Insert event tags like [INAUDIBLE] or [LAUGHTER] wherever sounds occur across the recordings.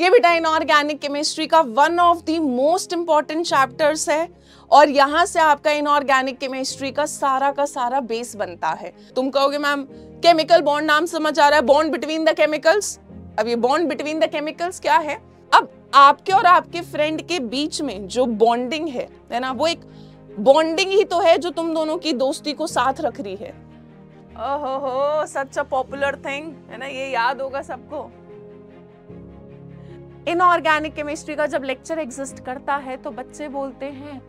ये बेटा inorganic chemistry का one of the most important chapters है और यहाँ से आपका इनऑर्गेनिक केमिस्ट्री का सारा का सारा बेस बनता है तुम कहोगे मैम केमिकल बॉन्ड नाम समझ आ रहा है बॉन्ड बिटवीन द केमिकल्स अब ये बॉन्ड बिटवीन द केमिकल्स क्या है अब आपके और आपके फ्रेंड के बीच में जो बॉन्डिंग है ना वो एक बॉन्डिंग ही तो है जो तुम दोनों की दोस्ती को साथ रख रही है ओहो हो सच अ पॉपुलर थिंग है ना ये याद होगा सबको इनऑर्गेनिक केमिस्ट्री का जब लेक्चर एग्जिस्ट करता है तो बच्चे बोलते हैं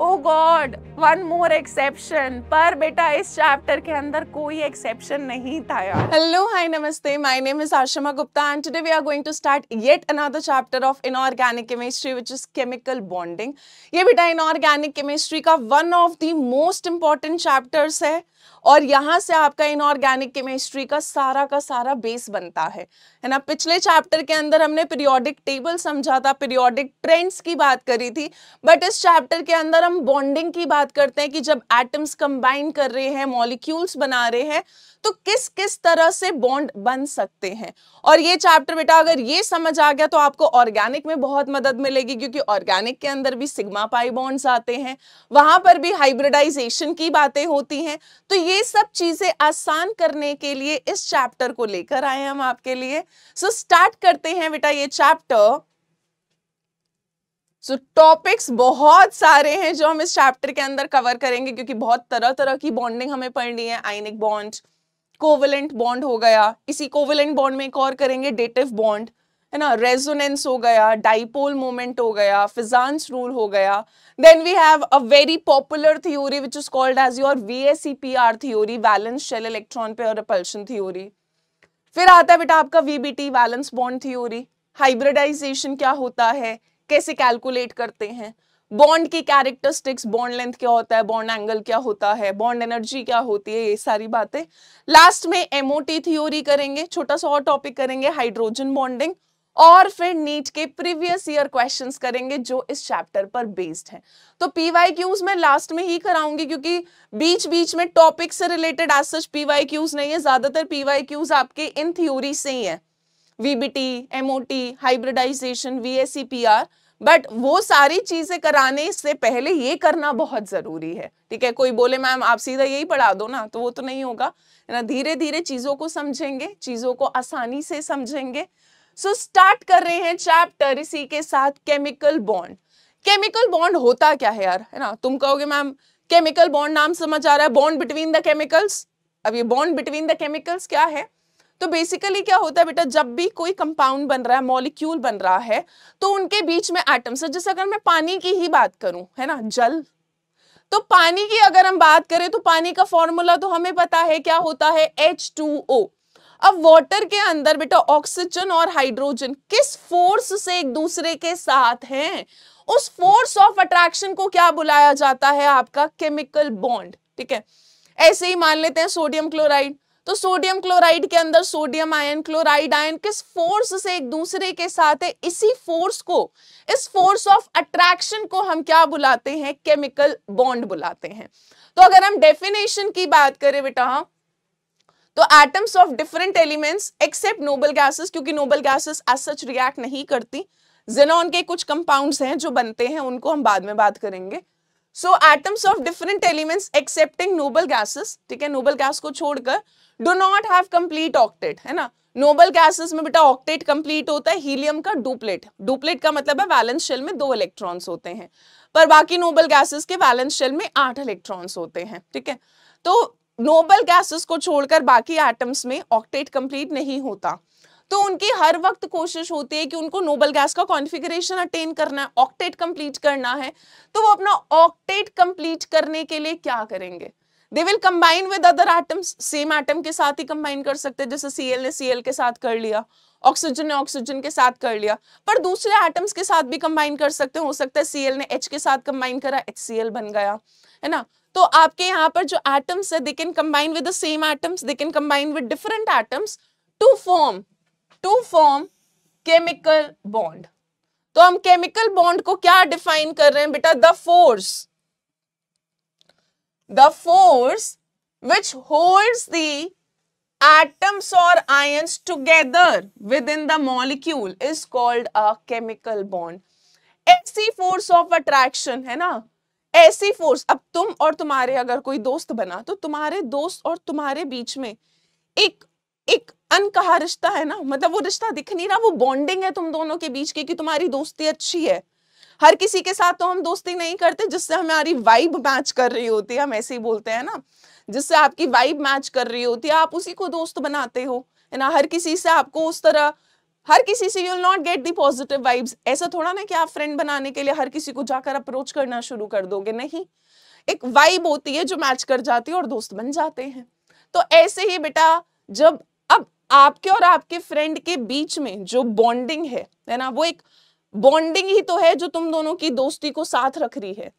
ओ गॉड वन मोर एक्सेप्शन पर बेटा इस चैप्टर के अंदर कोई एक्सेप्शन नहीं था यार हेलो हाय नमस्ते my name is Aashma Gupta and today we are going to start yet another chapter of inorganic chemistry which is chemical bonding ये बेटा इनऑर्गेनिक केमिस्ट्री का one of the most important chapters है और यहाँ से आपका इनऑर्गेनिक केमिस्ट्री का सारा का सारा बेस बनता है है ना पिछले चैप्टर के अंदर हमने पीरियोडिक टेबल समझा था पीरियोडिक ट्रेंड्स की बात करी थी बट इस चैप्टर के अंदर हम बॉन्डिंग की बात करते हैं कि जब एटम्स कंबाइन कर रहे हैं मॉलिक्यूल्स बना रहे हैं तो किस किस तरह से बॉन्ड बन सकते हैं और ये चैप्टर बेटा अगर ये समझ आ गया तो आपको ऑर्गेनिक में बहुत मदद मिलेगी क्योंकि ऑर्गेनिक के अंदर भी सिग्मा पाई बॉन्ड्स आते हैं वहां पर भी हाइब्रिडाइजेशन की बातें होती हैं तो ये सब चीजें आसान करने के लिए इस चैप्टर को लेकर आए हम आपके लिए सो so, स्टार्ट करते हैं बेटा ये चैप्टर सो so, टॉपिक्स बहुत सारे हैं जो हम इस चैप्टर के अंदर कवर करेंगे क्योंकि बहुत तरह तरह की बॉन्डिंग हमें पढ़नी है आइनिक बॉन्ड कोवलेंट बॉन्ड हो गया इसी कोवलेंट बॉन्ड में एक और करेंगे डेटिव बॉन्ड है ना रेजोनेंस हो गया डाइपोल मोमेंट हो गया फिजांस रूल हो गया then we have a very popular theory which is called as your V S C P R theory valence shell electron और रिपल्शन थ्योरी फिर आता है बेटा आपका VBT valence bond theory hybridization क्या होता है कैसे कैलकुलेट करते हैं बॉन्ड की कैरेक्टरिस्टिक्स बॉन्ड लेंथ क्या होता है बॉन्ड एंगल क्या होता है बॉन्ड एनर्जी क्या होती है ये सारी बातें लास्ट में एमओटी थ्योरी करेंगे छोटा सा और टॉपिक करेंगे हाइड्रोजन बॉन्डिंग और फिर नीट के प्रीवियस ईयर क्वेश्चंस करेंगे जो इस चैप्टर पर बेस्ड हैं तो पीवाई क्यूज में लास्ट में ही कराऊंगी क्योंकि बीच बीच में टॉपिक से related as such PYQs नहीं है ज्यादातर पीवाई क्यूज आपके इन थ्योरी से ही है VBT MOT hybridization VSCPR but वो सारी चीज़ें कराने से पहले ये करना बहुत ज़रूरी है ठीक है कोई बोले मैम आप सीधा यही पढ़ा दो ना तो वो तो नहीं होगा ना धीरे धीरे चीज़ों को समझेंगे चीज़ों को आसानी से समझेंगे सो so, स्टार्ट कर रहे हैं चैप्टर इसी के साथ केमिकल बॉन्ड केमिकल बॉन्ड होता क्या है यार है ना तुम कहोगे मैम केमिकल बॉन्ड नाम समझ आ रहा है बॉन्ड बिटवीन द केमिकल्स अब ये बॉन्ड बिटवीन द केमिकल्स क्या है तो बेसिकली क्या होता है बेटा जब भी कोई कंपाउंड बन रहा है मॉलिक्यूल बन रहा है तो उनके बीच में एटम्स जैसे अगर मैं पानी की ही बात करूं है ना जल तो पानी की अगर हम बात करें तो पानी का फॉर्मूला तो हमें पता है क्या होता है एच टू ओ अब वाटर के अंदर बेटा ऑक्सीजन और हाइड्रोजन किस फोर्स से एक दूसरे के साथ हैं उस फोर्स ऑफ अट्रैक्शन को क्या बुलाया जाता है आपका केमिकल बॉन्ड ठीक है ऐसे ही मान लेते हैं सोडियम क्लोराइड तो सोडियम क्लोराइड के अंदर सोडियम आयन क्लोराइड आयन किस फोर्स से एक दूसरे के साथ है इसी फोर्स को इस फोर्स ऑफ अट्रैक्शन को हम क्या बुलाते हैं केमिकल बॉन्ड बुलाते हैं तो अगर हम डेफिनेशन की बात करें बेटा तो atoms of different elements except noble gases क्योंकि noble gases as such react नहीं करती जेनॉन के कुछ कंपाउंड्स हैं जो बनते हैं उनको हम बाद में बात करेंगे so atoms of different elements excepting noble gases ठीक है नोबल गैस को छोड़कर do not have complete octet है ना नोबल गैसेस में बेटा ऑक्टेट कंप्लीट होता है हीलियम का डुप्लेट डुप्लेट का मतलब है वैलेंस शेल में दो इलेक्ट्रॉन्स होते हैं पर बाकी नोबल गैसेस के वैलेंस शेल में आठ इलेक्ट्रॉन्स होते हैं ठीक है तो नोबल गैसेस को छोड़कर बाकी एटम्स में ऑक्टेट कंप्लीट नहीं होता तो उनकी हर वक्त कोशिश होती है कि उनको नोबल गैस का कॉन्फ़िगरेशन अटेन करना है ऑक्टेट कंप्लीट करना है तो वो अपना ऑक्टेट कंप्लीट करने के लिए क्या करेंगे they will combine with other atoms same atom के साथ ही कंबाइन कर सकते हैं जैसे सीएल ने सीएल के साथ कर लिया ऑक्सीजन ने ऑक्सीजन के साथ कर लिया पर दूसरे एटम्स के साथ भी कंबाइन कर सकते हैं हो सकता है सीएल ने एच के साथ कंबाइन करा एच बन गया है ना तो आपके यहाँ पर जो एटम्स है they can combine with the same atoms they can combine with different atoms to form to form chemical bond तो हम केमिकल बॉन्ड को क्या डिफाइन कर रहे हैं बेटा the force the force which holds the atoms or ions together within the molecule is called a chemical bond ऐसी force of attraction है ना ऐसी फोर्स अब तुम और तुम्हारे अगर कोई दोस्त बना तो तुम्हारे दोस्त और तुम्हारे बीच में एक एक अनकहा रिश्ता है ना मतलब वो रिश्ता दिख नहीं रहा वो बॉन्डिंग है तुम दोनों के बीच की कि तुम्हारी दोस्ती अच्छी है हर किसी के साथ तो हम दोस्ती नहीं करते जिससे हमारी वाइब मैच कर रही होती है हम ऐसे ही बोलते हैं ना जिससे आपकी वाइब मैच कर रही होती है आप उसी को दोस्त बनाते हो है ना हर किसी से आपको उस तरह हर किसी से you will not get the positive vibes ऐसा थोड़ा ना कि आप फ्रेंड बनाने के लिए हर किसी को जाकर अप्रोच करना शुरू कर दोगे नहीं एक वाइब होती है जो मैच कर जाती है और दोस्त बन जाते हैं तो ऐसे ही बेटा जब अब आपके और आपके फ्रेंड के बीच में जो बॉन्डिंग है है ना वो एक बॉन्डिंग ही तो है जो तुम दोनों की दोस्ती को साथ रख रही है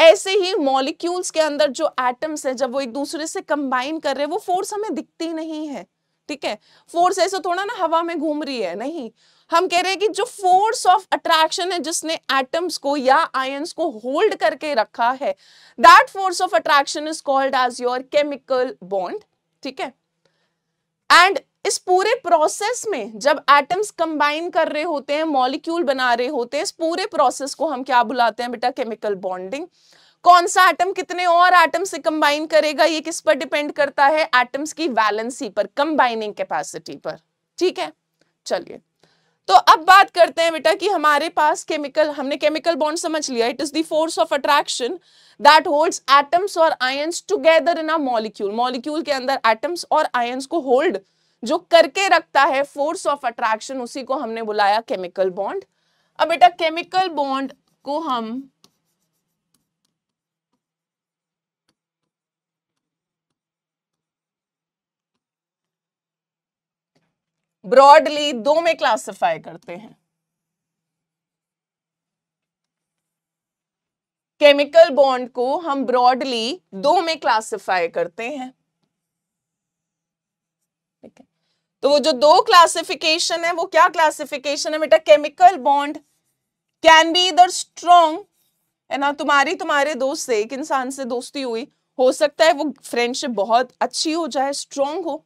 ऐसे ही मॉलिक्यूल्स के अंदर जो एटम्स हैं जब वो एक दूसरे से कंबाइन कर रहे हैं वो फोर्स हमें दिखती नहीं है ठीक है फोर्स ऐसे थोड़ा ना हवा में घूम रही है नहीं हम कह रहे हैं कि जो फोर्स ऑफ अट्रैक्शन है जिसने एटम्स को या आयंस को होल्ड करके रखा है that force of attraction is called as your chemical bond ठीक है एंड इस पूरे प्रोसेस में जब एटम्स कंबाइन कर रहे होते हैं मॉलिक्यूल बना रहे होते हैं इस पूरे प्रोसेस को हम क्या बुलाते हैं बेटा केमिकल बॉन्डिंग कौन सा एटम कितने और एटम से कंबाइन करेगा ये किस पर डिपेंड करता है एटम्स की वैलेंसी पर कंबाइनिंग कैपेसिटी पर ठीक है चलिए तो अब बात करते हैं बेटा कि हमारे पास केमिकल हमने केमिकल बॉन्ड समझ लिया it is the force of attraction that holds atoms और ions together in a molecule molecule के अंदर एटम्स और आयंस को होल्ड जो करके रखता है फोर्स ऑफ अट्रैक्शन उसी को हमने बुलाया केमिकल बॉन्ड अब बेटा केमिकल बॉन्ड को हम ब्रॉडली दो में क्लासिफाई करते हैं केमिकल बॉन्ड को हम ब्रॉडली दो में क्लासिफाई करते हैं तो वो जो दो क्लासिफिकेशन है वो क्या क्लासिफिकेशन है बेटा केमिकल बॉन्ड कैन बी इधर स्ट्रॉन्ग है ना तुम्हारी तुम्हारे दोस्त से एक इंसान से दोस्ती हुई हो सकता है वो फ्रेंडशिप बहुत अच्छी हो जाए स्ट्रोंग हो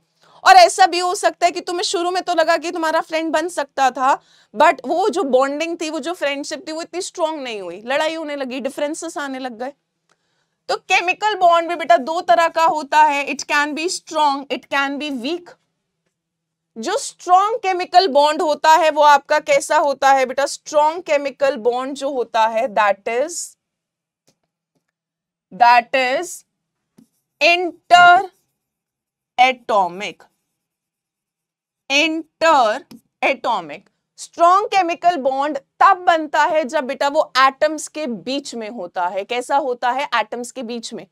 और ऐसा भी हो सकता है कि तुम्हें शुरू में तो लगा कि तुम्हारा फ्रेंड बन सकता था बट वो जो बॉन्डिंग थी वो जो फ्रेंडशिप थी वो इतनी स्ट्रांग नहीं हुई लड़ाई होने लगी डिफरेंसेस आने लग गए तो केमिकल बॉन्ड भी बेटा दो तरह का होता है it can be strong it can be weak जो स्ट्रॉन्ग केमिकल बॉन्ड होता है वो आपका कैसा होता है बेटा स्ट्रॉन्ग केमिकल बॉन्ड जो होता है that is that is inter atomic inter atomic strong chemical bond तब बनता है जब बेटा वो एटम्स के बीच में होता है कैसा होता है एटम्स के बीच में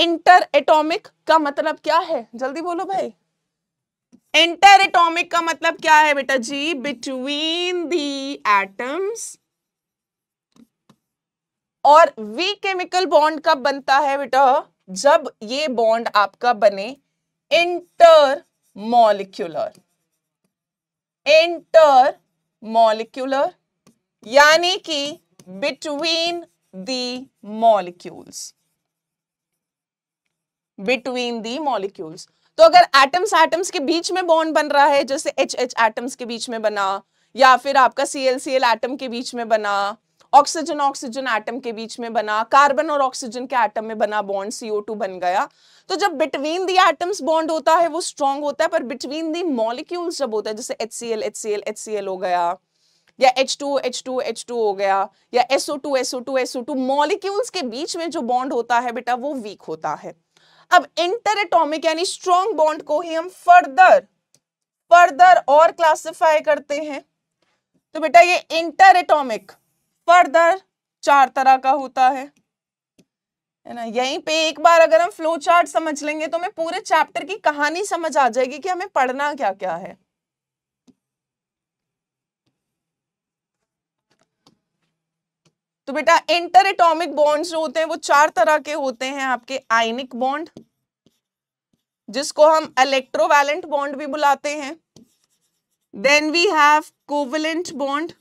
इंटर एटॉमिक का मतलब क्या है जल्दी बोलो भाई इंटर एटॉमिक का मतलब क्या है बेटा जी बिटवीन दी एटम्स और वी केमिकल बॉन्ड कब बनता है बेटा जब ये बॉन्ड आपका बने इंटर मॉलिक्यूलर इंटर मॉलिक्यूलर यानी कि between the molecules between the molecules तो अगर एटम्स एटम्स के बीच में बॉन्ड बन रहा है जैसे एच एच एटम्स के बीच में बना या फिर आपका C L C L atom के बीच में बना ऑक्सीजन ऑक्सीजन एटम के बीच में बना कार्बन और ऑक्सीजन के एटम में बना बॉन्ड सीओ टू बन गया तो जब बिटवीन दी एटम्स बॉन्ड होता है वो स्ट्रॉन्ग होता है पर बिटवीन दी मॉलिक्यूल्स जब होता है जैसे H C L H C L H C L हो गया या H H two two H two हो गया या SO SO two two SO two molecules के बीच में जो बॉन्ड होता है बेटा वो वीक होता है अब इंटर एटोमिक यानी स्ट्रॉन्ग बॉन्ड को ही हम फर्दर फर्दर और क्लासिफाई करते हैं तो बेटा ये इंटर एटोमिक फर्दर चार तरह का होता है है ना यहीं पे एक बार अगर हम फ्लो चार्ट समझ लेंगे तो हमें पूरे चैप्टर की कहानी समझ आ जाएगी कि हमें पढ़ना क्या क्या है तो बेटा इंटर एटोमिक बॉन्ड्स जो होते हैं वो चार तरह के होते हैं आपके आयनिक बॉन्ड जिसको हम इलेक्ट्रोवैलेंट बॉन्ड भी बुलाते हैं then we have covalent bond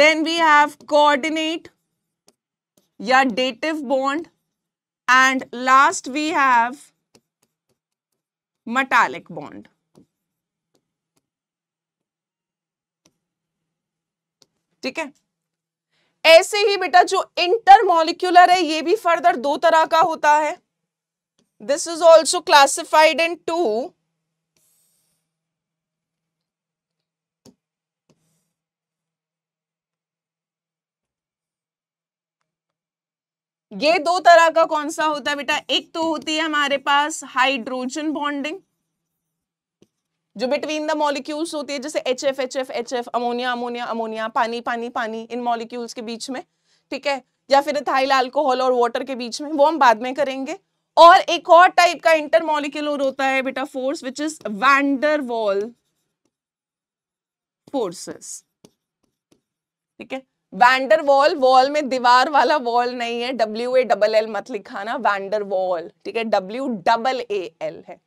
then we have coordinate या dative bond and last we have metallic bond ठीक है ऐसे ही बेटा जो इंटरमोलिक्यूलर है ये भी फर्दर दो तरह का होता है this is also classified into ये दो तरह का कौन सा होता है बेटा एक तो होती है हमारे पास हाइड्रोजन बॉन्डिंग जो बिटवीन द मॉलिक्यूल्स होती है जैसे H F H F H F ammonia ammonia ammonia पानी पानी पानी इन मॉलिक्यूल्स के बीच में ठीक है या फिर थाइल अल्कोहल और वाटर के बीच में वो हम बाद में करेंगे और एक और टाइप का इंटर मॉलिक्यूलर होता है बेटा force which is van der Waals forces ठीक है वैंडर वॉल वॉल में दीवार वाला वॉल नहीं है डब्ल्यू ए डबल एल मत लिखाना वैंडर वॉल ठीक है डब्ल्यू डबल ए एल है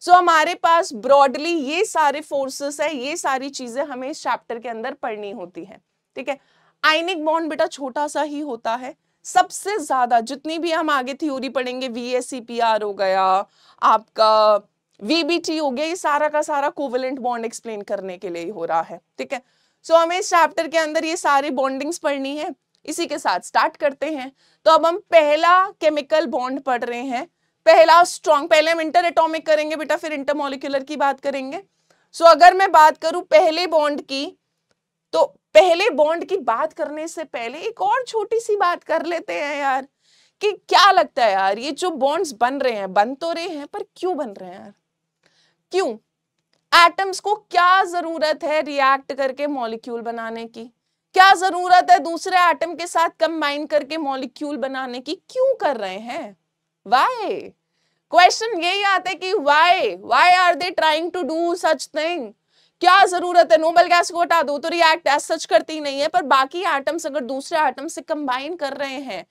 सो so, हमारे पास ब्रॉडली ये सारे फोर्सेस है ये सारी चीजें हमें इस चैप्टर के अंदर पढ़नी होती है ठीक है आइनिक बॉन्ड बेटा छोटा सा ही होता है सबसे ज्यादा जितनी भी हम आगे थ्योरी पढ़ेंगे वी एस हो गया आपका वीबीटी हो गया ये सारा का सारा कोवलेंट बॉन्ड एक्सप्लेन करने के लिए हो रहा है ठीक है सो so, हमें इस चैप्टर के अंदर ये सारे बॉन्डिंग्स पढ़नी है इसी के साथ स्टार्ट करते हैं तो अब हम पहला केमिकल बॉन्ड पढ़ रहे हैं पहला स्ट्रॉन्ग पहले हम इंटर एटोमिक करेंगे बेटा फिर इंटरमोलिकुलर की बात करेंगे सो so, अगर मैं बात करूं पहले बॉन्ड की तो पहले बॉन्ड की बात करने से पहले एक और छोटी सी बात कर लेते हैं यार कि क्या लगता है यार ये जो बॉन्ड्स बन रहे हैं बन तो रहे हैं पर क्यों बन रहे हैं यार क्यों एटम्स को क्या जरूरत है रिएक्ट करके मॉलिक्यूल बनाने की क्या जरूरत है दूसरे एटम के साथ कंबाइन करके मॉलिक्यूल बनाने की क्यों कर रहे हैं वाई क्वेश्चन यही आता है कि why why are they trying to do such thing क्या जरूरत है नोबल गैस को हटा दो तो रिएक्ट एज सच करती नहीं है पर बाकी आइटम्स अगर दूसरे आइटम से कंबाइन कर रहे हैं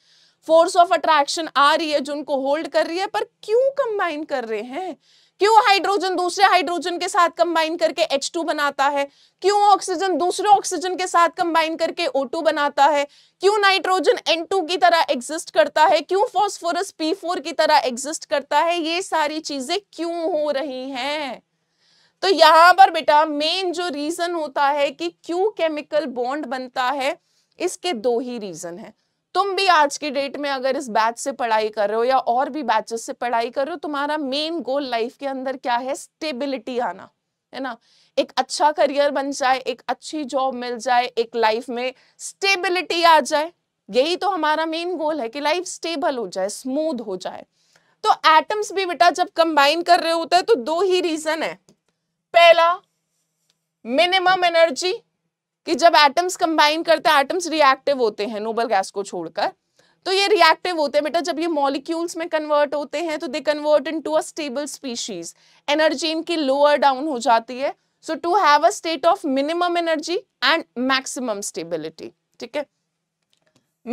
फोर्स ऑफ अट्रैक्शन आ रही है जो उनको होल्ड कर रही है पर क्यों कंबाइन कर रहे हैं क्यों हाइड्रोजन दूसरे हाइड्रोजन के साथ कंबाइन करके टू बनाता है क्यों ऑक्सीजन दूसरे ऑक्सीजन के साथ कंबाइन करके टू बनाता है क्यों नाइट्रोजन N2 की तरह एग्जिस्ट करता है क्यों फॉस्फोरस P4 की तरह एग्जिस्ट करता है ये सारी चीजें क्यों हो रही हैं तो यहां पर बेटा मेन जो रीजन होता है कि क्यों केमिकल बॉन्ड बनता है इसके दो ही रीजन है तुम भी आज की डेट में अगर इस बैच से पढ़ाई कर रहे हो या और भी बैचेस से पढ़ाई कर रहे हो तुम्हारा मेन गोल लाइफ के अंदर क्या है स्टेबिलिटी आना है ना एक अच्छा करियर बन जाए एक अच्छी जॉब मिल जाए एक लाइफ में स्टेबिलिटी आ जाए यही तो हमारा मेन गोल है कि लाइफ स्टेबल हो जाए स्मूथ हो जाए तो एटम्स भी बेटा जब कंबाइन कर रहे होते हैं तो दो ही रीजन है पहला मिनिमम एनर्जी कि जब एटम्स कंबाइन करते हैं एटम्स रिएक्टिव होते हैं नोबल गैस को छोड़कर तो ये रिएक्टिव होते हैं बेटा जब ये मॉलिक्यूल्स में कन्वर्ट होते हैं तो they convert into a stable species energy इनकी लोअर डाउन हो जाती है so to have a state of minimum energy and maximum stability ठीक है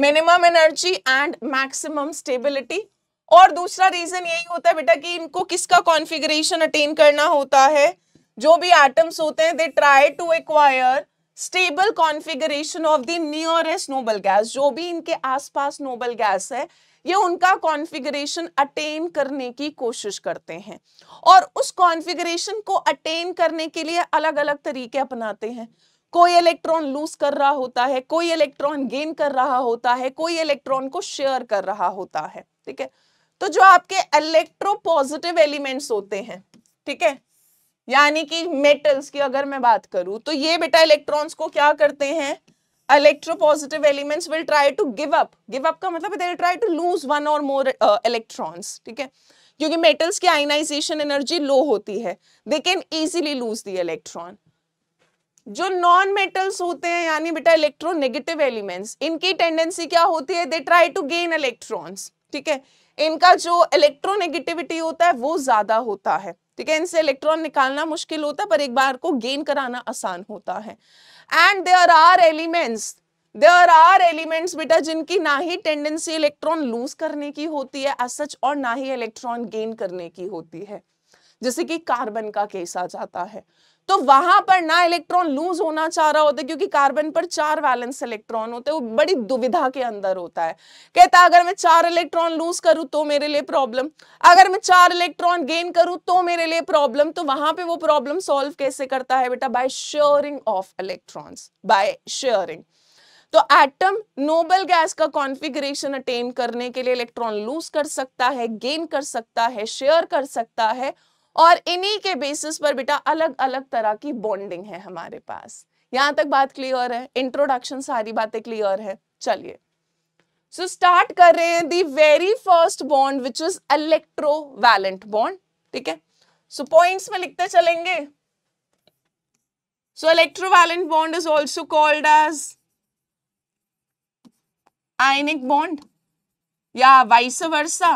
minimum energy and maximum stability और दूसरा रीजन यही होता है बेटा कि इनको किसका कॉन्फिगरेशन अटेन करना होता है जो भी एटम्स होते हैं they try to acquire stable configuration of the nearest noble gas जो भी इनके आसपास नोबल गैस है ये उनका कॉन्फ़िगरेशन अटेन करने की कोशिश करते हैं और उस कॉन्फ़िगरेशन को अटेन करने के लिए अलग अलग तरीके अपनाते हैं कोई इलेक्ट्रॉन लूज कर रहा होता है कोई इलेक्ट्रॉन गेन कर रहा होता है कोई इलेक्ट्रॉन को शेयर कर रहा होता है ठीक है तो जो आपके इलेक्ट्रो पॉजिटिव एलिमेंट्स होते हैं ठीक है यानी कि मेटल्स की अगर मैं बात करूं तो ये बेटा इलेक्ट्रॉन्स को क्या करते हैं electropositive elements will try to give up give up का मतलब they try to lose one or more uh, ठीक है क्योंकि मेटल्स की आइनाइजेशन एनर्जी लो होती है they can easily lose the electron जो नॉन मेटल्स होते हैं यानी बेटा इलेक्ट्रोनेगेटिव एलिमेंट्स इनकी टेंडेंसी क्या होती है they try to gain electrons ठीक है इनका जो इलेक्ट्रोनेगेटिविटी होता है वो ज्यादा होता है ठीक है इनसे इलेक्ट्रॉन निकालना मुश्किल होता है पर एक बार को गेन कराना आसान होता है and there are elements there are elements बेटा जिनकी ना ही टेंडेंसी इलेक्ट्रॉन लूज करने की होती है एज सच और ना ही इलेक्ट्रॉन गेन करने की होती है जैसे कि कार्बन का केस आ जाता है तो वहां पर ना इलेक्ट्रॉन लूज होना चाह रहा होता है क्योंकि कार्बन पर चार वैलेंस इलेक्ट्रॉन होते हैं वो बड़ी दुविधा के अंदर होता है कहता अगर मैं चार इलेक्ट्रॉन लूज करूं तो मेरे लिए प्रॉब्लम अगर मैं चार इलेक्ट्रॉन गेन करूं तो मेरे लिए प्रॉब्लम तो वहां पर वो प्रॉब्लम सॉल्व कैसे करता है बेटा by sharing of electron by sharing तो एटम नोबल गैस का कॉन्फ़िगरेशन अटेन करने के लिए इलेक्ट्रॉन लूज कर सकता है गेन कर सकता है शेयर कर सकता है और इन्हीं के बेसिस पर बेटा अलग अलग तरह की बॉन्डिंग है हमारे पास यहां तक बात क्लियर है इंट्रोडक्शन सारी बातें क्लियर है चलिए सो स्टार्ट कर रहे हैं the very first bond which is electrovalent bond ठीक है सो so, पॉइंट्स में लिखते चलेंगे so electrovalent bond is also called as ionic bond या वाइस वर्सा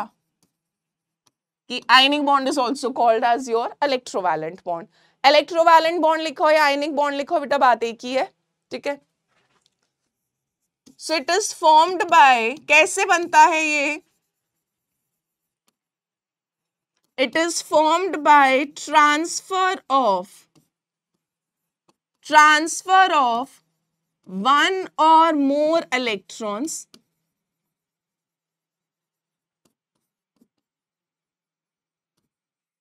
कि ionic bond is also called as your electrovalent bond electrovalent bond लिखो या ionic bond लिखो बेटा बात एक ही है ठीक है so it is formed by कैसे बनता है ये it is formed by transfer of transfer of one और more electrons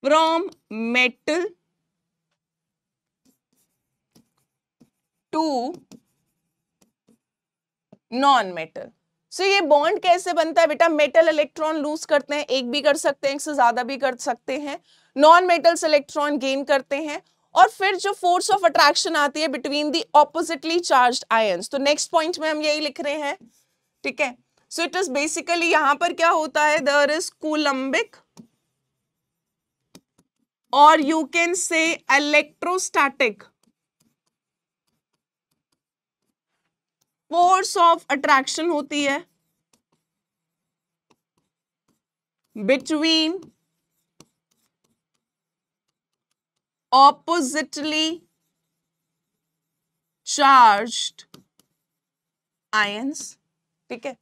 from metal to non metal so ये बॉन्ड कैसे बनता है बेटा मेटल इलेक्ट्रॉन लूज करते हैं एक भी कर सकते हैं एक से ज्यादा भी कर सकते हैं नॉन मेटल्स इलेक्ट्रॉन गेन करते हैं और फिर जो फोर्स ऑफ अट्रैक्शन आती है between the oppositely charge ion तो नेक्स्ट पॉइंट में हम यही लिख रहे हैं ठीक है सो इट इज बेसिकली यहां पर क्या होता है दर इज कुलंबिक और you can say electrostatic force of attraction होती है बिटवीन ऑपोजिटली चार्ज्ड आयंस ठीक है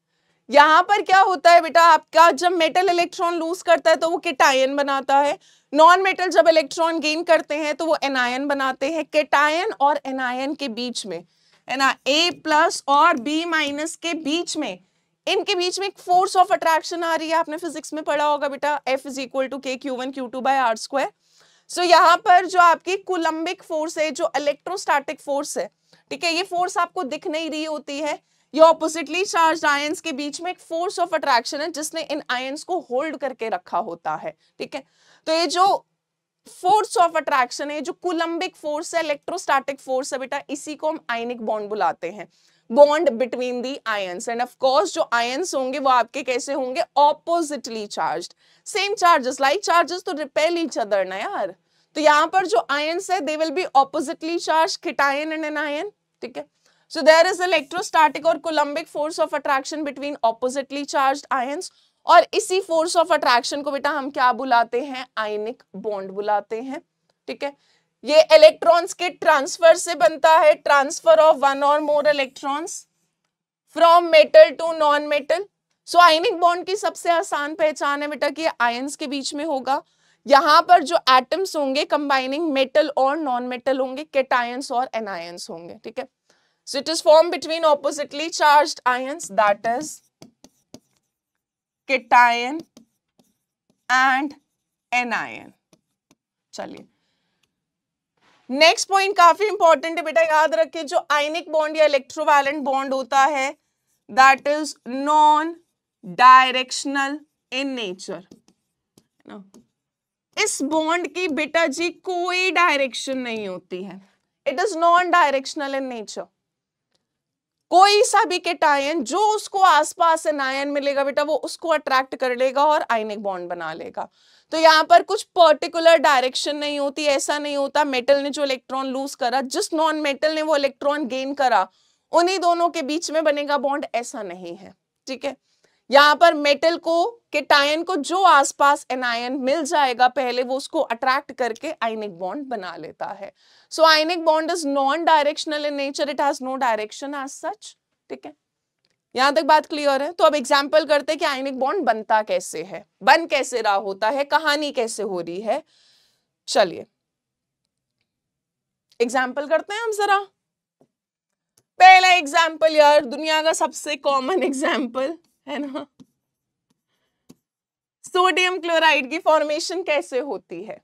यहाँ पर क्या होता है बेटा आपका जब मेटल इलेक्ट्रॉन लूज करता है तो वो किटायन बनाता है नॉन मेटल जब इलेक्ट्रॉन गेन करते हैं तो वो एनायन बनाते हैं केटायन और एनायन के बीच में है ना ए प्लस और बी माइनस के बीच में इनके बीच में एक फोर्स ऑफ अट्रैक्शन आ रही है आपने फिजिक्स में पढ़ा होगा बेटा F is equal to K Q one Q two by R square so यहाँ पर जो आपकी कुलंबिक फोर्स है जो इलेक्ट्रोस्टैटिक फोर्स है ठीक है ये फोर्स आपको दिख नहीं रही होती है ये ऑपोजिटली चार्ज आयंस के बीच में एक फोर्स ऑफ अट्रैक्शन है जिसने इन आयंस को होल्ड करके रखा होता है ठीक है तो ये जो फोर्स ऑफ अट्रैक्शन है जो कुलंबिक फोर्स है इलेक्ट्रोस्टैटिक फोर्स है बेटा इसी को हम आयनिक बॉन्ड बुलाते हैं bond between the ions and of course जो आयंस होंगे वो आपके कैसे होंगे oppositely charge same charges like charges तो रिपेल ईच अदर ना यार तो यहाँ पर जो आयंस है they will be oppositely charge cation and anion ठीक है So there is electrostatic or Coulombic force of attraction between oppositely charged ions और इसी फोर्स ऑफ अट्रैक्शन को बेटा हम क्या बुलाते हैं आयनिक बॉन्ड बुलाते हैं ठीक है ये इलेक्ट्रॉन्स के ट्रांसफर से बनता है ट्रांसफर ऑफ वन और more electrons from metal to non metal so ionic bond की सबसे आसान पहचान है बेटा कि आयंस के बीच में होगा यहां पर जो एटम्स होंगे कंबाइनिंग मेटल और नॉन मेटल होंगे केटायंस और एनायंस होंगे ठीक है So it is formed between oppositely charged ions that is cation and anion. चलिए नेक्स्ट पॉइंट काफी इंपॉर्टेंट है बेटा याद रखिए जो आयनिक बॉन्ड या इलेक्ट्रोवैलेंट बॉन्ड होता है that is non directional in nature इस बॉन्ड की बेटा जी कोई डायरेक्शन नहीं होती है it is non directional in nature कोई सा भी केटायन जो उसको आसपास नायन मिलेगा बेटा वो उसको अट्रैक्ट कर लेगा और आइनिक बॉन्ड बना लेगा तो यहाँ पर कुछ पर्टिकुलर डायरेक्शन नहीं होती ऐसा नहीं होता मेटल ने जो इलेक्ट्रॉन लूज करा जिस नॉन मेटल ने वो इलेक्ट्रॉन गेन करा उन्हीं दोनों के बीच में बनेगा बॉन्ड ऐसा नहीं है ठीक है यहां पर मेटल को केटायन को जो आसपास एनायन मिल जाएगा पहले वो उसको अट्रैक्ट करके आइनिक बॉन्ड बना लेता है so ionic bond is non directional in nature it has no direction as such ठीक है यहां तक बात क्लियर है तो अब एग्जाम्पल करते हैं कि आइनिक बॉन्ड बनता कैसे है बन कैसे रहा होता है कहानी कैसे हो रही है चलिए एग्जाम्पल करते हैं हम जरा पहला एग्जाम्पल यार दुनिया का सबसे कॉमन एग्जाम्पल है ना सोडियम क्लोराइड की फॉर्मेशन कैसे होती है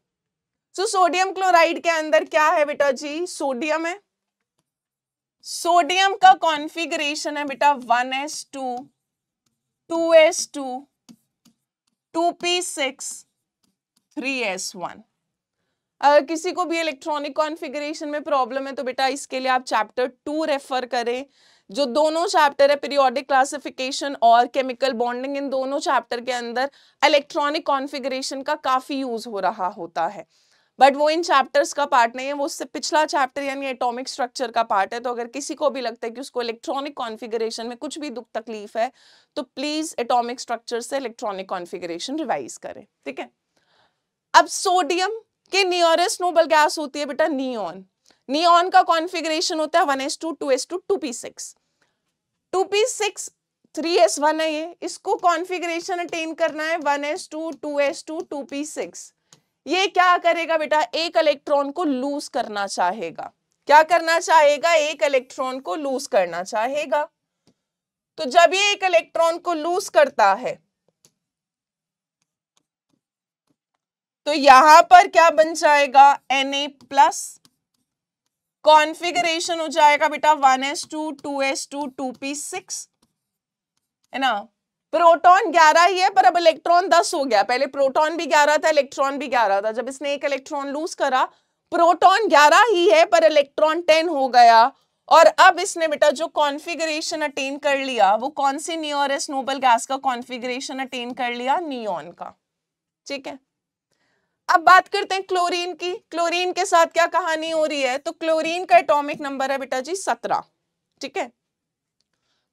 सो सोडियम क्लोराइड के अंदर क्या है बेटा जी सोडियम है सोडियम का कॉन्फ़िगरेशन है बेटा 1s2 2s2 2p6 3s1 अगर किसी को भी इलेक्ट्रॉनिक कॉन्फ़िगरेशन में प्रॉब्लम है तो बेटा इसके लिए आप चैप्टर टू रेफर करें जो दोनों चैप्टर है पीरियोडिक क्लासिफिकेशन और केमिकल बॉन्डिंग इन दोनों चैप्टर के अंदर इलेक्ट्रॉनिक कॉन्फ़िगरेशन का काफ़ी यूज़ हो रहा होता है बट वो इन चैप्टर्स का पार्ट नहीं है वो उससे पिछला चैप्टर यानी एटॉमिक स्ट्रक्चर का पार्ट है तो अगर किसी को भी लगता है कि उसको इलेक्ट्रॉनिक कॉन्फ़िगरेशन में कुछ भी दुख तकलीफ है तो प्लीज़ एटॉमिक स्ट्रक्चर से इलेक्ट्रॉनिक कॉन्फ़िगरेशन रिवाइज करें ठीक है अब सोडियम के नियरेस्ट नोबल गैस होती है बेटा नियॉन नियॉन का कॉन्फ़िगरेशन होता है one S two two S two two P six two P six three S one है ये इसको कॉन्फिग्रेशन अटेन करना है one S two two S two two P six ये क्या करेगा बेटा एक इलेक्ट्रॉन को लूज करना चाहेगा क्या करना चाहेगा एक इलेक्ट्रॉन को लूज करना चाहेगा तो जब ये एक इलेक्ट्रॉन को लूज करता है तो यहां पर क्या बन जाएगा Na प्लस कॉन्फिगरेशन हो जाएगा बेटा 1s2, 2s2, 2p6 है ना प्रोटॉन 11 ही है पर अब इलेक्ट्रॉन 10 हो गया पहले प्रोटॉन भी 11 था इलेक्ट्रॉन भी 11 था जब इसने एक इलेक्ट्रॉन लूज करा प्रोटॉन 11 ही है पर इलेक्ट्रॉन 10 हो गया और अब इसने बेटा जो कॉन्फिगरेशन अटेन कर लिया वो कौन सी नियोरेस्ट नोबल गैस का कॉन्फिगरेशन अटेन कर लिया नियॉन का ठीक है अब बात करते हैं क्लोरीन की क्लोरीन के साथ क्या कहानी हो रही है तो क्लोरीन का एटॉमिक नंबर है बेटा जी सत्रह ठीक है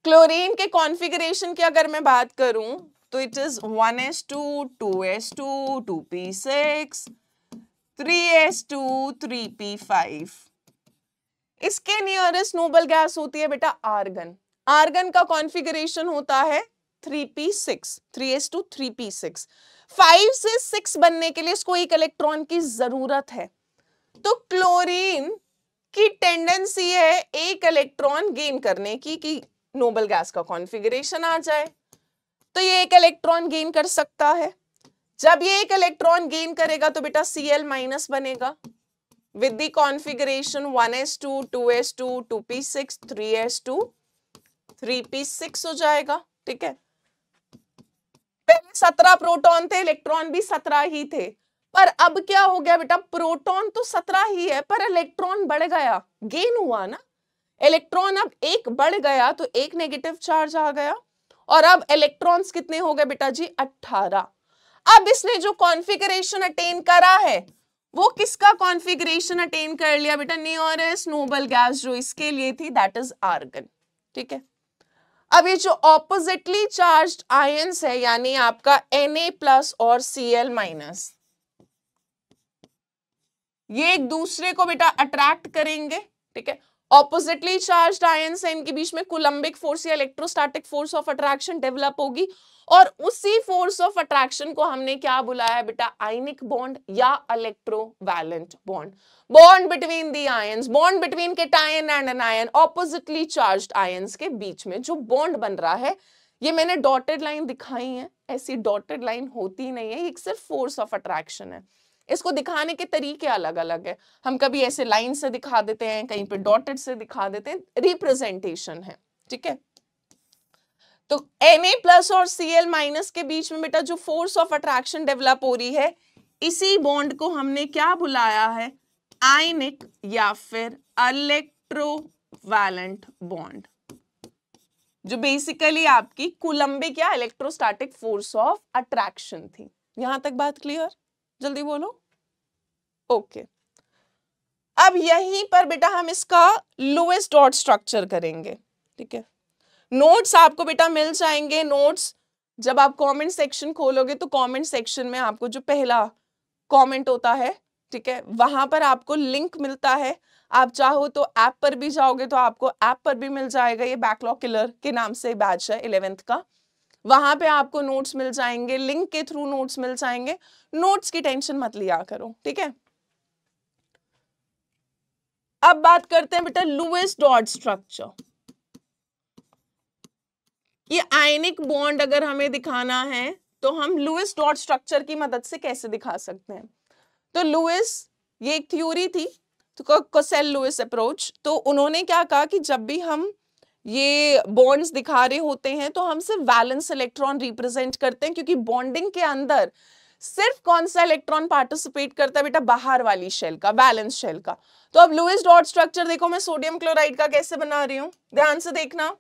क्लोरीन के कॉन्फ़िगरेशन की अगर मैं बात करूं तो it is one S two two S two two P six three S two three P five इसके नियरेस्ट नोबल गैस होती है बेटा आर्गन आर्गन का कॉन्फ़िगरेशन होता है three P six three S two three P six five से six बनने के लिए इसको एक इलेक्ट्रॉन की जरूरत है तो क्लोरीन की टेंडेंसी है एक इलेक्ट्रॉन गेन करने की कि नोबल गैस का कॉन्फ़िगरेशन आ जाए तो ये एक इलेक्ट्रॉन गेन कर सकता है जब ये एक इलेक्ट्रॉन गेन करेगा तो बेटा सी एल माइनस बनेगा with the configuration S two three P six हो जाएगा ठीक है पहले सत्रह प्रोटॉन थे इलेक्ट्रॉन भी सत्रह ही थे पर अब क्या हो गया बेटा प्रोटॉन तो सत्रह ही है पर इलेक्ट्रॉन बढ़ गया गेन हुआ ना इलेक्ट्रॉन अब एक बढ़ गया तो एक नेगेटिव चार्ज आ गया और अब इलेक्ट्रॉन्स कितने हो गए बेटा जी अट्ठारह अब इसने जो कॉन्फिगरेशन अटेन करा है वो किसका कॉन्फिगरेशन अटेन कर लिया बेटा नियरेस्ट नोबल गैस जो इसके लिए थी दैट इज आर्गन ठीक है अब ये जो ऑपोजिटली चार्ज आयंस है यानी आपका Na प्लस और Cl माइनस ये एक दूसरे को बेटा अट्रैक्ट करेंगे ठीक है ऑपोजिटली चार्ज आयंस है इनके बीच में कोलंबिक फोर्स या electrostatic force of attraction develop होगी और उसी फोर्स ऑफ अट्रैक्शन को हमने क्या बुलाया बेटा आइनिक बॉन्ड या electrovalent bond bond between the ion bond between टाइन and anion oppositely charge ions के बीच में जो बॉन्ड बन रहा है ये मैंने डॉटेड लाइन दिखाई है ऐसी डॉटेड लाइन होती नहीं है एक सिर्फ फोर्स ऑफ अट्रैक्शन है इसको दिखाने के तरीके अलग अलग है हम कभी ऐसे लाइन से दिखा देते हैं कहीं पे डॉटेड से दिखा देते हैं रिप्रेजेंटेशन है ठीक है तो एम ए प्लस और सी एल माइनस के बीच में बेटा जो फोर्स ऑफ अट्रैक्शन डेवलप हो रही है इसी बॉन्ड को हमने क्या बुलाया है आयनिक या फिर इलेक्ट्रोवैलेंट बॉन्ड जो बेसिकली आपकी कुलंबिक या इलेक्ट्रोस्टैटिक फोर्स ऑफ अट्रैक्शन थी यहां तक बात क्लियर जल्दी बोलो ओके अब यहीं पर बेटा हम इसका लोएस्ट डॉट स्ट्रक्चर करेंगे ठीक है नोट्स आपको बेटा मिल जाएंगे नोट्स जब आप कमेंट सेक्शन खोलोगे तो कमेंट सेक्शन में आपको जो पहला कमेंट होता है ठीक है वहां पर आपको लिंक मिलता है आप चाहो तो ऐप पर भी जाओगे तो आपको ऐप पर भी मिल जाएगा ये बैकलॉग किलर के नाम से बैच है इलेवेंथ का वहां पे आपको नोट्स मिल जाएंगे लिंक के थ्रू नोट्स मिल जाएंगे नोट्स की टेंशन मत लिया करो ठीक है अब बात करते हैं बेटा लुएस डॉट स्ट्रक्चर ये आयनिक बॉन्ड अगर हमें दिखाना है तो हम लुइस डॉट स्ट्रक्चर की मदद से कैसे दिखा सकते हैं तो लुइस ये एक थ्योरी थी तो कोसेल लुइस अप्रोच तो उन्होंने क्या कहा कि जब भी हम ये बॉन्ड्स दिखा रहे होते हैं तो हम सिर्फ वैलेंस इलेक्ट्रॉन रिप्रेजेंट करते हैं क्योंकि बॉन्डिंग के अंदर सिर्फ कौन सा इलेक्ट्रॉन पार्टिसिपेट करता है बेटा बाहर वाली शेल का बैलेंस शेल का तो अब लुइस डॉट स्ट्रक्चर देखो मैं सोडियम क्लोराइड का कैसे बना रही हूँ ध्यान से देखना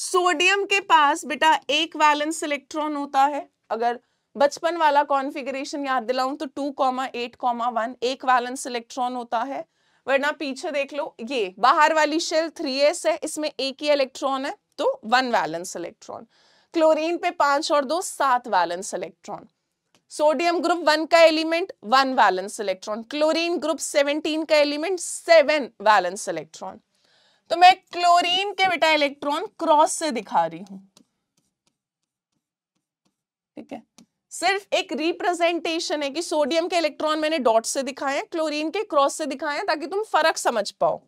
सोडियम के पास बेटा एक वैलेंस इलेक्ट्रॉन होता है अगर बचपन वाला कॉन्फ़िगरेशन याद दिलाऊं तो two comma eight comma one एक वैलेंस इलेक्ट्रॉन होता है वरना पीछे देख लो ये बाहर वाली शेल 3s है इसमें एक ही इलेक्ट्रॉन है तो वन वैलेंस इलेक्ट्रॉन क्लोरीन पे पांच और दो सात valence electron sodium group one का element one valence electron chlorine group seventeen का एलिमेंट सेवन वैलेंस इलेक्ट्रॉन तो मैं क्लोरीन के बेटा इलेक्ट्रॉन क्रॉस से दिखा रही हूं ठीक है सिर्फ एक रिप्रेजेंटेशन है कि सोडियम के इलेक्ट्रॉन मैंने डॉट से दिखाए क्लोरीन के क्रॉस से दिखाए ताकि तुम फर्क समझ पाओ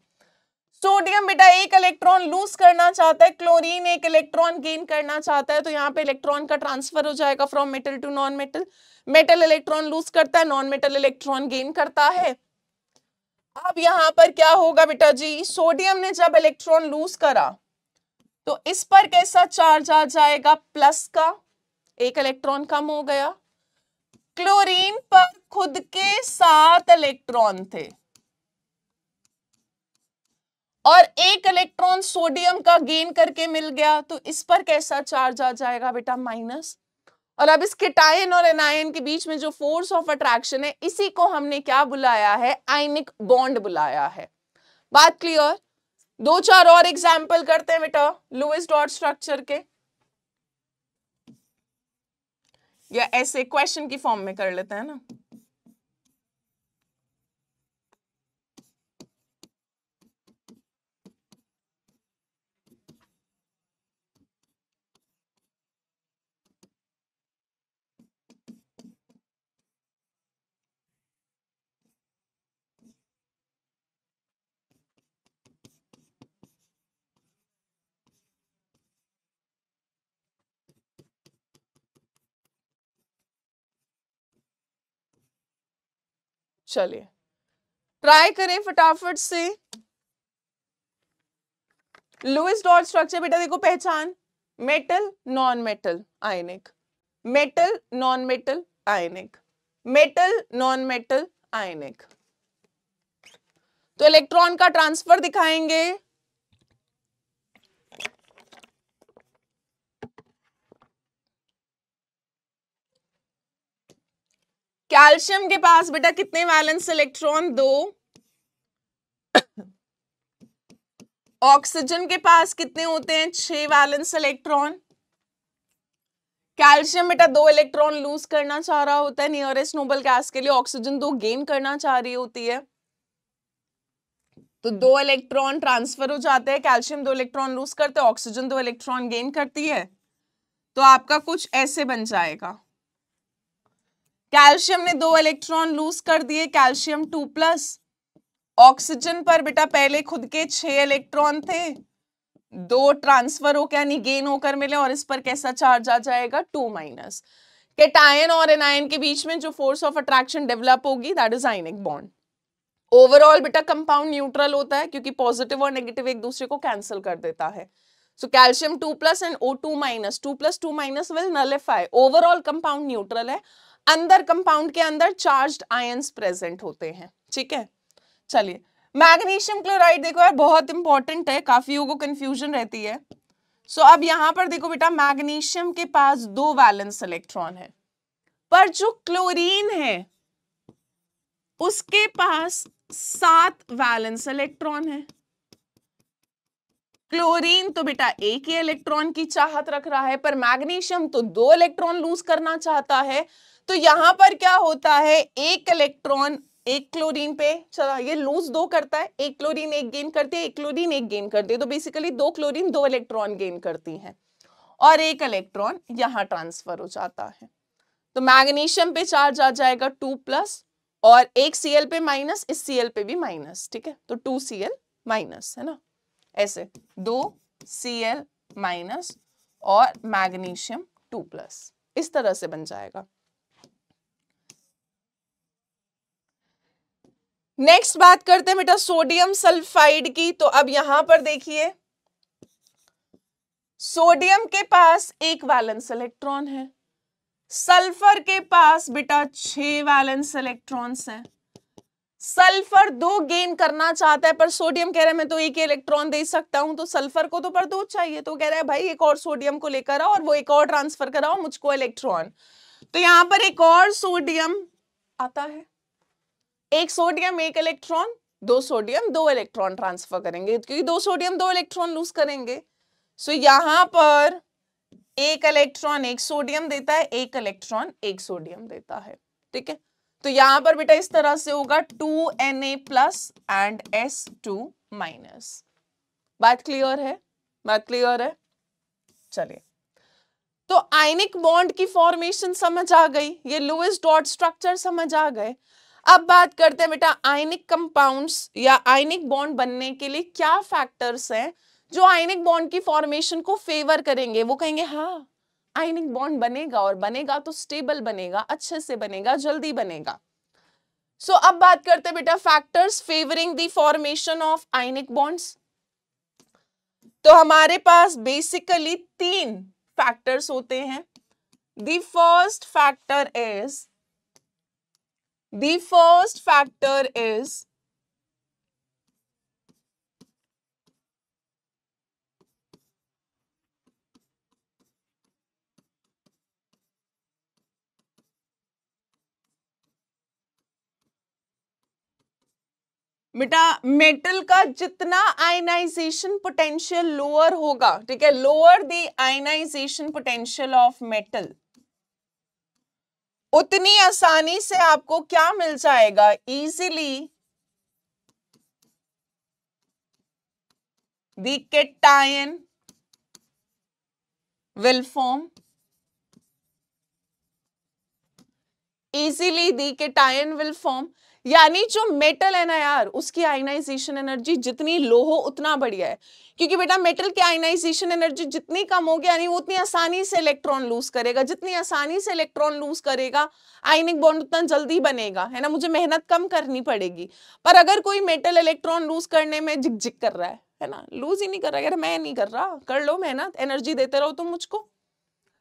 सोडियम बेटा एक इलेक्ट्रॉन लूज करना चाहता है क्लोरीन एक इलेक्ट्रॉन गेन करना चाहता है तो यहाँ पे इलेक्ट्रॉन का ट्रांसफर हो जाएगा from metal to non metal metal electron lose करता है नॉन मेटल इलेक्ट्रॉन गेन करता है अब यहां पर क्या होगा बेटा जी सोडियम ने जब इलेक्ट्रॉन लूज करा तो इस पर कैसा चार्ज आ जाएगा प्लस का एक इलेक्ट्रॉन कम हो गया क्लोरीन पर खुद के सात इलेक्ट्रॉन थे और एक इलेक्ट्रॉन सोडियम का गेन करके मिल गया तो इस पर कैसा चार्ज आ जाएगा बेटा माइनस और अब इस केटायन और एनायन के बीच में जो फोर्स ऑफ अट्रैक्शन है इसी को हमने क्या बुलाया है आइनिक बॉन्ड बुलाया है बात क्लियर दो चार और एग्जाम्पल करते हैं बेटा लुइस डॉट स्ट्रक्चर के या ऐसे क्वेश्चन की फॉर्म में कर लेते हैं ना चलिए ट्राई करें फटाफट से लुइस डॉट स्ट्रक्चर बेटा देखो पहचान metal non metal ionic metal non metal ionic metal non metal ionic तो इलेक्ट्रॉन का ट्रांसफर दिखाएंगे कैल्शियम के पास बेटा कितने वैलेंस इलेक्ट्रॉन दो ऑक्सीजन के पास कितने होते हैं छह वैलेंस इलेक्ट्रॉन कैल्शियम बेटा दो इलेक्ट्रॉन लूज करना चाह रहा होता है नियरेस्ट नोबल गैस के लिए ऑक्सीजन दो गेन करना चाह रही होती है तो दो इलेक्ट्रॉन ट्रांसफर हो जाते हैं कैल्शियम दो इलेक्ट्रॉन लूज करते हैं ऑक्सीजन दो इलेक्ट्रॉन गेन करती है तो आपका कुछ ऐसे बन जाएगा कैल्शियम ने दो इलेक्ट्रॉन लूज कर दिए कैल्शियम टू प्लस ऑक्सीजन पर बेटा पहले खुद के छह इलेक्ट्रॉन थे दो ट्रांसफर होकर यानी गेन होकर मिले और इस पर कैसा चार्ज आ जाएगा टू माइनस केटायन और एनायन के बीच में जो फोर्स ऑफ अट्रैक्शन डेवलप होगी that is ionic bond overall बेटा कंपाउंड न्यूट्रल होता है क्योंकि पॉजिटिव और नेगेटिव एक दूसरे को कैंसिल कर देता है so calcium two plus and O two minus two plus two minus will nullify overall compound neutral है अंदर कंपाउंड के अंदर चार्ज आयंस प्रेजेंट होते हैं ठीक है चलिए मैग्नीशियम क्लोराइड देखो यार बहुत इंपॉर्टेंट है काफी को कंफ्यूजन रहती है सो so, अब यहां पर देखो बेटा मैग्नीशियम के पास दो वैलेंस इलेक्ट्रॉन है पर जो क्लोरीन है उसके पास सात वैलेंस इलेक्ट्रॉन है क्लोरीन तो बेटा एक ही इलेक्ट्रॉन की चाहत रख रहा है पर मैग्नीशियम तो दो इलेक्ट्रॉन लूज करना चाहता है तो यहां पर क्या होता है एक इलेक्ट्रॉन एक क्लोरीन पे चला ये लूज दो करता है एक क्लोरीन एक गेन करती है एक क्लोरीन एक गेन करती है तो बेसिकली दो क्लोरीन दो इलेक्ट्रॉन गेन करती हैं और एक इलेक्ट्रॉन यहां ट्रांसफर हो जाता है तो मैग्नीशियम पे चार्ज आ जाएगा टू प्लस और एक सीएल पे माइनस इस सीएल पे भी माइनस ठीक है तो टू सी एल माइनस है ना ऐसे दो सी एल माइनस और मैग्नीशियम टू प्लस इस तरह से बन जाएगा नेक्स्ट बात करते हैं बेटा सोडियम सल्फाइड की तो अब यहां पर देखिए सोडियम के पास एक वैलेंस इलेक्ट्रॉन है सल्फर के पास बेटा छह वैलेंस इलेक्ट्रॉन्स हैं सल्फर दो गेन करना चाहता है पर सोडियम कह रहा है मैं तो एक इलेक्ट्रॉन दे सकता हूं तो सल्फर को तो पर दो चाहिए तो कह रहा है भाई एक और सोडियम को लेकर आओ और वो एक और ट्रांसफर कराओ मुझको इलेक्ट्रॉन तो यहां पर एक और सोडियम आता है एक सोडियम एक इलेक्ट्रॉन दो सोडियम दो इलेक्ट्रॉन ट्रांसफर करेंगे क्योंकि दो सोडियम दो इलेक्ट्रॉन लूज करेंगे सो यहां पर एक इलेक्ट्रॉन एक सोडियम देता है एक इलेक्ट्रॉन एक सोडियम देता है ठीक है तो यहां पर बेटा इस तरह से होगा two N A plus and S two minus बात क्लियर है बात क्लियर है चलिए तो आयनिक बॉन्ड की फॉर्मेशन समझ आ गई ये लुइस डॉट स्ट्रक्चर समझ आ गए अब बात करते हैं बेटा आयनिक कंपाउंड्स या आयनिक बॉन्ड बनने के लिए क्या फैक्टर्स हैं जो आयनिक बॉन्ड की फॉर्मेशन को फेवर करेंगे वो कहेंगे हाँ आयनिक बॉन्ड बनेगा और बनेगा तो स्टेबल बनेगा अच्छे से बनेगा जल्दी बनेगा सो so, अब बात करते हैं बेटा factors favouring the formation of ionic bonds तो हमारे पास बेसिकली तीन फैक्टर्स होते हैं the first factor is The first factor is बेटा मेटल का जितना आयनाइजेशन पोटेंशियल लोअर होगा ठीक है lower the ionization potential of metal उतनी आसानी से आपको क्या मिल जाएगा easily the cation will form easily the cation will form यानी जो मेटल है ना यार उसकी आयनाइजेशन एनर्जी जितनी लो हो उतना बढ़िया है क्योंकि बेटा मेटल की आयनाइजेशन एनर्जी जितनी कम होगी यानी वो उतनी आसानी से इलेक्ट्रॉन लूज करेगा जितनी आसानी से इलेक्ट्रॉन लूज करेगा आयनिक बॉन्ड उतना जल्दी बनेगा है ना मुझे मेहनत कम करनी पड़ेगी पर अगर कोई मेटल इलेक्ट्रॉन लूज करने में झिकझिक कर रहा है है ना लूज ही नहीं कर रहा यार मैं नहीं कर रहा कर लो मेहनत एनर्जी देते रहो तुम मुझको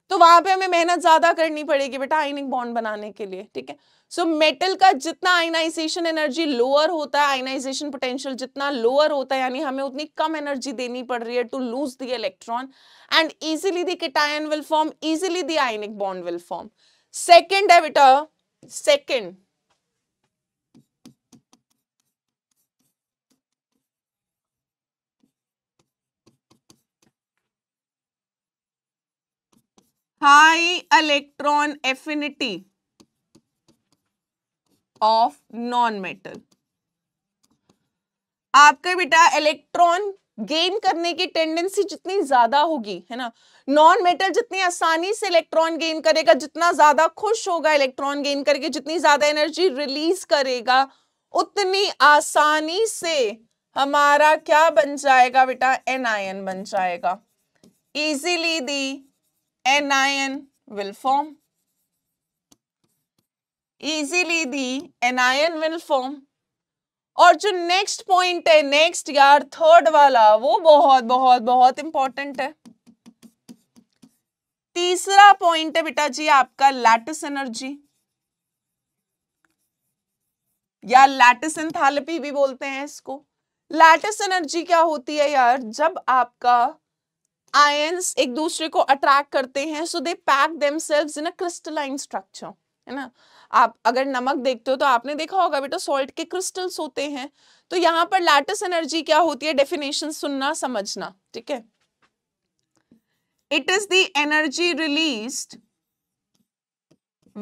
तो वहां पे हमें मेहनत ज्यादा करनी पड़ेगी बेटा आयनिक बॉन्ड बनाने के लिए ठीक है सो so, मेटल का जितना आयनाइजेशन एनर्जी लोअर होता है आयनाइजेशन पोटेंशियल जितना लोअर होता है यानी हमें उतनी कम एनर्जी देनी पड़ रही है to lose the electron and easily the cation will form easily the ionic bond will form second है बेटा second high electron affinity of non metal आपके बेटा इलेक्ट्रॉन गेन करने की टेंडेंसी जितनी ज्यादा होगी है ना नॉन मेटल जितनी आसानी से इलेक्ट्रॉन गेन करेगा जितना ज्यादा खुश होगा इलेक्ट्रॉन गेन करके जितनी ज्यादा एनर्जी रिलीज करेगा उतनी आसानी से हमारा क्या बन जाएगा बेटा एनायन बन जाएगा easily the anion will form easily the anion will form और जो नेक्स्ट पॉइंट है नेक्स्ट यार थर्ड वाला वो बहुत बहुत बहुत इंपॉर्टेंट है तीसरा पॉइंट है बेटा जी आपका लैटिस एनर्जी या लैटिस एंथैल्पी भी बोलते हैं इसको लैटिस एनर्जी क्या होती है यार जब आपका आयंस एक दूसरे को अट्रैक्ट करते हैं so they pack them in a crystalline structure है ना आप अगर नमक देखते हो तो आपने देखा होगा बेटा सॉल्ट के क्रिस्टल्स होते हैं तो यहाँ पर लैटिस एनर्जी क्या होती है डेफिनेशन सुनना समझना ठीक है it is the energy released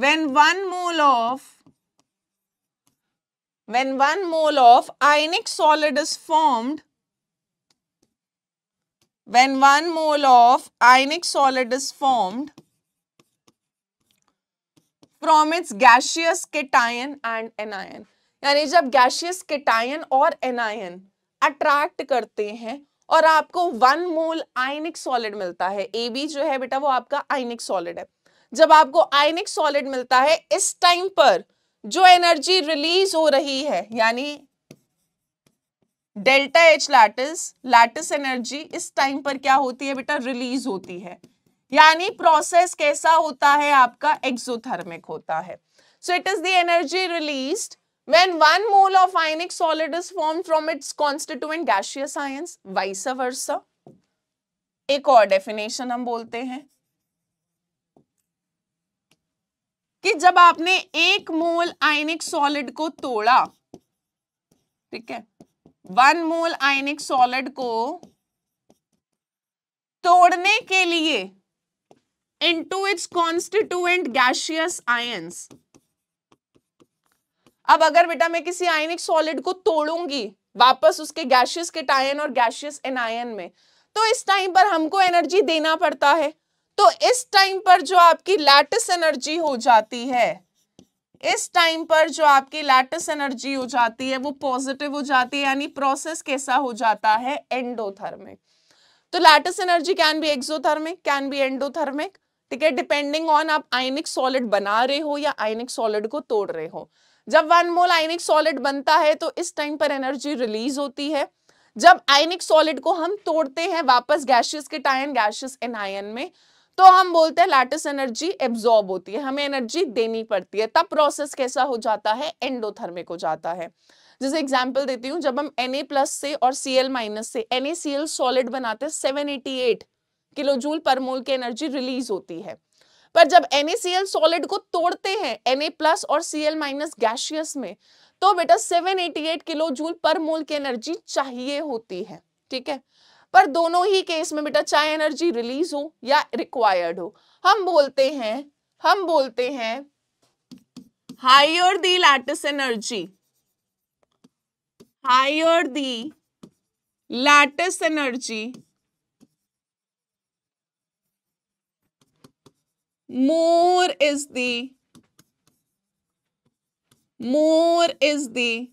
when one mole of when one mole of ionic solid is formed when one mole of ionic solid is formed its gaseous cation and anion यानी जब gaseous cation और anion attract करते हैं और आपको one mole आयनिक solid मिलता है A B जो है बेटा वो आपका आयनिक सॉलिड है जब आपको आयनिक सॉलिड मिलता है इस टाइम पर जो एनर्जी रिलीज हो रही है यानी delta H lattice lattice energy इस टाइम पर क्या होती है बेटा रिलीज होती है यानी प्रोसेस कैसा होता है आपका एक्सोथर्मिक होता है so it is the energy released when one mole of ionic solid is form from its constituent gaseous ions vice versa एक और डेफिनेशन हम बोलते हैं कि जब आपने एक मोल आयनिक सॉलिड को तोड़ा ठीक है वन मोल आयनिक सॉलिड को तोड़ने के लिए into its constituent gaseous ions. अब अगर बेटा मैं किसी आयनिक सॉलिड को तोड़ूंगी वापस उसके गैशियस के टायन और गैशियस एनायन में तो इस टाइम पर हमको एनर्जी देना पड़ता है तो इस टाइम पर जो आपकी लैटिस एनर्जी हो जाती है इस टाइम पर जो आपकी लैटिस एनर्जी हो जाती है वो पॉजिटिव हो जाती है यानी प्रोसेस कैसा हो जाता है एंडोथर्मिक तो lattice energy can be exothermic can be endothermic ठीक है डिपेंडिंग ऑन आप आयनिक सॉलिड बना रहे हो या आयनिक सॉलिड को तोड़ रहे हो जब वन मोल आयनिक सॉलिड बनता है तो इस टाइम पर एनर्जी रिलीज होती है जब आयनिक सॉलिड को हम तोड़ते हैं वापस गैशियस के टायन गैशियस आयन में तो हम बोलते हैं लैटिस एनर्जी एब्जॉर्ब होती है हमें एनर्जी देनी पड़ती है तब प्रोसेस कैसा हो जाता है एंडोथर्मिक हो जाता है जैसे एग्जाम्पल देती हूँ जब हम Na प्लस से और Cl माइनस से NaCl सॉलिड बनाते हैं किलोजूल पर मोल की एनर्जी रिलीज होती है पर जब NaCl सॉलिड को तोड़ते हैं Na प्लस और Cl माइनस गैशियस में तो बेटा 788 किलो जूल पर मोल की एनर्जी चाहिए होती है ठीक है पर दोनों ही केस में बेटा चाहे एनर्जी रिलीज हो या रिक्वायर्ड हो हम बोलते हैं हम बोलते हैं higher the lattice energy higher the lattice energy more is the more is the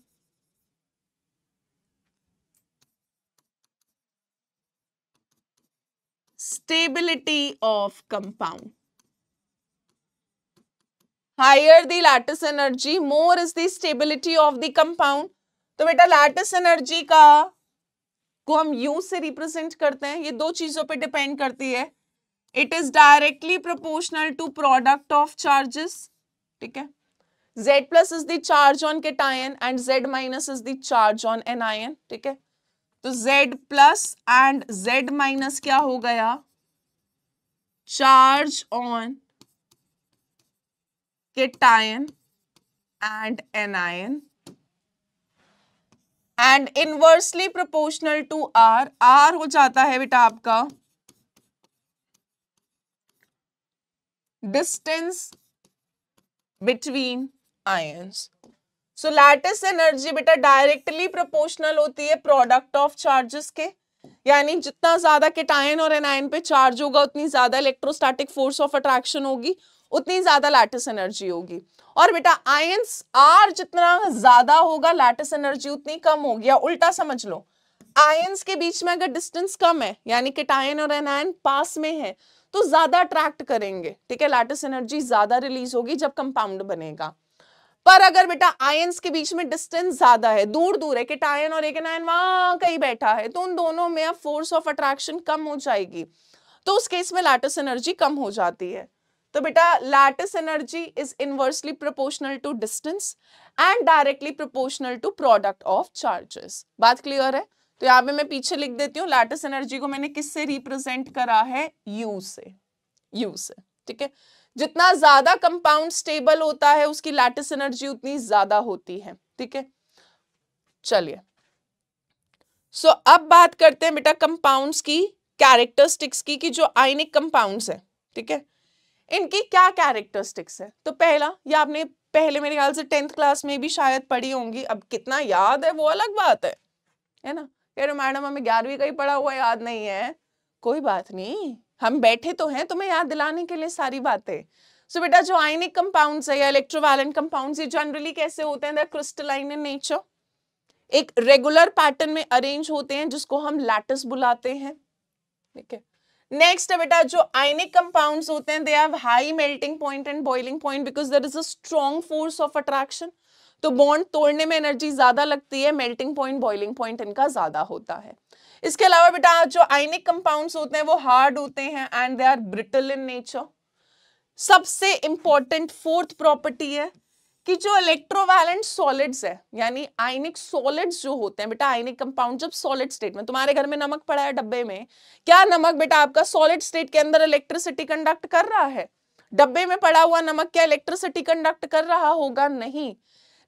stability of compound higher the lattice energy more is the stability of the compound तो बेटा लैटिस एनर्जी का को हम यू से represent करते हैं ये दो चीजों पे डिपेंड करती है it is directly proportional to product of charges ठीक है z plus is the charge on cation and z minus is the charge on anion ठीक है तो z plus and z minus क्या हो गया charge on and anion and inversely proportional to r r हो जाता है बेटा आपका distance between ions so lattice energy बेटा डायरेक्टली प्रोपोर्शनल होती है प्रोडक्ट ऑफ चार्जेस के यानी जितना ज्यादा किटायन और एनायन पे चार्ज होगा उतनी ज्यादा इलेक्ट्रोस्टैटिक फोर्स ऑफ अट्रैक्शन होगी उतनी ज्यादा लैटिस एनर्जी होगी और बेटा आयंस आर जितना ज्यादा होगा लैटिस एनर्जी उतनी कम होगी या उल्टा समझ लो आयंस के बीच में अगर डिस्टेंस कम है यानी किटायन और एनायन पास में है तो ज्यादा अट्रैक्ट करेंगे ठीक है लैटिस एनर्जी ज्यादा रिलीज होगी जब कंपाउंड बनेगा पर अगर बेटा आयंस के बीच में डिस्टेंस ज्यादा है दूर दूर है किटायन और एक नायन वहां कहीं बैठा है तो उन दोनों में अब फोर्स ऑफ अट्रैक्शन कम हो जाएगी तो उस केस में लैटिस एनर्जी कम हो जाती है तो बेटा lattice energy is inversely proportional to distance and directly proportional to product of charges बात क्लियर है तो यहाँ पे मैं पीछे लिख देती हूँ लैटिस एनर्जी को मैंने किससे रिप्रेजेंट करा है यू से यू से ठीक है जितना ज्यादा कंपाउंड स्टेबल होता है उसकी लैटिस एनर्जी उतनी ज्यादा होती है ठीक है चलिए सो so, अब बात करते हैं बेटा कंपाउंड्स की कैरेक्टरिस्टिक्स की कि जो आयनिक कंपाउंड्स है ठीक है इनकी क्या कैरेक्टरिस्टिक्स है तो पहला या आपने पहले मेरे ख्याल से टेंथ क्लास में भी शायद पढ़ी होंगी अब कितना याद है वो अलग बात है है ना कह रहे मैडम हमें ग्यारहवीं का ही पढ़ा हुआ याद नहीं है कोई बात नहीं हम बैठे तो हैं तुम्हें याद दिलाने के लिए सारी बातें सो बेटा जो आयनिक कंपाउंड्स है या इलेक्ट्रोवायलेंट कंपाउंड्स ये जनरली कैसे होते हैं क्रिस्टलाइन इन नेचर एक रेगुलर पैटर्न में अरेंज होते हैं जिसको हम लैटिस बुलाते हैं ठीक है नेक्स्ट है बेटा जो आयनिक कंपाउंड्स होते हैं they have high melting point and boiling point because there is a strong force of attraction तो बॉन्ड तोड़ने में एनर्जी ज़्यादा लगती है मेल्टिंग पॉइंट बॉइलिंग पॉइंट इनका ज़्यादा होता है इसके अलावा बेटा जो आइनिक कंपाउंड्स होते हैं वो हार्ड होते हैं and they are brittle in nature सबसे इंपॉर्टेंट फोर्थ प्रॉपर्टी है कि जो इलेक्ट्रोवैलेंट सॉलिड्स है यानी आइनिक सॉलिड्स जो होते हैं बेटा आइनिक कंपाउंड जब सॉलिड स्टेट में तुम्हारे घर में नमक पड़ा है डब्बे में क्या नमक बेटा आपका सॉलिड स्टेट के अंदर इलेक्ट्रिसिटी कंडक्ट कर रहा है डब्बे में पड़ा हुआ नमक क्या इलेक्ट्रिसिटी कंडक्ट कर रहा होगा नहीं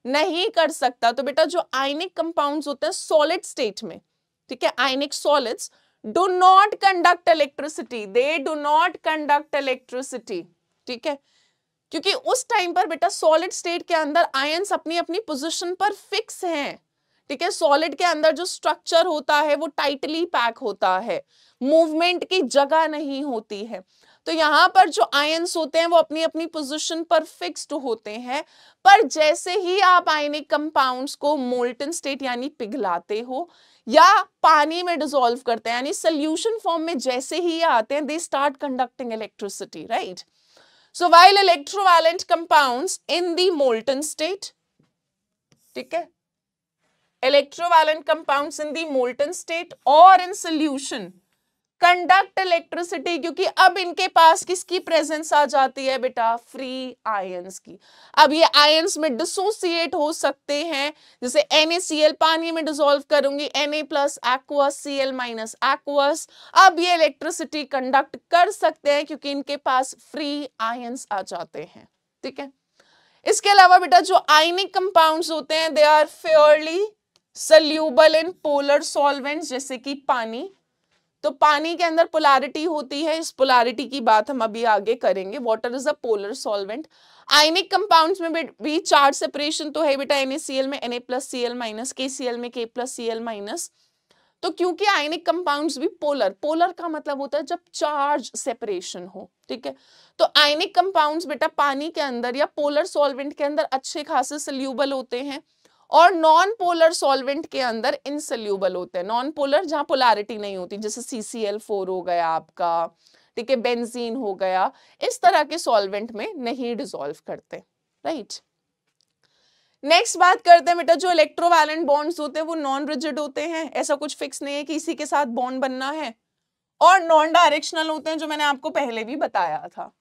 नहीं कर सकता तो बेटा जो आयनिक कंपाउंड्स होते हैं सॉलिड स्टेट में ठीक है ionic solids do not conduct electricity they do not conduct electricity ठीक है क्योंकि उस टाइम पर बेटा सॉलिड स्टेट के अंदर आयंस अपनी अपनी पोजिशन पर फिक्स हैं ठीक है सॉलिड के अंदर जो स्ट्रक्चर होता है वो टाइटली पैक होता है मूवमेंट की जगह नहीं होती है तो यहाँ पर जो आयंस होते हैं वो अपनी अपनी पोजिशन पर फिक्सड होते हैं पर जैसे ही आप आयनिक कंपाउंड्स को मोल्टन स्टेट यानी पिघलाते हो या पानी में डिजोल्व करते हैं यानी सोल्यूशन फॉर्म में जैसे ही आते हैं they start conducting electricity right so while electrovalent compound in the molten state ठीक है electrovalent compound in the molten state और इन सोल्यूशन कंडक्ट इलेक्ट्रिसिटी क्योंकि अब इनके पास किसकी प्रेजेंस आ जाती है बेटा फ्री आयंस की अब ये आयंस में डिसोसिएट हो सकते हैं जैसे NaCl पानी में डिसोल्व करूंगी Na plus aqueous C L minus aqueous अब ये इलेक्ट्रिसिटी कंडक्ट कर सकते हैं क्योंकि इनके पास फ्री आयंस आ जाते हैं ठीक है इसके अलावा बेटा जो आयनिक कंपाउंड होते हैं they are fairly soluble in polar solvents जैसे कि पानी तो पानी के अंदर पोलारिटी होती है इस पोलारिटी की बात हम अभी आगे करेंगे water is a polar solvent ionic compounds में भी चार्ज सेपरेशन तो है बेटा एन में N plus C L minus के सी एल में के प्लस सी एल माइनस तो क्योंकि आयनिक कंपाउंड्स भी पोलर पोलर का मतलब होता है जब चार्ज सेपरेशन हो ठीक है तो आयनिक कंपाउंड्स बेटा पानी के अंदर या पोलर सॉल्वेंट के अंदर अच्छे खासे सल्यूबल होते हैं और नॉन पोलर सॉल्वेंट के अंदर इनसल्यूबल होते हैं नॉन पोलर जहां पोलैरिटी नहीं होती जैसे सी सी एल फोर हो गया आपका ठीक है बेंजीन हो गया इस तरह के सॉल्वेंट में नहीं डिजोल्व करते राइट नेक्स्ट बात करते हैं बेटा जो इलेक्ट्रोवैलेंट बॉन्ड्स होते हैं वो नॉन रिजिड होते हैं ऐसा कुछ फिक्स नहीं है कि इसी के साथ बॉन्ड बनना है और नॉन डायरेक्शनल होते हैं जो मैंने आपको पहले भी बताया था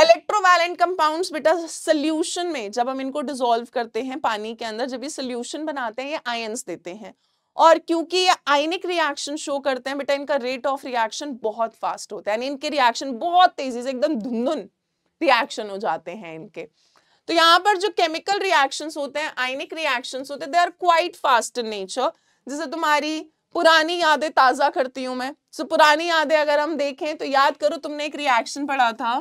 इलेक्ट्रोवैलेंट कंपाउंड्स बेटा सोल्यूशन में जब हम इनको डिजोल्व करते हैं पानी के अंदर जब ये सोल्यूशन बनाते हैं ये आयंस देते हैं और क्योंकि ये आयनिक रिएक्शन शो करते हैं बेटा इनका रेट ऑफ रिएक्शन बहुत फास्ट होता है यानी इनके रिएक्शन बहुत तेजी से एकदम धुन रिएक्शन हो जाते हैं इनके तो यहाँ पर जो केमिकल रिएक्शन होते हैं आयनिक रिएक्शन होते हैं they are quite fast in nature जैसे तुम्हारी पुरानी यादें ताजा करती हूँ मैं सो पुरानी यादें अगर हम देखें तो याद करो तुमने एक रिएक्शन पढ़ा था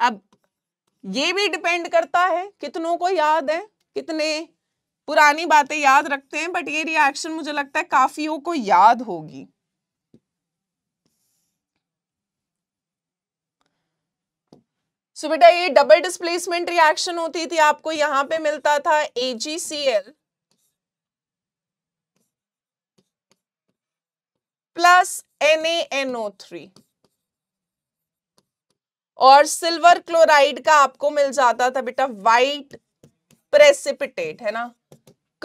अब ये भी डिपेंड करता है कितनों को याद है कितने पुरानी बातें याद रखते हैं बट ये रिएक्शन मुझे लगता है काफियों को याद होगी सो बेटा ये डबल डिस्प्लेसमेंट रिएक्शन होती थी आपको यहां पे मिलता था AgCl plus N O three और सिल्वर क्लोराइड का आपको मिल जाता था बेटा वाइट प्रेसिपिटेट है ना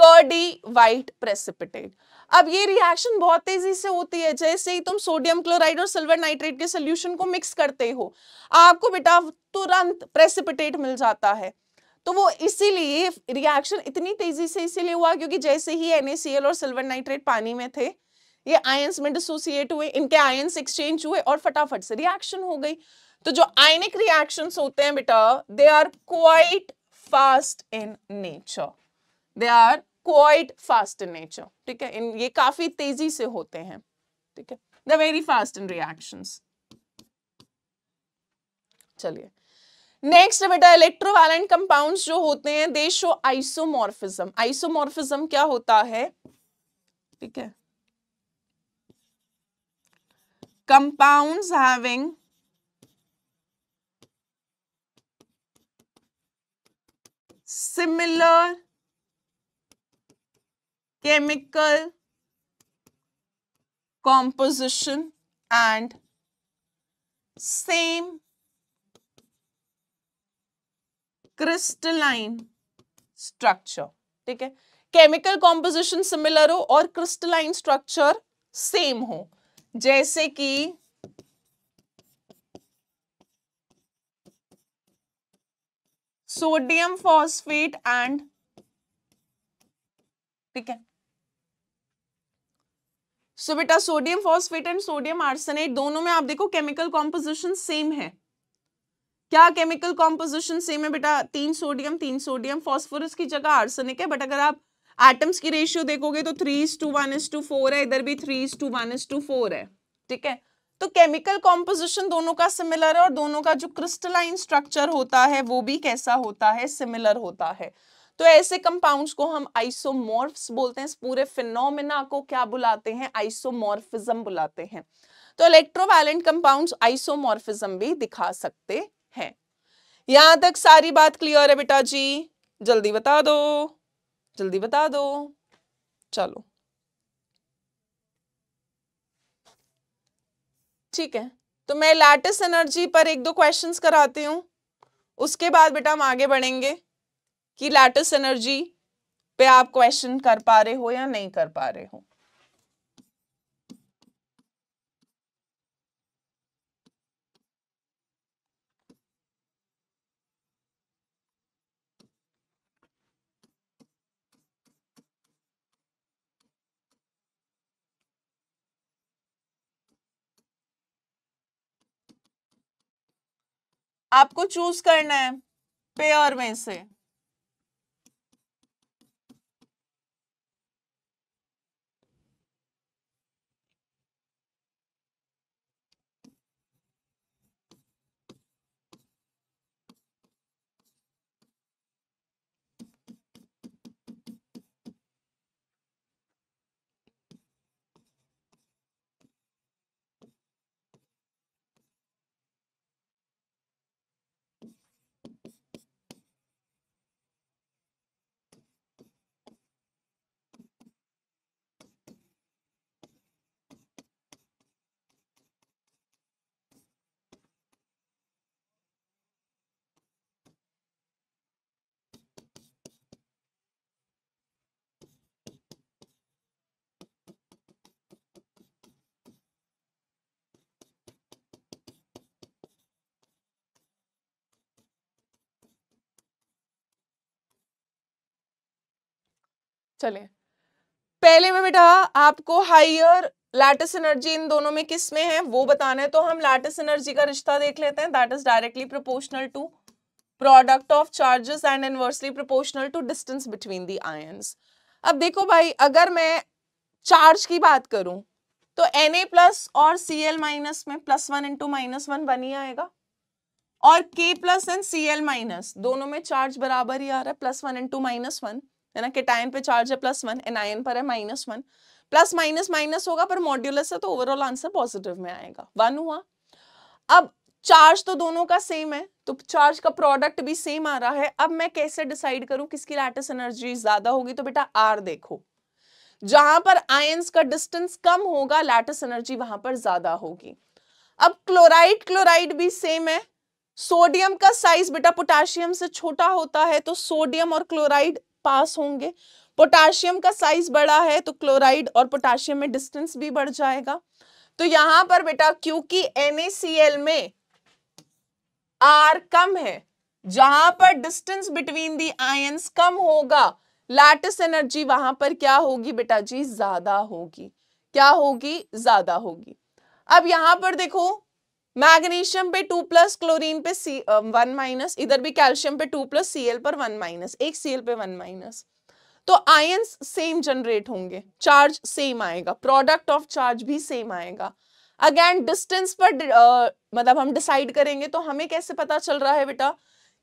कर्डी वाइट प्रेसिपिटेट अब ये रिएक्शन बहुत तेजी से होती है जैसे ही तुम सोडियम क्लोराइड और सिल्वर नाइट्रेट के सोल्यूशन को मिक्स करते हो आपको बेटा तुरंत प्रेसिपिटेट मिल जाता है तो वो इसीलिए रिएक्शन इतनी तेजी से इसीलिए हुआ क्योंकि जैसे ही NaCl और सिल्वर नाइट्रेट पानी में थे ये आयंस में डिसोसिएट हुए इनके आयंस एक्सचेंज हुए और फटाफट से रिएक्शन हो गई तो जो आयनिक रिएक्शन होते हैं बेटा they are quite fast in nature they are quite fast in nature ठीक है इन ये काफी तेजी से होते हैं ठीक है the very fast in reaction चलिए नेक्स्ट बेटा इलेक्ट्रोवैलेंट कंपाउंड्स जो होते हैं दे शो आइसोमॉर्फिज्म आइसोमॉर्फिज्म क्या होता है ठीक है compounds having similar chemical composition and same crystalline structure ठीक है केमिकल कॉम्पोजिशन सिमिलर हो और क्रिस्टलाइन स्ट्रक्चर सेम हो जैसे कि सोडियम फॉस्फेट एंड ठीक है सो बेटा sodium phosphate and sodium arsenate दोनों में आप देखो केमिकल कॉम्पोजिशन सेम है क्या केमिकल कॉम्पोजिशन सेम है बेटा तीन सोडियम तीन सोडियम फॉस्फोरस की जगह आर्सेनिक है बट अगर आप एटम्स की रेशियो देखोगे तो three is to one is to four है इधर भी three is to one is to four है ठीक है तो केमिकल कॉम्पोजिशन दोनों का सिमिलर है और दोनों का जो क्रिस्टलाइन स्ट्रक्चर होता है वो भी कैसा होता है सिमिलर होता है तो ऐसे कंपाउंड्स को हम आइसोमोर्फ्स बोलते हैं पूरे फिनोमिना को क्या बुलाते हैं आइसोमोर्फिज्म बुलाते हैं तो इलेक्ट्रोवैलेंट कंपाउंड्स आइसोमोर्फिज्म भी दिखा सकते हैं यहां तक सारी बात क्लियर है बेटा जी जल्दी बता दो जल्दी बता दो चलो ठीक है तो मैं लैटिस एनर्जी पर एक दो क्वेश्चंस कराती हूँ उसके बाद बेटा हम आगे बढ़ेंगे कि लैटिस एनर्जी पे आप क्वेश्चन कर पा रहे हो या नहीं कर पा रहे हो आपको चूज करना है पेयर में से चलें पहले में बेटा आपको हाइयर लैटिस एनर्जी इन दोनों में किस में है वो बताना है तो हम लैटिस एनर्जी का रिश्ता देख लेते हैं that is directly proportional to product of charges and inversely proportional to distance between the ions अब देखो भाई अगर मैं चार्ज की बात करूं तो Na प्लस और Cl माइनस में plus one into minus one बन ही आएगा और K plus and Cl minus दोनों में चार्ज बराबर ही आ रहा है plus one into minus one है ना केटायन पे चार्ज है प्लस वन एन एनायन पर है minus one plus minus minus होगा पर मॉड्यूलस है तो ओवरऑल आंसर पॉजिटिव में आएगा वन हुआ अब चार्ज तो दोनों का सेम है तो चार्ज का प्रोडक्ट भी सेम आ रहा है अब मैं कैसे डिसाइड करूं किसकी लैटिस एनर्जी ज्यादा होगी तो बेटा आर देखो जहां पर आयंस का डिस्टेंस कम होगा लैटिस एनर्जी वहां पर ज्यादा होगी अब क्लोराइड क्लोराइड भी सेम है सोडियम का साइज बेटा पोटेशियम से छोटा होता है तो सोडियम और क्लोराइड पास होंगे पोटाशियम का साइज बड़ा है तो क्लोराइड और पोटाशियम में डिस्टेंस भी बढ़ जाएगा तो यहां पर बेटा क्योंकि NaCl में R कम है जहां पर डिस्टेंस बिटवीन दी आयंस कम होगा लैटिस एनर्जी वहां पर क्या होगी बेटा जी ज्यादा होगी क्या होगी ज्यादा होगी अब यहां पर देखो मैग्नीशियम पे टू प्लस क्लोरीन पे सी वन माइनस इधर भी कैल्शियम पे टू प्लस सी पर वन माइनस एक सी पे वन माइनस तो आयन सेम जनरेट होंगे चार्ज सेम आएगा प्रोडक्ट ऑफ चार्ज भी सेम आएगा अगेन डिस्टेंस पर uh, मतलब हम डिसाइड करेंगे तो हमें कैसे पता चल रहा है बेटा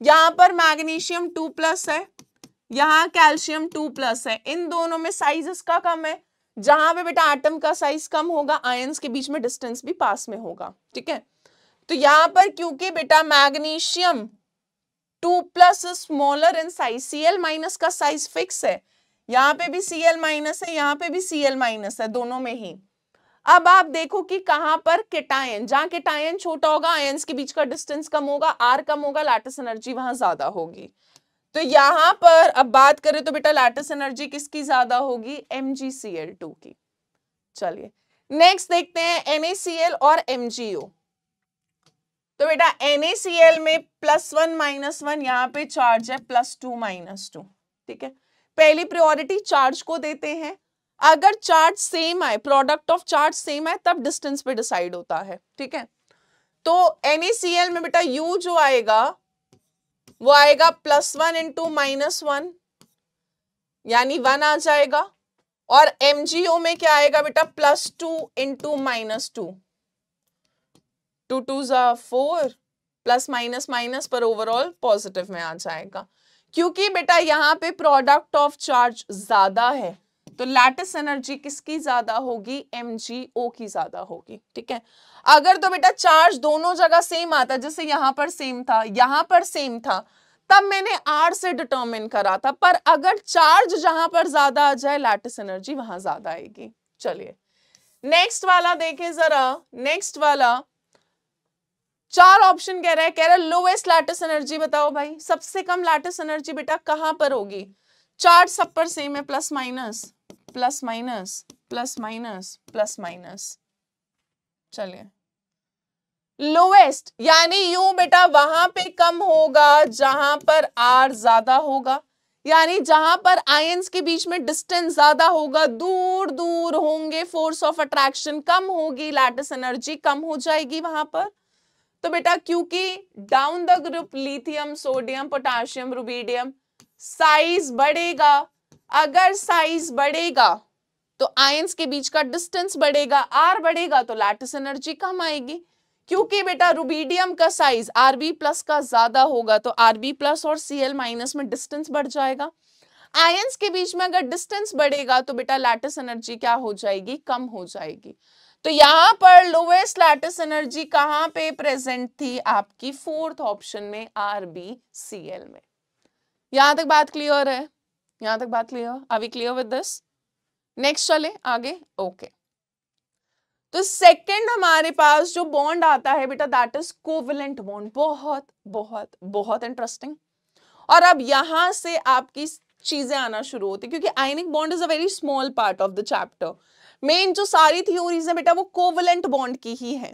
यहाँ पर मैग्नीशियम टू प्लस है यहाँ कैल्शियम टू प्लस है इन दोनों में साइज इसका कम है जहां पे बेटा एटम का साइज कम होगा आयन्स के बीच में डिस्टेंस भी पास में होगा ठीक है तो यहां पर क्योंकि बेटा magnesium two plus smaller in size C L minus का साइज फिक्स है यहाँ पे भी सी एल माइनस है यहाँ पे भी सी एल माइनस है दोनों में ही अब आप देखो कि कहां पर केटायन जहां केटायन छोटा होगा आयंस के बीच का डिस्टेंस कम होगा आर कम होगा लैटिस एनर्जी वहां ज्यादा होगी तो यहां पर अब बात करें तो बेटा लैटिस एनर्जी किसकी ज्यादा होगी एम की चलिए नेक्स्ट देखते हैं एन और एम तो बेटा NaCl में प्लस वन माइनस वन यहाँ पे चार्ज है प्लस टू माइनस टू ठीक है पहली प्रायोरिटी चार्ज को देते हैं अगर चार्ज सेम आए प्रोडक्ट ऑफ चार्ज सेम आए तब डिस्टेंस पे डिसाइड होता है ठीक है तो NaCl में बेटा U जो आएगा वो आएगा plus one into minus one यानी वन आ जाएगा और MgO में क्या आएगा बेटा plus two into minus two two two ज़ा फोर प्लस माइनस माइनस पर ओवरऑल पॉजिटिव में आ जाएगा क्योंकि बेटा यहाँ पे प्रोडक्ट ऑफ चार्ज ज़्यादा है तो लैटिस एनर्जी किसकी ज्यादा होगी एम की ज्यादा होगी ठीक है अगर तो बेटा चार्ज दोनों जगह सेम आता जैसे यहां पर सेम था यहां पर सेम था तब मैंने आर से डिटर्मिन करा था पर अगर चार्ज जहां पर ज्यादा आ जाए लैटिस एनर्जी वहां ज्यादा आएगी चलिए नेक्स्ट वाला देखें जरा नेक्स्ट वाला चार ऑप्शन कह रहा है कह रहा है लोवेस्ट लैटिस एनर्जी बताओ भाई सबसे कम लैटिस एनर्जी बेटा कहां पर होगी चार सब पर सेम है plus minus plus minus plus minus plus minus चलिए लोवेस्ट यानी यू बेटा वहां पे कम होगा जहां पर आर ज्यादा होगा यानी जहां पर आयंस के बीच में डिस्टेंस ज्यादा होगा दूर दूर होंगे फोर्स ऑफ अट्रैक्शन कम होगी लैटिस एनर्जी कम हो जाएगी वहां पर तो बेटा क्योंकि down the group lithium sodium potassium rubidium size बढ़ेगा अगर साइज बढ़ेगा तो आयंस के बीच का डिस्टेंस बढ़ेगा आर बढ़ेगा तो लैटिस एनर्जी कम आएगी क्योंकि बेटा रुबीडियम का साइज आरबी प्लस का ज्यादा होगा तो आरबी प्लस और सीएल माइनस में डिस्टेंस बढ़ जाएगा आयंस के बीच में अगर डिस्टेंस बढ़ेगा तो बेटा लैटिस एनर्जी क्या हो जाएगी कम हो जाएगी तो यहां पर लोवेस्ट लैटिस एनर्जी कहाँ पे प्रेजेंट थी आपकी फोर्थ ऑप्शन में आर बी सी एल में यहां तक बात क्लियर है यहां तक बात clear are we clear with this next चले आगे ओके okay. तो सेकंड हमारे पास जो बॉन्ड आता है बेटा दैट इज कोविलेंट बॉन्ड बहुत बहुत बहुत इंटरेस्टिंग और अब यहां से आपकी चीजें आना शुरू होती क्योंकि ionic bond is a very small part of the chapter main जो सारी थियोरीज है बेटा वो कोवलेंट बॉन्ड की ही है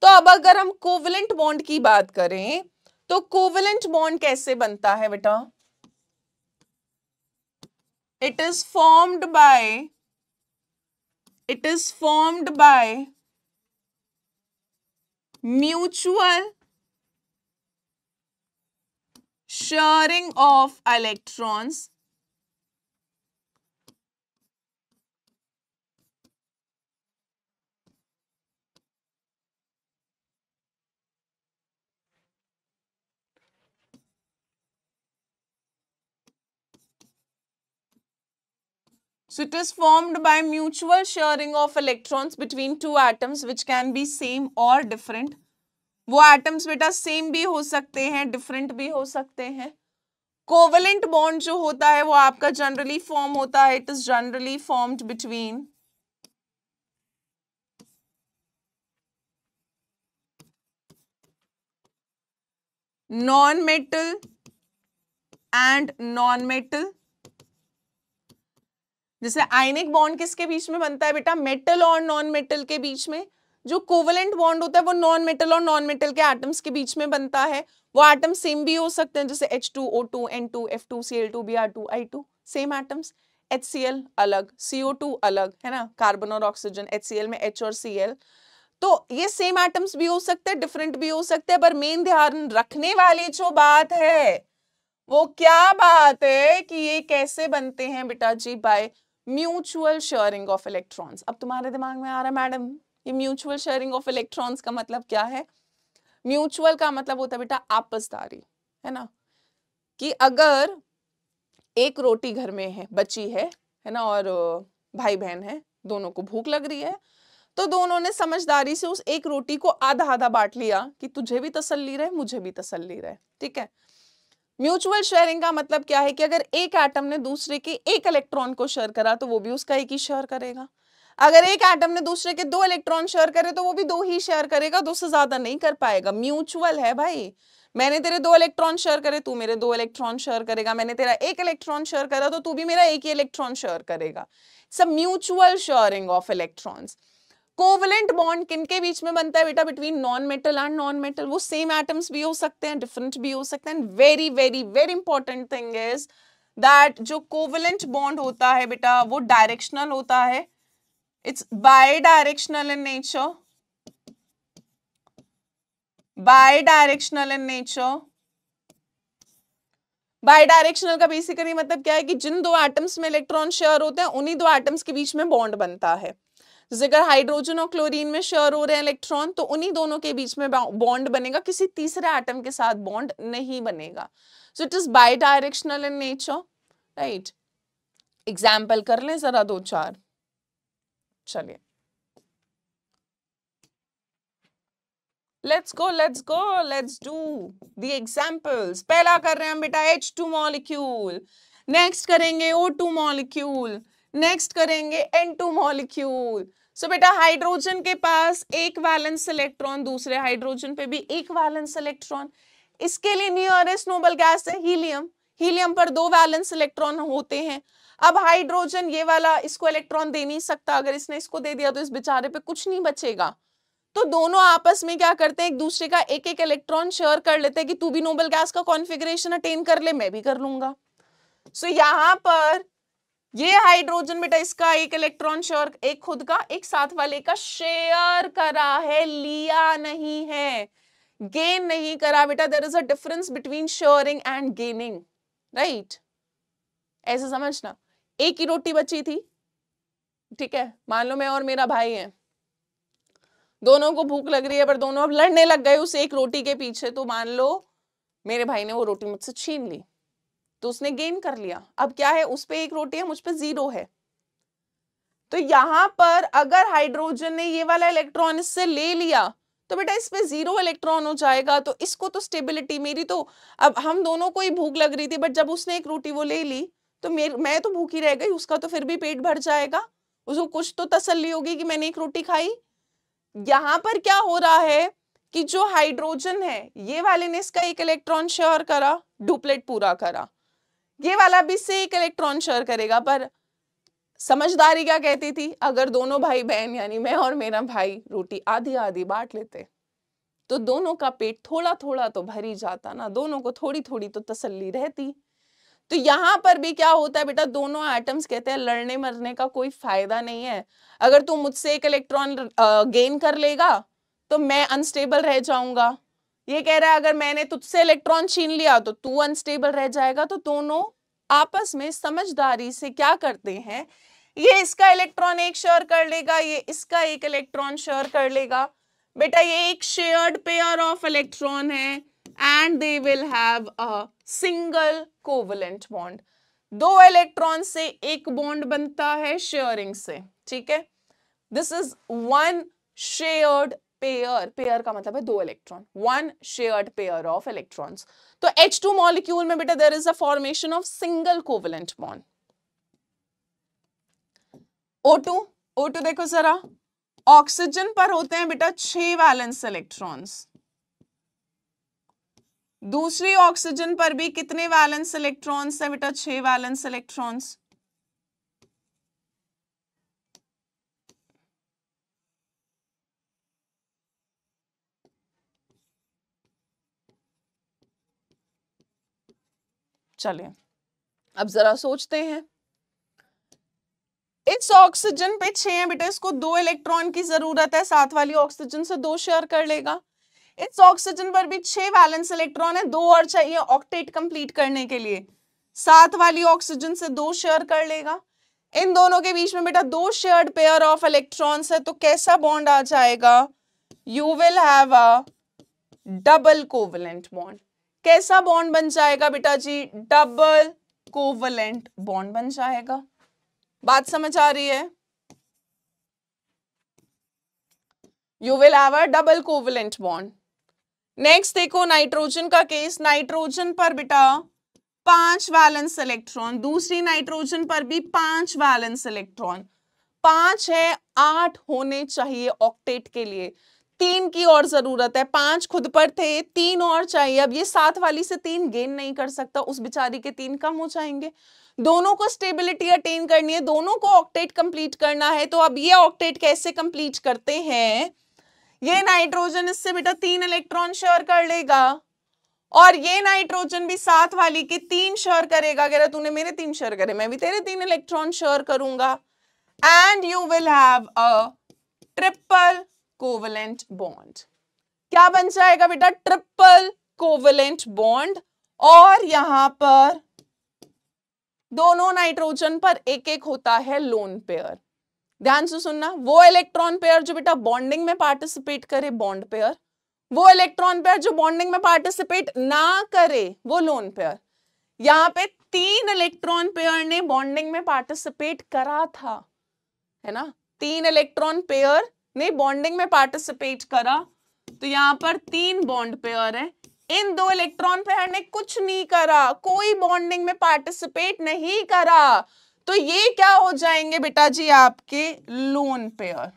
तो अब अगर हम कोवलेंट बॉन्ड की बात करें तो कोवलेंट बॉन्ड कैसे बनता है बेटा it is formed by it is formed by mutual sharing of electrons so it is formed by mutual sharing of electrons between two atoms which can be same or different वो atoms बेटा same भी हो सकते हैं different भी हो सकते हैं कोवलेंट बॉन्ड जो होता है वो आपका जनरली फॉर्म होता है it is generally formed between non metal and non metal जैसे आयनिक बॉन्ड किसके बीच में बनता है बेटा मेटल और नॉन मेटल के बीच में जो कोवलेंट बॉन्ड होता है वो नॉन मेटल और नॉन मेटल के आइटम्स के बीच में बनता है वो आइटम सेम भी हो सकते हैं जैसे H two O two N two F two C L two B R two I two same items H C L अलग सीओ टू अलग है ना कार्बन और ऑक्सीजन एच सी एल में एच और सी एल तो ये same items भी हो सकते हैं डिफरेंट भी हो सकते हैं पर मेन ध्यान रखने वाली जो बात है वो क्या बात है कि ये कैसे बनते हैं बेटा जी by mutual sharing of electrons अब तुम्हारे दिमाग में आ रहा है मैडम ये म्यूचुअल शेयरिंग ऑफ इलेक्ट्रॉन्स का मतलब क्या है म्यूचुअल का मतलब होता है बेटा आपसदारी है ना कि अगर एक रोटी घर में है बची है है ना और भाई बहन है दोनों को भूख लग रही है तो दोनों ने समझदारी से उस एक रोटी को आधा आधा बांट लिया कि तुझे भी तसल्ली रहे मुझे भी तसल्ली रहे ठीक है म्यूचुअल शेयरिंग का मतलब क्या है कि अगर एक एटम ने दूसरे के एक इलेक्ट्रॉन को शेयर करा तो वो भी उसका एक ही शेयर करेगा अगर एक एटम ने दूसरे के दो इलेक्ट्रॉन शेयर करे तो वो भी दो ही शेयर करेगा दो से ज्यादा नहीं कर पाएगा म्यूचुअल है भाई मैंने तेरे दो इलेक्ट्रॉन शेयर करे तू मेरे दो इलेक्ट्रॉन शेयर करेगा मैंने तेरा एक इलेक्ट्रॉन शेयर करा तो तू भी मेरा एक ही इलेक्ट्रॉन शेयर करेगा सब mutual sharing of electrons covalent bond किनके बीच में बनता है बेटा between non metal and non metal वो सेम एटम्स भी हो सकते हैं डिफरेंट भी हो सकते हैं very very very important thing is that जो कोवलेंट बॉन्ड होता है बेटा वो डायरेक्शनल होता है it's bidirectional in nature bidirectional in nature bidirectional का बेसिकली मतलब क्या है कि जिन दो एटम्स में इलेक्ट्रॉन शेयर होते हैं उन्हीं दो एटम्स के बीच में बॉन्ड बनता है जिगर हाइड्रोजन और क्लोरीन में शेयर हो रहे हैं इलेक्ट्रॉन तो उन्हीं दोनों के बीच में बॉन्ड बनेगा किसी तीसरे आइटम के साथ बॉन्ड नहीं बनेगा so it is bidirectional in nature right example कर लें जरा दो चार चलिए let's go let's go let's do the examples पहला कर रहे हैं हम बेटा एच टू मॉलिक्यूल नेक्स्ट करेंगे ओ टू मॉलिक्यूल नेक्स्ट करेंगे एन टू मॉलिक्यूल सो बेटा हाइड्रोजन के पास एक वैलेंस इलेक्ट्रॉन दूसरे हाइड्रोजन पे भी एक वैलेंस इलेक्ट्रॉन इसके लिए नियरेस्ट नोबल गैस है हीलियम हीलियम पर दो वैलेंस इलेक्ट्रॉन होते हैं अब हाइड्रोजन ये वाला इसको इलेक्ट्रॉन दे नहीं सकता अगर इसने इसको दे दिया तो इस बेचारे पे कुछ नहीं बचेगा तो दोनों आपस में क्या करते हैं एक दूसरे का एक एक इलेक्ट्रॉन शेयर कर लेते हैं कि तू भी नोबल गैस का कॉन्फिग्रेशन अटेन कर ले मैं भी कर लूंगा सो so, यहाँ पर ये हाइड्रोजन बेटा इसका एक इलेक्ट्रॉन शेयर एक खुद का एक साथ वाले का शेयर करा है लिया नहीं है गेन नहीं करा बेटा there is a difference between sharing and gaining right ऐसे समझना एक ही रोटी बची थी ठीक है मान लो मैं और मेरा भाई है दोनों को भूख लग रही है पर दोनों अब लड़ने लग गए उस एक रोटी के पीछे तो मान लो मेरे भाई ने वो रोटी मुझसे छीन ली तो उसने गेन कर लिया अब क्या है उस पर एक रोटी है मुझ पर जीरो है तो यहां पर अगर हाइड्रोजन ने ये वाला इलेक्ट्रॉन इससे ले लिया तो बेटा इस पे जीरो इलेक्ट्रॉन हो जाएगा तो इसको तो स्टेबिलिटी मेरी तो अब हम दोनों को ही भूख लग रही थी बट जब उसने एक रोटी वो ले ली तो मेरे मैं तो भूखी रह गई उसका तो फिर भी पेट भर जाएगा उसको कुछ तो तसल्ली होगी कि मैंने एक रोटी खाई यहां पर क्या हो रहा है कि जो हाइड्रोजन है ये वाले ने इसका एक इलेक्ट्रॉन शेयर करा डुप्लेट पूरा करा ये वाला भी से एक इलेक्ट्रॉन शेयर करेगा पर समझदारी क्या कहती थी अगर दोनों भाई बहन यानी मैं और मेरा भाई रोटी आधी आधी बांट लेते तो दोनों का पेट थोड़ा थोड़ा तो भर ही जाता ना दोनों को थोड़ी थोड़ी तो तसल्ली रहती तो यहाँ पर भी क्या होता है बेटा दोनों एटम्स कहते हैं लड़ने मरने का कोई फायदा नहीं है अगर तू मुझसे एक इलेक्ट्रॉन गेन कर लेगा तो मैं अनस्टेबल रह जाऊंगा ये कह रहा है अगर मैंने तुझसे इलेक्ट्रॉन छीन लिया तो तू अनस्टेबल रह जाएगा तो दोनों आपस में समझदारी से क्या करते हैं ये इसका इलेक्ट्रॉन एक शेयर कर लेगा ये इसका एक इलेक्ट्रॉन शेयर कर लेगा बेटा ये एक शेयर्ड पेयर ऑफ इलेक्ट्रॉन है and they will have a single covalent bond दो इलेक्ट्रॉन से एक बॉन्ड बनता है शेयरिंग से ठीक है this is one shared pair pair का मतलब है दो electron one shared pair of electrons तो एच टू मॉलिक्यूल में बेटा there is a formation of single covalent bond O2 O2 देखो जरा ऑक्सीजन पर होते हैं बेटा छह वैलेंस इलेक्ट्रॉन्स दूसरी ऑक्सीजन पर भी कितने वैलेंस इलेक्ट्रॉन्स है बेटा छह वैलेंस इलेक्ट्रॉन्स चलें अब जरा सोचते हैं इस ऑक्सीजन पे छह है बेटा इसको दो इलेक्ट्रॉन की जरूरत है साथ वाली ऑक्सीजन से दो शेयर कर लेगा इस ऑक्सीजन पर भी छह वैलेंस इलेक्ट्रॉन है दो और चाहिए ऑक्टेट कंप्लीट करने के लिए साथ वाली ऑक्सीजन से दो शेयर कर लेगा इन दोनों के बीच में बेटा दो शेयर्ड पेयर ऑफ इलेक्ट्रॉन्स है तो कैसा बॉन्ड आ जाएगा you will have a double covalent bond कैसा बॉन्ड बन जाएगा बेटा जी डबल कोवलेंट बॉन्ड बन जाएगा बात समझ आ रही है you will have a double covalent bond next देखो नाइट्रोजन का केस नाइट्रोजन पर बेटा पांच वैलेंस इलेक्ट्रॉन दूसरी नाइट्रोजन पर भी पांच वैलेंस इलेक्ट्रॉन पांच है आठ होने चाहिए ऑक्टेट के लिए तीन की और जरूरत है पांच खुद पर थे तीन और चाहिए अब ये सात वाली से तीन गेन नहीं कर सकता उस बिचारी के तीन कम हो जाएंगे दोनों को स्टेबिलिटी अटेन करनी है दोनों को ऑक्टेट कंप्लीट करना है तो अब ये ऑक्टेट कैसे कंप्लीट करते हैं ये नाइट्रोजन इससे बेटा तीन इलेक्ट्रॉन शेयर कर लेगा और ये नाइट्रोजन भी सात वाली के तीन शेयर करेगा अगर तूने मेरे तीन शेयर करे मैं भी तेरे तीन इलेक्ट्रॉन शेयर करूंगा and you will have a triple covalent bond क्या बन जाएगा बेटा ट्रिपल कोवलेंट बॉन्ड और यहां पर दोनों नाइट्रोजन पर एक एक होता है लोन पेयर ध्यान से सुनना वो इलेक्ट्रॉन पेयर जो बेटा बॉन्डिंग में पार्टिसिपेट करे बॉन्ड पेयर वो इलेक्ट्रॉन पेयर जो बॉन्डिंग में पार्टिसिपेट ना करे वो लोन पेयर यहाँ पे तीन इलेक्ट्रॉन पेयर ने बॉन्डिंग में पार्टिसिपेट करा था है ना तीन इलेक्ट्रॉन पेयर नहीं बॉन्डिंग में पार्टिसिपेट करा तो यहां पर तीन बॉन्ड पेयर है इन दो इलेक्ट्रॉन पेयर ने कुछ नहीं करा कोई बॉन्डिंग में पार्टिसिपेट नहीं करा तो ये क्या हो जाएंगे बेटा जी आपके लोन पेयर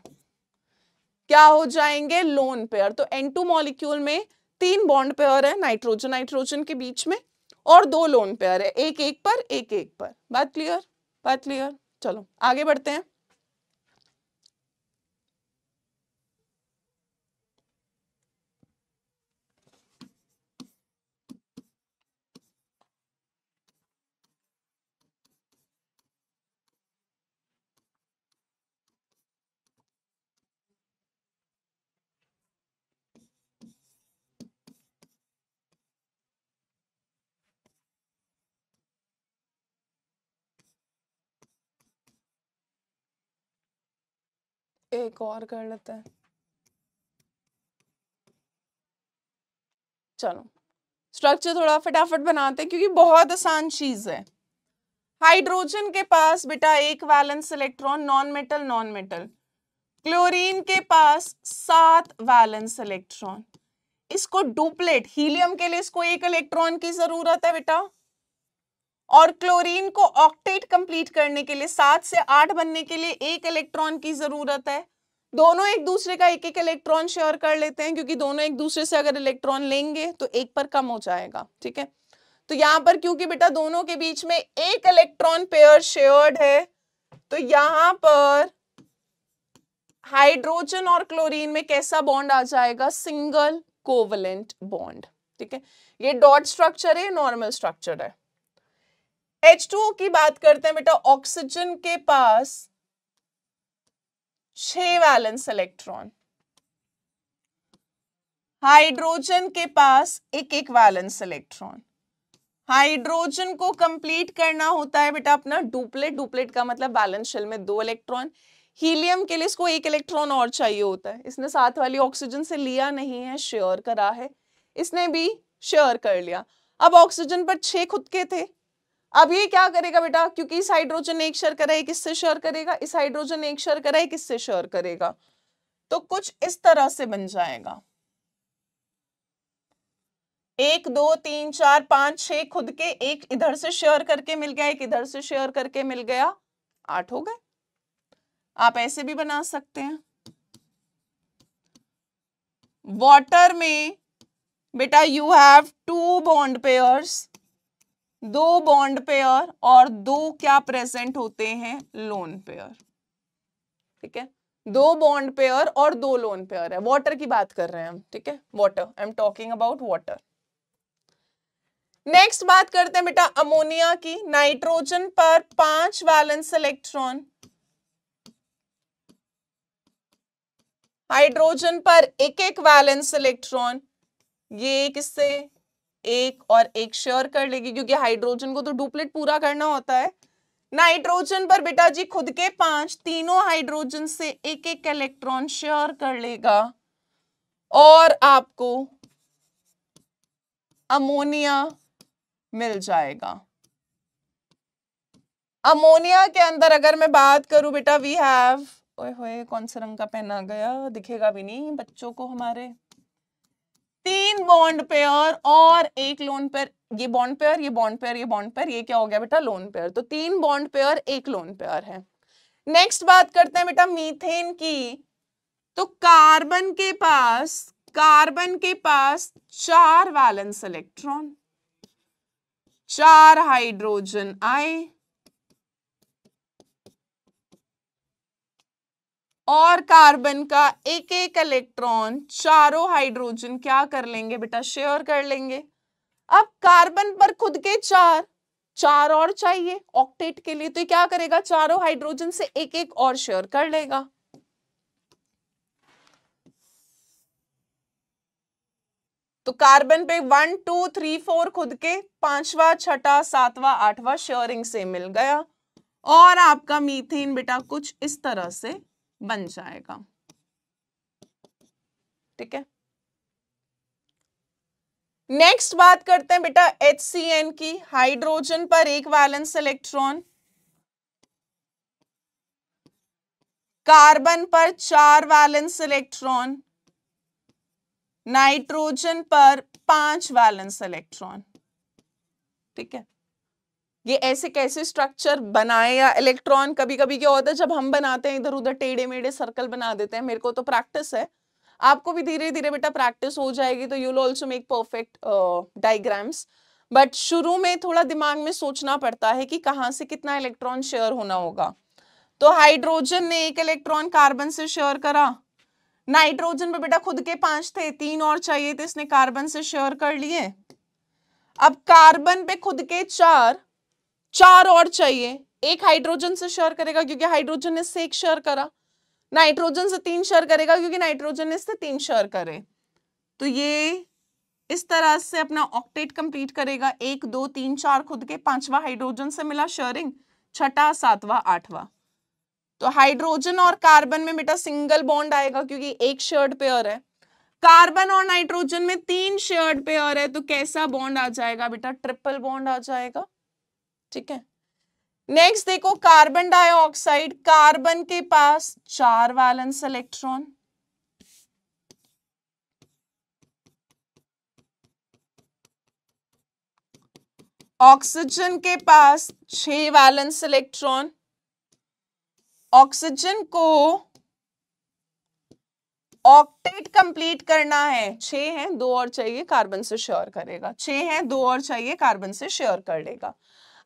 क्या हो जाएंगे लोन पेयर तो N2 मॉलिक्यूल में तीन बॉन्ड पेयर है नाइट्रोजन नाइट्रोजन के बीच में और दो लोन पेयर है एक एक पर एक एक पर बात क्लियर बात क्लियर चलो आगे बढ़ते हैं एक और कर लेते हैं चलो स्ट्रक्चर थोड़ा फटाफट बनाते हैं क्योंकि बहुत आसान चीज है हाइड्रोजन के पास बेटा एक valence electron non metal non metal chlorine के पास सात वैलेंस इलेक्ट्रॉन इसको डुप्लेट हीलियम के लिए इसको एक इलेक्ट्रॉन की जरूरत है बेटा और क्लोरीन को ऑक्टेट कंप्लीट करने के लिए सात से आठ बनने के लिए एक इलेक्ट्रॉन की जरूरत है दोनों एक दूसरे का एक एक इलेक्ट्रॉन शेयर कर लेते हैं क्योंकि दोनों एक दूसरे से अगर इलेक्ट्रॉन लेंगे तो एक पर कम हो जाएगा ठीक है तो यहां पर क्योंकि बेटा दोनों के बीच में एक इलेक्ट्रॉन पेयर शेयर्ड है तो यहां पर हाइड्रोजन और क्लोरीन में कैसा बॉन्ड आ जाएगा सिंगल कोवलेंट बॉन्ड ठीक है ये डॉट स्ट्रक्चर है नॉर्मल स्ट्रक्चर है H2O की बात करते हैं बेटा ऑक्सीजन के पास छ वैलेंस इलेक्ट्रॉन हाइड्रोजन के पास एक एक वैलेंस इलेक्ट्रॉन हाइड्रोजन को कंप्लीट करना होता है बेटा अपना डुप्लेट डुप्लेट का मतलब बैलेंस शेल में दो इलेक्ट्रॉन हीलियम के लिए इसको एक इलेक्ट्रॉन और चाहिए होता है इसने साथ वाली ऑक्सीजन से लिया नहीं है शेयर करा है इसने भी शेयर कर लिया अब ऑक्सीजन पर छह खुद के थे अब ये क्या करेगा बेटा क्योंकि इस हाइड्रोजन एक शेयर करा है किससे शेयर करेगा इस हाइड्रोजन एक शेयर करा है किससे शेयर करेगा तो कुछ इस तरह से बन जाएगा एक दो तीन चार पांच छह खुद के एक इधर से शेयर करके मिल गया एक इधर से शेयर करके मिल गया आठ हो गए आप ऐसे भी बना सकते हैं वाटर में बेटा you have two bond pairs दो बॉन्ड पेयर और दो क्या प्रेजेंट होते हैं लोन पेयर ठीक है दो बॉन्ड पेयर और दो लोन पेयर है वाटर की बात कर रहे हैं हम ठीक है water I am talking about water next बात करते हैं बेटा अमोनिया की नाइट्रोजन पर पांच वैलेंस इलेक्ट्रॉन हाइड्रोजन पर एक एक वैलेंस इलेक्ट्रॉन ये किससे एक और एक श्योर कर लेगी क्योंकि हाइड्रोजन को तो डुप्लेट पूरा करना होता है नाइट्रोजन पर बेटा जी खुद के पांच तीनों हाइड्रोजन से एक एक इलेक्ट्रॉन श्योर कर लेगा और आपको अमोनिया मिल जाएगा अमोनिया के अंदर अगर मैं बात करूं बेटा वी हैव ओए होए कौन से रंग का पहना गया दिखेगा भी नहीं बच्चों को हमारे तीन बॉन्ड पेयर और एक लोन पेयर ये बॉन्ड पेयर ये बॉन्ड पेयर ये बॉन्ड पेयर ये क्या हो गया बेटा लोन पेयर तो तीन बॉन्ड पेयर एक लोन पेयर है नेक्स्ट बात करते हैं बेटा मीथेन की तो कार्बन के पास कार्बन के पास चार वैलेंस इलेक्ट्रॉन चार हाइड्रोजन आए और कार्बन का एक एक इलेक्ट्रॉन चारों हाइड्रोजन क्या कर लेंगे बेटा शेयर कर लेंगे अब कार्बन पर खुद के चार चार और चाहिए ऑक्टेट के लिए तो क्या करेगा चारों हाइड्रोजन से एक एक और शेयर कर लेगा तो कार्बन पे वन टू थ्री फोर खुद के पांचवा छठा सातवा आठवां शेयरिंग से मिल गया और आपका मीथेन बेटा कुछ इस तरह से बन जाएगा ठीक है नेक्स्ट बात करते हैं बेटा एच सी एन की हाइड्रोजन पर एक वैलेंस इलेक्ट्रॉन कार्बन पर चार वैलेंस इलेक्ट्रॉन नाइट्रोजन पर पांच वैलेंस इलेक्ट्रॉन ठीक है ये ऐसे कैसे स्ट्रक्चर बनाए या इलेक्ट्रॉन कभी कभी क्या होता है जब हम बनाते हैं इधर उधर टेढ़े मेढ़े सर्कल बना देते हैं मेरे को तो प्रैक्टिस है आपको भी धीरे धीरे बेटा प्रैक्टिस हो जाएगी तो you will also make perfect diagrams but शुरू में थोड़ा दिमाग में सोचना पड़ता है कि कहाँ से कितना इलेक्ट्रॉन शेयर होना होगा तो हाइड्रोजन ने एक इलेक्ट्रॉन कार्बन से शेयर करा नाइट्रोजन पे बेटा खुद के पांच थे तीन और चाहिए थे इसने कार्बन से शेयर कर लिए अब कार्बन पे खुद के चार चार और चाहिए एक हाइड्रोजन से शेयर करेगा क्योंकि हाइड्रोजन ने से एक शेयर करा नाइट्रोजन से तीन शेयर करेगा क्योंकि नाइट्रोजन ने इससे तीन शेयर करे तो ये इस तरह से अपना ऑक्टेट कंप्लीट करेगा एक दो तीन चार खुद के पांचवा हाइड्रोजन से मिला शेयरिंग छठा सातवा आठवा तो हाइड्रोजन और कार्बन में बेटा सिंगल बॉन्ड आएगा क्योंकि एक शर्ट पेयर है कार्बन और नाइट्रोजन में तीन शेयर्ड पेयर है तो कैसा बॉन्ड आ जाएगा बेटा ट्रिपल बॉन्ड आ जाएगा ठीक है नेक्स्ट देखो कार्बन डाइऑक्साइड कार्बन के पास चार वैलेंस इलेक्ट्रॉन ऑक्सीजन के पास छह वैलेंस इलेक्ट्रॉन ऑक्सीजन को ऑक्टेट कंप्लीट करना है छह हैं दो और चाहिए कार्बन से श्योर करेगा छह हैं दो और चाहिए कार्बन से श्योर कर लेगा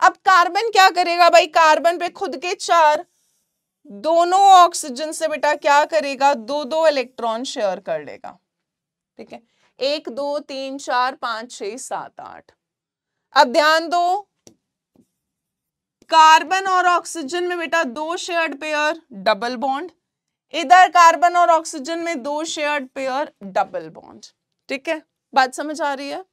अब कार्बन क्या करेगा भाई कार्बन पे खुद के चार दोनों ऑक्सीजन से बेटा क्या करेगा दो दो इलेक्ट्रॉन शेयर कर लेगा ठीक है एक दो तीन चार पांच छ सात आठ अब ध्यान दो कार्बन और ऑक्सीजन में बेटा दो शेयर्ड पेयर डबल बॉन्ड इधर कार्बन और ऑक्सीजन में दो शेयर्ड पेयर डबल बॉन्ड ठीक है बात समझ आ रही है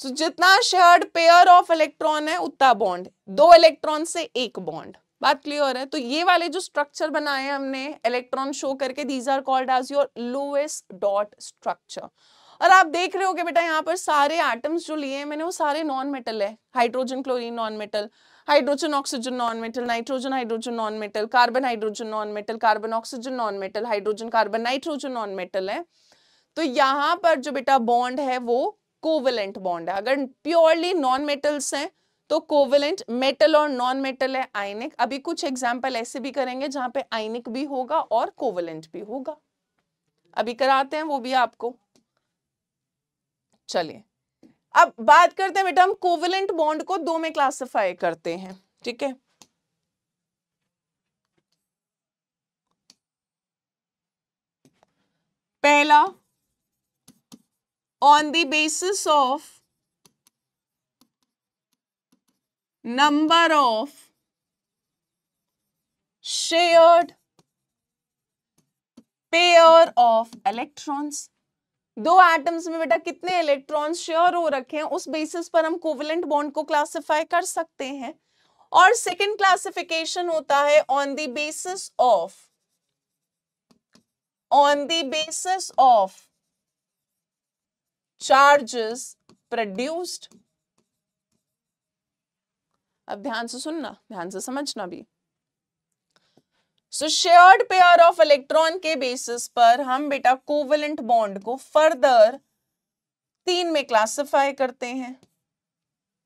सो जितना शेयर्ड पेयर ऑफ इलेक्ट्रॉन है उतना बॉन्ड दो इलेक्ट्रॉन से एक बॉन्ड बात क्लियर है तो ये वाले जो स्ट्रक्चर बनाए हमने इलेक्ट्रॉन शो करके these are called as your Lewis dot structure और आप देख रहे हो कि बेटा यहाँ पर सारे आइटम्स जो लिए हैं मैंने वो सारे नॉन मेटल है hydrogen chlorine non metal hydrogen oxygen non metal nitrogen hydrogen non metal carbon hydrogen non metal carbon oxygen non metal hydrogen carbon nitrogen non metal है तो यहाँ पर जो बेटा बॉन्ड है वो कोवेलेंट बॉन्ड है अगर प्योरली नॉन मेटल्स हैं तो कोवेलेंट मेटल और नॉन मेटल है आयनिक अभी कुछ एग्जाम्पल ऐसे भी करेंगे जहां पे आयनिक भी होगा और कोवेलेंट भी होगा अभी कराते हैं वो भी आपको चलिए अब बात करते हैं बेटा हम कोवेलेंट बॉन्ड को दो में क्लासिफाई करते हैं ठीक है पहला on the basis of number of shared pair of electrons दो एटम्स में बेटा कितने इलेक्ट्रॉन्स शेयर हो रखे हैं उस बेसिस पर हम कोवलेंट बॉन्ड को क्लासिफाई कर सकते हैं और सेकंड क्लासिफिकेशन होता है on the basis of on the basis of charges produced अब ध्यान से सुनना ध्यान से समझना भी so shared pair of electron के बेसिस पर हम बेटा कोवलेंट बॉन्ड को फर्दर तीन में क्लासिफाई करते हैं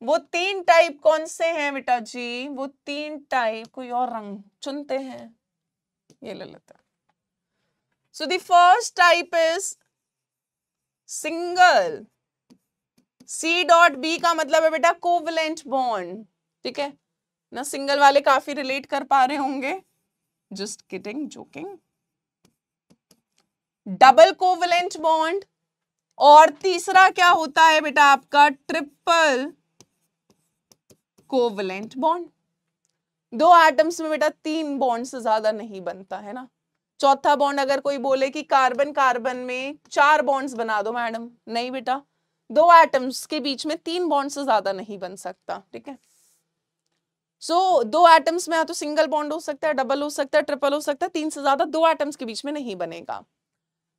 वो तीन टाइप कौन से हैं बेटा जी वो तीन टाइप कोई और रंग चुनते हैं ये ले लेते हैं so the first type is single C dot B का मतलब है बेटा कोवलेंट बॉन्ड ठीक है ना सिंगल वाले काफी रिलेट कर पा रहे होंगे just kidding joking double covalent bond और तीसरा क्या होता है बेटा आपका ट्रिपल कोवलेंट बॉन्ड दो एटम्स में बेटा तीन बॉन्ड से ज्यादा नहीं बनता है ना चौथा बॉन्ड अगर कोई बोले कि कार्बन कार्बन में चार बॉन्ड्स बना दो मैडम नहीं बेटा दो एटम्स के बीच में तीन बॉन्ड से ज्यादा नहीं बन सकता ठीक है सो so, दो एटम्स में या तो सिंगल बॉन्ड हो सकता है डबल हो सकता है ट्रिपल हो सकता है तीन से ज्यादा दो एटम्स के बीच में नहीं बनेगा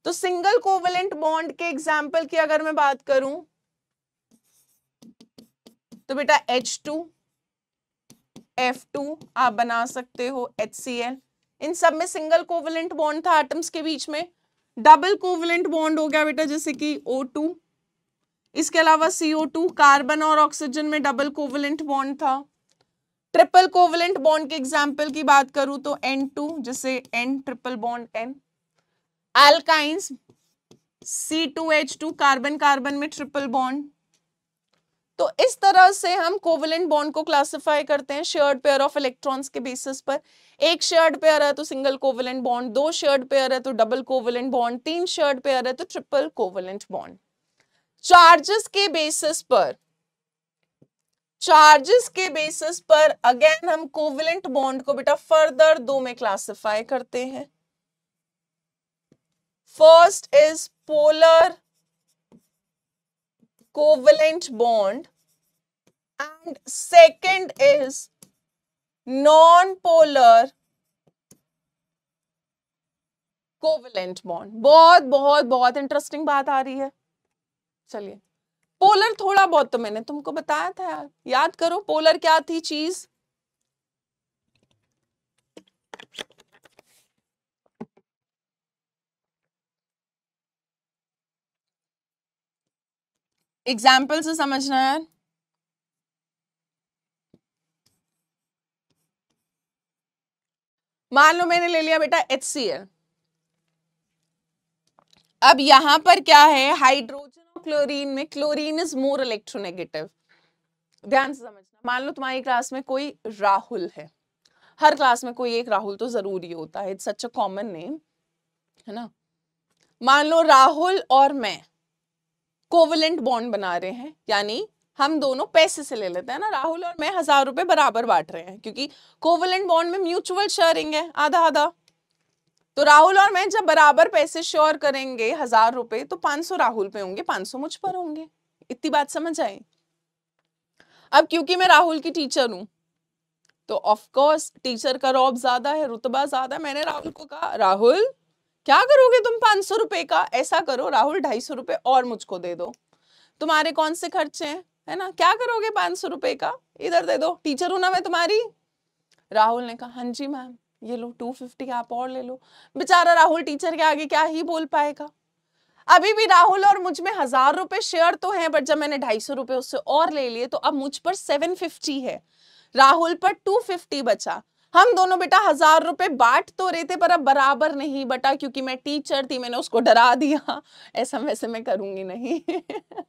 तो सिंगल कोवेलेंट बॉन्ड के एग्जाम्पल की अगर मैं बात करूं तो बेटा H2, F2 आप बना सकते हो HCl, इन सब में सिंगल कोवलेंट बॉन्ड था एटम्स के बीच में डबल कोवलेंट बॉन्ड हो गया बेटा जैसे कि O2 इसके अलावा CO2 कार्बन और ऑक्सीजन में डबल कोवलेंट बॉन्ड था ट्रिपल कोवलेंट बॉन्ड के एग्जाम्पल की बात करूं तो N2 जैसे N triple bond N alkynes C2H2 carbon carbon में ट्रिपल बॉन्ड तो इस तरह से हम कोवलेंट बॉन्ड को क्लासिफाई करते हैं शेयर्ड पेयर ऑफ इलेक्ट्रॉन्स के बेसिस पर एक शर्ट पेयर है तो सिंगल कोवलेंट बॉन्ड दो शर्ट पेयर है तो डबल कोवलेंट बॉन्ड तीन शर्ट पेयर है तो ट्रिपल कोवलेंट बॉन्ड चार्जेस के बेसिस पर चार्जेस के बेसिस पर अगेन हम कोवलेंट बॉन्ड को बेटा फर्दर दो में क्लासिफाई करते हैं first is polar covalent bond and second is non polar covalent bond बहुत बहुत बहुत इंटरेस्टिंग बात आ रही है चलिए पोलर थोड़ा बहुत तो मैंने तुमको बताया था यार याद करो पोलर क्या थी चीज एग्जाम्पल से समझना है मान लो मैंने ले लिया बेटा एच अब यहां पर क्या है हाइड्रोजन और क्लोरीन में क्लोरीन इज मोर इलेक्ट्रोनेगेटिव ध्यान से समझना मान लो तुम्हारी क्लास में कोई राहुल है हर क्लास में कोई एक राहुल तो जरूरी होता है it's such a common name है ना मान लो राहुल और मैं कोवलेंट बॉन्ड बना रहे हैं यानी हम दोनों पैसे से ले लेते हैं ना राहुल और मैं हजार रुपए बराबर बांट रहे हैं क्योंकि कोवलेंट बॉन्ड में म्यूचुअल शेयरिंग है आधा आधा तो राहुल और मैं जब बराबर पैसे श्योर करेंगे हजार रुपए तो पांच सौ राहुल पे होंगे पांच सौ मुझ पर होंगे इतनी बात समझ आए अब क्योंकि मैं राहुल की टीचर हूं तो ऑफकोर्स टीचर का रौब ज्यादा है रुतबा ज्यादा मैंने राहुल को कहा राहुल क्या करोगे तुम पांच सौ रुपए का ऐसा करो राहुल ढाई सौ रुपए और मुझको दे दो तुम्हारे कौन से खर्चे हैं है ना क्या करोगे पांच सौ रुपए का इधर दे दो टीचर हूं ना मैं तुम्हारी राहुल ने कहा हाँ जी मैम ये लो टू फिफ्टी आप और ले लो बेचारा राहुल टीचर के आगे क्या ही बोल पाएगा अभी भी राहुल और मुझ में हजार रुपए शेयर तो हैं बट जब मैंने ढाई सौ रुपए उससे और ले लिए तो अब मुझ पर सेवन फिफ्टी है राहुल पर टू फिफ्टी बचा हम दोनों बेटा हजार रुपए बांट तो रहे थे पर अब बराबर नहीं बटा क्योंकि मैं टीचर थी मैंने उसको डरा दिया ऐसा वैसे मैं करूंगी नहीं [LAUGHS]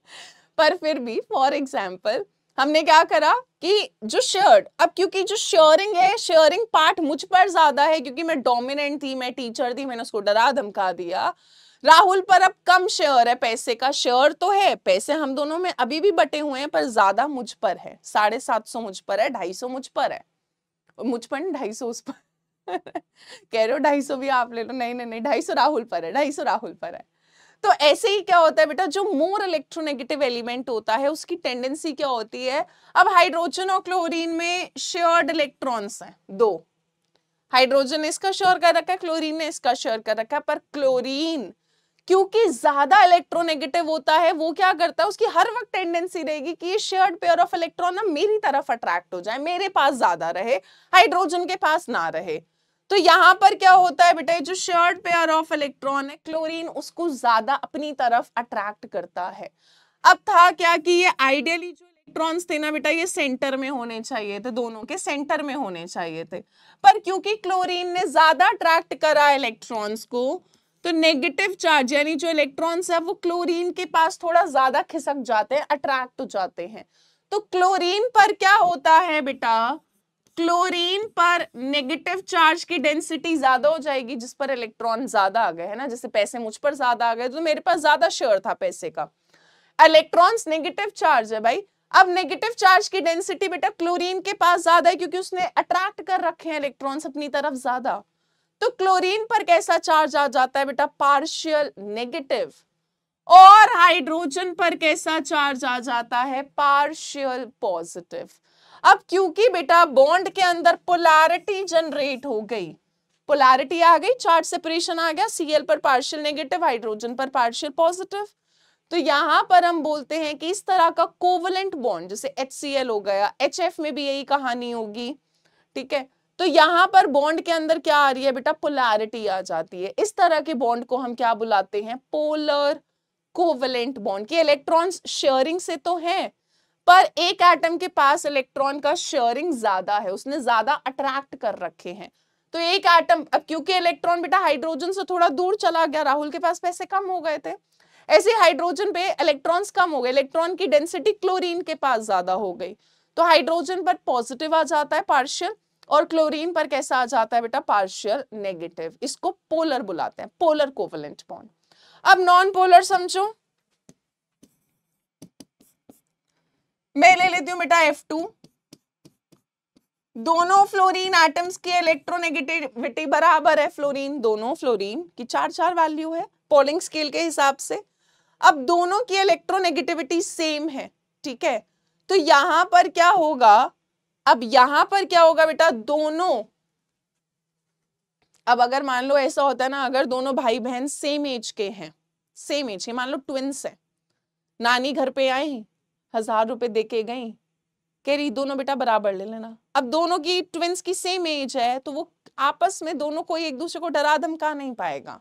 पर फिर भी फॉर एग्जाम्पल हमने क्या करा कि जो शर्ट अब क्योंकि जो शेयरिंग है शेयरिंग पार्ट मुझ पर ज्यादा है क्योंकि मैं डोमिनेंट थी मैं टीचर थी मैंने उसको डरा धमका दिया राहुल पर अब कम शेयर है पैसे का शेयर तो है पैसे हम दोनों में अभी भी बटे हुए हैं पर ज्यादा मुझ पर है साढ़े सात सौ मुझ पर है ढाई सौ मुझ पर है मुझ पर ढाई सौ उस पर [LAUGHS] कह रहे हो ढाई सौ भी आप ले लो नहीं नहीं नहीं ढाई सौ राहुल पर है ढाई सौ राहुल पर है तो ऐसे ही क्या होता है बेटा जो मोर इलेक्ट्रोनेगेटिव एलिमेंट होता है उसकी टेंडेंसी क्या होती है अब हाइड्रोजन और क्लोरीन में श्योर्ड इलेक्ट्रॉन्स हैं दो हाइड्रोजन ने इसका श्योर कर रखा है क्लोरीन ने इसका श्योर कर रखा है पर क्लोरीन क्योंकि ज्यादा इलेक्ट्रोनेगेटिव होता है वो क्या करता है उसकी हर वक्त टेंडेंसी रहेगी कि ये शेयर्ड पेयर ऑफ इलेक्ट्रॉन ना मेरी तरफ अट्रैक्ट हो जाए मेरे पास ज्यादा रहे हाइड्रोजन के पास ना रहे तो यहाँ पर क्या होता है बेटा जो शर्ट पेयर ऑफ इलेक्ट्रॉन है क्लोरीन उसको ज्यादा अपनी तरफ अट्रैक्ट करता है अब था क्या कि ये आइडियली जो इलेक्ट्रॉन्स थे ना बेटा ये सेंटर में होने चाहिए थे दोनों के सेंटर में होने चाहिए थे पर क्योंकि क्लोरीन ने ज्यादा अट्रैक्ट करा इलेक्ट्रॉन्स को तो नेगेटिव चार्ज यानी जो इलेक्ट्रॉन्स है वो क्लोरीन के पास थोड़ा ज्यादा खिसक जाते हैं अट्रैक्ट हो जाते हैं तो क्लोरीन पर क्या होता है बेटा क्लोरीन पर नेगेटिव चार्ज की डेंसिटी ज्यादा हो जाएगी जिस पर इलेक्ट्रॉन ज्यादा आ गए है ना जैसे पैसे मुझ पर ज्यादा आ गए तो मेरे पास ज्यादा शेयर था पैसे का इलेक्ट्रॉन्स नेगेटिव चार्ज है भाई अब नेगेटिव चार्ज की डेंसिटी बेटा क्लोरीन के पास ज्यादा है क्योंकि उसने अट्रैक्ट कर रखे हैं इलेक्ट्रॉन्स अपनी तरफ ज्यादा तो क्लोरीन पर कैसा चार्ज आ जाता है बेटा पार्शियल नेगेटिव और हाइड्रोजन पर कैसा चार्ज आ जाता है पार्शियल पॉजिटिव अब क्योंकि बेटा बॉन्ड के अंदर पोलैरिटी जनरेट हो गई पोलैरिटी आ गई चार्ज सेपरेशन आ गया सीएल पर पार्शियल नेगेटिव हाइड्रोजन पर पार्शियल पॉजिटिव तो यहां पर हम बोलते हैं कि इस तरह का कोवलेंट बॉन्ड जैसे एच हो गया एच में भी यही कहानी होगी ठीक है तो यहां पर बॉन्ड के अंदर क्या आ रही है बेटा पोलैरिटी आ जाती है इस तरह के बॉन्ड को हम क्या बुलाते हैं पोलर कोवलेंट बॉन्ड की इलेक्ट्रॉन्स शेयरिंग से तो है पर एक एटम के पास इलेक्ट्रॉन का शेयरिंग ज्यादा है उसने ज्यादा अट्रैक्ट कर रखे हैं तो एक एटम अब क्योंकि इलेक्ट्रॉन बेटा हाइड्रोजन से थोड़ा दूर चला गया राहुल के पास पैसे कम हो गए थे ऐसे हाइड्रोजन पे इलेक्ट्रॉन्स कम हो गए इलेक्ट्रॉन की डेंसिटी क्लोरीन के पास ज्यादा हो गई तो हाइड्रोजन पर पॉजिटिव आ जाता है पार्शियल और क्लोरीन पर कैसा आ जाता है बेटा पार्शियल नेगेटिव इसको पोलर बुलाते हैं पोलर कोवलेंट बॉन्ड अब नॉन पोलर समझो मैं ले लेती हूँ बेटा एफ टू दोनों फ्लोरीन आइटम्स की इलेक्ट्रोनेगेटिविटी बराबर है फ्लोरीन दोनों फ्लोरीन की चार चार वैल्यू है पोलिंग स्केल के हिसाब से अब दोनों की इलेक्ट्रोनेगेटिविटी सेम है ठीक है तो यहां पर क्या होगा अब यहां पर क्या होगा बेटा दोनों अब अगर मान लो ऐसा होता है ना अगर दोनों भाई बहन सेम एज के हैं सेम एज के मान लो ट्विंस है नानी घर पे आई हजार रुपए दे के गई कह रही दोनों बेटा बराबर ले लेना अब दोनों की ट्विंस की सेम एज है तो वो आपस में दोनों कोई एक दूसरे को डरा धमका नहीं पाएगा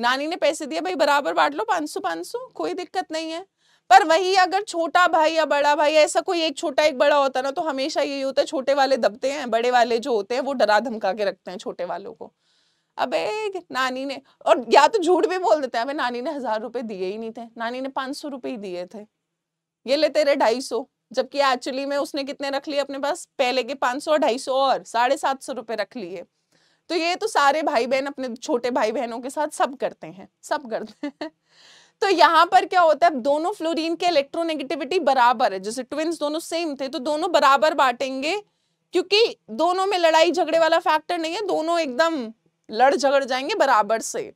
नानी ने पैसे दिए भाई बराबर बांट लो पाँच सौ पाँच सौ कोई दिक्कत नहीं है पर वही अगर छोटा भाई या बड़ा भाई ऐसा कोई एक छोटा एक बड़ा होता ना तो हमेशा यही होता है छोटे वाले दबते हैं बड़े वाले जो होते हैं वो डरा धमका के रखते हैं छोटे वालों को अबे नानी ने और या तो झूठ भी बोल देते हैं अबे नानी ने हजार रुपए दिए ही नहीं थे नानी ने पाँच सौ रुपये ही दिए थे ये लेते रहे ढाई सौ जबकि एक्चुअली में उसने कितने रख लिए अपने पास पहले के पांच सौ ढाई सौ और साढ़े सात सौ रुपए रख लिए तो ये तो सारे भाई बहन अपने छोटे भाई बहनों के साथ सब करते हैं सब करते हैं [LAUGHS] तो यहाँ पर क्या होता है दोनों फ्लोरिन के इलेक्ट्रोनेगेटिविटी बराबर है जैसे ट्विंस दोनों सेम थे तो दोनों बराबर बांटेंगे क्योंकि दोनों में लड़ाई झगड़े वाला फैक्टर नहीं है दोनों एकदम लड़ झगड़ जाएंगे बराबर से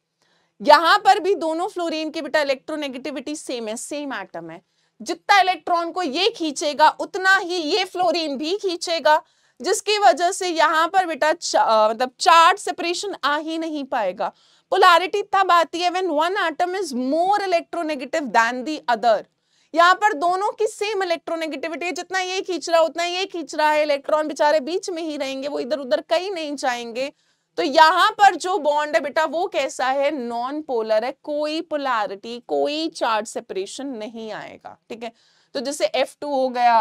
यहाँ पर भी दोनों फ्लोरीन की बेटा इलेक्ट्रोनेगेटिविटी सेम है सेम एटम है जितना इलेक्ट्रॉन को ये खींचेगा उतना ही ये फ्लोरीन भी खींचेगा जिसकी वजह से यहाँ पर बेटा मतलब चार्ज सेपरेशन आ ही नहीं पाएगा पोलारिटी तब आती है when one atom is more electronegative than the other यहाँ पर दोनों की सेम इलेक्ट्रोनेगेटिविटी है जितना ये खींच रहा है उतना ये खींच रहा है इलेक्ट्रॉन बेचारे बीच में ही रहेंगे वो इधर उधर कहीं नहीं जाएंगे तो यहां पर जो बॉन्ड है बेटा वो कैसा है नॉन पोलर है कोई पोलैरिटी कोई चार्ज सेपरेशन नहीं आएगा ठीक है तो जैसे F2 हो गया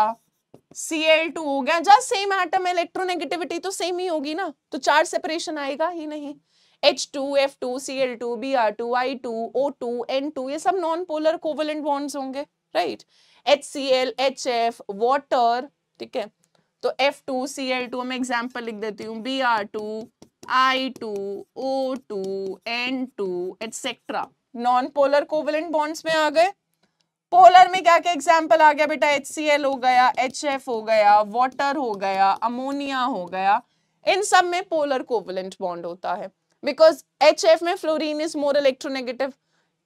Cl2 हो गया जहाँ सेम एटम इलेक्ट्रोनेगेटिविटी तो सेम ही होगी ना तो चार्ज सेपरेशन आएगा ही नहीं H2, F2, Cl2, Br2, I2, O2, N2 ये सब नॉन पोलर कोवलेंट बॉन्ड्स होंगे right H C L H F water ठीक है तो F two C L two मैं एग्जाम्पल लिख देती हूँ B R two I two O two N two etcetera non polar covalent bonds में आ गए पोलर में क्या क्या एग्जाम्पल आ गया बेटा एच हो गया एच हो गया वॉटर हो गया अमोनिया हो गया इन सब में पोलर कोवलेंट बॉन्ड होता है बिकॉज एच में fluorine is more electronegative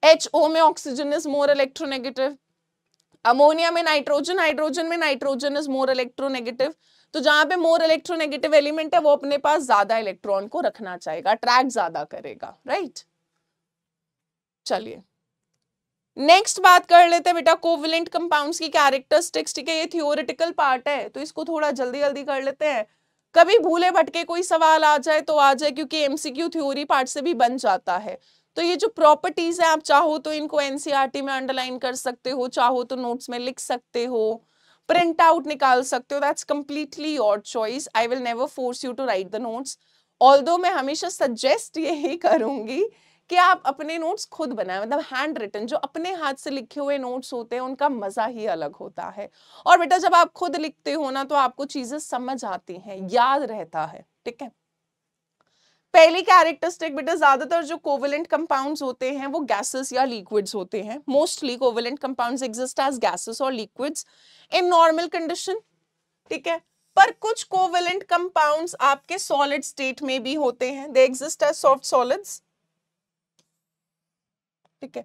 H में oxygen is more electronegative ammonia में नाइट्रोजन हाइड्रोजन में नाइट्रोजन इज मोर इलेक्ट्रोनेगेटिव तो जहां पे मोर इलेक्ट्रोनेगेटिव एलिमेंट है वो अपने पास ज्यादा इलेक्ट्रॉन को रखना चाहेगा अट्रैक्ट ज्यादा करेगा राइट चलिए नेक्स्ट बात कर लेते हैं बेटा कोविलेंट कंपाउंड्स की कैरेक्टरिस्टिक्स ठीक है ये थियोरिटिकल पार्ट है तो इसको थोड़ा जल्दी जल्दी कर लेते हैं कभी भूले भटके कोई सवाल आ जाए तो आ जाए क्योंकि एमसीक्यू थ्योरी पार्ट से भी बन जाता है तो ये जो प्रॉपर्टीज है आप चाहो तो इनको एनसीआर e में अंडरलाइन कर सकते हो चाहो तो नोट्स में लिख सकते हो प्रिंट आउट निकाल सकते हो that's completely your choice I will never force you to write the notes all मैं हमेशा सजेस्ट यही करूंगी कि आप अपने नोट्स खुद बनाए मतलब हैंड रिटन जो अपने हाथ से लिखे हुए नोट्स होते हैं उनका मज़ा ही अलग होता है और बेटा जब आप खुद लिखते हो ना तो आपको चीज़ें समझ आती हैं याद रहता है ठीक है पहली कैरेक्टरिस्टिक बेटा ज्यादातर जो कोवलेंट कंपाउंड्स होते हैं वो गैसेस या लिक्विड्स होते हैं mostly covalent compound exist as gases और लिक्विड्स इन नॉर्मल कंडीशन ठीक है पर कुछ कोवेलेंट कंपाउंड्स आपके सॉलिड स्टेट में भी होते हैं they exist as soft solids ठीक है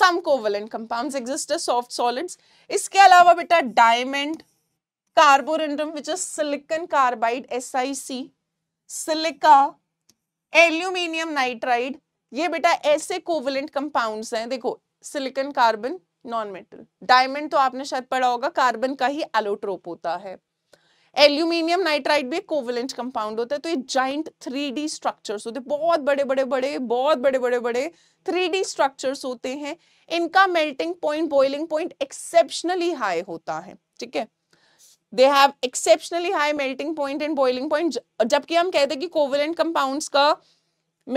some covalent compound exist as soft solids इसके अलावा बेटा diamond carborundum which is silicon carbide S I C silica aluminium nitride ये बेटा ऐसे कोवलेंट कंपाउंड्स हैं देखो silicon carbon non metal diamond तो आपने शायद पढ़ा होगा कार्बन का ही एलोट्रोप होता है एल्यूमिनियम नाइट्राइड भी कोवलेंट कंपाउंड होता है तो ये जाइंट थ्री डी स्ट्रक्चर्स होते हैं बहुत बड़े बड़े बड़े बहुत बड़े बड़े बड़े थ्री डी स्ट्रक्चर्स होते हैं इनका melting point boiling point exceptionally high होता है ठीक है they have exceptionally high melting point and boiling point जबकि हम कहते हैं कि कोवलेंट कंपाउंड्स का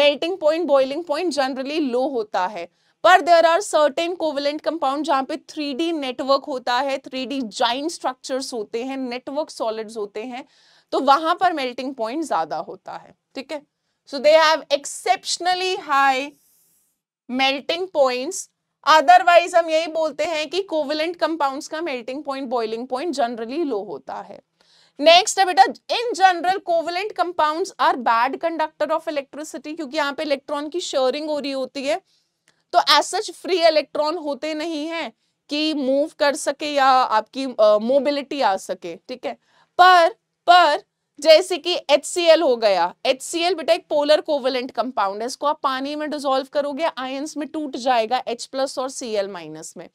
melting point boiling point generally low होता है पर there are certain covalent compound जहाँ पे थ्री नेटवर्क होता है थ्री डी जाइंट स्ट्रक्चर्स होते हैं नेटवर्क सॉलिड्स होते हैं तो वहां पर मेल्टिंग पॉइंट ज्यादा होता है ठीक है so they have exceptionally high melting points otherwise हम यही बोलते हैं कि कोविलेंट कंपाउंड का melting point boiling point generally low होता है नेक्स्ट है बेटा in general covalent compounds are bad conductor of electricity क्योंकि यहाँ पे इलेक्ट्रॉन की शेयरिंग हो रही होती है तो एज सच फ्री इलेक्ट्रॉन होते नहीं है कि मूव कर सके या आपकी मोबिलिटी uh, आ सके ठीक है पर पर जैसे कि HCl हो गया HCl बेटा एक पोलर कोवलेंट कंपाउंड है इसको आप पानी में डिजोल्व करोगे आयंस में टूट जाएगा H प्लस और Cl माइनस में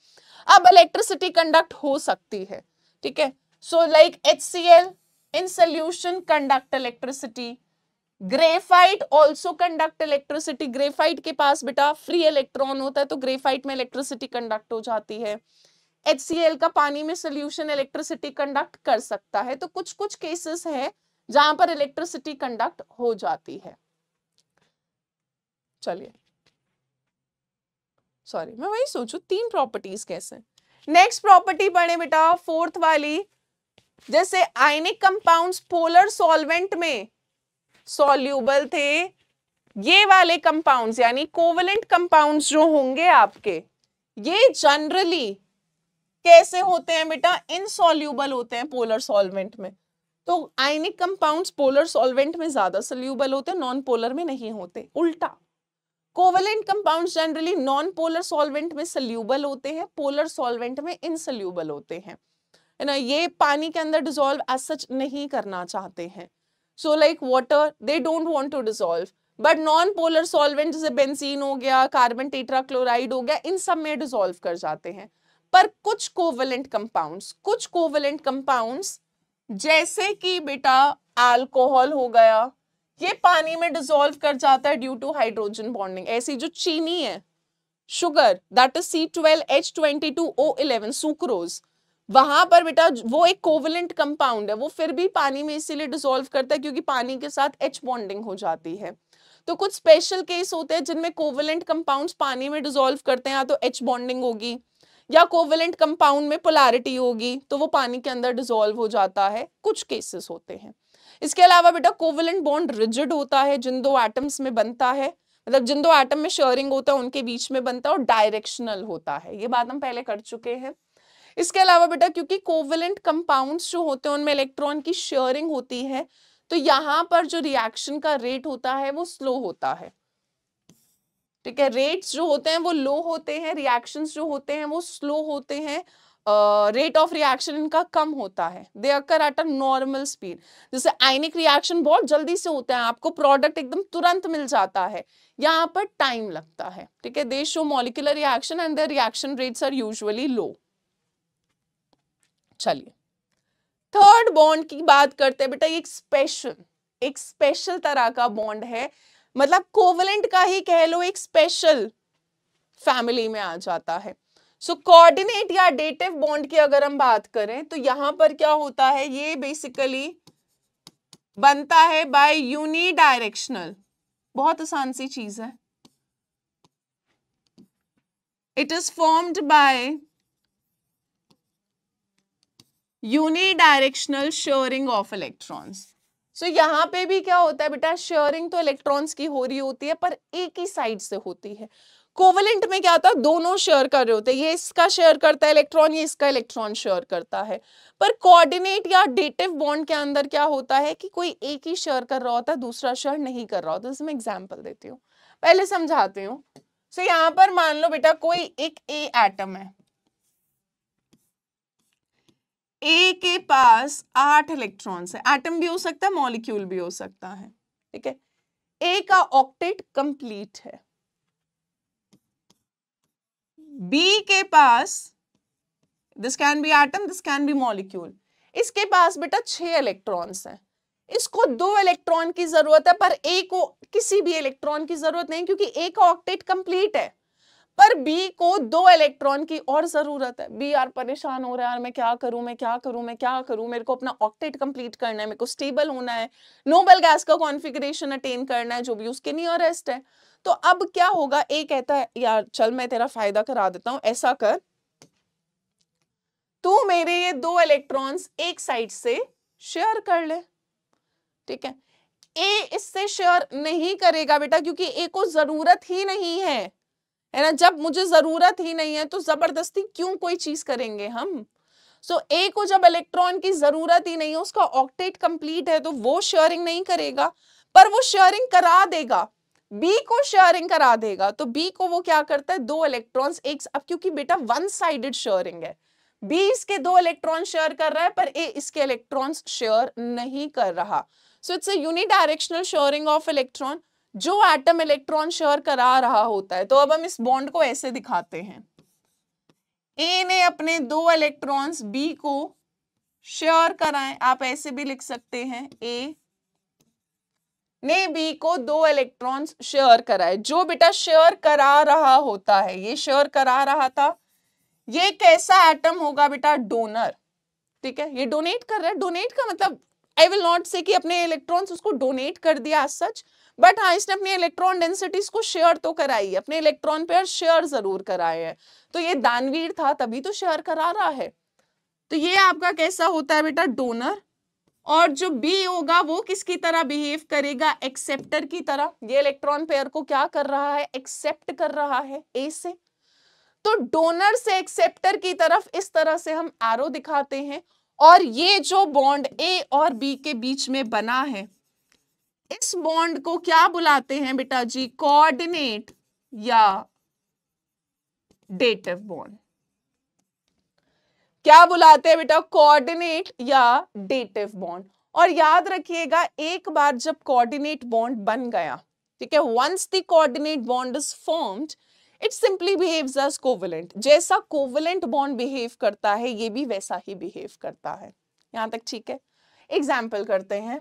अब इलेक्ट्रिसिटी कंडक्ट हो सकती है ठीक है so like HCl in solution conduct electricity graphite also conduct electricity graphite के पास बेटा फ्री इलेक्ट्रॉन होता है तो ग्रेफाइट में इलेक्ट्रिसिटी कंडक्ट हो जाती है एच का पानी में सोल्यूशन इलेक्ट्रिसिटी कंडक्ट कर सकता है तो कुछ कुछ केसेस है जहां पर इलेक्ट्रिसिटी कंडक्ट हो जाती है चलिए सॉरी मैं वही सोचू तीन प्रॉपर्टीज कैसे नेक्स्ट प्रॉपर्टी पढ़े बेटा फोर्थ वाली जैसे आयनिक कंपाउंड्स पोलर सॉल्वेंट में सॉल्यूबल थे ये वाले कंपाउंड्स यानी कोवलेंट कंपाउंड्स जो होंगे आपके ये जनरली कैसे होते हैं बेटा इनसॉल्यूबल होते हैं पोलर सॉल्वेंट में तो आयनिक कंपाउंड्स पोलर सॉल्वेंट में ज्यादा सल्यूबल होते हैं नॉन पोलर में नहीं होते उल्टा covalent compounds generally non polar solvent में सोल्यूबल होते हैं पोलर सॉल्वेंट में इनसल्यूबल होते हैं है ना ये पानी के अंदर डिजोल्व एज सच नहीं करना चाहते हैं so like water they don't want to dissolve but non polar solvent जैसे बेंजीन हो गया कार्बन टेट्राक्लोराइड हो गया इन सब में डिजोल्व कर जाते हैं पर कुछ कोवेलेंट कंपाउंड्स कुछ कोवेलेंट कंपाउंड्स जैसे कि बेटा अल्कोहल हो गया ये पानी में डिजोल्व कर जाता है ड्यू टू हाइड्रोजन बॉन्डिंग ऐसी जो चीनी है sugar that is C twelve H twenty two O eleven sucrose वहां पर बेटा वो एक कोवलेंट कंपाउंड है वो फिर भी पानी में इसीलिए डिजोल्व करता है क्योंकि पानी के साथ एच बॉन्डिंग हो जाती है तो कुछ स्पेशल केस होते हैं जिनमें कोवलेंट कंपाउंड्स पानी में डिजोल्व करते हैं या तो एच बॉन्डिंग होगी या कोवलेंट कंपाउंड में पोलैरिटी होगी तो वो पानी के अंदर डिजोल्व हो जाता है कुछ केसेस होते हैं इसके अलावा बेटा कोवलेंट बॉन्ड रिजिड होता है जिन दो एटम्स में बनता है मतलब जिन दो एटम में शेयरिंग होता है उनके बीच में बनता है और डायरेक्शनल होता है ये बात हम पहले कर चुके हैं इसके अलावा बेटा क्योंकि कोविलेंट कंपाउंड्स जो होते हैं उनमें इलेक्ट्रॉन की शेयरिंग होती है तो यहाँ पर जो रिएक्शन का रेट होता है वो स्लो होता है ठीक है रेट्स जो होते हैं वो लो होते हैं रिएक्शंस जो होते हैं वो स्लो होते हैं रेट ऑफ रिएक्शन इनका कम होता है they occur at a normal speed जैसे आइनिक रिएक्शन बहुत जल्दी से होता है आपको प्रोडक्ट एकदम तुरंत मिल जाता है यहाँ पर टाइम लगता है ठीक है they show molecular reaction and the reaction rates are usually low चलिए थर्ड बॉन्ड की बात करते हैं बेटा ये एक स्पेशल एक स्पेशल तरह का बॉन्ड है मतलब कोवलेंट का ही कह लो एक स्पेशल फैमिली में आ जाता है सो so, कोऑर्डिनेट या डेटिव बॉन्ड की अगर हम बात करें तो यहां पर क्या होता है ये बेसिकली बनता है बाय यूनी डायरेक्शनल बहुत आसान सी चीज है it is formed by unidirectional sharing of electrons so so, यहाँ पे भी क्या होता है बेटा शेयरिंग तो इलेक्ट्रॉन्स की हो रही होती है पर एक ही साइड से होती है कोवलेंट में क्या होता है दोनों शेयर कर रहे होते हैं ये इसका शेयर करता है इलेक्ट्रॉन ये इसका इलेक्ट्रॉन शेयर करता है पर कोऑर्डिनेट या डेटिव बॉन्ड के अंदर क्या होता है कि कोई एक ही शेयर कर रहा होता है दूसरा शेयर नहीं कर रहा होता इसमें एग्जाम्पल देती हूँ पहले समझाती हूँ सो so, यहाँ पर मान लो बेटा कोई एक ए एटम है ए के पास आठ इलेक्ट्रॉन्स है एटम भी हो सकता है मॉलिक्यूल भी हो सकता है ठीक है ए का ऑक्टेट कंप्लीट है बी के पास this can be atom this can be molecule इसके पास बेटा छह इलेक्ट्रॉन्स हैं इसको दो इलेक्ट्रॉन की जरूरत है पर ए को किसी भी इलेक्ट्रॉन की जरूरत नहीं क्योंकि ए का ऑक्टेट कंप्लीट है पर बी को दो इलेक्ट्रॉन की और जरूरत है बी यार परेशान हो रहा है यार मैं क्या करूं मैं क्या करूं मैं क्या करूं मेरे को अपना ऑक्टेट कंप्लीट करना है मेरे को स्टेबल होना है नोबल गैस का कॉन्फिग्रेशन अटेन करना है जो भी उसके नियरेस्ट है तो अब क्या होगा ए कहता है यार चल मैं तेरा फायदा करा देता हूं ऐसा कर तू मेरे ये दो इलेक्ट्रॉन एक साइड से शेयर कर ले ठीक है ए इससे शेयर नहीं करेगा बेटा क्योंकि ए को जरूरत ही नहीं है है ना जब मुझे ज़रूरत ही नहीं है तो ज़बरदस्ती क्यों कोई चीज़ करेंगे हम सो so, ए को जब इलेक्ट्रॉन की ज़रूरत ही नहीं है उसका ऑक्टेट कंप्लीट है तो वो शेयरिंग नहीं करेगा पर वो शेयरिंग करा देगा बी को शेयरिंग करा देगा तो बी को वो क्या करता है दो इलेक्ट्रॉन्स एक अब क्योंकि बेटा वन साइडेड शेयरिंग है बी इसके दो इलेक्ट्रॉन शेयर कर रहा है पर ए इसके इलेक्ट्रॉन्स शेयर नहीं कर रहा so it's a unidirectional sharing of electron जो एटम इलेक्ट्रॉन शेयर करा रहा होता है तो अब हम इस बॉन्ड को ऐसे दिखाते हैं ए ने अपने दो इलेक्ट्रॉन्स बी को शेयर कराए आप ऐसे भी लिख सकते हैं ए ने बी को दो इलेक्ट्रॉन्स शेयर कराए जो बेटा शेयर करा रहा होता है ये शेयर करा रहा था ये कैसा एटम होगा बेटा डोनर ठीक है ये डोनेट कर रहा है डोनेट का मतलब आई विल नॉट से कि अपने इलेक्ट्रॉन्स उसको डोनेट कर दिया सच बट हाँ इसने अपनी इलेक्ट्रॉन डेंसिटीज को शेयर तो कराई अपने इलेक्ट्रॉन पेयर शेयर जरूर कराए हैं तो ये दानवीर था तभी तो शेयर करा रहा है तो ये आपका कैसा होता है बेटा डोनर और जो बी होगा वो किसकी तरह बिहेव करेगा एक्सेप्टर की तरह ये इलेक्ट्रॉन पेयर को क्या कर रहा है एक्सेप्ट कर रहा है ए से तो डोनर से एक्सेप्टर की तरफ इस तरह से हम एरो दिखाते हैं और ये जो बॉन्ड ए और बी के बीच में बना है इस बॉन्ड को क्या बुलाते हैं बेटा जी कोऑर्डिनेट या डेटिव बॉन्ड क्या बुलाते हैं बेटा कोऑर्डिनेट या डेटिव बॉन्ड और याद रखिएगा एक बार जब कोऑर्डिनेट बॉन्ड बन गया ठीक है once the coordinate bond is formed it simply behaves as covalent जैसा कोवलेंट बॉन्ड बिहेव करता है ये भी वैसा ही बिहेव करता है यहां तक ठीक है एग्जाम्पल करते हैं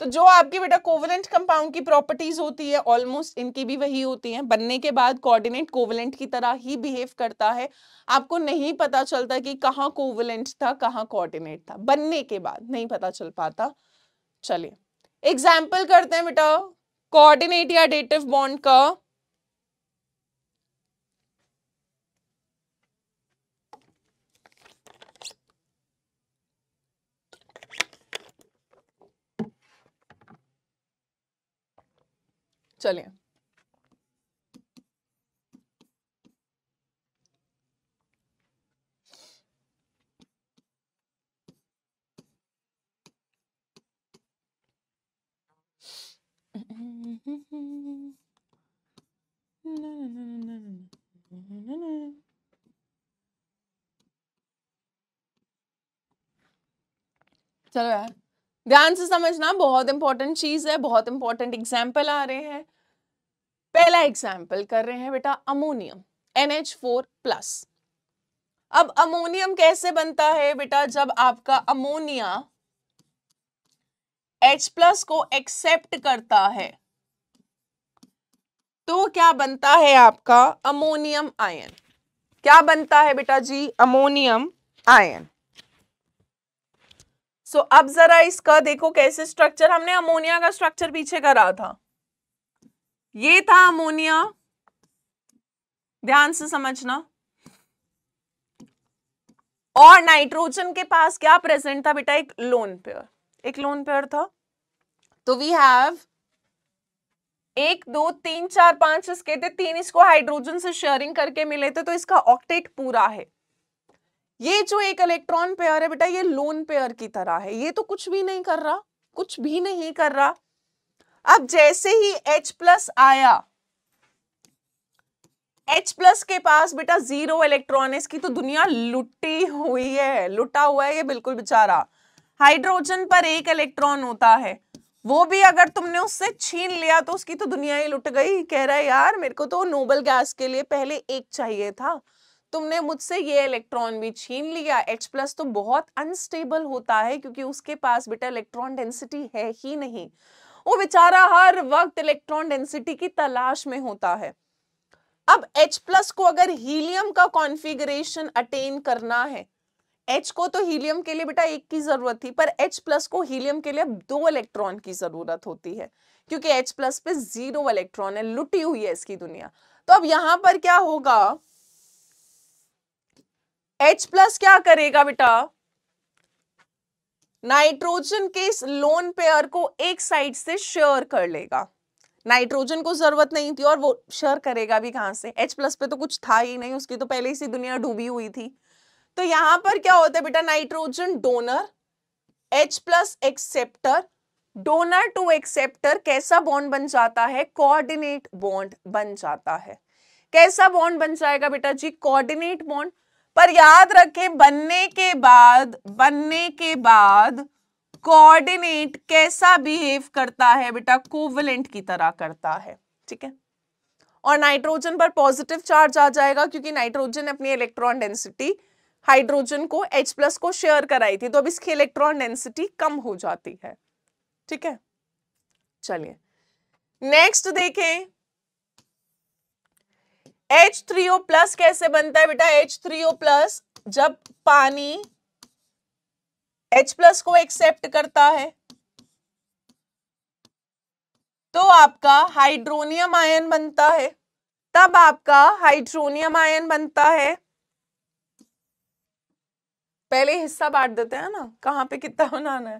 तो जो आपके बेटा कोवलेंट कंपाउंड की प्रॉपर्टीज होती है ऑलमोस्ट इनकी भी वही होती है बनने के बाद कोऑर्डिनेट कोवलेंट की तरह ही बिहेव करता है आपको नहीं पता चलता कि कहाँ कोवलेंट था कहाँ कोऑर्डिनेट था बनने के बाद नहीं पता चल पाता चलिए एग्जाम्पल करते हैं बेटा कोऑर्डिनेट या डेटिव बॉन्ड का चलिए चलो यार ध्यान से समझना बहुत इंपॉर्टेंट चीज है बहुत इंपॉर्टेंट एग्जाम्पल आ रहे हैं पहला एग्जाम्पल कर रहे हैं बेटा अमोनियम NH4 प्लस अब अमोनियम कैसे बनता है बेटा जब आपका अमोनिया H प्लस को एक्सेप्ट करता है तो क्या बनता है आपका अमोनियम आयन क्या बनता है बेटा जी अमोनियम आयन सो अब जरा इसका देखो कैसे स्ट्रक्चर हमने अमोनिया का स्ट्रक्चर पीछे करा था ये था अमोनिया ध्यान से समझना और नाइट्रोजन के पास क्या प्रेजेंट था बेटा एक लोन पेयर एक लोन पेयर था तो वी हैव एक दो तीन चार पांच इसके थे तीन इसको हाइड्रोजन से शेयरिंग करके मिले थे तो इसका ऑक्टेट पूरा है ये जो एक इलेक्ट्रॉन पेयर है बेटा ये लोन पेयर की तरह है ये तो कुछ भी नहीं कर रहा कुछ भी नहीं कर रहा अब जैसे ही H प्लस आया H प्लस के पास बेटा जीरो इलेक्ट्रॉन है इसकी तो दुनिया लुटी हुई है लुटा हुआ है ये बिल्कुल बेचारा हाइड्रोजन पर एक इलेक्ट्रॉन होता है वो भी अगर तुमने उससे छीन लिया तो उसकी तो दुनिया ही लुट गई कह रहा है यार मेरे को तो नोबल गैस के लिए पहले एक चाहिए था तुमने मुझसे ये इलेक्ट्रॉन भी छीन लिया H प्लस तो बहुत अनस्टेबल होता है क्योंकि उसके पास बेटा इलेक्ट्रॉन डेंसिटी है ही नहीं वो बेचारा हर वक्त इलेक्ट्रॉन डेंसिटी की तलाश में होता है अब H प्लस को अगर हीलियम का कॉन्फ़िगरेशन अटेन करना है H को तो हीलियम के लिए बेटा एक की जरूरत थी पर H प्लस को हीलियम के लिए अब दो इलेक्ट्रॉन की जरूरत होती है क्योंकि H प्लस पे जीरो इलेक्ट्रॉन है लुटी हुई है इसकी दुनिया तो अब यहां पर क्या होगा एच प्लस क्या करेगा बेटा नाइट्रोजन के इस लोन पेयर को एक साइड से शेयर कर लेगा नाइट्रोजन को जरूरत नहीं थी और वो शेयर करेगा भी कहां से H प्लस पे तो कुछ था ही नहीं उसकी तो पहले ही सी दुनिया डूबी हुई थी तो यहां पर क्या होता है बेटा nitrogen donor H plus acceptor donor to acceptor कैसा बॉन्ड बन जाता है कोऑर्डिनेट बॉन्ड बन जाता है कैसा बॉन्ड बन जाएगा बेटा जी कोऑर्डिनेट बॉन्ड पर याद रखें बनने के बाद बनने के बाद कोऑर्डिनेट कैसा बिहेव करता है बेटा कोवलेंट की तरह करता है ठीक है और नाइट्रोजन पर पॉजिटिव चार्ज आ जाएगा क्योंकि नाइट्रोजन ने अपनी इलेक्ट्रॉन डेंसिटी हाइड्रोजन को H प्लस को शेयर कराई थी तो अब इसकी इलेक्ट्रॉन डेंसिटी कम हो जाती है ठीक है चलिए नेक्स्ट देखें एच थ्री ओ प्लस कैसे बनता है बेटा एच थ्री ओ प्लस जब पानी H प्लस को एक्सेप्ट करता है तो आपका हाइड्रोनियम आयन बनता है तब आपका हाइड्रोनियम आयन बनता है पहले हिस्सा बांट देते हैं ना कहां पे कितना बनाना है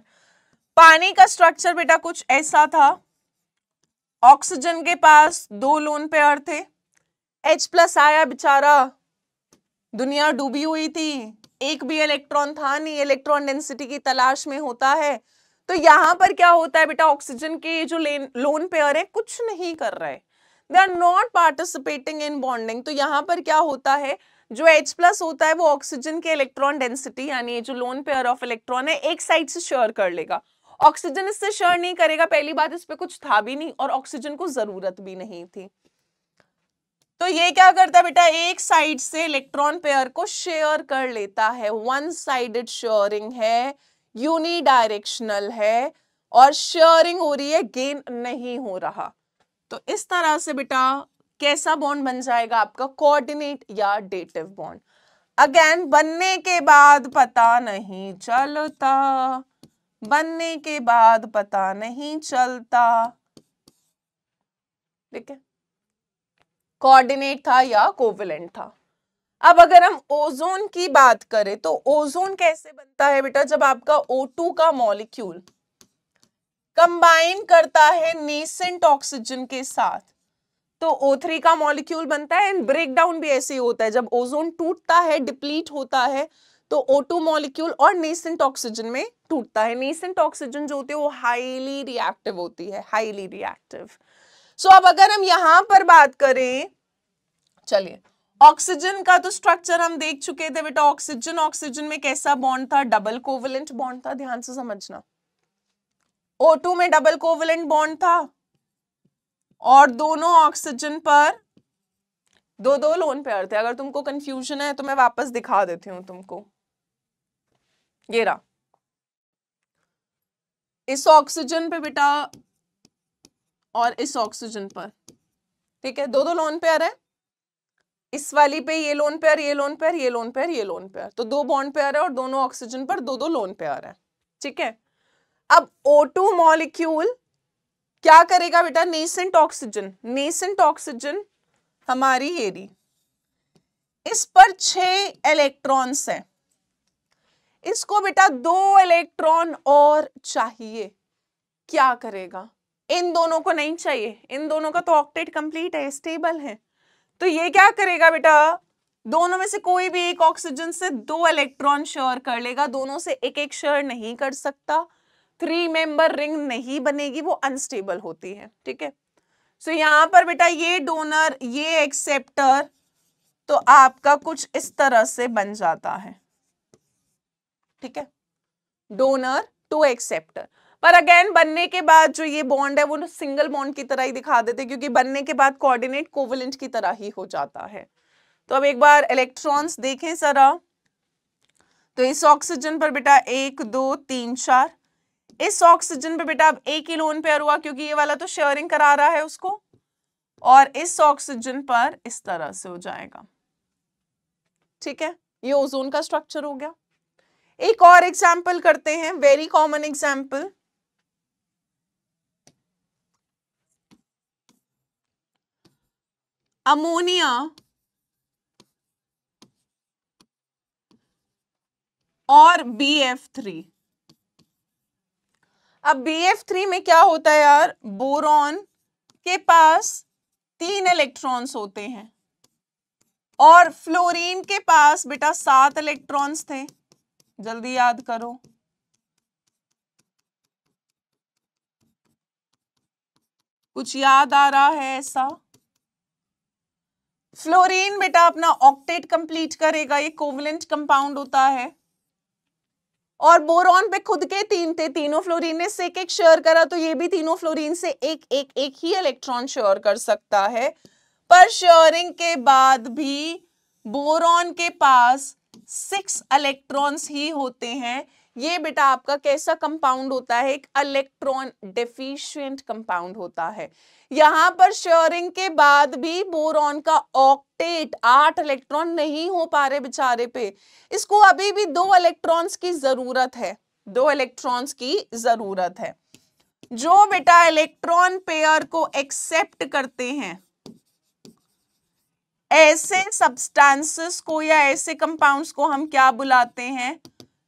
पानी का स्ट्रक्चर बेटा कुछ ऐसा था ऑक्सीजन के पास दो लोन पेयर थे एच प्लस आया बेचारा दुनिया डूबी हुई थी एक भी इलेक्ट्रॉन था नहीं इलेक्ट्रॉन डेंसिटी की तलाश में होता है तो यहाँ पर क्या होता है बेटा ऑक्सीजन के जो लोन पेयर है कुछ नहीं कर रहे they are not participating in bonding तो यहाँ पर क्या होता है जो H प्लस होता है वो ऑक्सीजन के इलेक्ट्रॉन डेंसिटी यानी जो लोन पेयर ऑफ इलेक्ट्रॉन है एक साइड से शेयर कर लेगा ऑक्सीजन इससे शेयर नहीं करेगा पहली बात इस पर कुछ था भी नहीं और ऑक्सीजन को जरूरत भी नहीं थी तो ये क्या करता है बेटा एक साइड से इलेक्ट्रॉन पेयर को शेयर कर लेता है वन साइडेड शेयरिंग है यूनिडायरेक्शनल है और शेयरिंग हो रही है गेन नहीं हो रहा तो इस तरह से बेटा कैसा बॉन्ड बन जाएगा आपका कोऑर्डिनेट या डेटिव बॉन्ड अगेन बनने के बाद पता नहीं चलता बनने के बाद पता नहीं चलता ठीक है कोऑर्डिनेट था या कोविलेंट था अब अगर हम ओजोन की बात करें तो ओजोन कैसे बनता है बेटा जब आपका O2 का मॉलिक्यूल कंबाइन करता है नेसेंट ऑक्सीजन के साथ तो O3 का मॉलिक्यूल बनता है एंड ब्रेकडाउन भी ऐसे ही होता है जब ओजोन टूटता है डिप्लीट होता है तो O2 मॉलिक्यूल और नेसेंट ऑक्सीजन में टूटता है नेसेंट ऑक्सीजन जो होती है वो हाईली रिएक्टिव होती है हाईली रिएक्टिव सो so, अब अगर हम यहां पर बात करें चलिए ऑक्सीजन का तो स्ट्रक्चर हम देख चुके थे बेटा ऑक्सीजन ऑक्सीजन में कैसा बॉन्ड था डबल कोवलेंट बॉन्ड था ध्यान से समझना O2 में डबल कोवलेंट बॉन्ड था और दोनों ऑक्सीजन पर दो दो लोन पेयर थे अगर तुमको कंफ्यूजन है तो मैं वापस दिखा देती हूं तुमको ये रहा इस ऑक्सीजन पे बेटा और इस ऑक्सीजन पर ठीक है दो दो लोन पे आ रहा है इस वाली पे ये लोन पे और ये लोन पेयर ये लोन पेयर ये लोन पे तो दो बॉन्ड पे आ रहा है और दोनों ऑक्सीजन पर दो दो लोन पे आ रहा है ठीक है अब O2 मॉलिक्यूल क्या करेगा बेटा नेसेंट ऑक्सीजन नेसेंट ऑक्सीजन हमारी हेरी इस पर छह इलेक्ट्रॉन्स हैं इसको बेटा दो इलेक्ट्रॉन और चाहिए क्या करेगा इन दोनों को नहीं चाहिए इन दोनों का तो ऑक्टेट कंप्लीट है स्टेबल है तो ये क्या करेगा बेटा दोनों में से कोई भी एक ऑक्सीजन से दो इलेक्ट्रॉन शेयर कर लेगा दोनों से एक एक शेयर नहीं कर सकता थ्री मेंबर रिंग नहीं बनेगी वो अनस्टेबल होती है ठीक है सो यहाँ पर बेटा ये डोनर ये एक्सेप्टर तो आपका कुछ इस तरह से बन जाता है ठीक है डोनर टू एक्सेप्टर पर अगेन बनने के बाद जो ये बॉन्ड है वो सिंगल बॉन्ड की तरह ही दिखा देते क्योंकि बनने के बाद कोऑर्डिनेट कोवलेंट की तरह ही हो जाता है तो अब एक बार इलेक्ट्रॉन्स देखें जरा तो इस ऑक्सीजन पर बेटा एक दो तीन चार इस ऑक्सीजन पर बेटा अब एक ही लोन पेयर हुआ क्योंकि ये वाला तो शेयरिंग करा रहा है उसको और इस ऑक्सीजन पर इस तरह से हो जाएगा ठीक है ये ओजोन का स्ट्रक्चर हो गया एक और एग्जाम्पल करते हैं वेरी कॉमन एग्जाम्पल अमोनिया और बी एफ थ्री अब बी एफ थ्री में क्या होता है यार बोरॉन के पास तीन इलेक्ट्रॉन्स होते हैं और फ्लोरीन के पास बेटा सात इलेक्ट्रॉन्स थे जल्दी याद करो कुछ याद आ रहा है ऐसा फ्लोरीन बेटा अपना ऑक्टेट कंप्लीट करेगा ये कोवलेंट कंपाउंड होता है और बोरॉन पे खुद के तीन थे तीनों फ्लोरीन ने से एक एक शेयर करा तो ये भी तीनों फ्लोरीन से एक एक एक ही इलेक्ट्रॉन शेयर कर सकता है पर शेयरिंग के बाद भी बोरॉन के पास सिक्स इलेक्ट्रॉन्स ही होते हैं ये बेटा आपका कैसा कंपाउंड होता है एक इलेक्ट्रॉन डेफिशियंट कंपाउंड होता है यहां पर श्योरिंग के बाद भी बोरॉन का ऑक्टेट आठ इलेक्ट्रॉन नहीं हो पा रहे बेचारे पे इसको अभी भी दो इलेक्ट्रॉन्स की जरूरत है दो इलेक्ट्रॉन्स की जरूरत है जो बेटा इलेक्ट्रॉन पेयर को एक्सेप्ट करते हैं ऐसे सब्सटेंसेस को या ऐसे कंपाउंड्स को हम क्या बुलाते हैं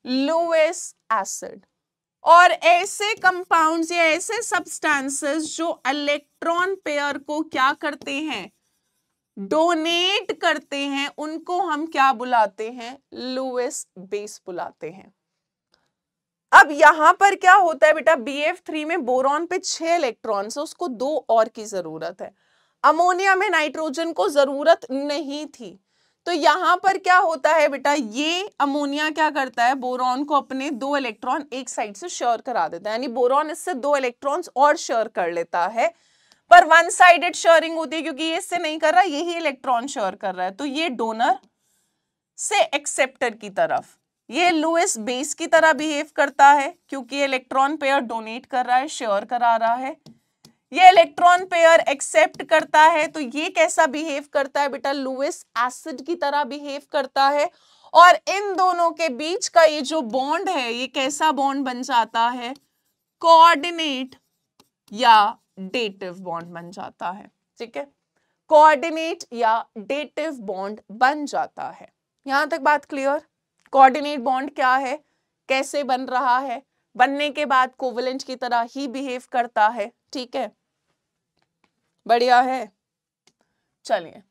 लोएस एसिड और ऐसे कंपाउंड्स या ऐसे सब्सटेंसेस जो इलेक्ट्रॉन पेयर को क्या करते हैं डोनेट करते हैं उनको हम क्या बुलाते हैं लुइस बेस बुलाते हैं अब यहां पर क्या होता है बेटा बी एफ थ्री में बोरॉन पे छह इलेक्ट्रॉन है उसको दो और की जरूरत है अमोनिया में नाइट्रोजन को जरूरत नहीं थी तो यहाँ पर क्या होता है बेटा ये अमोनिया क्या करता है बोरॉन को अपने दो इलेक्ट्रॉन एक साइड से श्योर करा देता है यानी बोरॉन इससे दो इलेक्ट्रॉन्स और श्योर कर लेता है पर वन साइडेड श्योरिंग होती है क्योंकि ये इससे नहीं कर रहा यही इलेक्ट्रॉन श्योर कर रहा है तो ये डोनर से एक्सेप्टर की तरफ ये लुइस बेस की तरह बिहेव करता है क्योंकि इलेक्ट्रॉन पेयर डोनेट कर रहा है श्योर करा रहा है ये इलेक्ट्रॉन पेयर एक्सेप्ट करता है तो ये कैसा बिहेव करता है बेटा लुइस एसिड की तरह बिहेव करता है और इन दोनों के बीच का ये जो बॉन्ड है ये कैसा बॉन्ड बन जाता है कोऑर्डिनेट या डेटिव बॉन्ड बन जाता है ठीक है कोऑर्डिनेट या डेटिव बॉन्ड बन जाता है यहां तक बात क्लियर कोऑर्डिनेट बॉन्ड क्या है कैसे बन रहा है बनने के बाद कोवलेंट की तरह ही बिहेव करता है ठीक है बढ़िया है चलिए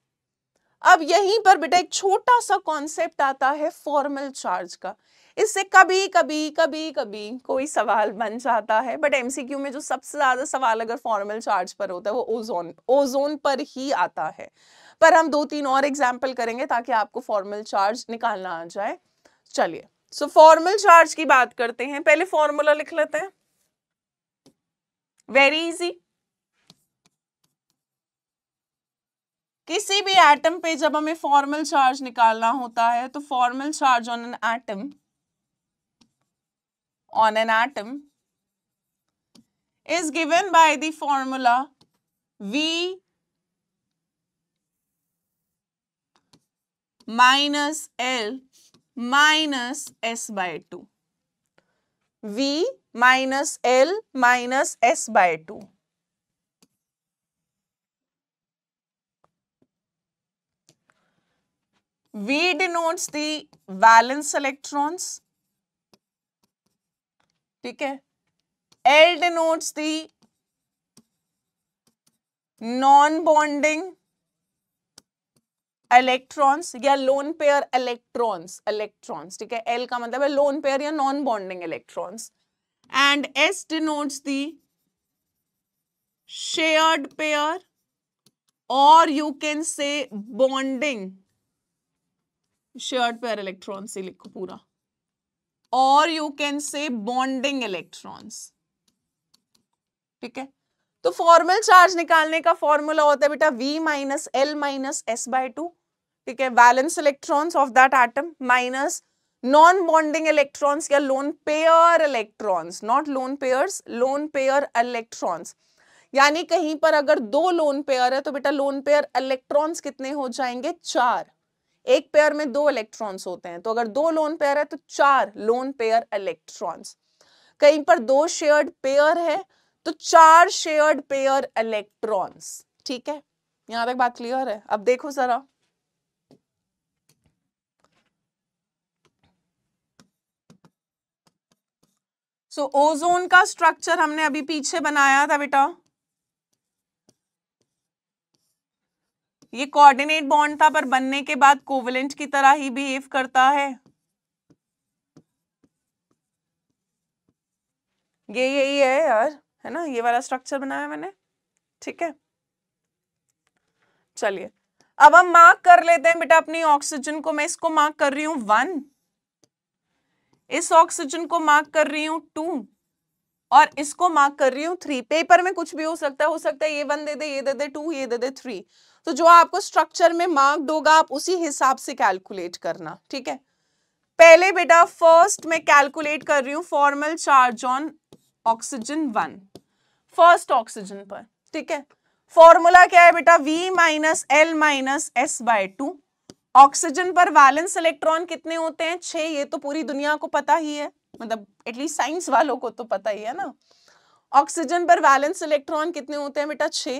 अब यहीं पर बेटा एक छोटा सा कॉन्सेप्ट आता है फॉर्मल चार्ज का इससे कभी कभी कभी कभी कोई सवाल बन जाता है बट एमसीक्यू में जो सबसे ज्यादा सवाल अगर फॉर्मल चार्ज पर होता है वो ओजोन ओजोन पर ही आता है पर हम दो तीन और एग्जाम्पल करेंगे ताकि आपको फॉर्मल चार्ज निकालना आ जाए चलिए सो फॉर्मल चार्ज की बात करते हैं पहले फॉर्मूला लिख लेते हैं वेरी इजी किसी भी एटम पे जब हमें फॉर्मल चार्ज निकालना होता है तो formal charge on an atom on an atom is given by the formula V minus L minus S by two V minus L minus S by two V denotes the valence electrons. L denotes the non-bonding electrons या lone pair electrons electrons ठीक है L का मतलब है lone pair या non-bonding electrons and S denotes the shared pair or you can say bonding shared pair electron से लिखो पूरा और you can say bonding electrons ठीक है तो फॉर्मल चार्ज निकालने का फॉर्मूला होता है बेटा V minus L minus S by two ठीक है valence electrons of that atom minus non bonding electrons या lone pair electrons not lone pairs lone pair electrons यानी कहीं पर अगर दो लोन पेयर है तो बेटा लोन पेयर इलेक्ट्रॉन्स कितने हो जाएंगे चार एक पेयर में दो इलेक्ट्रॉन्स होते हैं तो अगर दो लोन पेयर है तो चार लोन पेयर इलेक्ट्रॉन्स कहीं पर दो शेयर्ड पेयर है तो चार शेयर्ड पेयर इलेक्ट्रॉन्स ठीक है यहां तक बात क्लियर है अब देखो जरा सो so, ओजोन का स्ट्रक्चर हमने अभी पीछे बनाया था बेटा ये कोऑर्डिनेट बॉन्ड था पर बनने के बाद कोवलेंट की तरह ही बिहेव करता है ये यही है यार है ना ये वाला स्ट्रक्चर बनाया मैंने ठीक है चलिए अब हम मार्क कर लेते हैं बेटा अपनी ऑक्सीजन को मैं इसको मार्क कर रही हूं वन इस ऑक्सीजन को मार्क कर रही हूं टू और इसको मार्क कर रही हूं थ्री पेपर में कुछ भी हो सकता है हो सकता है ये वन दे दे ये दे दे टू ये दे दे थ्री तो जो आपको स्ट्रक्चर में मार्क होगा आप उसी हिसाब से कैलकुलेट करना ठीक है पहले बेटा फर्स्ट मैं कैलकुलेट कर रही हूँ formal charge on oxygen one first oxygen पर ठीक है फॉर्मूला क्या है बेटा V minus L minus S by two oxygen पर वैलेंस इलेक्ट्रॉन कितने होते हैं छह ये तो पूरी दुनिया को पता ही है मतलब एटलीस्ट साइंस वालों को तो पता ही है ना ऑक्सीजन पर वैलेंस इलेक्ट्रॉन कितने होते हैं बेटा छ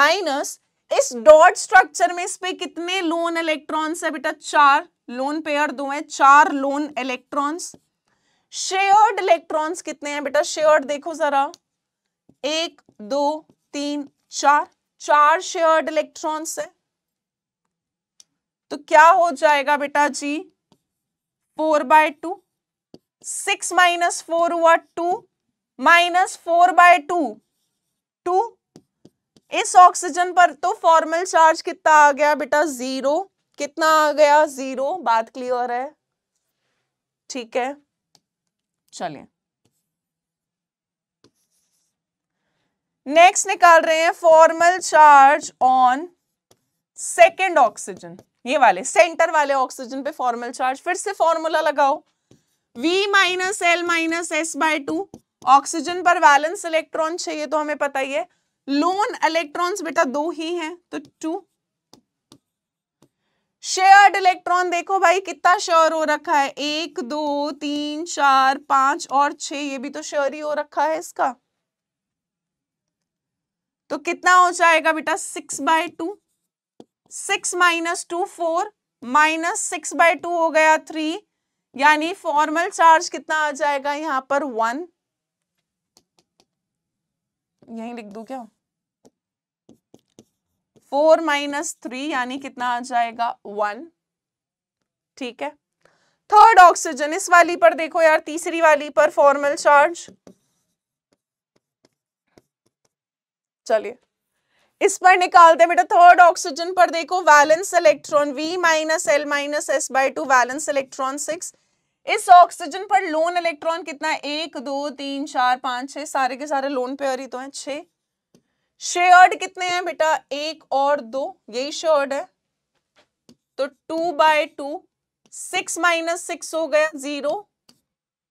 माइनस इस डॉट स्ट्रक्चर में इस पे कितने लोन इलेक्ट्रॉन्स है बेटा चार लोन पेयर दो हैं चार लोन इलेक्ट्रॉन्स शेयर्ड इलेक्ट्रॉन्स कितने हैं बेटा शेयर्ड देखो जरा एक दो तीन चार चार शेयर्ड इलेक्ट्रॉन्स है तो क्या हो जाएगा बेटा जी four by two six minus four हुआ two minus four by two two इस ऑक्सीजन पर तो फॉर्मल चार्ज कितना आ गया बेटा जीरो कितना आ गया जीरो बात क्लियर है ठीक है चलिए नेक्स्ट निकाल रहे हैं formal charge on second oxygen ये वाले सेंटर वाले ऑक्सीजन पे फॉर्मल चार्ज फिर से फॉर्मूला लगाओ V minus L minus S by two oxygen पर वैलेंस इलेक्ट्रॉन चाहिए तो हमें पता ही है लोन इलेक्ट्रॉन्स बेटा दो ही हैं तो टू शेयर्ड इलेक्ट्रॉन देखो भाई कितना श्योर हो रखा है एक दो तीन चार पांच और छ ये भी तो श्योर ही हो रखा है इसका तो कितना हो जाएगा बेटा six by two six minus two four minus six by two हो गया थ्री यानी फॉर्मल चार्ज कितना आ जाएगा यहां पर वन यही लिख दू क्या फोर माइनस थ्री यानी कितना आ जाएगा वन ठीक है थर्ड ऑक्सीजन इस वाली पर देखो यार तीसरी वाली पर फॉर्मल चार्ज चलिए इस पर निकालते हैं बेटा थर्ड ऑक्सीजन पर देखो valence electron V minus L minus S by two valence electron six इस ऑक्सीजन पर लोन इलेक्ट्रॉन कितना एक दो तीन चार पांच छह सारे के सारे लोन पेयर ही तो है छह शेयर्ड कितने हैं बेटा एक और दो यही शेयर्ड है तो two by two six minus six हो गया जीरो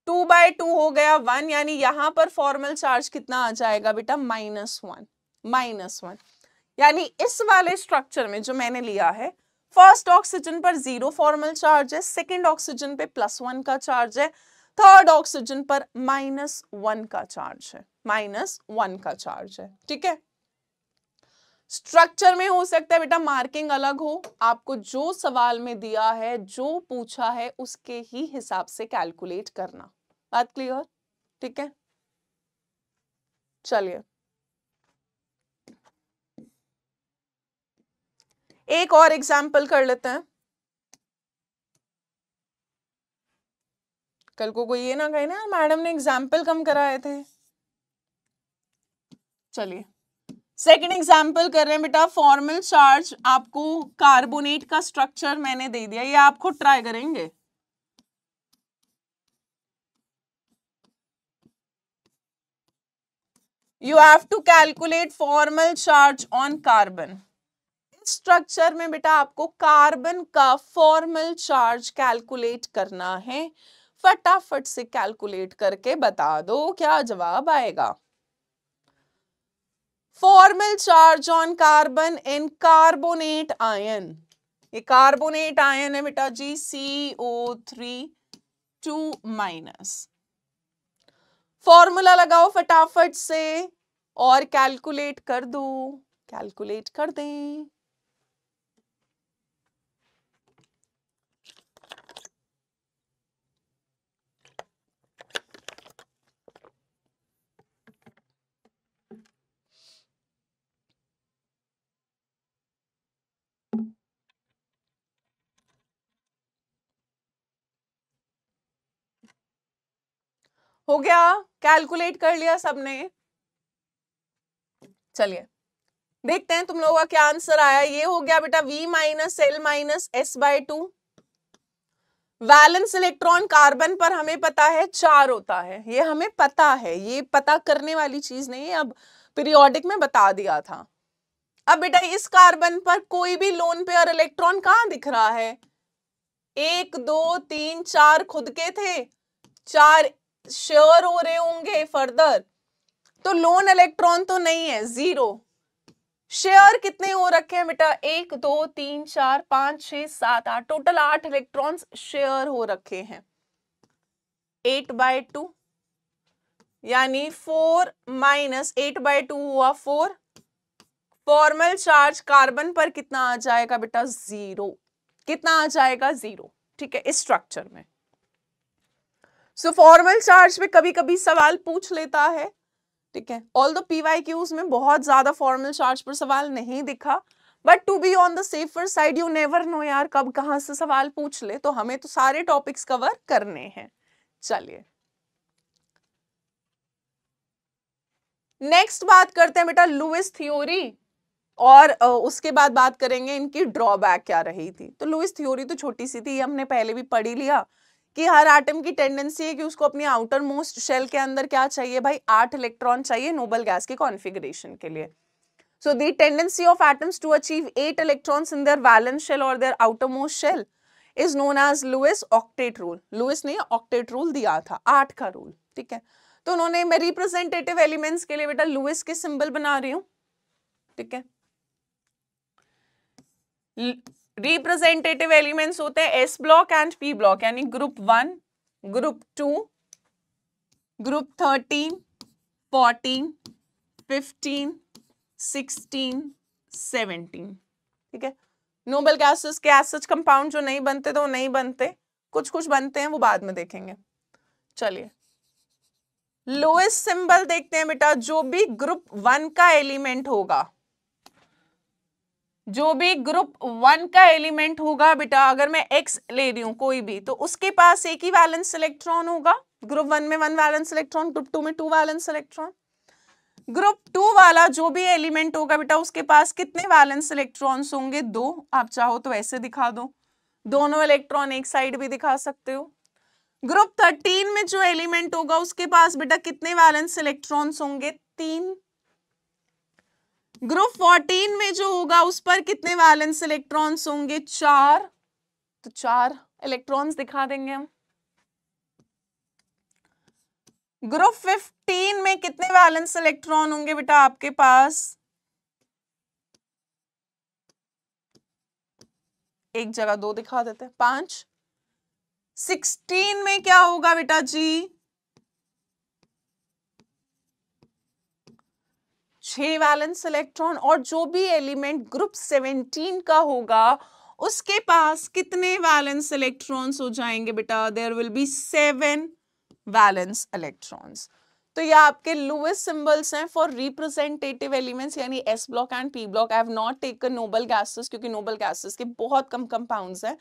टू बाय टू हो गया वन यानी यहां पर फॉर्मल चार्ज कितना आ जाएगा बेटा माइनस वन माइनस वन यानी इस वाले स्ट्रक्चर में जो मैंने लिया है फर्स्ट ऑक्सीजन पर जीरो फॉर्मल चार्ज है सेकेंड ऑक्सीजन पे प्लस वन का चार्ज है थर्ड ऑक्सीजन पर माइनस वन का चार्ज है माइनस वन का चार्ज है ठीक है स्ट्रक्चर में हो सकता है बेटा मार्किंग अलग हो आपको जो सवाल में दिया है जो पूछा है उसके ही हिसाब से कैलकुलेट करना बात क्लियर ठीक है चलिए एक और एग्जाम्पल कर लेते हैं कल को कोई ये ना कहे ना मैडम ने एग्जाम्पल कम कराए थे चलिए सेकेंड एग्जाम्पल कर रहे हैं बेटा फॉर्मल चार्ज आपको कार्बोनेट का स्ट्रक्चर मैंने दे दिया ये आप खुद ट्राई करेंगे you have to calculate formal charge on carbon structure में बेटा आपको कार्बन का फॉर्मल चार्ज कैलकुलेट करना है फटाफट से कैलकुलेट करके बता दो क्या जवाब आएगा formal charge on carbon and carbonate ion ये कार्बोनेट आयन है बेटा जी C O three two minus formula लगाओ फटाफट से और कैलकुलेट कर दो कैलकुलेट कर दें हो गया कैलकुलेट कर लिया सबने चलिए देखते हैं तुम लोगों का क्या आंसर आया ये हो गया बेटा V minus L minus S by two valence electron carbon पर हमें पता है चार होता है ये हमें पता है ये पता करने वाली चीज नहीं अब पीरियोडिक में बता दिया था अब बेटा इस कार्बन पर कोई भी लोन पेयर इलेक्ट्रॉन कहाँ दिख रहा है एक दो तीन चार खुद के थे चार शेयर हो रहे होंगे फर्दर तो लोन इलेक्ट्रॉन तो नहीं है जीरो शेयर कितने हो रखे हैं बेटा एक दो तीन चार पांच छह सात आठ टोटल आठ इलेक्ट्रॉन्स शेयर हो रखे हैं एट बाय टू यानी four minus eight by two हुआ फोर फॉर्मल चार्ज कार्बन पर कितना आ जाएगा बेटा जीरो कितना आ जाएगा जीरो ठीक है इस स्ट्रक्चर में सो फॉर्मल चार्ज पे कभी कभी सवाल पूछ लेता है ठीक है ऑल दो पी वाई क्यूज में बहुत ज्यादा फॉर्मल चार्ज पर सवाल नहीं दिखा but to be on the safer side you never know यार कब कहां से सवाल पूछ ले तो हमें तो सारे टॉपिक्स कवर करने हैं चलिए नेक्स्ट बात करते हैं बेटा लुइस थ्योरी और उसके बाद बात करेंगे इनकी ड्रॉबैक क्या रही थी तो लुइस थ्योरी तो छोटी सी थी हमने पहले भी पढ़ी लिया कि हर आइटम की टेंडेंसी है कि उसको अपनी आउटर मोस्ट शेल के अंदर क्या चाहिए भाई आठ इलेक्ट्रॉन चाहिए नोबल गैस के कॉन्फिग्रेशन के लिए so the tendency of atoms to achieve eight electron in their valence shell और their outermost shell is known as Lewis octet rule Lewis ने ऑक्टेट रूल दिया था आठ का रूल ठीक है तो उन्होंने मैं रिप्रेजेंटेटिव एलिमेंट्स के लिए बेटा लुइस के सिंबल बना रही हूं ठीक है रिप्रेजेंटेटिव एलिमेंट्स होते हैं S block and P block यानी group one group two group thirteen fourteen fifteen sixteen seventeen ठीक है नोबल गैसेस के एज कंपाउंड जो नहीं बनते तो वो नहीं बनते कुछ कुछ बनते हैं वो बाद में देखेंगे चलिए लोएस्ट सिंबल देखते हैं बेटा जो भी ग्रुप वन का एलिमेंट होगा जो भी ग्रुप वन का एलिमेंट होगा बेटा अगर मैं एक्स ले रही हूँ कोई भी तो उसके पास एक ही वैलेंस इलेक्ट्रॉन होगा ग्रुप वन में one valence electron group two में two valence electron group two वाला जो भी एलिमेंट होगा बेटा उसके पास कितने वैलेंस इलेक्ट्रॉन्स होंगे दो आप चाहो तो ऐसे दिखा दो दोनों इलेक्ट्रॉन एक साइड भी दिखा सकते हो ग्रुप थर्टीन में जो एलिमेंट होगा उसके पास बेटा कितने वैलेंस इलेक्ट्रॉन्स होंगे तीन ग्रुप फोर्टीन में जो होगा उस पर कितने वैलेंस इलेक्ट्रॉन्स होंगे चार तो चार इलेक्ट्रॉन्स दिखा देंगे हम ग्रुप फिफ्टीन में कितने वैलेंस इलेक्ट्रॉन होंगे बेटा आपके पास एक जगह दो दिखा देते हैं पांच सिक्सटीन में क्या होगा बेटा जी छह वैलेंस इलेक्ट्रॉन और जो भी एलिमेंट ग्रुप सेवनटीन का होगा उसके पास कितने वैलेंस इलेक्ट्रॉन्स हो जाएंगे बेटा there will be seven valence electrons तो ये आपके लोएस्ट सिंबल्स हैं फॉर रिप्रेजेंटेटिव एलिमेंट्स यानी S block and P block I have not taken noble gases क्योंकि नोबल गैसेस के बहुत कम कंपाउंड्स हैं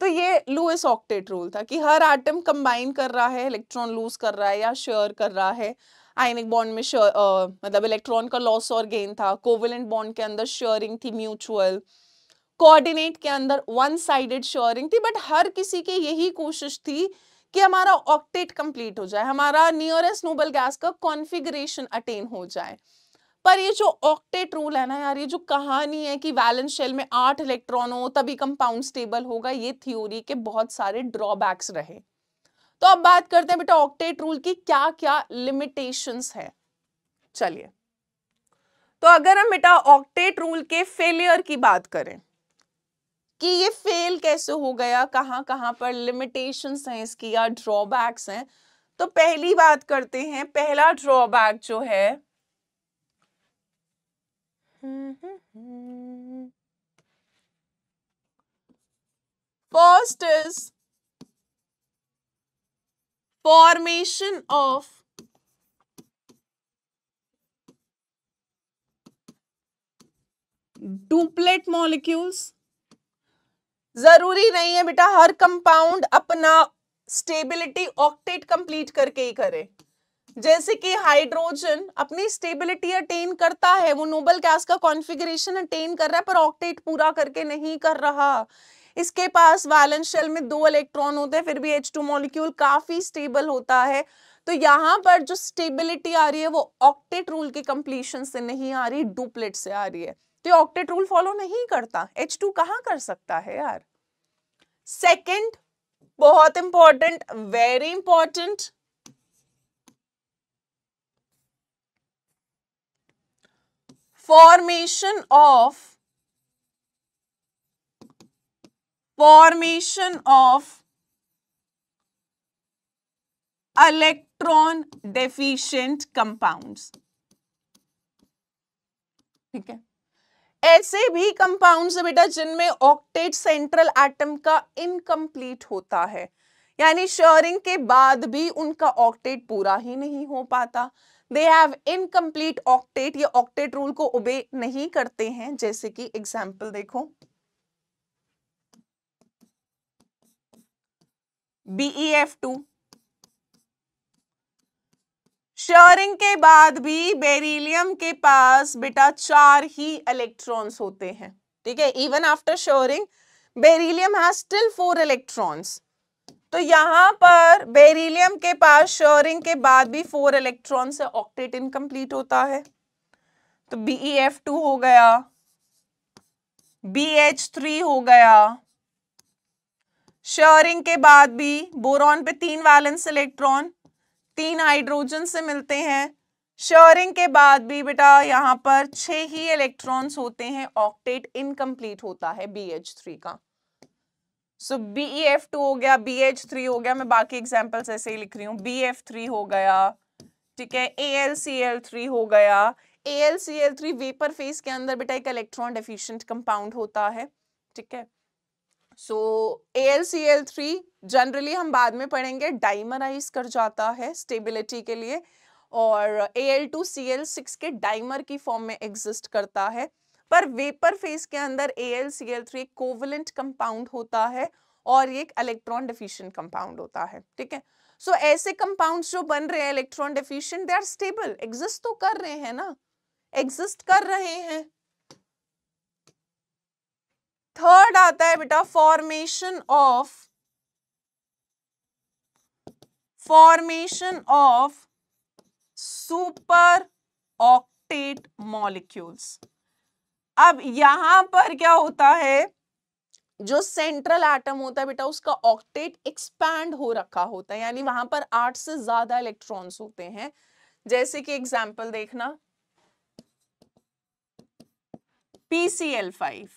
तो ये लुइस ऑक्टेट रूल था कि हर आइटम कंबाइन कर रहा है इलेक्ट्रॉन लूज कर रहा है या श्योर कर रहा है आयनिक बॉन्ड में शेयर uh, मतलब इलेक्ट्रॉन का लॉस और गेन था कोवलेंट बॉन्ड के अंदर शेयरिंग थी म्यूचुअल कोऑर्डिनेट के अंदर वन साइडेड शेयरिंग थी बट हर किसी की यही कोशिश थी कि हमारा ऑक्टेट कंप्लीट हो जाए हमारा नियरेस्ट नोबल गैस का कॉन्फ़िगरेशन अटेन हो जाए पर ये जो ऑक्टेट रूल है ना यार ये जो कहानी है कि वैलेंस शेल में आठ इलेक्ट्रॉन हो तभी कंपाउंड स्टेबल होगा ये थ्योरी के बहुत सारे ड्रॉबैक्स रहे तो अब बात करते हैं बेटा ऑक्टेट रूल की क्या क्या लिमिटेशंस है चलिए तो अगर हम बेटा ऑक्टेट रूल के फेलियर की बात करें कि ये फेल कैसे हो गया कहां कहां पर लिमिटेशंस हैं इसकी या ड्रॉबैक्स हैं तो पहली बात करते हैं पहला ड्रॉबैक जो है first is formation of duplet molecules जरूरी नहीं है बेटा हर कंपाउंड अपना स्टेबिलिटी ऑक्टेट कंप्लीट करके ही करे जैसे कि हाइड्रोजन अपनी स्टेबिलिटी अटेन करता है वो नोबल गैस का कॉन्फ़िगरेशन अटेन कर रहा है पर ऑक्टेट पूरा करके नहीं कर रहा इसके पास वैलेंस शेल में दो इलेक्ट्रॉन होते हैं फिर भी एच टू मॉलिक्यूल काफी स्टेबल होता है तो यहाँ पर जो स्टेबिलिटी आ रही है वो ऑक्टेट रूल के कंप्लीशन से नहीं आ रही डुप्लेट से आ रही है तो ऑक्टेट रूल फॉलो नहीं करता एच टू कहाँ कर सकता है यार सेकेंड बहुत important very important formation of formation of electron deficient compounds ठीक है ऐसे भी कंपाउंड्स है बेटा जिनमें ऑक्टेट सेंट्रल एटम का इनकम्प्लीट होता है यानी शोरिंग के बाद भी उनका ऑक्टेट पूरा ही नहीं हो पाता दे हैव इनकम्प्लीट ऑक्टेट या ऑक्टेट रूल को ओबे नहीं करते हैं जैसे कि एग्जाम्पल देखो BeF2 श्योरिंग के बाद भी बेरिलियम के पास बेटा चार ही इलेक्ट्रॉन्स होते हैं ठीक है even after sharing beryllium has still four electrons तो यहां पर बेरिलियम के पास श्योरिंग के बाद भी फोर इलेक्ट्रॉन से ऑक्टेट इनकम्प्लीट होता है तो BeF2 हो गया BH3 हो गया शेयरिंग के बाद भी बोरॉन पे तीन वैलेंस इलेक्ट्रॉन तीन हाइड्रोजन से मिलते हैं शेयरिंग के बाद भी बेटा यहाँ पर छह ही इलेक्ट्रॉन्स होते हैं ऑक्टेट इनकम्प्लीट होता है बी एच थ्री का सो बी एफ टू हो गया बी एच थ्री हो गया मैं बाकी एग्जाम्पल्स ऐसे ही लिख रही हूँ बी एफ थ्री हो गया ठीक है A L C L three हो गया A L C L three vapour phase के अंदर बेटा एक इलेक्ट्रॉन डेफिशियंट कंपाउंड होता है ठीक है so A C L three generally हम बाद में पढ़ेंगे डाइमराइज कर जाता है स्टेबिलिटी के लिए और A L two C L six के डाइमर की फॉर्म में एग्जिस्ट करता है पर वेपर फेस के अंदर A L C L three covalent compound होता है और ये एक इलेक्ट्रॉन डिफिशियंट कंपाउंड होता है ठीक है सो ऐसे कंपाउंड जो बन रहे हैं electron deficient they are stable exist तो कर रहे हैं ना एग्जिस्ट कर रहे हैं थर्ड आता है बेटा formation of formation of super octet molecules अब यहां पर क्या होता है जो सेंट्रल एटम होता है बेटा उसका ऑक्टेट एक्सपैंड हो रखा होता है यानी वहां पर आठ से ज्यादा इलेक्ट्रॉन्स होते हैं जैसे कि एग्जाम्पल देखना पीसीएल फाइव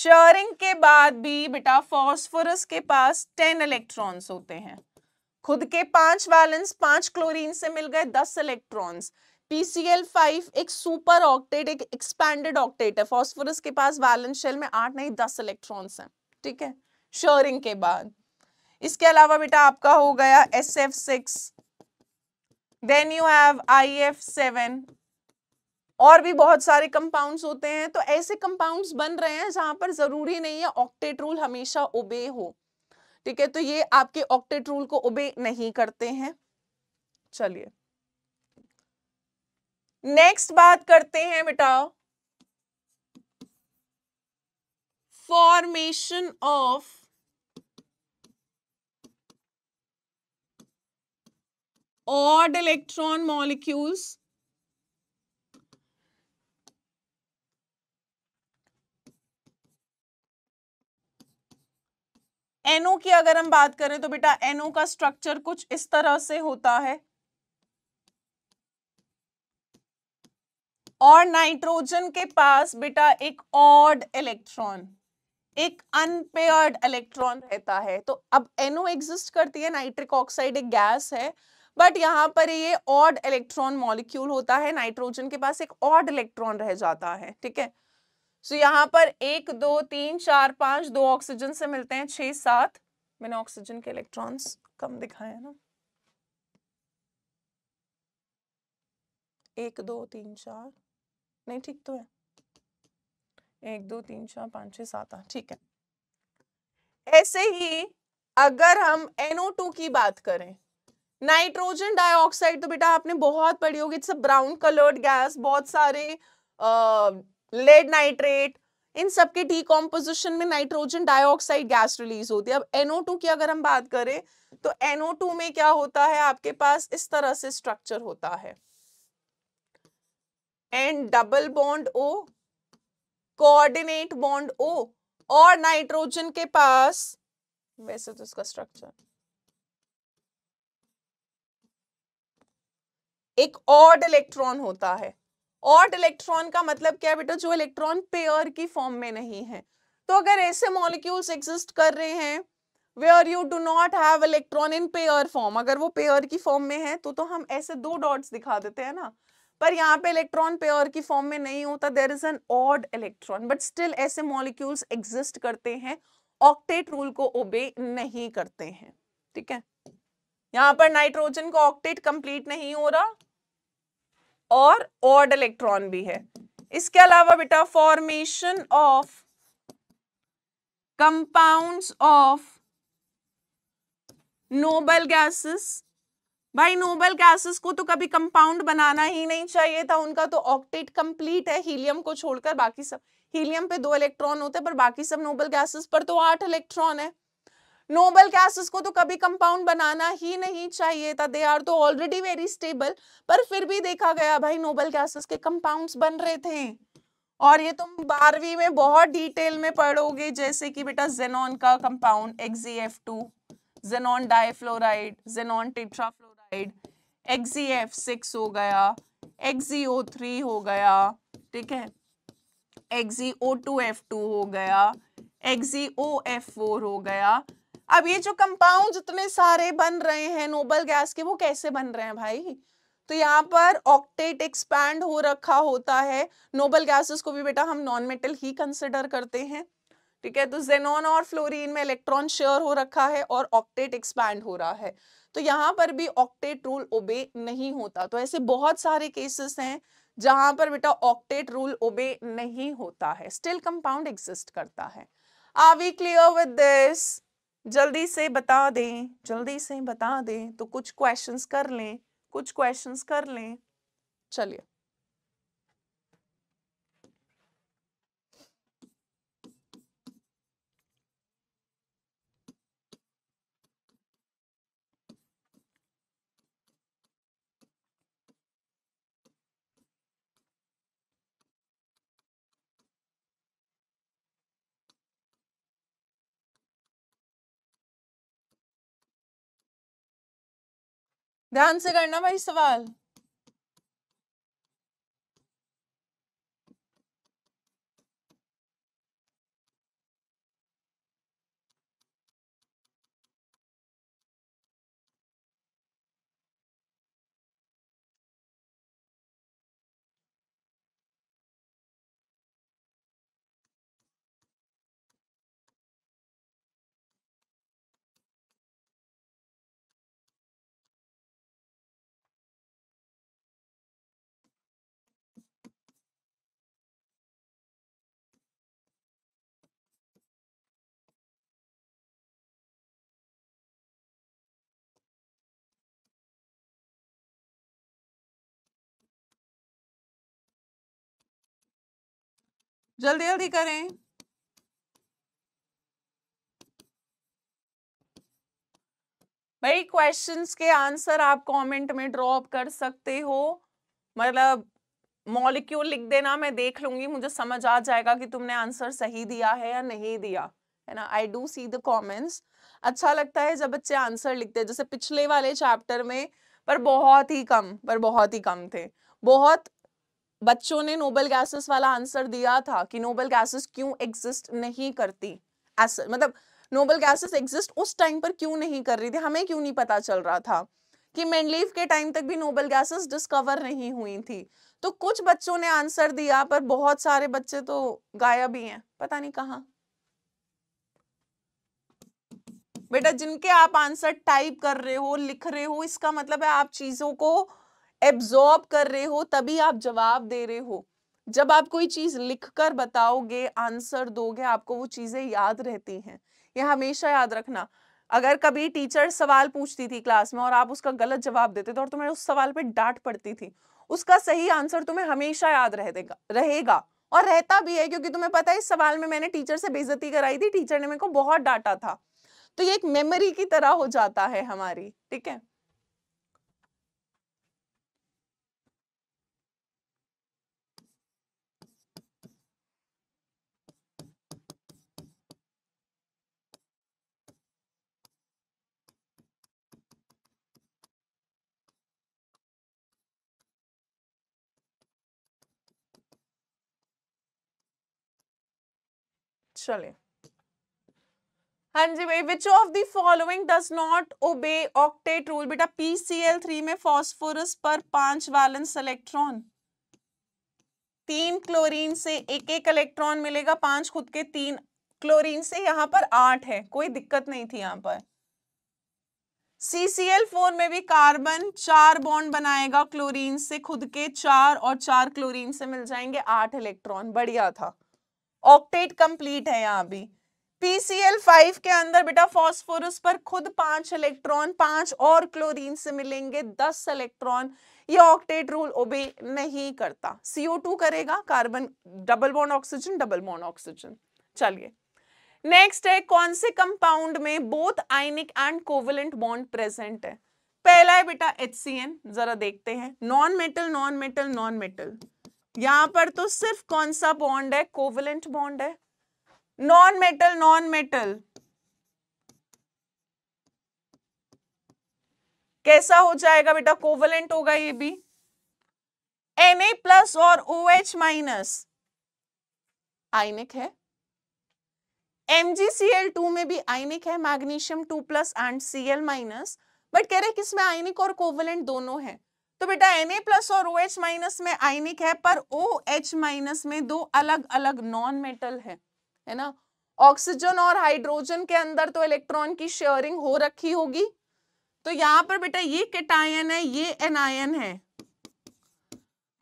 शेयरिंग के बाद भी बेटा फॉस्फोरस के पास टेन इलेक्ट्रॉन्स होते हैं खुद के पांच वैलेंस पांच क्लोरीन से मिल गए दस इलेक्ट्रॉन्स PCl5 एक सुपर ऑक्टेट एक एक्सपैंडेड ऑक्टेट है फॉस्फोरस के पास वैलेंस शेल में आठ नहीं दस इलेक्ट्रॉन्स हैं ठीक है शोरिंग के बाद इसके अलावा बेटा आपका हो गया SF6 F six then you have I और भी बहुत सारे कंपाउंड्स होते हैं तो ऐसे कंपाउंड्स बन रहे हैं जहां पर जरूरी नहीं है ऑक्टेट रूल हमेशा ओबे हो ठीक है तो ये आपके ऑक्टेट रूल को ओबे नहीं करते हैं चलिए नेक्स्ट बात करते हैं बेटा formation of odd electron molecules NO की अगर हम बात करें तो बेटा एनओ का स्ट्रक्चर कुछ इस तरह से होता है और नाइट्रोजन के पास बेटा एक ऑड इलेक्ट्रॉन एक अनपेयर्ड इलेक्ट्रॉन रहता है तो अब एनओ एग्जिस्ट करती है नाइट्रिक ऑक्साइड एक गैस है बट यहाँ पर ये ऑड इलेक्ट्रॉन मॉलिक्यूल होता है नाइट्रोजन के पास एक ऑड इलेक्ट्रॉन रह जाता है ठीक है सो so, यहाँ पर एक दो तीन चार पांच दो ऑक्सीजन से मिलते हैं छह सात मैंने ऑक्सीजन के इलेक्ट्रॉन्स कम दिखाए ना एक दो तीन चार नहीं ठीक तो है एक दो तीन चार पांच छह सात आठ ठीक है ऐसे ही अगर हम NO2 की बात करें नाइट्रोजन डाइऑक्साइड तो बेटा आपने बहुत पढ़ी होगी it's a brown coloured gas बहुत सारे लेड नाइट्रेट इन सबके डीकॉम्पोजिशन में नाइट्रोजन डाइऑक्साइड गैस रिलीज होती है अब टू की अगर हम बात करें तो टू में क्या होता है आपके पास इस तरह से स्ट्रक्चर होता है and double bond O coordinate bond O और नाइट्रोजन के पास वैसे तो इसका स्ट्रक्चर एक ऑड इलेक्ट्रॉन होता है ऑट इलेक्ट्रॉन का मतलब क्या है बेटा जो इलेक्ट्रॉन पेयर की फॉर्म में नहीं है तो अगर ऐसे मॉलिक्यूल्स एग्जिस्ट कर रहे हैं where you do not have electron in pair form अगर वो पेयर की फॉर्म में है तो तो हम ऐसे दो डॉट्स दिखा देते हैं ना पर यहाँ पे इलेक्ट्रॉन पेयर की फॉर्म में नहीं होता there is an odd electron but still ऐसे मॉलिक्यूल्स एग्जिस्ट करते हैं ऑक्टेट रूल को ओबे नहीं करते हैं ठीक है यहाँ पर नाइट्रोजन का ऑक्टेट कंप्लीट नहीं हो रहा और ऑर्ड इलेक्ट्रॉन भी है इसके अलावा बेटा formation of compounds of noble gases भाई नोबल गैसेस को तो कभी कंपाउंड बनाना ही नहीं चाहिए था उनका तो ऑक्टेट कंप्लीट है हीलियम को छोड़कर बाकी सब हीलियम पे दो इलेक्ट्रॉन होते हैं पर बाकी सब नोबल गैसेस पर तो आठ इलेक्ट्रॉन है नोबल गैसेस को तो कभी कंपाउंड बनाना ही नहीं चाहिए था दे आर तो ऑलरेडी वेरी स्टेबल पर फिर भी देखा गया भाई नोबल गैसेस के कंपाउंड्स बन रहे थे और ये तुम बारहवीं में बहुत डिटेल में पढ़ोगे जैसे कि बेटा जेनॉन का compound F two xenon difluoride xenon tetrafluoride XeF six हो गया एक्जीओ थ्री e हो गया ठीक है एक्जीओ टू एफ टू हो गया एक्जीओ एफ फोर हो गया अब ये जो कंपाउंड इतने सारे बन रहे हैं नोबल गैस के वो कैसे बन रहे हैं भाई तो यहाँ पर ऑक्टेट एक्सपैंड हो रखा होता है नोबल गैसेस को भी बेटा हम नॉन मेटल ही कंसिडर करते हैं ठीक है तो जेनॉन और फ्लोरीन में इलेक्ट्रॉन शेयर हो रखा है और ऑक्टेट एक्सपैंड हो रहा है तो यहाँ पर भी ऑक्टेट रूल ओबे नहीं होता तो ऐसे बहुत सारे केसेस हैं जहां पर बेटा ऑक्टेट रूल ओबे नहीं होता है स्टिल कंपाउंड एग्जिस्ट करता है are we clear with this जल्दी से बता दें जल्दी से बता दें तो कुछ क्वेश्चंस कर लें कुछ क्वेश्चंस कर लें चलिए ध्यान से करना भाई सवाल जल्दी जल्दी करें भाई क्वेश्चंस के आंसर आप कमेंट में ड्रॉप कर सकते हो मतलब मॉलिक्यूल लिख देना मैं देख लूंगी मुझे समझ आ जाएगा कि तुमने आंसर सही दिया है या नहीं दिया है ना I do see the comments अच्छा लगता है जब बच्चे आंसर लिखते हैं जैसे पिछले वाले चैप्टर में पर बहुत ही कम पर बहुत ही कम थे बहुत बच्चों ने नोबल गैसेस वाला आंसर दिया था कि नोबल गैसेस क्यों एग्जिस्ट नहीं करती ऐसा मतलब नोबल गैसेस एग्जिस्ट उस टाइम पर क्यों नहीं कर रही थी हमें क्यों नहीं पता चल रहा था कि मेनलीव के टाइम तक भी नोबल गैसेस डिस्कवर नहीं हुई थी तो कुछ बच्चों ने आंसर दिया पर बहुत सारे बच्चे तो गायब ही हैं पता नहीं कहाँ बेटा जिनके आप आंसर टाइप कर रहे हो लिख रहे हो इसका मतलब है आप चीजों को एब्जॉर्ब कर रहे हो तभी आप जवाब दे रहे हो जब आप कोई चीज लिख कर बताओगे आंसर दोगे आपको वो चीजें याद रहती हैं यह हमेशा याद रखना अगर कभी टीचर सवाल पूछती थी क्लास में और आप उसका गलत जवाब देते थे और तुम्हें उस सवाल पे डांट पड़ती थी उसका सही आंसर तुम्हें हमेशा याद रह देगा रहेगा और रहता भी है क्योंकि तुम्हें पता है इस सवाल में मैंने टीचर से बेजती कराई थी टीचर ने मेरे को बहुत डांटा था तो ये एक मेमोरी की तरह हो जाता है हमारी ठीक है चले हाँ जी भाई which of the following does not obey octet rule बेटा पीसीएल थ्री में फॉस्फोरस पर पांच वैलेंस इलेक्ट्रॉन तीन क्लोरीन से एक एक इलेक्ट्रॉन मिलेगा पांच खुद के तीन क्लोरीन से यहाँ पर आठ है कोई दिक्कत नहीं थी यहाँ पर सीसीएल फोर में भी कार्बन चार बॉन्ड बनाएगा क्लोरीन से खुद के चार और चार क्लोरीन से मिल जाएंगे आठ इलेक्ट्रॉन बढ़िया था ऑक्टेट कंप्लीट है यहाँ भी PCl5 के अंदर बेटा फास्फोरस पर खुद पांच इलेक्ट्रॉन पांच और क्लोरीन से मिलेंगे दस इलेक्ट्रॉन ये ऑक्टेट रूल ओबे नहीं करता CO2 करेगा carbon double bond oxygen double bond oxygen चलिए नेक्स्ट है कौन से कंपाउंड में both ionic and covalent bond present है पहला है बेटा HCN जरा देखते हैं non metal non metal non metal यहां पर तो सिर्फ कौन सा बॉन्ड है कोवलेंट बॉन्ड है नॉन मेटल नॉन मेटल कैसा हो जाएगा बेटा कोवलेंट होगा ये भी Na प्लस और OH माइनस आइनिक है MgCl2 में भी आइनिक है magnesium 2 plus and Cl minus but कह रहे किसमें आइनिक और कोवलेंट दोनों है तो बेटा एन ए प्लस और ओ OH एच माइनस में आइनिक है पर ओ एच माइनस में दो अलग अलग नॉन मेटल है है ना ऑक्सीजन और हाइड्रोजन के अंदर तो इलेक्ट्रॉन की शेयरिंग हो रखी होगी तो यहां पर बेटा ये केटायन है ये एनायन है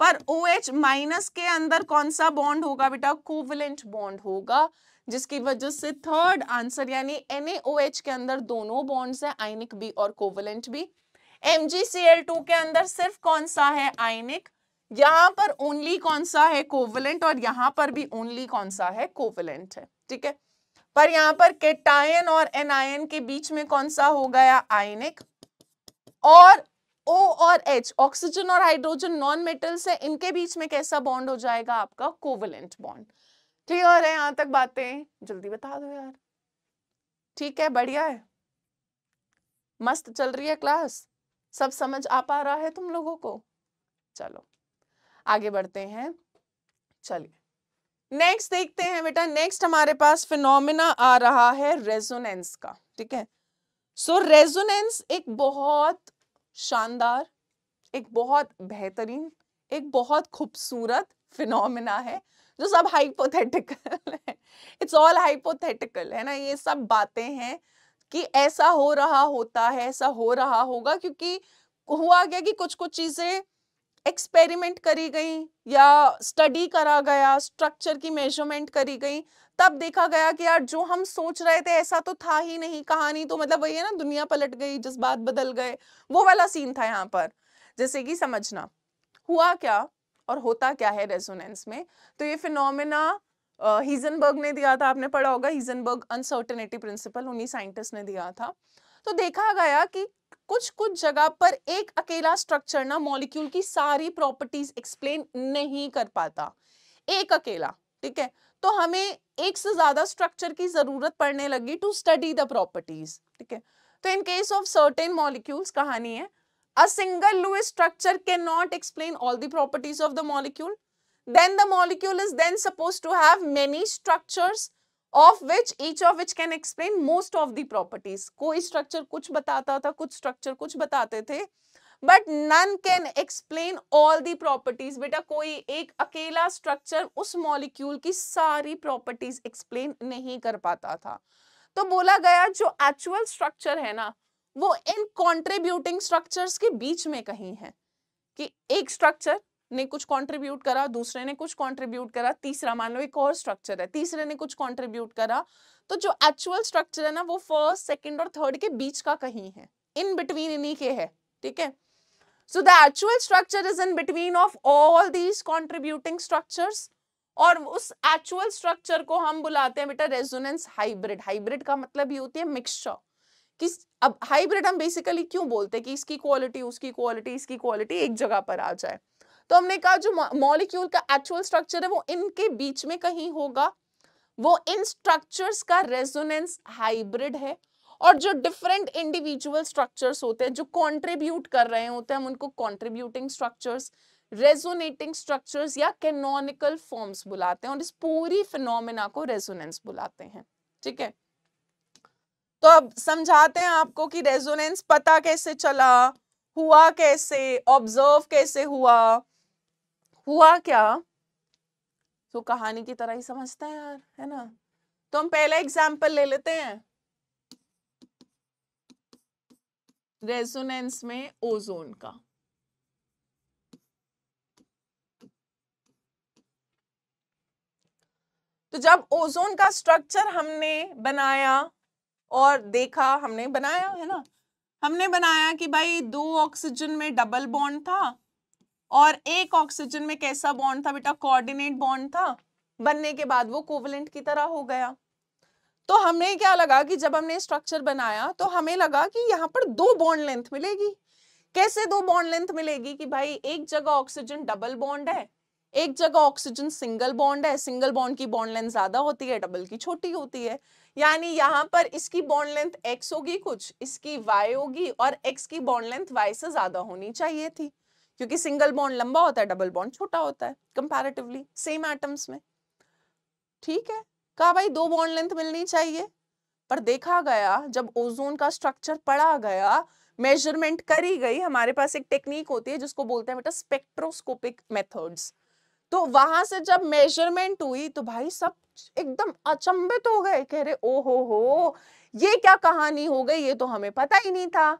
पर ओ एच माइनस के अंदर कौन सा बॉन्ड होगा बेटा कोवलेंट बॉन्ड होगा जिसकी वजह से थर्ड आंसर यानी एन के अंदर दोनों बॉन्ड्स है आइनिक भी और कोवलेंट भी MgCl2 के अंदर सिर्फ कौन सा है आयनिक यहां पर ओनली कौन सा है कोवलेंट और यहां पर भी ओनली कौन सा है कोवलेंट है ठीक है पर यहां पर केटायन और एनायन के बीच में कौन सा हो गया आयनिक और O और H ऑक्सीजन और हाइड्रोजन नॉन मेटल्स है इनके बीच में कैसा बॉन्ड हो जाएगा आपका कोवलेंट बॉन्ड क्लियर है यहां तक बातें जल्दी बता दो यार ठीक है बढ़िया है मस्त चल रही है क्लास सब समझ आ पा रहा है तुम लोगों को चलो आगे बढ़ते हैं चलिए नेक्स्ट देखते हैं बेटा नेक्स्ट हमारे पास फिनोमिना आ रहा है रेजोनेंस का ठीक है सो रेजोनेंस एक बहुत शानदार एक बहुत बेहतरीन एक बहुत खूबसूरत फिनोमिना है जो सब हाइपोथेटिकल [LAUGHS] है इट्स ऑल हाइपोथेटिकल है ना ये सब बातें हैं कि ऐसा हो रहा होता है ऐसा हो रहा होगा क्योंकि हुआ गया कि कुछ कुछ चीज़ें एक्सपेरिमेंट करी गई या स्टडी करा गया स्ट्रक्चर की मेजरमेंट करी गई तब देखा गया कि यार जो हम सोच रहे थे ऐसा तो था ही नहीं कहानी तो मतलब वही है ना दुनिया पलट गई जज्बात बदल गए वो वाला सीन था यहाँ पर जैसे कि समझना हुआ क्या और होता क्या है रेजोनेंस में तो ये फिनोमिना हीजनबर्ग ने दिया था आपने पढ़ा होगा हीजनबर्ग अनसर्टेनिटी प्रिंसिपल उन्हीं साइंटिस्ट ने दिया था तो देखा गया कि कुछ कुछ जगह पर एक अकेला स्ट्रक्चर ना मॉलिक्यूल की सारी प्रॉपर्टीज एक्सप्लेन नहीं कर पाता एक अकेला ठीक है तो हमें एक से ज्यादा स्ट्रक्चर की जरूरत पड़ने लगी टू स्टडी द प्रॉपर्टीज ठीक है तो in case of certain molecules कहानी है a single Lewis structure can not explain all the properties of the molecule then the molecule is then supposed to have many structures of which each of which can explain most of the properties कोई structure कुछ बताता था कुछ structure कुछ बताते थे but none can explain all the properties बेटा कोई एक अकेला स्ट्रक्चर उस मॉलिक्यूल की सारी प्रॉपर्टीज एक्सप्लेन नहीं कर पाता था तो बोला गया जो एक्चुअल स्ट्रक्चर है ना वो इन कॉन्ट्रीब्यूटिंग स्ट्रक्चर्स के बीच में कहीं है कि एक स्ट्रक्चर ने कुछ कंट्रीब्यूट करा दूसरे ने कुछ कंट्रीब्यूट करा तीसरा मान लो एक और स्ट्रक्चर है तीसरे ने कुछ कंट्रीब्यूट करा तो जो एक्चुअल स्ट्रक्चर है ना वो फर्स्ट सेकंड और थर्ड के बीच का कहीं है इन बिटवीन इन्हीं के है ठीक है so the actual structure is in between of all these contributing structure और उस एक्चुअल स्ट्रक्चर को हम बुलाते हैं बेटा रेजोनेंस हाइब्रिड हाइब्रिड का मतलब ये होती है मिक्सचर किस अब हाइब्रिड हम बेसिकली क्यों बोलते हैं कि इसकी क्वालिटी उसकी क्वालिटी इसकी क्वालिटी एक जगह पर आ जाए तो हमने कहा जो मॉलिक्यूल का एक्चुअल स्ट्रक्चर है वो इनके बीच में कहीं होगा वो इन स्ट्रक्चर्स का रेजोनेंस हाइब्रिड है और जो डिफरेंट इंडिविजुअल स्ट्रक्चर्स होते हैं जो कंट्रीब्यूट कर रहे होते हैं हम उनको कंट्रीब्यूटिंग स्ट्रक्चर्स रेजोनेटिंग स्ट्रक्चर्स या कैनोनिकल फॉर्म्स बुलाते हैं और इस पूरी फिनोमिना को रेजोनेंस बुलाते हैं ठीक है तो अब समझाते हैं आपको कि रेजोनेंस पता कैसे चला हुआ कैसे ऑब्जर्व कैसे हुआ हुआ क्या तो कहानी की तरह ही समझते हैं यार है ना तो हम पहला एग्जाम्पल ले लेते हैं रेजोनेंस में ओजोन का तो जब ओजोन का स्ट्रक्चर हमने बनाया और देखा हमने बनाया है ना हमने बनाया कि भाई दो ऑक्सीजन में डबल बॉन्ड था और एक ऑक्सीजन में कैसा बॉन्ड था बेटा कोऑर्डिनेट बॉन्ड था बनने के बाद वो कोवलेंट की तरह हो गया तो हमें क्या लगा कि जब हमने स्ट्रक्चर बनाया तो हमें लगा कि यहाँ पर दो बॉन्ड लेंथ मिलेगी कैसे दो बॉन्ड लेंथ मिलेगी कि भाई एक जगह ऑक्सीजन डबल बॉन्ड है एक जगह ऑक्सीजन सिंगल बॉन्ड है सिंगल बॉन्ड की बॉन्ड लेंथ ज्यादा होती है डबल की छोटी होती है यानी यहाँ पर इसकी बॉन्ड लेंथ एक्स होगी कुछ इसकी वाई होगी और एक्स की बॉन्ड लेंथ वाई से ज्यादा होनी चाहिए थी क्योंकि सिंगल बॉन्ड लंबा होता है डबल बॉन्ड छोटा होता है कंपैरेटिवली सेम एटम्स में ठीक है कहा भाई दो बॉन्ड लेंथ मिलनी चाहिए पर देखा गया जब ओजोन का स्ट्रक्चर पढ़ा गया मेजरमेंट करी गई हमारे पास एक टेक्निक होती है जिसको बोलते हैं बेटा स्पेक्ट्रोस्कोपिक मेथड्स तो वहां से जब मेजरमेंट हुई तो भाई सब एकदम अचंभित हो गए कह रहे ओ हो हो ये क्या कहानी हो गई ये तो हमें पता ही नहीं था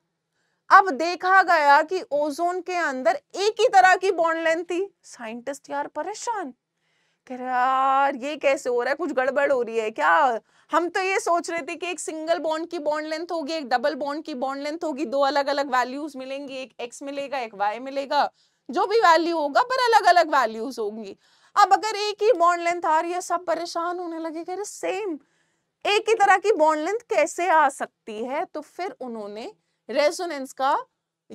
अब देखा गया कि ओजोन के अंदर एक ही तरह की बॉन्ड लेंथ थी साइंटिस्ट यार परेशान कह रहे यार ये कैसे हो रहा है कुछ गड़बड़ हो रही है क्या हम तो ये सोच रहे थे कि एक सिंगल बॉन्ड की बॉन्ड लेंथ होगी एक डबल बॉन्ड की बॉन्ड लेंथ होगी दो अलग अलग वैल्यूज मिलेंगी एक एक्स मिलेगा एक वाई मिलेगा जो भी वैल्यू होगा पर अलग अलग वैल्यूज होंगी अब अगर एक ही बॉन्ड लेंथ आ रही है सब परेशान होने लगे कह रहे सेम एक ही तरह की बॉन्ड लेंथ कैसे आ सकती है तो फिर उन्होंने रेजोनेंस का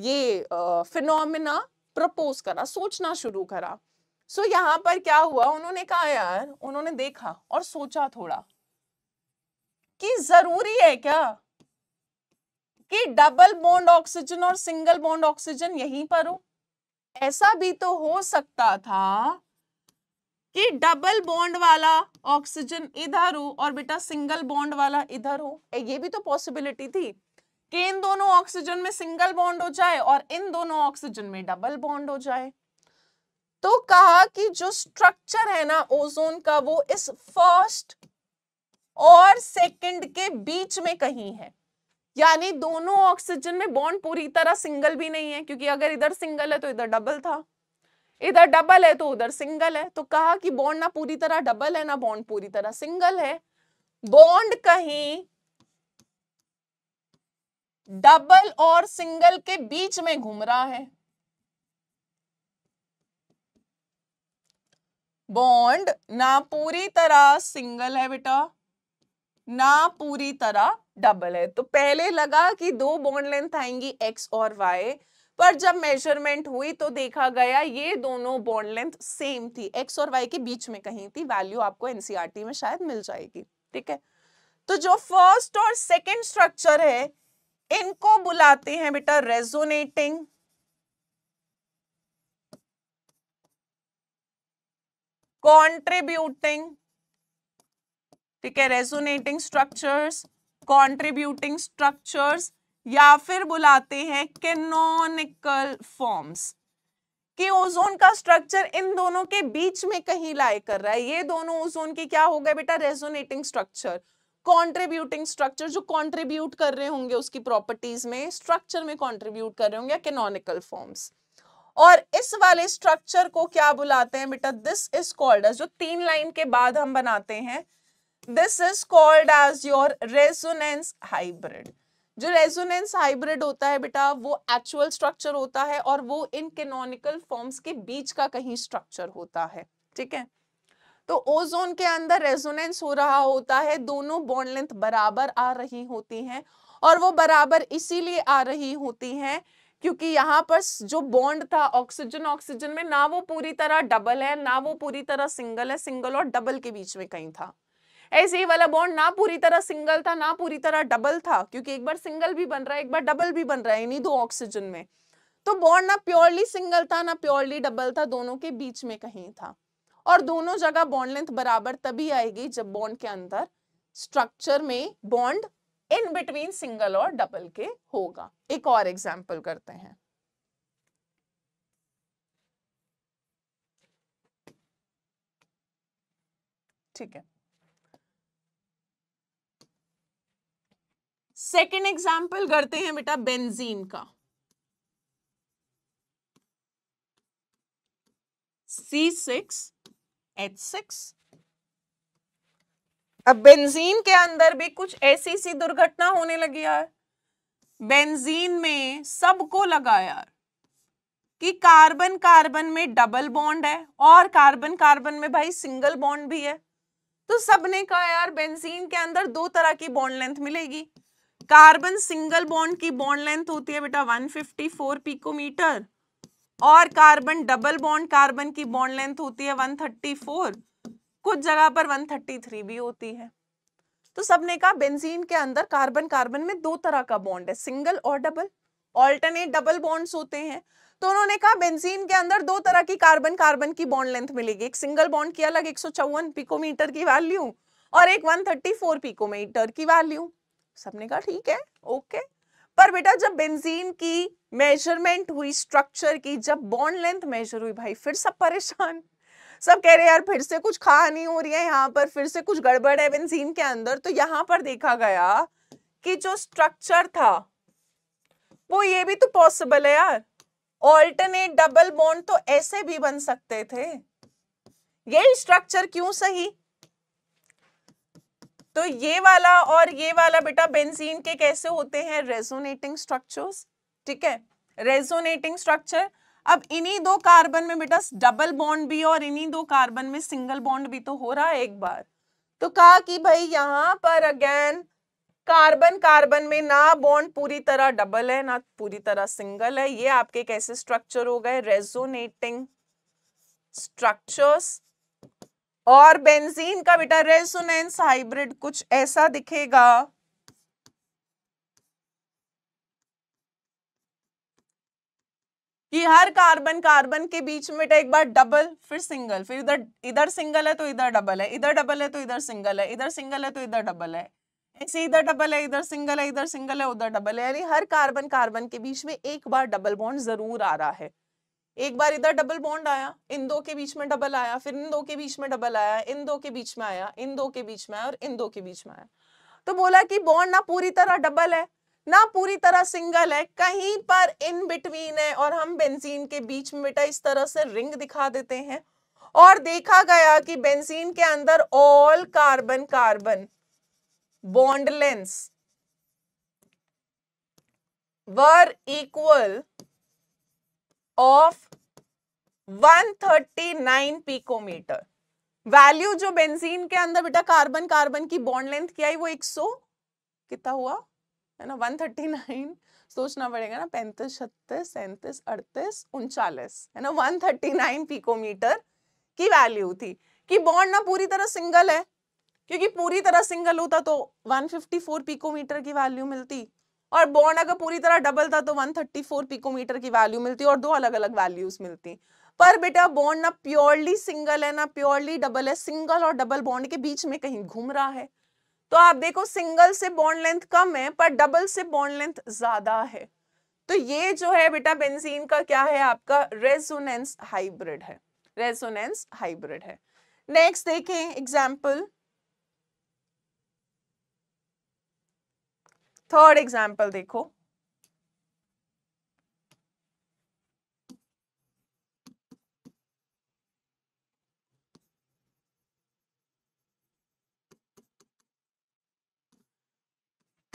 ये फिनोमिना प्रपोज करा सोचना शुरू करा सो so, यहाँ पर क्या हुआ उन्होंने कहा यार उन्होंने देखा और सोचा थोड़ा कि जरूरी है क्या कि डबल बॉन्ड ऑक्सीजन और सिंगल बॉन्ड ऑक्सीजन यहीं पर हो ऐसा भी तो हो सकता था कि डबल बॉन्ड वाला ऑक्सीजन इधर हो और बेटा सिंगल बॉन्ड वाला इधर हो ये भी तो पॉसिबिलिटी थी कि इन दोनों ऑक्सीजन में सिंगल बॉन्ड हो जाए और इन दोनों ऑक्सीजन में डबल बॉन्ड हो जाए तो कहा कि जो स्ट्रक्चर है ना ओजोन का वो इस फर्स्ट और सेकंड के बीच में कहीं है यानी दोनों ऑक्सीजन में बॉन्ड पूरी तरह सिंगल भी नहीं है क्योंकि अगर इधर सिंगल है तो इधर डबल था इधर डबल है तो उधर सिंगल है तो कहा कि बॉन्ड ना पूरी तरह डबल है ना बॉन्ड पूरी तरह सिंगल है बॉन्ड कहीं डबल और सिंगल के बीच में घूम रहा है बॉन्ड ना पूरी तरह सिंगल है बेटा ना पूरी तरह डबल है तो पहले लगा कि दो बॉन्ड लेंथ आएंगी एक्स और वाई पर जब मेजरमेंट हुई तो देखा गया ये दोनों बॉन्ड लेंथ सेम थी एक्स और वाई के बीच में कहीं थी वैल्यू आपको एनसीआरटी e में शायद मिल जाएगी ठीक है तो जो फर्स्ट और सेकंड स्ट्रक्चर है इनको बुलाते हैं बेटा रेजोनेटिंग कॉन्ट्रीब्यूटिंग ठीक है रेजोनेटिंग स्ट्रक्चर्स कॉन्ट्रीब्यूटिंग स्ट्रक्चर्स या फिर बुलाते हैं कैनोनिकल फॉर्म्स कि ओजोन का स्ट्रक्चर इन दोनों के बीच में कहीं लाए कर रहा है ये दोनों ओजोन के क्या हो गए बेटा रेजोनेटिंग स्ट्रक्चर कॉन्ट्रीब्यूटिंग स्ट्रक्चर जो कॉन्ट्रीब्यूट कर रहे होंगे उसकी प्रॉपर्टीज में स्ट्रक्चर में कॉन्ट्रीब्यूट कर रहे होंगे कैनोनिकल फॉर्म्स और इस वाले स्ट्रक्चर को क्या बुलाते हैं बेटा दिस इज कॉल्ड एज जो तीन लाइन के बाद हम बनाते हैं this is called as your resonance hybrid जो रेजोनेंस हाइब्रिड होता है बेटा वो एक्चुअल स्ट्रक्चर होता है और वो इन कैनोनिकल फॉर्म्स के बीच का कहीं स्ट्रक्चर होता है ठीक है तो ओजोन के अंदर रेजोनेंस हो रहा होता है दोनों बॉन्ड लेंथ बराबर आ रही होती हैं और वो बराबर इसीलिए आ रही होती हैं क्योंकि यहाँ पर जो बॉन्ड था ऑक्सीजन ऑक्सीजन में ना वो पूरी तरह डबल है ना वो पूरी तरह सिंगल है सिंगल और डबल के बीच में कहीं था ऐसे ही वाला बॉन्ड ना पूरी तरह सिंगल था ना पूरी तरह डबल था क्योंकि एक बार सिंगल भी बन रहा है एक बार डबल भी बन रहा है इन्हीं दो ऑक्सीजन में तो बॉन्ड ना प्योरली सिंगल था ना प्योरली डबल था दोनों के बीच में कहीं था और दोनों जगह बॉन्ड लेंथ बराबर तभी आएगी जब बॉन्ड के अंदर स्ट्रक्चर में बॉन्ड इन बिटवीन सिंगल और डबल के होगा एक और एग्जाम्पल करते हैं ठीक है सेकेंड एग्जाम्पल करते हैं बेटा बेंजीन का सी सिक्स एच सिक्स अब बेंजीन के अंदर भी कुछ ऐसी सी दुर्घटना होने लगी यार बेंजीन में सबको लगा यार कि कार्बन कार्बन में डबल बॉन्ड है और कार्बन कार्बन में भाई सिंगल बॉन्ड भी है तो सबने कहा यार बेंजीन के अंदर दो तरह की बॉन्ड लेंथ मिलेगी कार्बन सिंगल बॉन्ड की बॉन्ड लेंथ होती है बेटा 154 पिकोमीटर और कार्बन डबल बॉन्ड कार्बन की बॉन्ड लेंथ होती है 134 कुछ जगह पर 133 भी होती है तो सबने कहा बेंजीन के अंदर कार्बन कार्बन में दो तरह का बॉन्ड है सिंगल और डबल ऑल्टरनेट डबल बॉन्ड्स होते हैं तो उन्होंने कहा बेंजीन के अंदर दो तरह की कार्बन कार्बन की बॉन्ड लेंथ मिलेगी एक सिंगल बॉन्ड की अलग एक पिकोमीटर की वैल्यू और एक 134 पिकोमीटर की वैल्यू सबने कहा ठीक है ओके पर बेटा जब बेंजीन की मेजरमेंट हुई स्ट्रक्चर की जब बॉन्ड लेंथ मेजर हुई भाई फिर सब परेशान सब कह रहे यार फिर से कुछ खा नहीं हो रही है यहाँ पर फिर से कुछ गड़बड़ है बेंजीन के अंदर तो यहाँ पर देखा गया कि जो स्ट्रक्चर था वो ये भी तो पॉसिबल है यार ऑल्टरनेट डबल बॉन्ड तो ऐसे भी बन सकते थे ये स्ट्रक्चर क्यों सही तो ये वाला और ये वाला बेटा बेंजीन के कैसे होते हैं रेजोनेटिंग स्ट्रक्चर्स ठीक है रेजोनेटिंग स्ट्रक्चर अब इन्हीं दो कार्बन में बेटा डबल बॉन्ड भी और इन्हीं दो कार्बन में सिंगल बॉन्ड भी तो हो रहा है एक बार तो कहा कि भाई यहाँ पर अगेन कार्बन कार्बन में ना बॉन्ड पूरी तरह डबल है ना पूरी तरह सिंगल है ये आपके कैसे स्ट्रक्चर हो गए रेजोनेटिंग स्ट्रक्चर्स और बेंजीन का बेटा रेसोनेंस हाइब्रिड कुछ ऐसा दिखेगा कि हर कार्बन कार्बन के बीच में एक बार डबल फिर सिंगल फिर इधर इधर सिंगल है तो इधर डबल है इधर डबल है तो इधर सिंगल है इधर सिंगल है तो इधर डबल है ऐसे इधर डबल है इधर सिंगल है इधर सिंगल है उधर डबल है यानी हर कार्बन कार्बन के बीच में एक बार डबल बॉन्ड जरूर आ रहा है एक बार इधर डबल बॉन्ड आया इन दो के बीच में डबल आया फिर इन दो के बीच में डबल आया इन दो के बीच में आया इन दो के बीच में आया और इन दो के बीच में आया तो बोला कि बॉन्ड ना पूरी तरह डबल है ना पूरी तरह सिंगल है कहीं पर इन बिटवीन है और हम बेंजीन के बीच में बेटा इस तरह से रिंग दिखा देते हैं और देखा गया कि बेंजीन के अंदर all carbon carbon bond lengths were equal of 139 picometre value जो बेंजीन के अंदर बेटा कार्बन कार्बन की बॉन्ड लेंथ क्या है वो 100 कितना हुआ है ना 139 सोचना पड़ेगा ना पैंतीस छत्तीस सैंतीस अड़तीस उनचालीस है ना 139 थर्टी पिकोमीटर की वैल्यू थी कि बॉन्ड ना पूरी तरह सिंगल है क्योंकि पूरी तरह सिंगल होता तो 154 पिकोमीटर की वैल्यू मिलती और बॉन्ड अगर पूरी तरह डबल था तो 134 पिकोमीटर की वैल्यू मिलती और दो अलग अलग वैल्यूज मिलती पर बेटा बॉन्ड ना प्योरली सिंगल है ना प्योरली डबल है सिंगल और डबल बॉन्ड के बीच में कहीं घूम रहा है तो आप देखो सिंगल से बॉन्ड लेंथ कम है पर डबल से बॉन्ड लेंथ ज्यादा है तो ये जो है बेटा बेंजीन का क्या है आपका रेजोनेंस हाइब्रिड है रेजोनेंस हाइब्रिड है नेक्स्ट देखें एग्जाम्पल थर्ड एग्जाम्पल देखो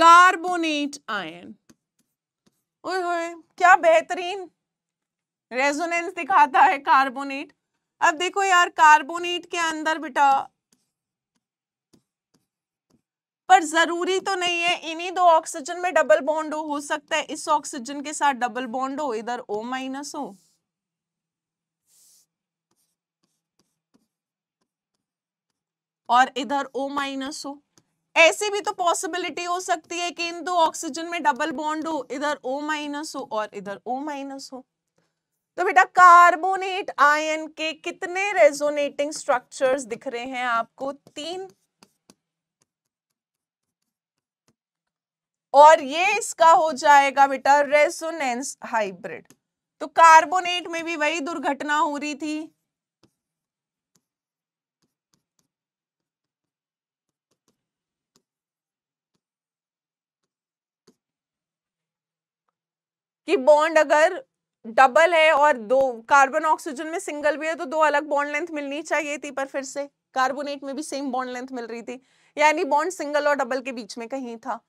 कार्बोनेट आयन ओए क्या बेहतरीन रेजोनेंस दिखाता है कार्बोनेट अब देखो यार कार्बोनेट के अंदर बेटा पर ज़रूरी तो नहीं है इन्हीं दो ऑक्सीजन में डबल बॉन्ड हो सकता है इस ऑक्सीजन के साथ डबल बॉन्ड हो इधर ओ माइनस हो और इधर ओ माइनस हो ऐसी भी तो पॉसिबिलिटी हो सकती है कि इन दो ऑक्सीजन में डबल बॉन्ड हो इधर ओ माइनस हो और इधर ओ माइनस हो तो बेटा कार्बोनेट आयन के कितने रेजोनेटिंग स्ट्रक्चर्स दिख रहे हैं आपको तीन और ये इसका हो जाएगा बेटा रेसोनेंस हाइब्रिड तो कार्बोनेट में भी वही दुर्घटना हो रही थी कि बॉन्ड अगर डबल है और दो कार्बन ऑक्सीजन में सिंगल भी है तो दो अलग बॉन्ड लेंथ मिलनी चाहिए थी पर फिर से कार्बोनेट में भी सेम बॉन्ड लेंथ मिल रही थी यानी बॉन्ड सिंगल और डबल के बीच में कहीं था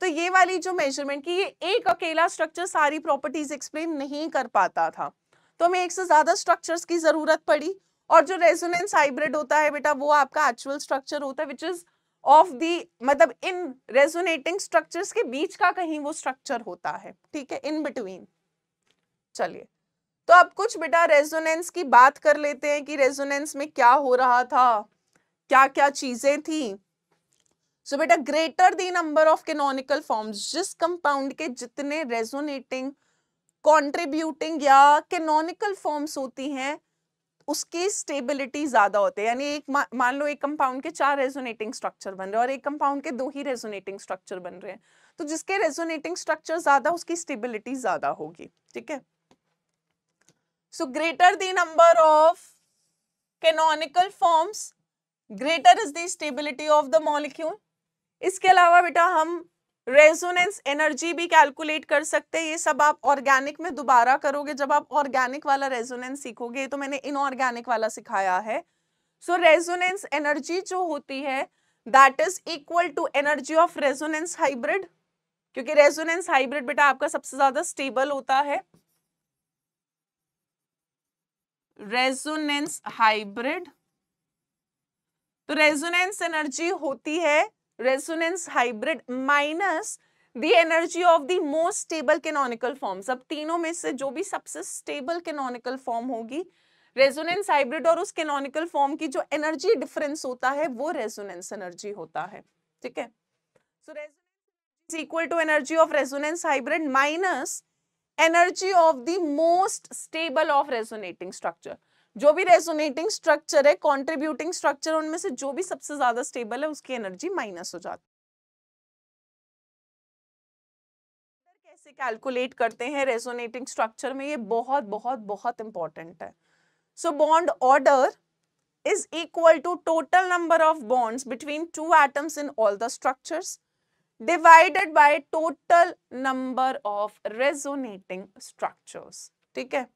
तो ये वाली जो मेजरमेंट की ये एक अकेला स्ट्रक्चर सारी प्रॉपर्टीज एक्सप्लेन नहीं कर पाता था तो हमें एक से ज्यादा स्ट्रक्चर्स की जरूरत पड़ी और जो रेजोनेंस हाइब्रिड होता है बेटा वो आपका एक्चुअल स्ट्रक्चर होता है विच इज ऑफ दी मतलब इन रेजोनेटिंग स्ट्रक्चर्स के बीच का कहीं वो स्ट्रक्चर होता है ठीक है इन बिटवीन चलिए तो अब कुछ बेटा रेजोनेंस की बात कर लेते हैं कि रेजोनेंस में क्या हो रहा था क्या क्या चीजें थी सो बेटा greater the number of canonical forms जिस कंपाउंड के जितने रेजोनेटिंग कंट्रीब्यूटिंग या कैनोनिकल फॉर्म्स होती हैं उसकी स्टेबिलिटी ज्यादा होती है यानी एक मान लो एक कंपाउंड के चार रेजोनेटिंग स्ट्रक्चर बन रहे हैं और एक कंपाउंड के दो ही रेजोनेटिंग स्ट्रक्चर बन रहे हैं तो जिसके रेजोनेटिंग स्ट्रक्चर ज्यादा उसकी स्टेबिलिटी ज्यादा होगी ठीक है so greater the number of canonical forms greater is the stability of the molecule इसके अलावा बेटा हम रेजोनेंस एनर्जी भी कैलकुलेट कर सकते हैं ये सब आप ऑर्गेनिक में दोबारा करोगे जब आप ऑर्गेनिक वाला रेजोनेंस सीखोगे तो मैंने इनऑर्गेनिक वाला सिखाया है सो रेजोनेंस एनर्जी जो होती है that is equal to energy of resonance hybrid क्योंकि रेजोनेंस हाइब्रिड बेटा आपका सबसे ज्यादा स्टेबल होता है रेजोनेंस हाइब्रिड तो रेजोनेंस एनर्जी होती है resonance hybrid minus the energy of the most stable canonical form अब तीनों में से जो भी सबसे स्टेबल कैनोनिकल फॉर्म होगी रेजोनेंस हाइब्रिड और उस कैनोनिकल फॉर्म की जो एनर्जी डिफरेंस होता है वो रेजोनेंस एनर्जी होता है ठीक है so resonance equal to energy of resonance hybrid minus energy of the most stable of resonating structure जो भी रेजोनेटिंग स्ट्रक्चर है कॉन्ट्रीब्यूटिंग स्ट्रक्चर उनमें से जो भी सबसे ज्यादा स्टेबल है उसकी एनर्जी माइनस हो जाती कैसे कैलकुलेट करते हैं रेजोनेटिंग स्ट्रक्चर में ये बहुत बहुत बहुत इंपॉर्टेंट है so bond order is equal to total number of bonds between two atoms in all the structures divided by total number of resonating structures ठीक है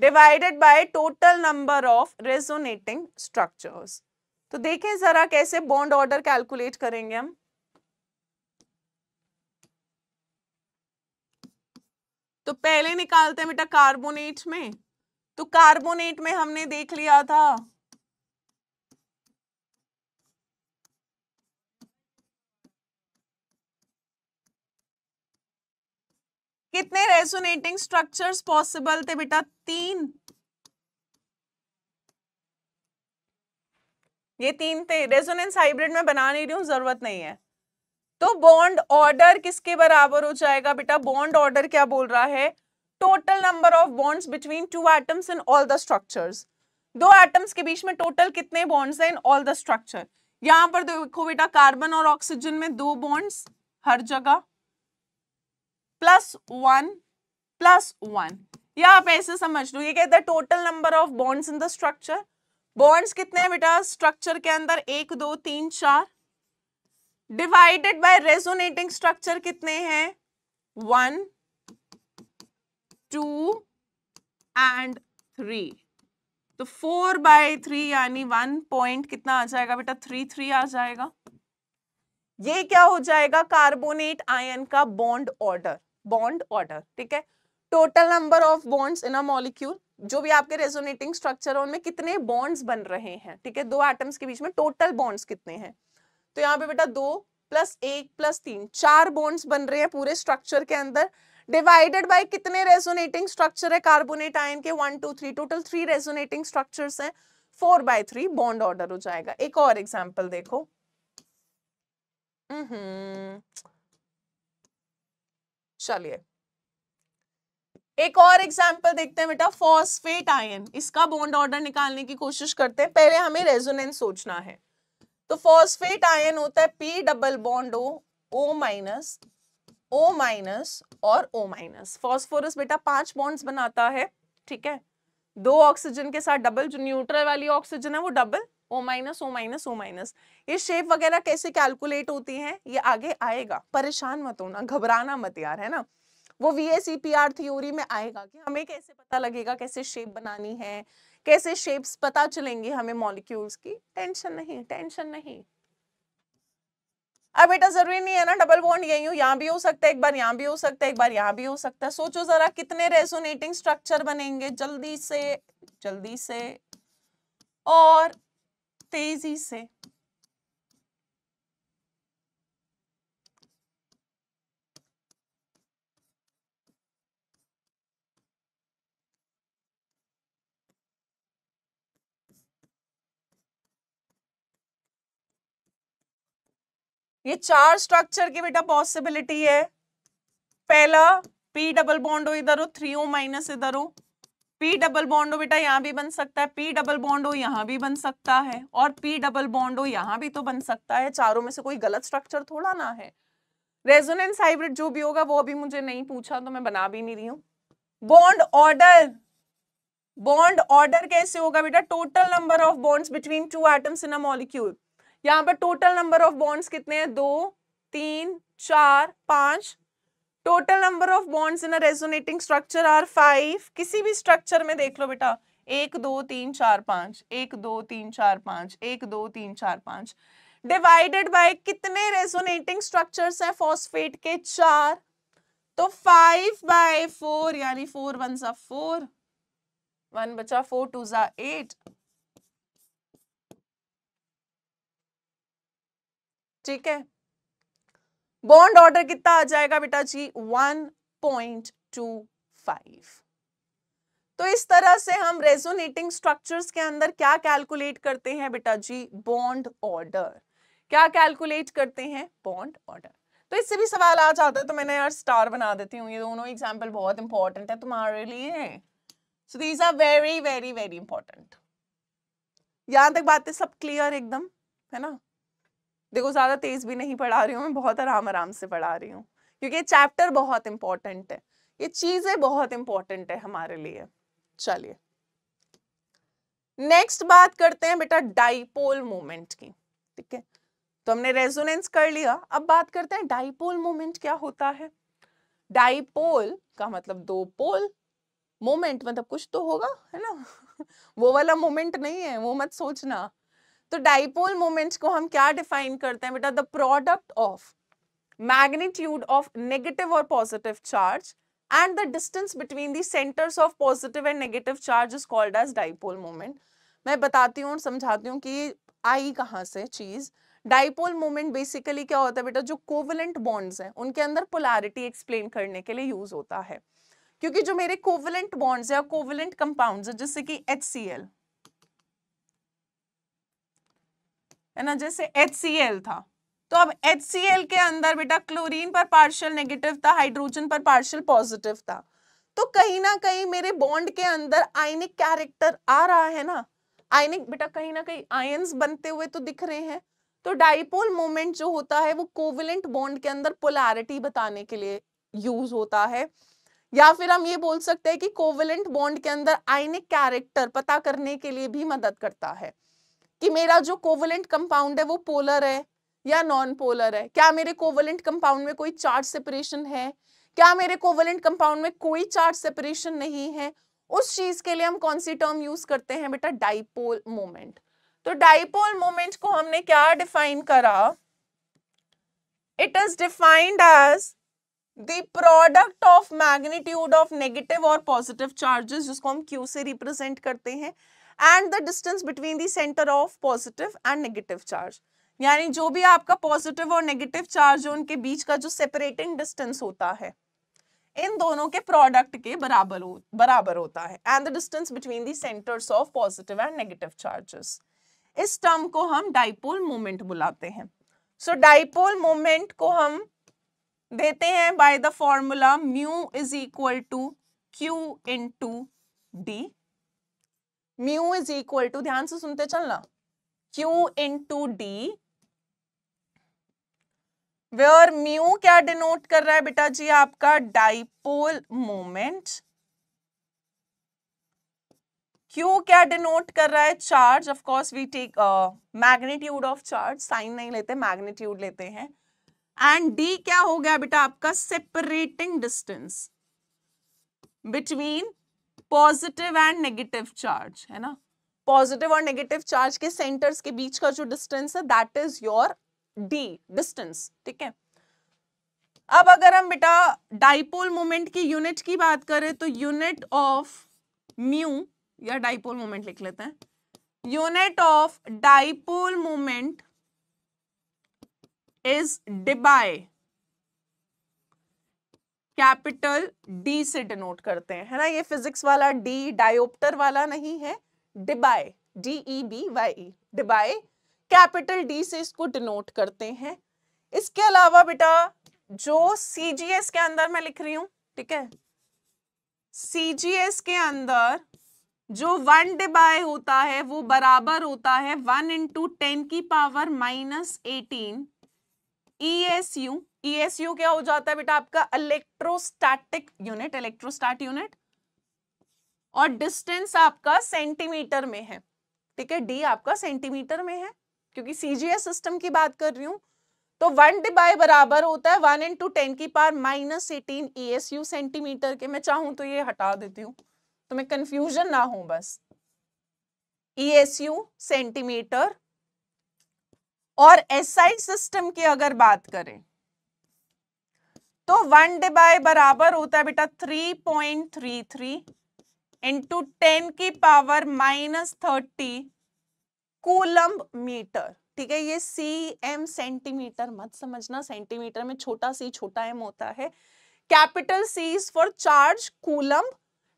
divided by total number of resonating structures तो देखें जरा कैसे bond order calculate करेंगे हम तो पहले निकालते हैं बेटा कार्बोनेट में तो कार्बोनेट में हमने देख लिया था कितने रेजोनेटिंग स्ट्रक्चर्स पॉसिबल थे बेटा तीन ये तीन थे रेजोनेंस हाइब्रिड में बना नहीं रही हूं जरूरत नहीं है तो बॉन्ड ऑर्डर किसके बराबर हो जाएगा बेटा बॉन्ड ऑर्डर क्या बोल रहा है total number of bonds between two atoms in all the structures दो एटम्स के बीच में टोटल कितने बॉन्ड्स हैं इन ऑल द स्ट्रक्चर यहां पर देखो बेटा कार्बन और ऑक्सीजन में दो बॉन्ड्स हर जगह प्लस वन प्लस वन या आप ऐसे समझ लो ये कहते हैं total number of bonds in the structure bonds कितने हैं बेटा स्ट्रक्चर के अंदर एक दो तीन चार डिवाइडेड बाय रेजोनेटिंग स्ट्रक्चर कितने हैं वन टू एंड थ्री तो फोर बाय थ्री यानी वन पॉइंट कितना आ जाएगा बेटा थ्री थ्री आ जाएगा ये क्या हो जाएगा कार्बोनेट आयन का बॉन्ड ऑर्डर बॉन्ड ऑर्डर ठीक है total number of bonds in a molecule जो भी आपके रेजोनेटिंग स्ट्रक्चर है उनमें कितने बॉन्ड्स बन रहे हैं ठीक है दो एटम्स के बीच में टोटल बॉन्ड्स कितने हैं तो यहाँ पे बेटा दो प्लस एक प्लस तीन चार बॉन्ड्स बन रहे हैं पूरे स्ट्रक्चर के अंदर डिवाइडेड बाय कितने रेजोनेटिंग स्ट्रक्चर है कार्बोनेट आयन के one two three total three resonating structure है four by three bond order हो जाएगा एक और एग्जाम्पल देखो हम्म। चलिए एक और एग्जाम्पल देखते हैं बेटा फॉस्फेट आयन इसका बॉन्ड ऑर्डर निकालने की कोशिश करते हैं पहले हमें रेजोनेंस सोचना है तो फॉस्फेट आयन होता है P double bond O O minus O minus और ओ माइनस फॉस्फोरस बेटा पांच बॉन्ड्स बनाता है ठीक है दो ऑक्सीजन के साथ डबल जो न्यूट्रल वाली ऑक्सीजन है वो double O minus O minus O minus ये शेप वगैरह कैसे कैलकुलेट होती है ये आगे आएगा परेशान मत होना घबराना मत यार है ना वो V S C P R theory में आएगा कि हमें कैसे पता लगेगा कैसे शेप बनानी है कैसे शेप्स पता चलेंगे हमें मॉलिक्यूल्स की टेंशन नहीं टेंशन नहीं अब बेटा जरूरी नहीं है ना डबल बॉन्ड यही हो यहाँ भी हो सकता है एक बार यहाँ भी हो सकता है एक बार यहाँ भी हो सकता है सोचो जरा कितने रेजोनेटिंग स्ट्रक्चर बनेंगे जल्दी से जल्दी से और तेजी से ये चार स्ट्रक्चर की बेटा पॉसिबिलिटी है पहला पी डबल बॉन्ड हो इधर हो थ्री ओ माइनस इधर हो पी डबल बॉन्ड हो बेटा यहाँ भी बन सकता है पी डबल बॉन्ड हो यहाँ भी बन सकता है और पी डबल बॉन्ड हो यहाँ भी तो बन सकता है चारों में से कोई गलत स्ट्रक्चर थोड़ा ना है रेजोनेंस हाइब्रिड जो भी होगा वो अभी मुझे नहीं पूछा तो मैं बना भी नहीं रही हूँ बॉन्ड ऑर्डर बॉन्ड ऑर्डर कैसे होगा बेटा total number of bonds between two atoms in a molecule यहाँ पर टोटल नंबर ऑफ बॉन्ड्स कितने हैं दो तीन चार पांच total number of bonds in a resonating structure are five किसी भी स्ट्रक्चर में देख लो बेटा एक दो तीन चार पांच एक दो तीन चार पांच एक दो तीन चार पांच डिवाइडेड बाय कितने रेजोनेटिंग स्ट्रक्चर्स हैं फॉस्फेट के चार तो फाइव बाय फोर यानी फोर वन सा फोर वन बचा फोर टू जा एट ठीक है बॉन्ड ऑर्डर कितना आ जाएगा बेटा जी 1.25 तो इस तरह से हम रेजोनेटिंग स्ट्रक्चर्स के अंदर क्या कैलकुलेट करते हैं बेटा जी बॉन्ड ऑर्डर क्या कैलकुलेट करते हैं बॉन्ड ऑर्डर तो इससे भी सवाल आ जाता है तो मैंने यार स्टार बना देती हूँ ये दोनों एग्जाम्पल बहुत इंपॉर्टेंट है तुम्हारे लिए so these are very very very important यहां तक बातें सब क्लियर एकदम है ना देखो ज़्यादा तेज़ भी नहीं पढ़ा रही हूँ मैं बहुत आराम आराम से पढ़ा रही हूँ क्योंकि ये चैप्टर बहुत इंपॉर्टेंट है ये चीज़ें बहुत इंपॉर्टेंट है हमारे लिए चलिए नेक्स्ट बात करते हैं बेटा डाइपोल मोमेंट की ठीक है तो हमने रेजोनेंस कर लिया अब बात करते हैं डाइपोल मोमेंट क्या होता है डाइपोल का मतलब दो पोल मोमेंट मतलब कुछ तो होगा है ना [LAUGHS] वो वाला मोमेंट नहीं है वो मत सोचना तो डाइपोल मोमेंट्स को हम क्या डिफाइन करते हैं बेटा the product of magnitude of negative और positive charge and the distance between the centres of positive and negative charge is called as dipole moment मैं बताती हूँ और समझाती हूँ कि आई कहाँ से चीज़ डाइपोल मोमेंट बेसिकली क्या होता है बेटा जो कोवलेंट बॉन्ड्स हैं उनके अंदर पोलैरिटी एक्सप्लेन करने के लिए यूज होता है क्योंकि जो मेरे कोवलेंट बॉन्ड्स या कोवलेंट कंपाउंड्स है जैसे कि एच सी एल है ना जैसे HCl था तो अब HCl के अंदर बेटा क्लोरीन पर पार्शियल नेगेटिव था हाइड्रोजन पर पार्शियल पॉजिटिव था तो कहीं ना कहीं मेरे बॉन्ड के अंदर आयनिक कैरेक्टर आ रहा है ना आयनिक बेटा कहीं ना कहीं आयन्स बनते हुए तो दिख रहे हैं तो डाइपोल मोमेंट जो होता है वो कोविलेंट बॉन्ड के अंदर पोलैरिटी बताने के लिए यूज होता है या फिर हम ये बोल सकते हैं कि कोविलेंट बॉन्ड के अंदर आयनिक कैरेक्टर पता करने के लिए भी मदद करता है कि मेरा जो कोवलेंट कंपाउंड है वो पोलर है या नॉन पोलर है क्या मेरे कोवलेंट कंपाउंड में कोई चार्ज सेपरेशन है क्या मेरे कोवलेंट कंपाउंड में कोई चार्ज सेपरेशन नहीं है उस चीज के लिए हम कौन सी टर्म यूज करते हैं बेटा डाइपोल मोमेंट तो डाइपोल मोमेंट को हमने क्या डिफाइन करा it is defined as the product of magnitude of negative और पॉजिटिव चार्जेस जिसको हम क्यू से रिप्रेजेंट करते हैं and the distance between the centre of positive and negative charge यानी जो भी आपका पॉजिटिव और नेगेटिव चार्ज है उनके बीच का जो सेपरेटिंग डिस्टेंस होता है इन दोनों के प्रोडक्ट के बराबर हो, बराबर होता है and the distance between the centres of positive and negative charges इस टर्म को हम डाइपोल मोमेंट बुलाते हैं सो डाइपोल मोमेंट को हम देते हैं by the formula mu is equal to Q into D mu is equal to ध्यान से सुनते चलना Q into D where mu क्या डिनोट कर रहा है बेटा जी आपका डाइपोल मोमेंट क्यू क्या डिनोट कर रहा है charge of course we take magnitude of charge sign नहीं लेते मैग्नीट्यूड लेते हैं एंड डी क्या हो गया बेटा आपका separating distance between positive and negative charge है ना पॉजिटिव और नेगेटिव चार्ज के सेंटर्स के बीच का जो डिस्टेंस है that is your D distance ठीक है अब अगर हम बेटा डाइपोल मोमेंट की यूनिट की बात करें तो यूनिट ऑफ म्यू या डाइपोल मोमेंट लिख लेते हैं unit of dipole moment is debye capital D से डिनोट करते हैं है ना ये फिजिक्स वाला डी डायोप्टर वाला नहीं है debye D E B Y E debye capital D से इसको डिनोट करते हैं इसके अलावा बेटा जो सी जी एस के अंदर मैं लिख रही हूं ठीक है सी जी एस के अंदर जो वन डिबाई होता है वो बराबर होता है वन इंटू टेन की power minus eighteen ESU ESU क्या हो जाता है बेटा आपका इलेक्ट्रोस्टैटिक यूनिट इलेक्ट्रोस्टैट यूनिट और डिस्टेंस आपका सेंटीमीटर में है ठीक है डी आपका सेंटीमीटर में है क्योंकि सीजीएस सिस्टम की बात कर रही हूं तो वन डिबाई बराबर होता है वन इंटू टेन की power minus eighteen E centimetre के मैं चाहूं तो ये हटा देती हूँ तो मैं कंफ्यूजन ना हो बस ई e सेंटीमीटर और एसआई सिस्टम की अगर बात करें तो वन डिबाई बराबर होता है बेटा three point three three into ten की power minus thirty coulomb metre ठीक है ये सी एम सेंटीमीटर मत समझना सेंटीमीटर में छोटा सी छोटा एम होता है capital C is for charge coulomb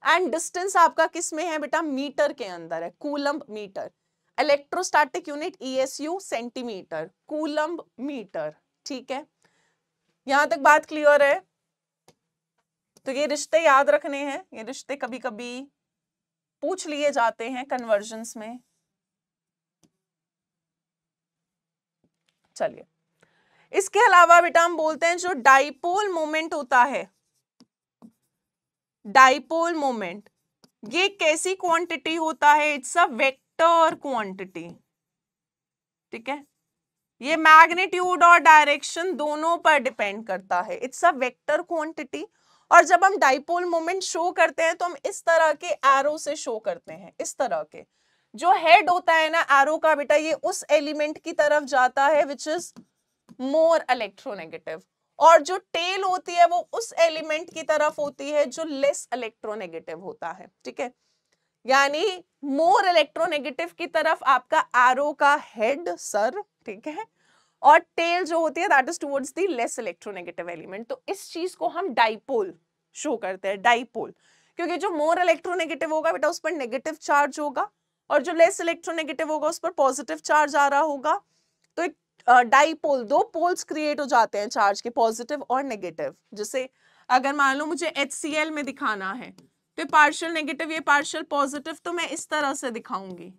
and distance आपका किस में है बेटा मीटर के अंदर है coulomb metre electrostatic unit ESU centimetre coulomb metre ठीक है यहां तक बात क्लियर है तो ये रिश्ते याद रखने हैं ये रिश्ते कभी कभी पूछ लिए जाते हैं कन्वर्जन में चलिए इसके अलावा बेटा हम बोलते हैं जो डाइपोल मोमेंट होता है डाइपोल मोमेंट ये कैसी क्वांटिटी होता है it's a vector vector quantity ठीक है ये मैग्नीट्यूड और डायरेक्शन दोनों पर डिपेंड करता है इट्स अ वेक्टर क्वांटिटी और जब हम डाइपोल मोमेंट शो करते हैं तो हम इस तरह के एरो से शो करते हैं इस तरह के जो हेड होता है ना एरो का बेटा ये उस एलिमेंट की तरफ जाता है विच इज मोर इलेक्ट्रोनेगेटिव और जो टेल होती है वो उस एलिमेंट की तरफ होती है जो लेस इलेक्ट्रोनेगेटिव होता है ठीक है यानी मोर इलेक्ट्रोनेगेटिव की तरफ आपका एरो का हेड सर ठीक है और टेल जो होती है that is towards the less electronegative element तो इस चीज को हम डाइपोल शो करते हैं डाइपोल क्योंकि जो मोर इलेक्ट्रोनेगेटिव होगा बेटा उस पर नेगेटिव चार्ज होगा और जो लेस इलेक्ट्रोनेगेटिव होगा उस पर पॉजिटिव चार्ज आ रहा होगा तो एक डाइपोल दो पोल्स क्रिएट हो जाते हैं चार्ज के पॉजिटिव और नेगेटिव जैसे अगर मान लो मुझे एच में दिखाना है तो पार्शियल नेगेटिव ये पार्शियल पॉजिटिव तो मैं इस तरह से दिखाऊंगी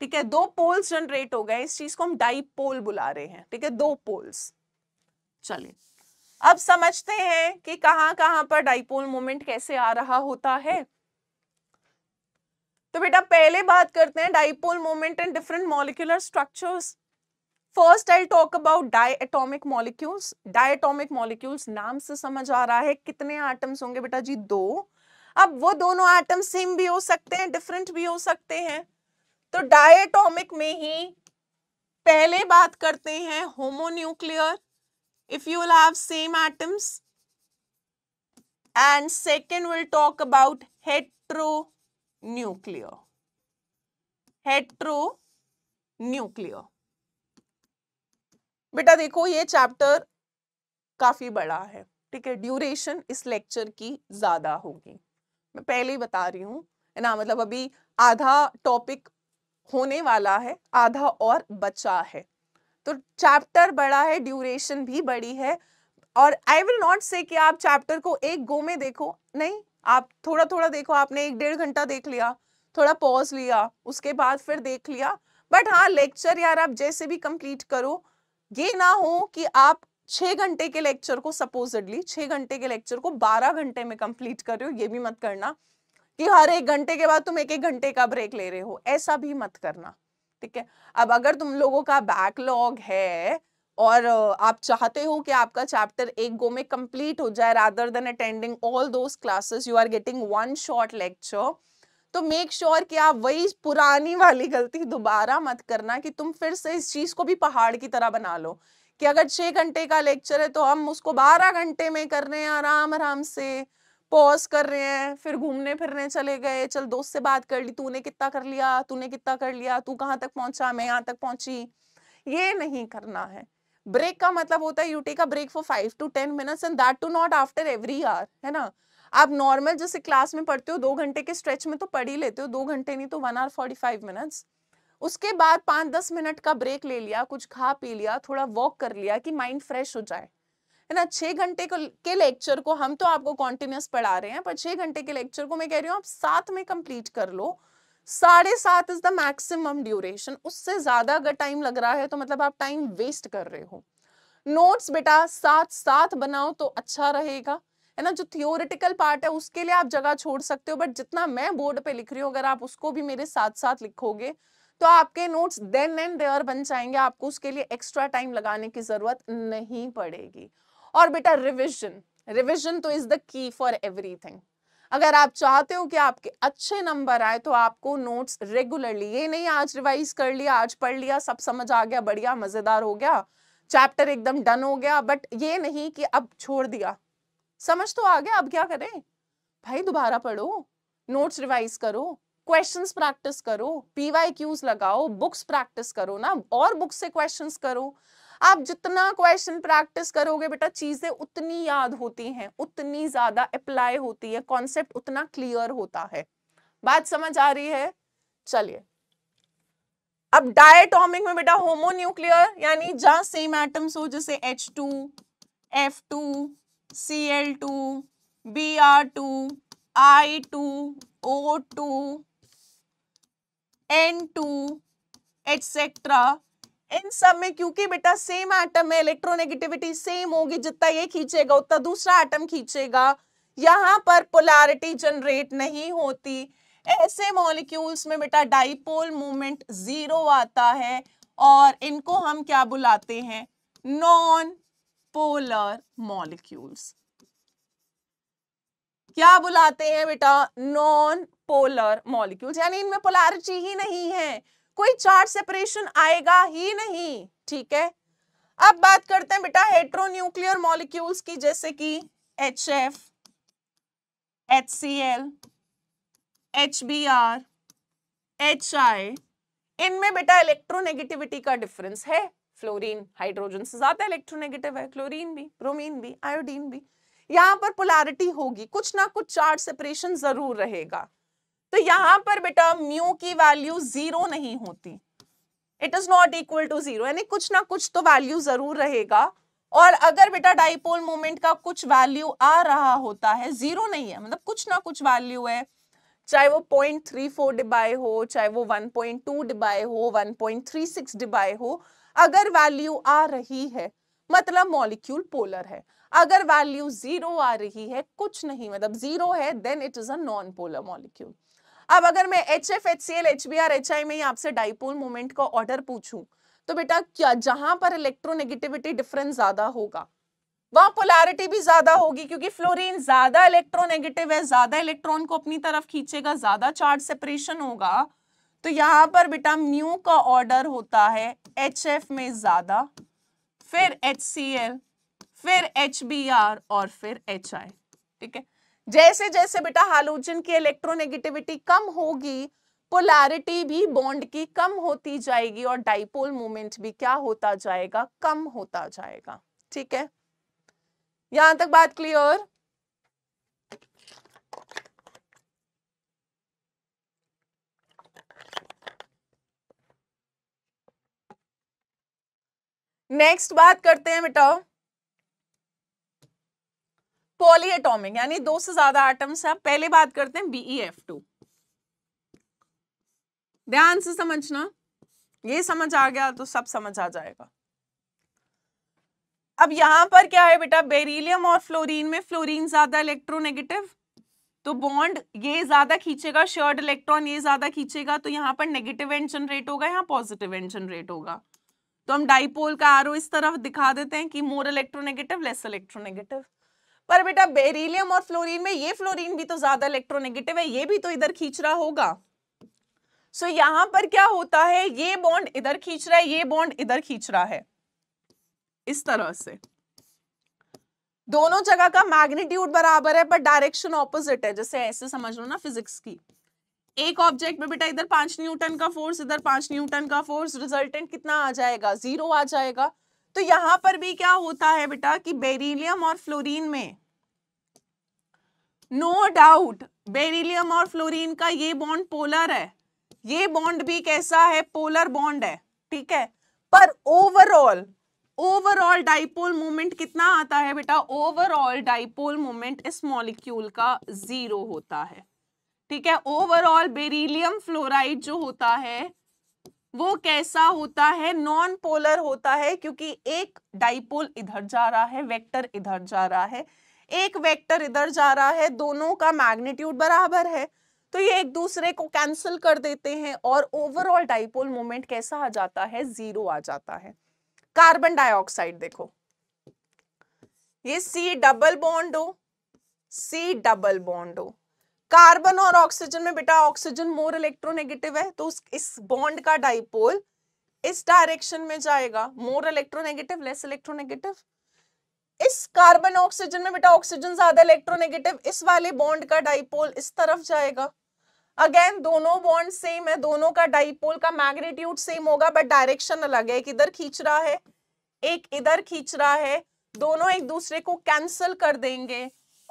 ठीक है दो पोल्स जनरेट हो गए इस चीज को हम पोल बुला रहे हैं ठीक है दो पोल्स चलिए अब समझते हैं कि कहां कहां पर डाइपोल मोमेंट कैसे आ रहा होता है तो बेटा पहले बात करते हैं dipole moment and different molecular structures first I talk about diatomic molecules diatomic molecules नाम से समझ आ रहा है कितने आइटम्स होंगे बेटा जी दो अब वो दोनों आइटम सेम भी हो सकते हैं डिफरेंट भी हो सकते हैं तो डायटोमिक में ही पहले बात करते हैं homonuclear will have same items and second will talk about heteronuclear heteronuclear बेटा देखो ये चैप्टर काफी बड़ा है ठीक है ड्यूरेशन इस लेक्चर की ज्यादा होगी मैं पहले ही बता रही हूँ है ना मतलब अभी आधा टॉपिक होने वाला है आधा और बचा है तो चैप्टर बड़ा है ड्यूरेशन भी बड़ी है और आई विल नॉट से कि आप चैप्टर को एक गो में देखो नहीं आप थोड़ा थोड़ा देखो आपने एक डेढ़ घंटा देख लिया थोड़ा पॉज लिया उसके बाद फिर देख लिया बट हाँ लेक्चर यार आप जैसे भी कंप्लीट करो ये ना हो कि आप छह घंटे के लेक्चर को सपोजिडली छह घंटे के लेक्चर को बारह घंटे में कंप्लीट कर रहे हो ये भी मत करना कि हर एक घंटे के बाद तुम एक एक घंटे का ब्रेक ले रहे हो ऐसा भी मत करना ठीक है अब अगर तुम लोगों का बैकलॉग है और आप चाहते हो कि आपका चैप्टर एक गो में कंप्लीट हो जाए rather than attending all those classes you are getting one short lecture तो मेक श्योर sure कि आप वही पुरानी वाली गलती दोबारा मत करना कि तुम फिर से इस चीज को भी पहाड़ की तरह बना लो कि अगर छः घंटे का लेक्चर है तो हम उसको बारह घंटे में कर रहे हैं आराम आराम से पॉज कर रहे हैं फिर घूमने फिरने चले गए चल दोस्त से बात कर ली तूने कितना कर लिया तूने कितना कर लिया तू कहाँ तक पहुंचा मैं यहाँ तक पहुंची ये नहीं करना है ब्रेक का मतलब होता है you take a break for five to ten minutes and that too not after every hour है ना आप नॉर्मल जैसे क्लास में पढ़ते हो दो घंटे के स्ट्रेच में तो पढ़ ही लेते हो दो घंटे नहीं तो one hour forty five minutes उसके बाद पांच दस मिनट का ब्रेक ले लिया कुछ खा पी लिया थोड़ा वॉक कर लिया कि माइंड फ्रेश हो जाए है ना छह घंटे के लेक्चर को हम तो आपको कॉन्टिन्यूस पढ़ा रहे हैं पर छह घंटे के लेक्चर को मैं कह रही हूँ आप सात में कंप्लीट कर लो साढ़े सात इज द मैक्सिमम ड्यूरेशन उससे ज़्यादा अगर टाइम लग रहा है तो मतलब आप टाइम वेस्ट कर रहे हो नोट्स बेटा साथ साथ बनाओ तो अच्छा रहेगा है ना जो थियोरिटिकल पार्ट है उसके लिए आप जगह छोड़ सकते हो बट जितना मैं बोर्ड पे लिख रही हूँ अगर आप उसको भी मेरे साथ साथ लिखोगे तो आपके नोट्स देन एंड देयर बन जाएंगे आपको उसके लिए एक्स्ट्रा टाइम लगाने की जरूरत नहीं पड़ेगी और बेटा रिविजन रिविजन तो is the key for everything अगर आप चाहते हो कि आपके अच्छे नंबर आए तो आपको नोट्स रेगुलरली ये नहीं आज रिवाइज कर लिया आज पढ़ लिया सब समझ आ गया बढ़िया मजेदार हो गया चैप्टर एकदम डन हो गया बट ये नहीं कि अब छोड़ दिया समझ तो आ गया अब क्या करें भाई दोबारा पढ़ो नोट्स रिवाइज करो क्वेश्चंस प्रैक्टिस करो पीवाई क्यूज लगाओ बुक्स प्रैक्टिस करो ना और बुक्स से क्वेश्चंस करो आप जितना क्वेश्चन प्रैक्टिस करोगे बेटा चीजें उतनी याद होती हैं उतनी ज्यादा अप्लाई होती है कॉन्सेप्ट उतना क्लियर होता है बात समझ आ रही है चलिए अब डायटॉमिक में बेटा होमोन्यूक्लियर यानी जहां सेम एटम्स हो जैसे H two F two C L two B R two I two O two N two etcetera इन सब में क्योंकि बेटा सेम आटम है इलेक्ट्रोनेगेटिविटी सेम होगी जितना ये खींचेगा उतना दूसरा आटम खींचेगा यहाँ पर पोलैरिटी जनरेट नहीं होती ऐसे मॉलिक्यूल्स में बेटा डाइपोल मूवमेंट जीरो आता है और इनको हम क्या बुलाते हैं नॉन पोलर मॉलिक्यूल्स क्या बुलाते हैं बेटा नॉन पोलर मॉलिक्यूल यानी इनमें पोलारिटी ही नहीं है कोई चार्ज सेपरेशन आएगा ही नहीं ठीक है अब बात करते हैं बेटा हेट्रोन्यूक्लियर मॉलिक्यूल्स की जैसे कि H F H C L H B R H I इनमें बेटा इलेक्ट्रोनेगेटिविटी का डिफरेंस है फ्लोरीन हाइड्रोजन से ज्यादा इलेक्ट्रोनेगेटिव है क्लोरीन भी ब्रोमीन भी आयोडीन भी यहाँ पर पोलारिटी होगी कुछ ना कुछ चार्ज सेपरेशन जरूर रहेगा तो यहां पर बेटा म्यू की वैल्यू जीरो नहीं होती it is not equal to zero यानी कुछ ना कुछ तो वैल्यू जरूर रहेगा और अगर बेटा डाइपोल मोमेंट का कुछ वैल्यू आ रहा होता है जीरो नहीं है मतलब कुछ ना कुछ वैल्यू है चाहे वो पॉइंट थ्री फोर डिबाई हो चाहे वो वन पॉइंट टू डिबाई हो one point three six debye हो अगर वैल्यू आ रही है मतलब मॉलिक्यूल पोलर है अगर वैल्यू जीरो आ रही है कुछ नहीं मतलब जीरो है then it is a non polar molecule अब अगर मैं H F H C L H B R H I में आपसे डाइपोल मोमेंट का ऑर्डर पूछूं तो बेटा क्या जहां पर इलेक्ट्रोनेगेटिविटी डिफरेंस ज्यादा होगा वहां पोलैरिटी भी ज्यादा होगी क्योंकि फ्लोरीन ज्यादा इलेक्ट्रोनेगेटिव है ज्यादा इलेक्ट्रॉन को अपनी तरफ खींचेगा ज्यादा चार्ज सेपरेशन होगा तो यहाँ पर बेटा म्यू का ऑर्डर होता है एच एफ में ज्यादा फिर एच सी एल फिर एच बी आर और फिर एच आई ठीक है जैसे जैसे बेटा हालोजन की इलेक्ट्रोनेगेटिविटी कम होगी पोलैरिटी भी बॉन्ड की कम होती जाएगी और डाइपोल मोमेंट भी क्या होता जाएगा कम होता जाएगा ठीक है यहां तक बात क्लियर नेक्स्ट बात करते हैं बेटा पॉली यानी दो से ज्यादा आइटम्स है पहले बात करते हैं बीई एफ टू ध्यान से समझना ये समझ आ गया तो सब समझ आ जाएगा अब यहां पर क्या है बेटा बेरिलियम और फ्लोरीन में फ्लोरीन ज्यादा इलेक्ट्रोनेगेटिव तो बॉन्ड ये ज्यादा खींचेगा शर्ड इलेक्ट्रॉन ये ज्यादा खींचेगा तो यहाँ पर नेगेटिव एंड जनरेट होगा यहाँ पॉजिटिव एंड जनरेट होगा तो हम डाइपोल का आरो इस तरफ दिखा देते हैं कि मोर इलेक्ट्रोनेगेटिव लेस इलेक्ट्रोनेगेटिव पर बेटा बेरिलियम और फ्लोरीन में ये फ्लोरीन भी तो ज्यादा इलेक्ट्रोनेगेटिव है ये भी तो इधर खींच रहा होगा सो so, यहां पर क्या होता है ये बॉन्ड इधर खींच रहा है ये बॉन्ड इधर खींच रहा है इस तरह से दोनों जगह का मैग्नीट्यूड बराबर है पर डायरेक्शन ऑपोजिट है जैसे ऐसे समझ लो ना फिजिक्स की एक ऑब्जेक्ट में बेटा इधर पांच न्यूटन का फोर्स इधर पांच न्यूटन का फोर्स रिजल्टेंट कितना आ जाएगा जीरो आ जाएगा तो यहां पर भी क्या होता है बेटा कि बेरिलियम और फ्लोरीन में नो no डाउट बेरिलियम और फ्लोरीन का ये बॉन्ड पोलर है ये बॉन्ड भी कैसा है पोलर बॉन्ड है ठीक है पर ओवरऑल ओवरऑल डाइपोल मोमेंट कितना आता है बेटा ओवरऑल डाइपोल मोमेंट इस मॉलिक्यूल का जीरो होता है ठीक है ओवरऑल बेरिलियम फ्लोराइड जो होता है वो कैसा होता है नॉन पोलर होता है क्योंकि एक डाइपोल इधर जा रहा है वेक्टर इधर जा रहा है एक वेक्टर इधर जा रहा है दोनों का मैग्नीट्यूड बराबर है तो ये एक दूसरे को कैंसिल कर देते हैं और ओवरऑल डाइपोल मोमेंट कैसा आ जाता है जीरो आ जाता है कार्बन डाइऑक्साइड देखो ये सी डबल बॉन्ड हो सी डबल बॉन्ड हो कार्बन और ऑक्सीजन में बेटा ऑक्सीजन मोर इलेक्ट्रोनेगेटिव है तो इस बॉन्ड का डाइपोल इस डायरेक्शन में जाएगा मोर इलेक्ट्रोनेगेटिव लेस इलेक्ट्रोनेगेटिव इस कार्बन ऑक्सीजन में बेटा ऑक्सीजन ज्यादा इलेक्ट्रोनेगेटिव इस वाले बॉन्ड का डाइपोल इस तरफ जाएगा अगेन दोनों बॉन्ड सेम है दोनों का डाइपोल का मैग्नीट्यूड सेम होगा बट डायरेक्शन अलग है एक इधर खींच रहा है एक इधर खींच रहा है दोनों एक दूसरे को कैंसिल कर देंगे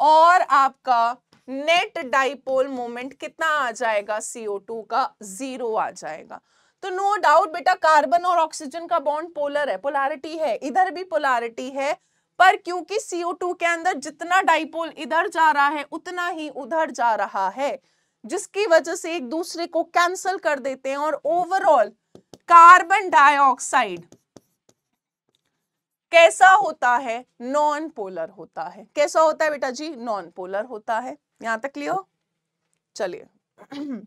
और आपका नेट डाइपोल मोमेंट कितना आ जाएगा CO2 का जीरो आ जाएगा तो नो डाउट बेटा कार्बन और ऑक्सीजन का बॉन्ड पोलर है पोलारिटी है इधर भी पोलारिटी है पर क्योंकि CO2 के अंदर जितना डाइपोल इधर जा रहा है उतना ही उधर जा रहा है जिसकी वजह से एक दूसरे को कैंसल कर देते हैं और ओवरऑल कार्बन डाइऑक्साइड कैसा होता है नॉन पोलर होता है कैसा होता है बेटा जी नॉन पोलर होता है यहां तक लियो चलिए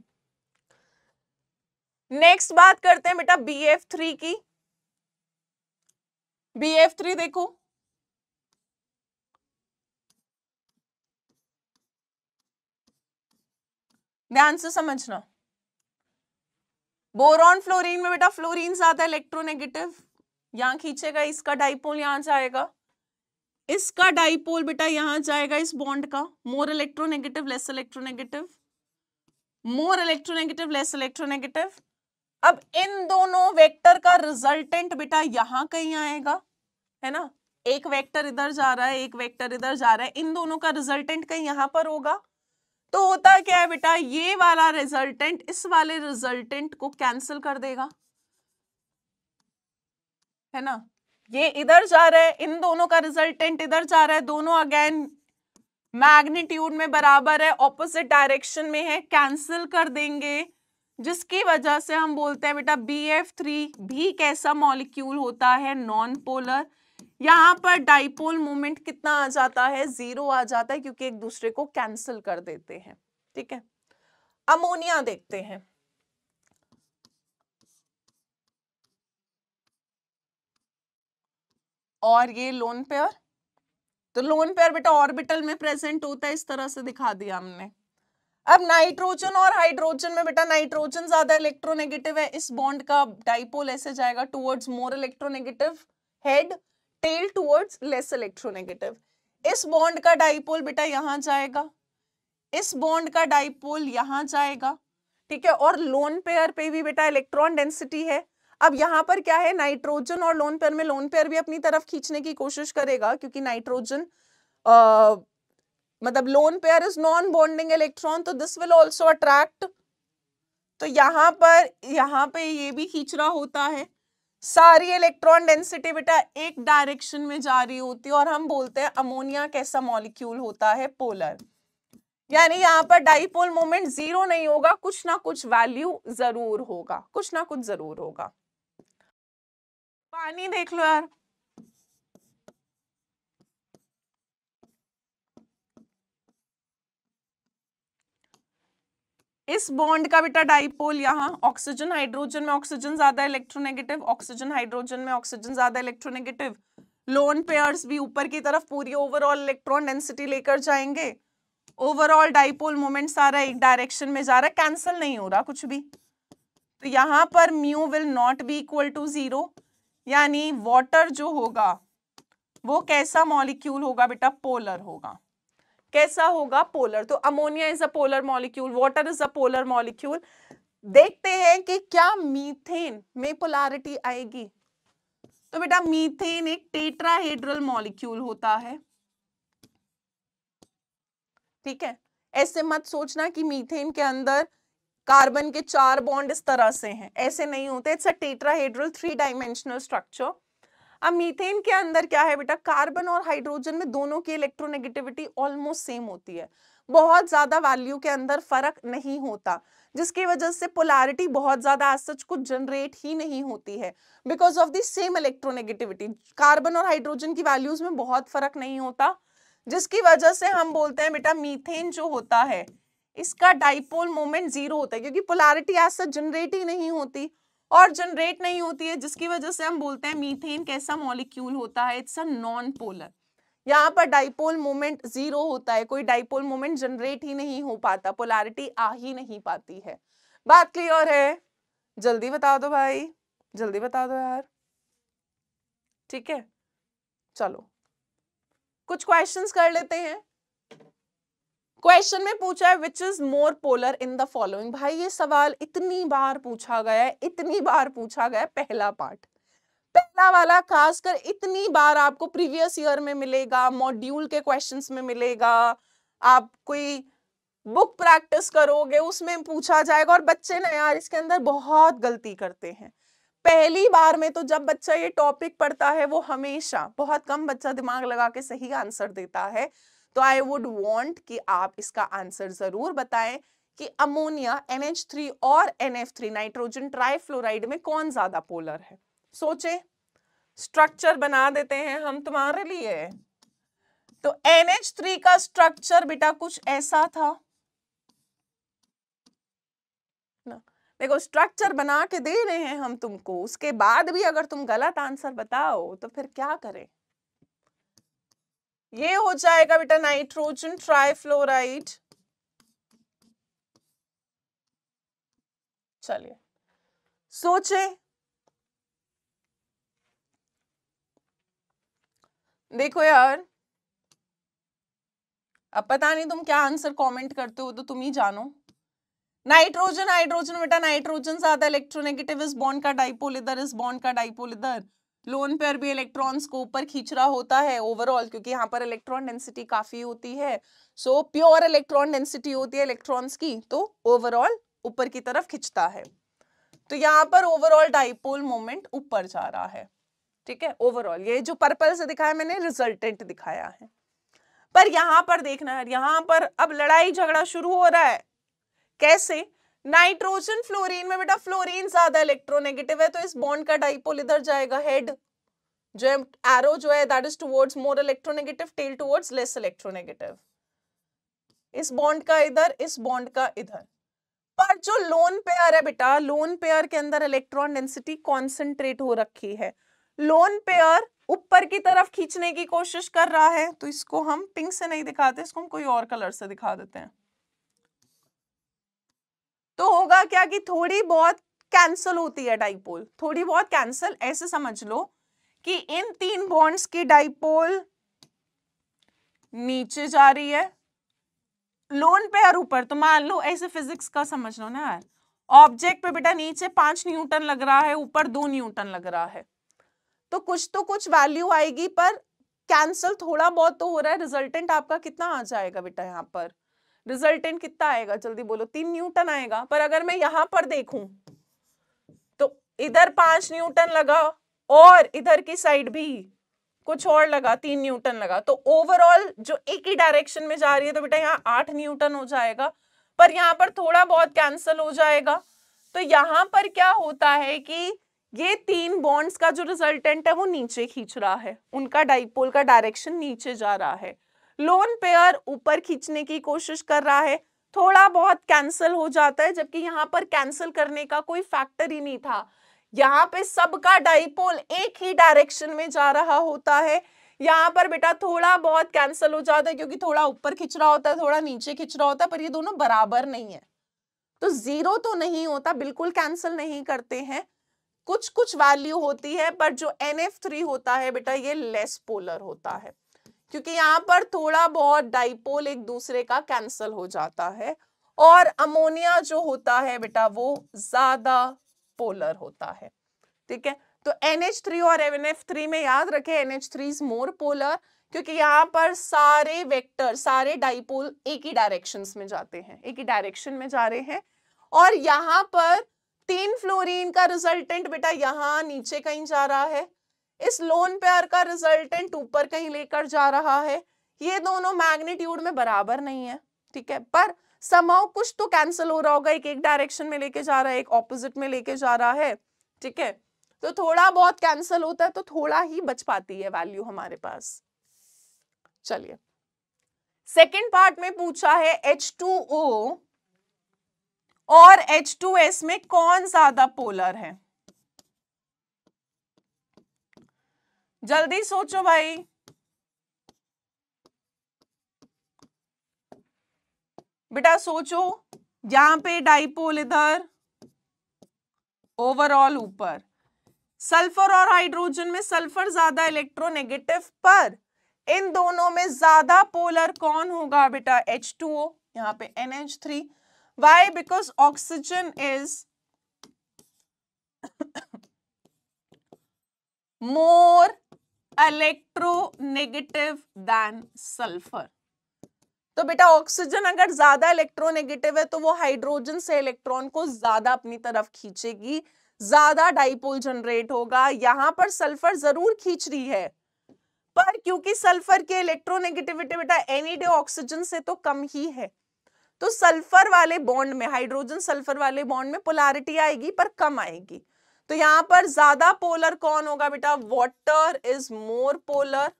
नेक्स्ट बात करते हैं बेटा बी एफ थ्री की बी एफ थ्री देखो ध्यान से समझना बोरॉन फ्लोरीन में बेटा फ्लोरीन ज्यादा इलेक्ट्रोनेगेटिव यहां खींचेगा इसका डाइपोल यहां जाएगा इसका डाइपोल बेटा यहां जाएगा इस बॉन्ड का more electronegative less electronegative more electronegative less electronegative अब इन दोनों वेक्टर का रिजल्टेंट बेटा यहां कहीं आएगा है ना एक वेक्टर इधर जा रहा है एक वेक्टर इधर जा रहा है इन दोनों का रिजल्टेंट कहीं यहां पर होगा तो होता क्या है बेटा ये वाला रिजल्टेंट इस वाले रिजल्टेंट को कैंसिल कर देगा है ना ये इधर जा रहा है इन दोनों का रिजल्टेंट इधर जा रहा है दोनों अगेन मैग्नीट्यूड में बराबर है ऑपोजिट डायरेक्शन में है कैंसिल कर देंगे जिसकी वजह से हम बोलते हैं बेटा बी एफ थ्री भी कैसा मॉलिक्यूल होता है नॉन पोलर यहाँ पर डाइपोल मोमेंट कितना आ जाता है जीरो आ जाता है क्योंकि एक दूसरे को कैंसिल कर देते हैं ठीक है अमोनिया देखते हैं और ये लोन पेयर तो लोन पेयर बेटा ऑर्बिटल में प्रेजेंट होता है इस तरह से दिखा दिया हमने अब नाइट्रोजन और हाइड्रोजन में बेटा नाइट्रोजन ज्यादा इलेक्ट्रोनेगेटिव है इस बॉन्ड का डाइपोल ऐसे जाएगा towards more electronegative head tail towards less electronegative इस बॉन्ड का डाइपोल बेटा यहां जाएगा इस बॉन्ड का डाइपोल यहां जाएगा ठीक है और लोन पेयर पे भी बेटा इलेक्ट्रॉन डेंसिटी है अब यहाँ पर क्या है नाइट्रोजन और लोन पेयर में लोन पेयर भी अपनी तरफ खींचने की कोशिश करेगा क्योंकि नाइट्रोजन मतलब lone pair is non bonding electron तो दिस विल ऑल्सो अट्रैक्ट तो यहाँ पर यहाँ पे ये भी खींच रहा होता है सारी इलेक्ट्रॉन डेंसिटी बेटा एक डायरेक्शन में जा रही होती है और हम बोलते हैं अमोनिया कैसा मॉलिक्यूल होता है पोलर यानी यहाँ पर डाइपोल मोमेंट जीरो नहीं होगा कुछ ना कुछ वैल्यू जरूर होगा कुछ ना कुछ जरूर होगा पानी देख लो यार इस बॉन्ड का बेटा डाइपोल यहाँ ऑक्सीजन हाइड्रोजन में ऑक्सीजन ज्यादा इलेक्ट्रोनेगेटिव ऑक्सीजन हाइड्रोजन में ऑक्सीजन ज्यादा इलेक्ट्रोनेगेटिव लोन पेयर्स भी ऊपर की तरफ पूरी ओवरऑल इलेक्ट्रॉन डेंसिटी लेकर जाएंगे ओवरऑल डाइपोल मोमेंट सारा एक डायरेक्शन में जा रहा है कैंसिल नहीं हो रहा कुछ भी तो यहां पर mu will not be equal to zero यानी वाटर जो होगा वो कैसा मॉलिक्यूल होगा बेटा पोलर होगा कैसा होगा पोलर तो ammonia is a polar molecule water is a polar molecule देखते हैं कि क्या मीथेन में पोलारिटी आएगी तो बेटा मीथेन एक टेट्राहेड्रल मॉलिक्यूल होता है ठीक है ऐसे मत सोचना कि मीथेन के अंदर कार्बन के चार बॉन्ड इस तरह से हैं ऐसे नहीं होते it's a tetrahedral three dimensional structure अब मीथेन के अंदर क्या है बेटा कार्बन और हाइड्रोजन में दोनों की इलेक्ट्रोनेगेटिविटी ऑलमोस्ट सेम होती है बहुत ज्यादा वैल्यू के अंदर फर्क नहीं होता जिसकी वजह से पोलैरिटी बहुत ज्यादा आज सच कुछ जनरेट ही नहीं होती है because of the same electronegativity carbon और हाइड्रोजन की वैल्यूज में बहुत फर्क नहीं होता जिसकी वजह से हम बोलते हैं बेटा मीथेन जो होता है इसका डाइपोल मोमेंट जीरो होता है क्योंकि पोलारिटी आज तक जनरेट ही नहीं होती और जनरेट नहीं होती है जिसकी वजह से हम बोलते हैं मीथेन कैसा मॉलिक्यूल होता है इट्स अ नॉन पोलर यहाँ पर डाइपोल मोमेंट जीरो होता है कोई डाइपोल मोमेंट जनरेट ही नहीं हो पाता पोलारिटी आ ही नहीं पाती है बात क्लियर है जल्दी बता दो भाई जल्दी बता दो यार ठीक है चलो कुछ क्वेश्चंस कर लेते हैं क्वेश्चन में पूछा है which is more polar in the following भाई ये सवाल इतनी बार पूछा गया है इतनी बार पूछा गया है पहला पार्ट पहला वाला खासकर इतनी बार आपको प्रीवियस ईयर में मिलेगा मॉड्यूल के क्वेश्चंस में मिलेगा आप कोई बुक प्रैक्टिस करोगे उसमें पूछा जाएगा और बच्चे ना यार इसके अंदर बहुत गलती करते हैं पहली बार में तो जब बच्चा ये टॉपिक पढ़ता है वो हमेशा बहुत कम बच्चा दिमाग लगा के सही आंसर देता है तो आई वुड वॉन्ट कि आप इसका आंसर जरूर बताएं कि अमोनिया NH3 और NF3 नाइट्रोजन ट्राइफ्लोराइड में कौन ज्यादा पोलर है सोचे स्ट्रक्चर बना देते हैं हम तुम्हारे लिए तो NH3 का स्ट्रक्चर बेटा कुछ ऐसा था देखो स्ट्रक्चर बना के दे रहे हैं हम तुमको उसके बाद भी अगर तुम गलत आंसर बताओ तो फिर क्या करें ये हो जाएगा बेटा नाइट्रोजन ट्राइफ्लोराइड चलिए सोचे देखो यार अब पता नहीं तुम क्या आंसर कमेंट करते हो तो तुम ही जानो नाइट्रोजन हाइड्रोजन बेटा नाइट्रोजन ज्यादा इलेक्ट्रोनेगेटिव इस बॉन्ड का डाइपोल इधर इस बॉन्ड का डाइपोल इधर लोन पेयर भी इलेक्ट्रॉन्स को ऊपर खींच रहा होता है ओवरऑल क्योंकि यहाँ पर इलेक्ट्रॉन डेंसिटी काफी होती है सो प्योर इलेक्ट्रॉन डेंसिटी होती है इलेक्ट्रॉन्स की तो ओवरऑल ऊपर की तरफ खिंचता है तो यहाँ पर ओवरऑल डाइपोल मोमेंट ऊपर जा रहा है ठीक है ओवरऑल ये जो पर्पल से दिखाया मैंने रिजल्टेंट दिखाया है पर यहाँ पर देखना है यहाँ पर अब लड़ाई झगड़ा शुरू हो रहा है कैसे नाइट्रोजन फ्लोरीन में बेटा फ्लोरीन ज्यादा इलेक्ट्रोनेगेटिव है तो इस बॉन्ड का डाइपोल इधर जाएगा हेड जो एरो जो है that is towards more electronegative tail towards less electronegative इस बॉन्ड का इधर इस बॉन्ड का इधर पर जो लोन पेयर है बेटा लोन पेयर के अंदर इलेक्ट्रॉन डेंसिटी कॉन्सेंट्रेट हो रखी है लोन पेयर ऊपर की तरफ खींचने की कोशिश कर रहा है तो इसको हम पिंक से नहीं दिखाते इसको हम कोई और कलर से दिखा देते हैं तो होगा क्या कि थोड़ी बहुत कैंसल होती है डाइपोल थोड़ी बहुत कैंसल ऐसे समझ लो कि इन तीन बॉन्ड्स की डाइपोल नीचे जा रही है लोन पे और ऊपर तो मान लो ऐसे फिजिक्स का समझ लो ना यार ऑब्जेक्ट पे बेटा नीचे पांच न्यूटन लग रहा है ऊपर दो न्यूटन लग रहा है तो कुछ तो कुछ वैल्यू आएगी पर कैंसल थोड़ा बहुत तो हो रहा है रिजल्टेंट आपका कितना आ जाएगा बेटा यहाँ पर रिजल्टेंट कितना आएगा जल्दी बोलो तीन न्यूटन आएगा पर अगर मैं यहां पर देखूं तो इधर पांच न्यूटन लगा और इधर की साइड भी कुछ और लगा तीन न्यूटन लगा तो ओवरऑल जो एक ही डायरेक्शन में जा रही है तो बेटा यहाँ आठ न्यूटन हो जाएगा पर यहाँ पर थोड़ा बहुत कैंसिल हो जाएगा तो यहाँ पर क्या होता है कि ये तीन बॉन्ड्स का जो रिजल्टेंट है वो नीचे खींच रहा है उनका डाइपोल का डायरेक्शन नीचे जा रहा है लोन पेयर ऊपर खींचने की कोशिश कर रहा है थोड़ा बहुत कैंसिल हो जाता है जबकि यहाँ पर कैंसिल करने का कोई फैक्टर ही नहीं था यहाँ पे सबका डाइपोल एक ही डायरेक्शन में जा रहा होता है यहाँ पर बेटा थोड़ा बहुत कैंसिल हो जाता है क्योंकि थोड़ा ऊपर खिंच रहा होता है थोड़ा नीचे खिंच रहा होता है पर ये दोनों बराबर नहीं है तो जीरो तो नहीं होता बिल्कुल कैंसिल नहीं करते हैं कुछ कुछ वैल्यू होती है पर जो एन होता है बेटा ये लेस पोलर होता है क्योंकि यहाँ पर थोड़ा बहुत डाइपोल एक दूसरे का कैंसल हो जाता है और अमोनिया जो होता है बेटा वो ज्यादा पोलर होता है ठीक है तो NH3 और MnF3 में याद रखे NH3 इज मोर पोलर क्योंकि यहाँ पर सारे वेक्टर सारे डाइपोल एक ही डायरेक्शन में जाते हैं एक ही डायरेक्शन में जा रहे हैं और यहाँ पर तीन फ्लोरीन का रिजल्टेंट बेटा यहाँ नीचे कहीं जा रहा है इस लोन पेयर का रिजल्टेंट ऊपर कहीं लेकर जा रहा है ये दोनों मैग्नीट्यूड में बराबर नहीं है ठीक है पर समाओ कुछ तो कैंसिल हो रहा होगा एक एक डायरेक्शन में लेके जा रहा है एक ऑपोजिट में लेके जा रहा है ठीक है तो थोड़ा बहुत कैंसिल होता है तो थोड़ा ही बच पाती है वैल्यू हमारे पास चलिए सेकेंड पार्ट में पूछा है एच टू ओ और एच टू एस में कौन ज्यादा पोलर है जल्दी सोचो भाई बेटा सोचो यहां पे डाइपोल इधर ओवरऑल ऊपर सल्फर और हाइड्रोजन में सल्फर ज्यादा इलेक्ट्रोनेगेटिव पर इन दोनों में ज्यादा पोलर कौन होगा बेटा एच टू ओ यहाँ पे N H three why because oxygen is more electronegative than sulphur तो बेटा ऑक्सीजन अगर ज्यादा इलेक्ट्रोनेगेटिव है तो वो हाइड्रोजन से इलेक्ट्रॉन को ज्यादा अपनी तरफ खींचेगी ज्यादा डाइपोल जनरेट होगा यहां पर सल्फर जरूर खींच रही है पर क्योंकि सल्फर की इलेक्ट्रोनेगेटिविटी बेटा एनी डे ऑक्सीजन से तो कम ही है तो सल्फर वाले बॉन्ड में हाइड्रोजन सल्फर वाले बॉन्ड में पोलारिटी आएगी पर कम आएगी तो यहां पर ज्यादा पोलर कौन होगा बेटा water is more polar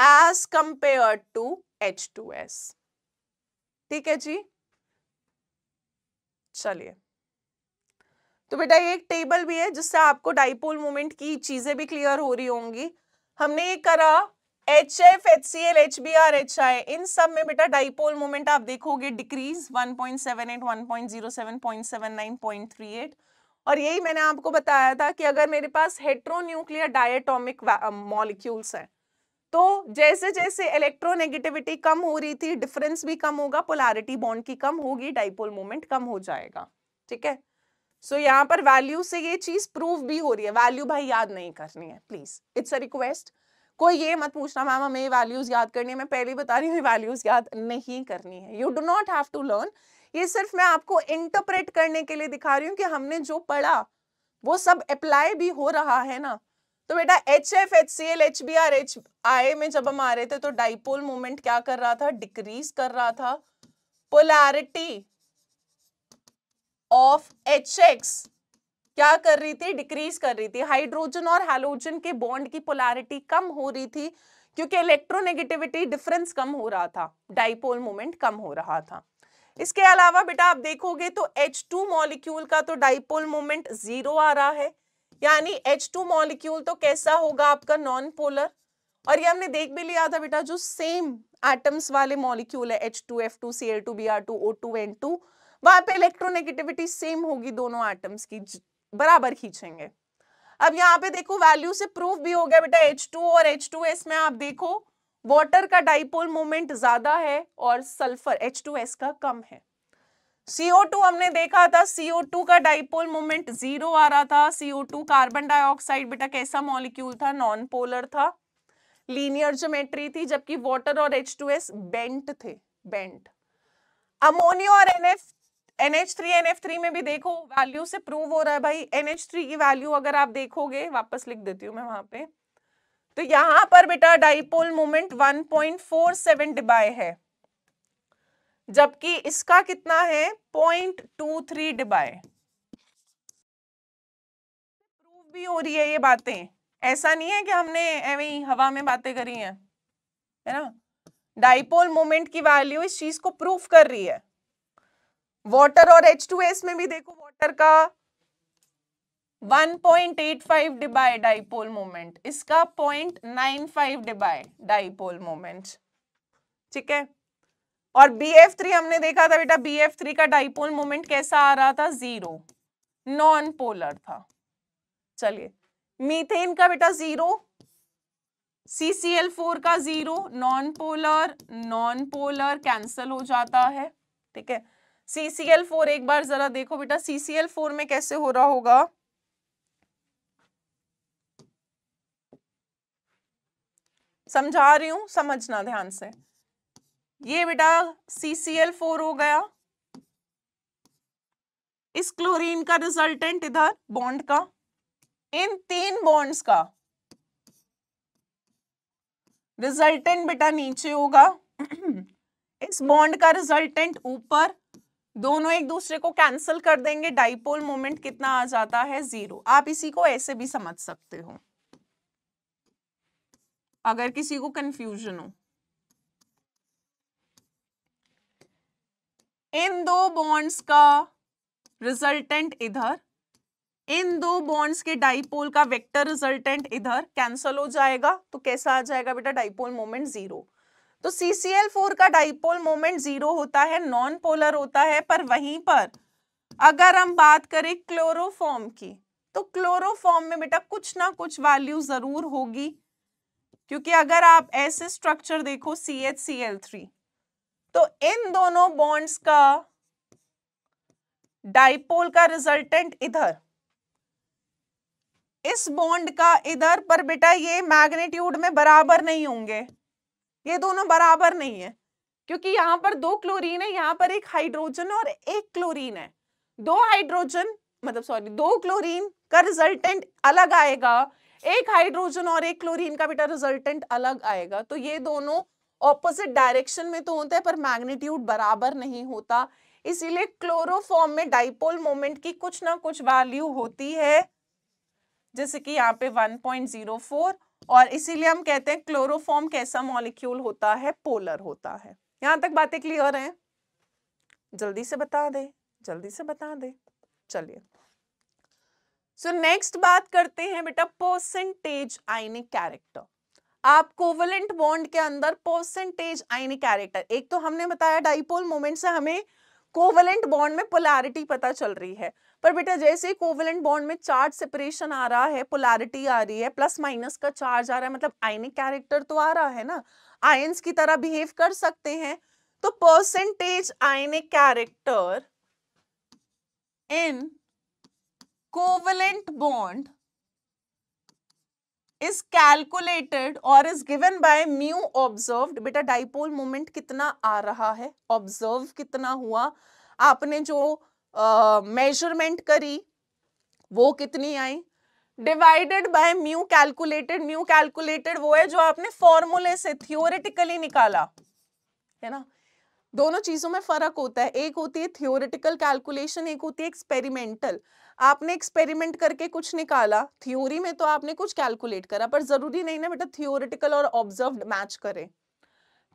as compare to H two S ठीक है जी चलिए तो बेटा ये एक टेबल भी है जिससे आपको डाइपोल मोमेंट की चीजें भी क्लियर हो रही होंगी हमने ये करा H F H C L H B R H I इन सब में बेटा डाइपोल मोमेंट आप देखोगे डिक्रीज 1.78, 1.07, 0.79, और यही मैंने आपको बताया था कि अगर मेरे पास हेट्रोन्यूक्लियर डायटोमिक मॉलिक्यूल्स हैं तो जैसे जैसे इलेक्ट्रोनेगेटिविटी कम हो रही थी डिफरेंस भी कम होगा पोलारिटी बॉन्ड की कम होगी डाइपोल मोमेंट कम हो जाएगा ठीक है सो so, यहाँ पर वैल्यू से ये चीज प्रूव भी हो रही है वैल्यू भाई याद नहीं करनी है प्लीज इट्स अ रिक्वेस्ट कोई ये मत पूछना मैम हमें वैल्यूज़ याद करनी है मैं पहले ही बता रही हूँ वैल्यूज़ याद नहीं करनी है you do not have to learn ये सिर्फ मैं आपको इंटरप्रेट करने के लिए दिखा रही हूँ कि हमने जो पढ़ा वो सब अप्लाई भी हो रहा है ना तो बेटा H F H C L H B R H I में जब हम आ रहे थे तो डाइपोल मोमेंट क्या कर रहा था डिक्रीज कर रहा था पोलैरिटी ऑफ एच एक्स क्या कर रही थी डिक्रीज कर रही थी हाइड्रोजन और हेलोजन के बॉन्ड की पोलैरिटी कम हो रही थी क्योंकि इलेक्ट्रोनेगेटिविटी डिफरेंस कम हो रहा था डाइपोल मोमेंट कम हो रहा था इसके अलावा बेटा आप देखोगे तो H2 मॉलिक्यूल का तो डाइपोल मोमेंट जीरो आ रहा है यानी H2 मॉलिक्यूल तो कैसा होगा आपका नॉन पोलर और ये हमने देख भी लिया था बेटा जो सेम एटम्स वाले मॉलिक्यूल है H two F two C L two B R two O two N two वहां पर इलेक्ट्रोनेगेटिविटी सेम होगी दोनों एटम्स की बराबर खींचेंगे अब यहाँ पे देखो वैल्यू से प्रूफ भी हो गया बेटा H2 और H2S में आप देखो वाटर का डाइपोल मोमेंट ज्यादा है और सल्फर H2S का कम है CO2 हमने देखा था CO2 का डाइपोल मोमेंट जीरो आ रहा था CO2 कार्बन डाइऑक्साइड बेटा कैसा मॉलिक्यूल था नॉन पोलर था लीनियर ज्योमेट्री थी जबकि वाटर और H2S बेंट थे बेंट अमोनिया और NF NH3 NF3 में भी देखो वैल्यू से प्रूव हो रहा है भाई NH3 की वैल्यू अगर आप देखोगे वापस लिख देती हूँ मैं वहां पे तो यहां पर बेटा डाइपोल मोमेंट 1.47 डिबाई है जबकि इसका कितना है 0.23 डिबाई प्रूव भी हो रही है ये बातें ऐसा नहीं है कि हमने एवं हवा में बातें करी हैं है ना डाइपोल मोमेंट की वैल्यू इस चीज को प्रूफ कर रही है वाटर और एच टू एस में भी देखो वाटर का 1.85 डिबाय डाइपोल मोमेंट इसका 0.95 डिबाय डाइपोल मोमेंट ठीक है और बी एफ थ्री हमने देखा था बेटा बी एफ थ्री का डाइपोल मोमेंट कैसा आ रहा था जीरो नॉन पोलर था चलिए मीथेन का बेटा zero C C L four का zero non polar non polar cancel हो जाता है ठीक है सी सी एल फोर एक बार जरा देखो बेटा सी सी एल फोर में कैसे हो रहा होगा समझा रही हूं समझना ध्यान से ये बेटा सी सी एल फोर हो गया इस क्लोरीन का रिजल्टेंट इधर बॉन्ड का इन तीन बॉन्ड्स का रिजल्टेंट बेटा नीचे होगा [CLEARS THROAT] इस बॉन्ड का रिजल्टेंट ऊपर दोनों एक दूसरे को कैंसिल कर देंगे डाइपोल मोमेंट कितना आ जाता है जीरो आप इसी को ऐसे भी समझ सकते हो अगर किसी को कंफ्यूजन हो इन दो बॉन्ड्स का रिजल्टेंट इधर इन दो बॉन्ड्स के डाइपोल का वेक्टर रिजल्टेंट इधर कैंसल हो जाएगा तो कैसा आ जाएगा बेटा डाइपोल मोमेंट जीरो तो CCl4 का डाइपोल मोमेंट जीरो होता है नॉन पोलर होता है पर वहीं पर अगर हम बात करें क्लोरोफॉर्म की तो क्लोरोफॉर्म में बेटा कुछ ना कुछ वैल्यू जरूर होगी क्योंकि अगर आप ऐसे स्ट्रक्चर देखो C H C L three तो इन दोनों बॉन्ड्स का डाइपोल का रिजल्टेंट इधर इस बॉन्ड का इधर पर बेटा ये मैग्नेट्यूड में बराबर नहीं होंगे ये दोनों बराबर नहीं है क्योंकि यहाँ पर दो क्लोरीन है यहाँ पर एक हाइड्रोजन और एक क्लोरीन है दो हाइड्रोजन मतलब सॉरी दो क्लोरीन का रिजल्टेंट अलग आएगा एक हाइड्रोजन और एक क्लोरीन का बेटा रिजल्टेंट अलग आएगा तो ये दोनों ऑपोजिट डायरेक्शन में तो होते हैं पर मैग्नीट्यूड बराबर नहीं होता इसीलिए क्लोरोफॉर्म में डाइपोल मोमेंट की कुछ ना कुछ वैल्यू होती है जैसे कि यहाँ पे 1.04 और इसीलिए हम कहते हैं क्लोरोफॉर्म कैसा मॉलिक्यूल होता है पोलर होता है यहां तक बातें क्लियर हैं जल्दी से बता दे जल्दी से बता दे चलिए सो नेक्स्ट बात करते हैं बेटा परसेंटेज आइनिक कैरेक्टर आप कोवलेंट बॉन्ड के अंदर परसेंटेज आइनिक कैरेक्टर एक तो हमने बताया डाइपोल मोमेंट से हमें कोवलेंट बॉन्ड में पोलैरिटी पता चल रही है पर बेटा जैसे ही कोवेलेंट बॉन्ड में चार्ज सेपरेशन आ रहा है पोलैरिटी आ रही है प्लस माइनस का चार्ज आ रहा है मतलब आयनिक कैरेक्टर तो आ रहा है ना आयंस की तरह बिहेव कर सकते हैं तो percentage ionic character in covalent bond is calculated और is given by mu observe बेटा डाइपोल मोमेंट कितना आ रहा है ऑब्जर्व कितना हुआ आपने जो मेजरमेंट uh, करी वो कितनी आई divided by mu calculated mu calculated वो है जो आपने फॉर्मूले से थियोरेटिकली निकाला है ना दोनों चीजों में फर्क होता है एक होती है थियोरेटिकल कैलकुलेशन एक होती है एक्सपेरिमेंटल आपने एक्सपेरिमेंट करके कुछ निकाला थ्योरी में तो आपने कुछ कैलकुलेट करा पर जरूरी नहीं ना बेटा थियोरेटिकल और ऑब्जर्व मैच करे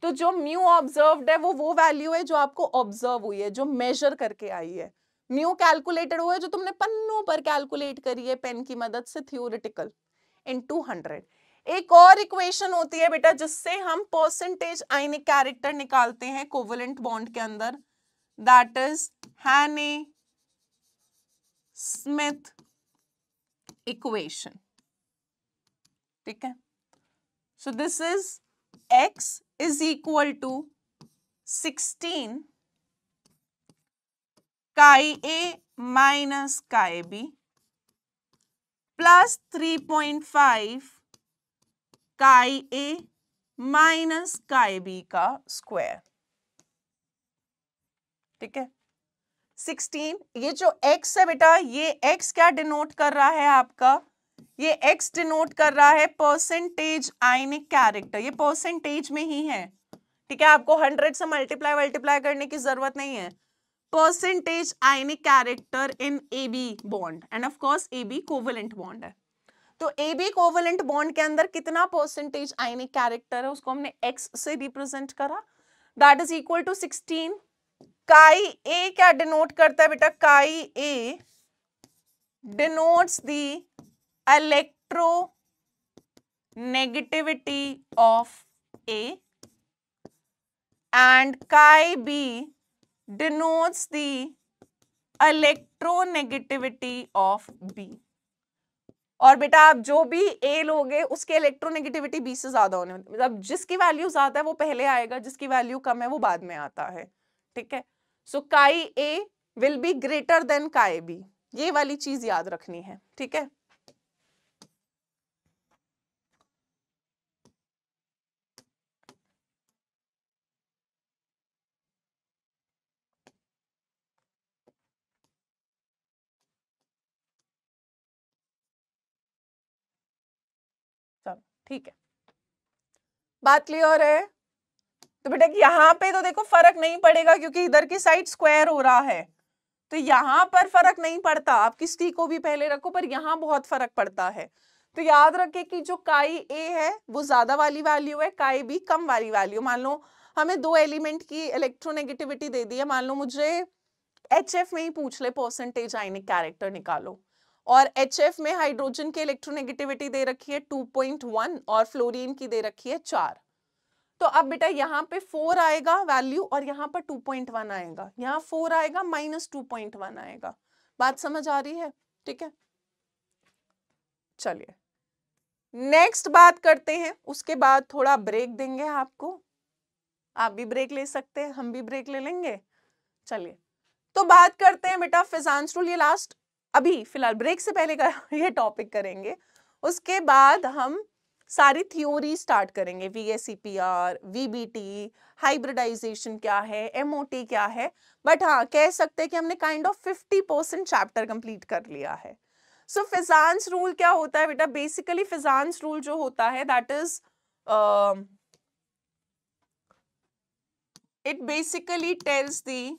तो जो म्यू ऑब्जर्व है वो वो वैल्यू है जो आपको ऑब्जर्व हुई है जो मेजर करके आई है न्यू कैलकुलेटेड हुए जो तुमने पन्नों पर कैलकुलेट करी है पेन की मदद से थियोरिटिकल इन हंड्रेड एक और इक्वेशन होती है बेटा जिससे हम परसेंटेज आइनिक कैरेक्टर निकालते हैं कोवलेंट बॉन्ड के अंदर that is Hannay Smith equation ठीक है so this is X is equal to sixteen minus A B plus three point five chi A minus chi B का स्क्वायर ठीक है sixteen ये जो एक्स है बेटा ये एक्स क्या डिनोट कर रहा है आपका ये एक्स डिनोट कर रहा है परसेंटेज आइनिक कैरेक्टर ये परसेंटेज में ही है ठीक है आपको हंड्रेड से मल्टीप्लाई मल्टीप्लाई करने की जरूरत नहीं है percentage ionic character in A B bond and of course A B covalent bond है तो ए बी कोवलेंट बॉन्ड के अंदर कितना परसेंटेज आयनिक कैरेक्टर है उसको हमने एक्स से रिप्रेजेंट करा that is equal to sixteen chi A क्या डिनोट करता है बेटा chi A the electronegativity of A and chi B denotes the electronegativity of B और बेटा आप जो भी ए लोगे उसके इलेक्ट्रोनेगेटिविटी बी से ज्यादा होने मतलब जिसकी वैल्यू ज्यादा है वो पहले आएगा जिसकी वैल्यू कम है वो बाद में आता है ठीक है so chi A will be greater than chi B ये वाली चीज याद रखनी है ठीक है ठीक है बात क्लियर है तो बेटा यहाँ पे तो देखो फर्क नहीं पड़ेगा क्योंकि इधर की साइड स्क्वायर हो रहा है तो यहाँ पर फर्क नहीं पड़ता आप टी को भी पहले रखो पर यहाँ बहुत फर्क पड़ता है तो याद रखें कि जो काई ए है वो ज्यादा वाली वैल्यू है काई बी कम वाली वैल्यू मान लो हमें दो एलिमेंट की इलेक्ट्रोनेगेटिविटी दे दी है मान लो मुझे एच एफ में ही पूछ ले परसेंटेज आइनिक कैरेक्टर निकालो और एच में हाइड्रोजन की इलेक्ट्रोनेगेटिविटी दे रखी है 2.1 और फ्लोरीन की दे रखी है चार तो अब बेटा यहाँ पे फोर आएगा वैल्यू और यहाँ पर 2.1 आएगा यहाँ फोर आएगा माइनस टू आएगा बात समझ आ रही है ठीक है चलिए नेक्स्ट बात करते हैं उसके बाद थोड़ा ब्रेक देंगे आपको आप भी ब्रेक ले सकते हैं हम भी ब्रेक ले लेंगे चलिए तो बात करते हैं बेटा फिजांस रूल ये लास्ट अभी फिलहाल ब्रेक से पहले का [LAUGHS] ये टॉपिक करेंगे उसके बाद हम सारी थ्योरी स्टार्ट करेंगे V S C P R V B T hybridization क्या है एम ओ टी क्या है बट हाँ कह सकते हैं कि हमने kind of fifty percent chapter complete कर लिया है सो फिजांस रूल क्या होता है बेटा बेसिकली फिजांस रूल जो होता है that is it basically tells the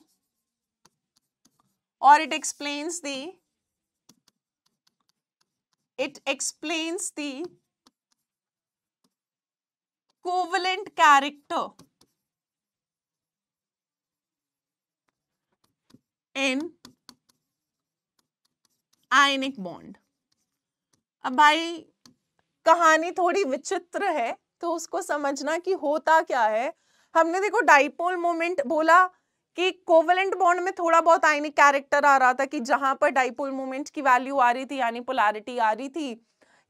और it explains the it explains the covalent character in ionic bond अब भाई कहानी थोड़ी विचित्र है तो उसको समझना कि होता क्या है हमने देखो डाइपोल मोमेंट बोला कि कोवेलेंट बॉन्ड में थोड़ा बहुत आइनिक कैरेक्टर आ रहा था कि जहां पर डाइपोल मोमेंट की वैल्यू आ रही थी यानी पोलैरिटी आ रही थी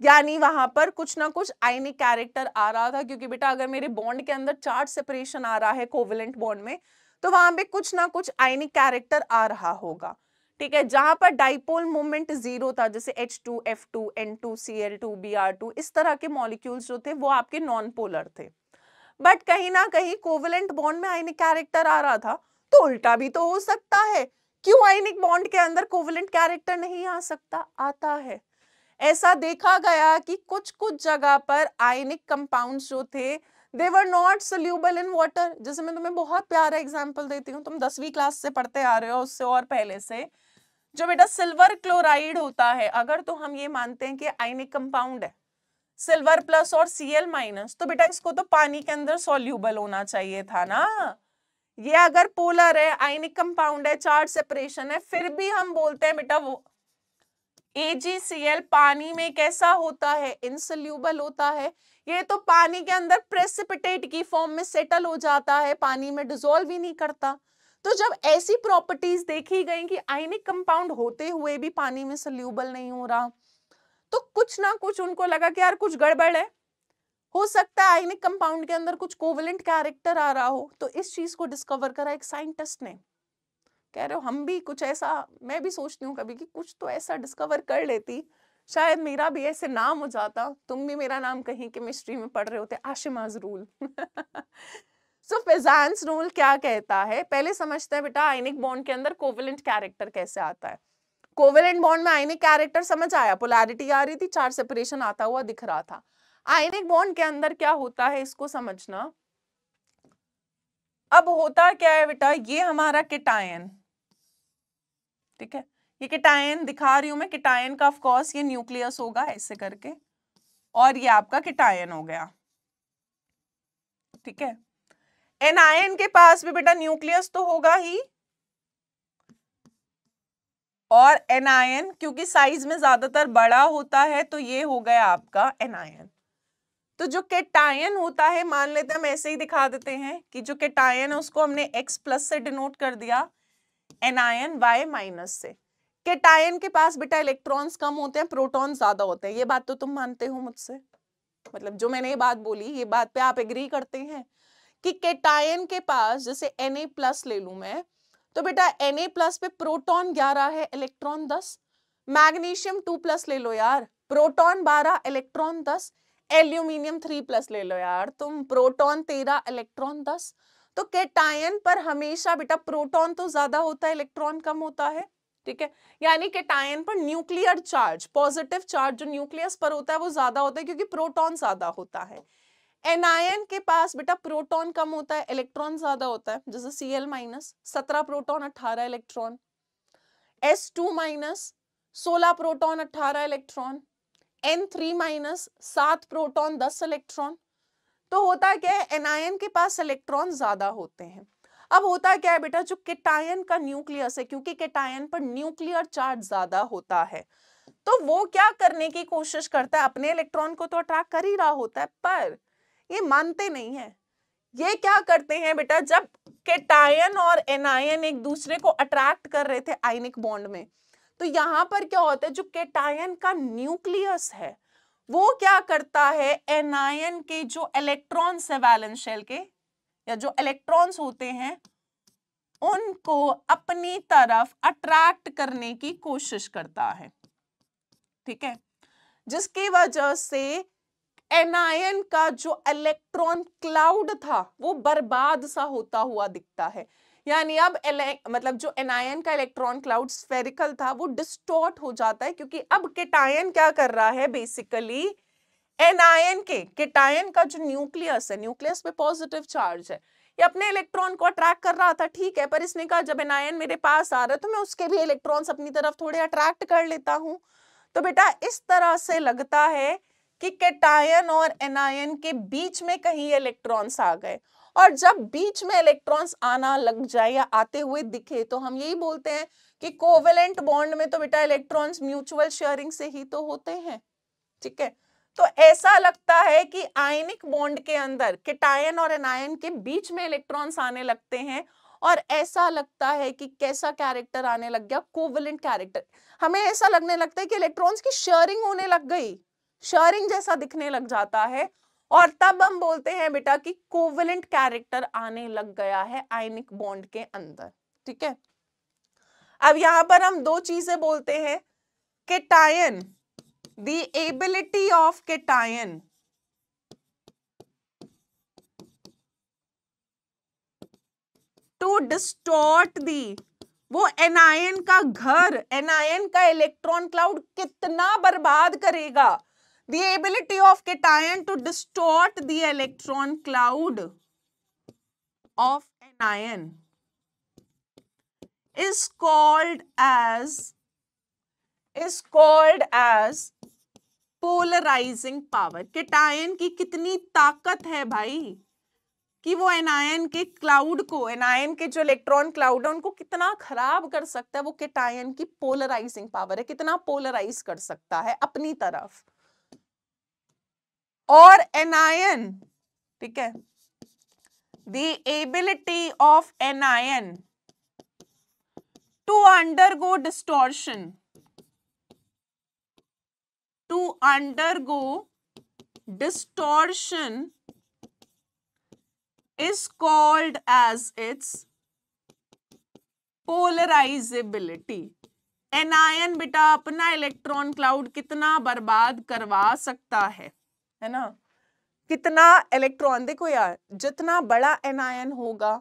यानी वहां पर कुछ ना कुछ आइनिक कैरेक्टर आ रहा था क्योंकि बेटा अगर मेरे बॉन्ड के अंदर चार्ज सेपरेशन आ रहा है कोवेलेंट बॉन्ड में तो वहां पर कुछ ना कुछ आइनिक कैरेक्टर आ रहा होगा ठीक है जहां पर डाइपोल मोमेंट जीरो था जैसे H two two two F N C L two B R two इस तरह के मॉलिक्यूल्स जो थे वो आपके नॉन पोलर थे बट कहीं ना कहीं कोवेलेंट बॉन्ड में आइनिक कैरेक्टर आ रहा था तो उल्टा भी तो हो सकता है क्यों आयनिक बॉन्ड के अंदर कोवलेंट कैरेक्टर नहीं आ सकता आता है ऐसा देखा गया कि कुछ कुछ जगह पर आयनिक कंपाउंड्स जो थे they were not soluble in water जैसे मैं तुम्हें बहुत प्यारा एग्जाम्पल देती हूँ तुम दसवीं क्लास से पढ़ते आ रहे हो उससे और पहले से जो बेटा सिल्वर क्लोराइड होता है अगर तो हम ये मानते हैं कि आयनिक कंपाउंड है सिल्वर प्लस और सी एल माइनस तो बेटा इसको तो पानी के अंदर सोल्यूबल होना चाहिए था ना ये अगर पोलर है आइनिक कंपाउंड है चार्ज सेपरेशन है फिर भी हम बोलते हैं बेटा वो AgCl पानी में कैसा होता है इंसल्यूबल होता है ये तो पानी के अंदर प्रेसिपिटेट की फॉर्म में सेटल हो जाता है पानी में डिजोल्व ही नहीं करता तो जब ऐसी प्रॉपर्टीज देखी गई कि आयनिक कंपाउंड होते हुए भी पानी में सल्यूबल नहीं हो रहा तो कुछ ना कुछ उनको लगा कि यार कुछ गड़बड़ है हो सकता है आयनिक कंपाउंड के अंदर कुछ कोवलेंट कैरेक्टर आ रहा हो तो इस चीज को डिस्कवर करा एक साइंटिस्ट ने कह रहे हो हम भी कुछ ऐसा मैं भी सोचती हूँ कभी कि कुछ तो ऐसा डिस्कवर कर लेती शायद मेरा भी ऐसे नाम हो जाता तुम भी मेरा नाम कहीं केमिस्ट्री में पढ़ रहे होते आशिमाज रूल [LAUGHS] सो फेजांस रूल क्या कहता है पहले समझते हैं बेटा आइनिक बॉन्ड के अंदर कोवलेंट कैरेक्टर कैसे आता है कोवेलेंट बॉन्ड में आइनिक कैरेक्टर समझ आया पोलैरिटी आ रही थी चार सेपरेशन आता हुआ दिख रहा था आयनिक बॉन्ड के अंदर क्या होता है इसको समझना अब होता क्या है बेटा ये हमारा किटायन ठीक है ये किटायन दिखा रही हूं मैं किटायन का ऑफकोर्स ये न्यूक्लियस होगा ऐसे करके और ये आपका किटायन हो गया ठीक है एनायन के पास भी बेटा न्यूक्लियस तो होगा ही और एनायन क्योंकि साइज में ज्यादातर बड़ा होता है तो ये हो गया आपका एनायन तो जो केटायन होता है मान लेते हम ऐसे ही दिखा देते हैं कि जो केटायन है उसको हमने x प्लस से डिनोट कर दिया एनायन y माइनस से केटायन के पास बेटा इलेक्ट्रॉन्स कम होते हैं प्रोटोन ज्यादा होते हैं ये बात तो तुम मानते हो मुझसे मतलब जो मैंने ये बात बोली ये बात पे आप एग्री करते हैं कि केटायन के पास जैसे एन प्लस ले लू मैं तो बेटा एन प्लस पे प्रोटोन ग्यारह है इलेक्ट्रॉन दस मैग्नीशियम टू प्लस ले लो यार प्रोटॉन बारह इलेक्ट्रॉन दस एल्यूमिनियम थ्री प्लस ले लो यार तुम प्रोटॉन तेरह इलेक्ट्रॉन दस तो केटायन पर हमेशा बेटा प्रोटॉन तो ज्यादा होता है इलेक्ट्रॉन कम होता है ठीक है यानी केटायन पर न्यूक्लियर चार्ज पॉजिटिव चार्ज जो न्यूक्लियस पर होता है वो ज्यादा होता है क्योंकि प्रोटोन ज्यादा होता है एनायन के पास बेटा प्रोटॉन कम होता है इलेक्ट्रॉन ज्यादा होता है जैसे सी एल माइनस सत्रह प्रोटोन अट्ठारह इलेक्ट्रॉन एस टू माइनस सोलह प्रोटोन अट्ठारह इलेक्ट्रॉन एन थ्री माइनस सात प्रोटोन दस इलेक्ट्रॉन तो होता क्या है एनायन के पास इलेक्ट्रॉन ज्यादा होते हैं अब होता क्या है बेटा जो केटायन का न्यूक्लियस है क्योंकि केटायन पर न्यूक्लियर चार्ज ज्यादा होता है तो वो क्या करने की कोशिश करता है अपने इलेक्ट्रॉन को तो अट्रैक्ट कर ही रहा होता है पर ये मानते नहीं है ये क्या करते हैं बेटा जब केटायन और एनायन एक दूसरे को अट्रैक्ट कर रहे थे आयनिक बॉन्ड में तो यहाँ पर क्या होता है जो केटायन का न्यूक्लियस है वो क्या करता है एनायन के जो इलेक्ट्रॉन्स है वैलेंस शेल के या जो इलेक्ट्रॉन्स होते हैं उनको अपनी तरफ अट्रैक्ट करने की कोशिश करता है ठीक है जिसकी वजह से एनायन का जो इलेक्ट्रॉन क्लाउड था वो बर्बाद सा होता हुआ दिखता है यानी अब मतलब जो एनायन का इलेक्ट्रॉन क्लाउड स्फेरिकल था वो डिस्टॉर्ट हो जाता है क्योंकि अब केटायन क्या कर रहा है बेसिकली एनायन के केटायन का जो न्यूक्लियस है न्यूक्लियस पे पॉजिटिव चार्ज है ये अपने इलेक्ट्रॉन को अट्रैक्ट कर रहा था ठीक है पर इसने कहा जब एनायन मेरे पास आ रहा है तो मैं उसके भी इलेक्ट्रॉन्स अपनी तरफ थोड़े अट्रैक्ट कर लेता हूँ तो बेटा इस तरह से लगता है कि केटायन और एनायन के बीच में कहीं इलेक्ट्रॉन्स आ गए और जब बीच में इलेक्ट्रॉन्स आना लग जाए या आते हुए दिखे तो हम यही बोलते हैं कि कोवेलेंट बॉन्ड में तो बेटा इलेक्ट्रॉन्स म्यूचुअल शेयरिंग से ही तो होते हैं ठीक है तो ऐसा लगता है कि आयनिक बॉन्ड के अंदर किटायन और एनायन के बीच में इलेक्ट्रॉन्स आने लगते हैं और ऐसा लगता है कि कैसा कैरेक्टर आने लग गया कोवलेंट कैरेक्टर हमें ऐसा लगने लगता है कि इलेक्ट्रॉन्स की शेयरिंग होने लग गई शेयरिंग जैसा दिखने लग जाता है और तब हम बोलते हैं बेटा कि कोवलेंट कैरेक्टर आने लग गया है आयनिक बॉन्ड के अंदर ठीक है अब यहां पर हम दो चीजें बोलते हैं cation the ability of cation to distort the वो एनायन का घर एनायन का इलेक्ट्रॉन क्लाउड कितना बर्बाद करेगा the ability of cation to distort the electron cloud of an ion is called as is called as polarizing power cation की कितनी ताकत है भाई कि वो एनायन के क्लाउड को एनायन के जो इलेक्ट्रॉन क्लाउड है उनको कितना खराब कर सकता है वो केटायन की पोलराइजिंग पावर है कितना पोलराइज कर सकता है अपनी तरफ और एनायन ठीक है the ability of anion to undergo distortion to undergo distortion is called as its polarizability anion बेटा अपना इलेक्ट्रॉन क्लाउड कितना बर्बाद करवा सकता है है ना कितना इलेक्ट्रॉन देखो यार जितना बड़ा एनायन होगा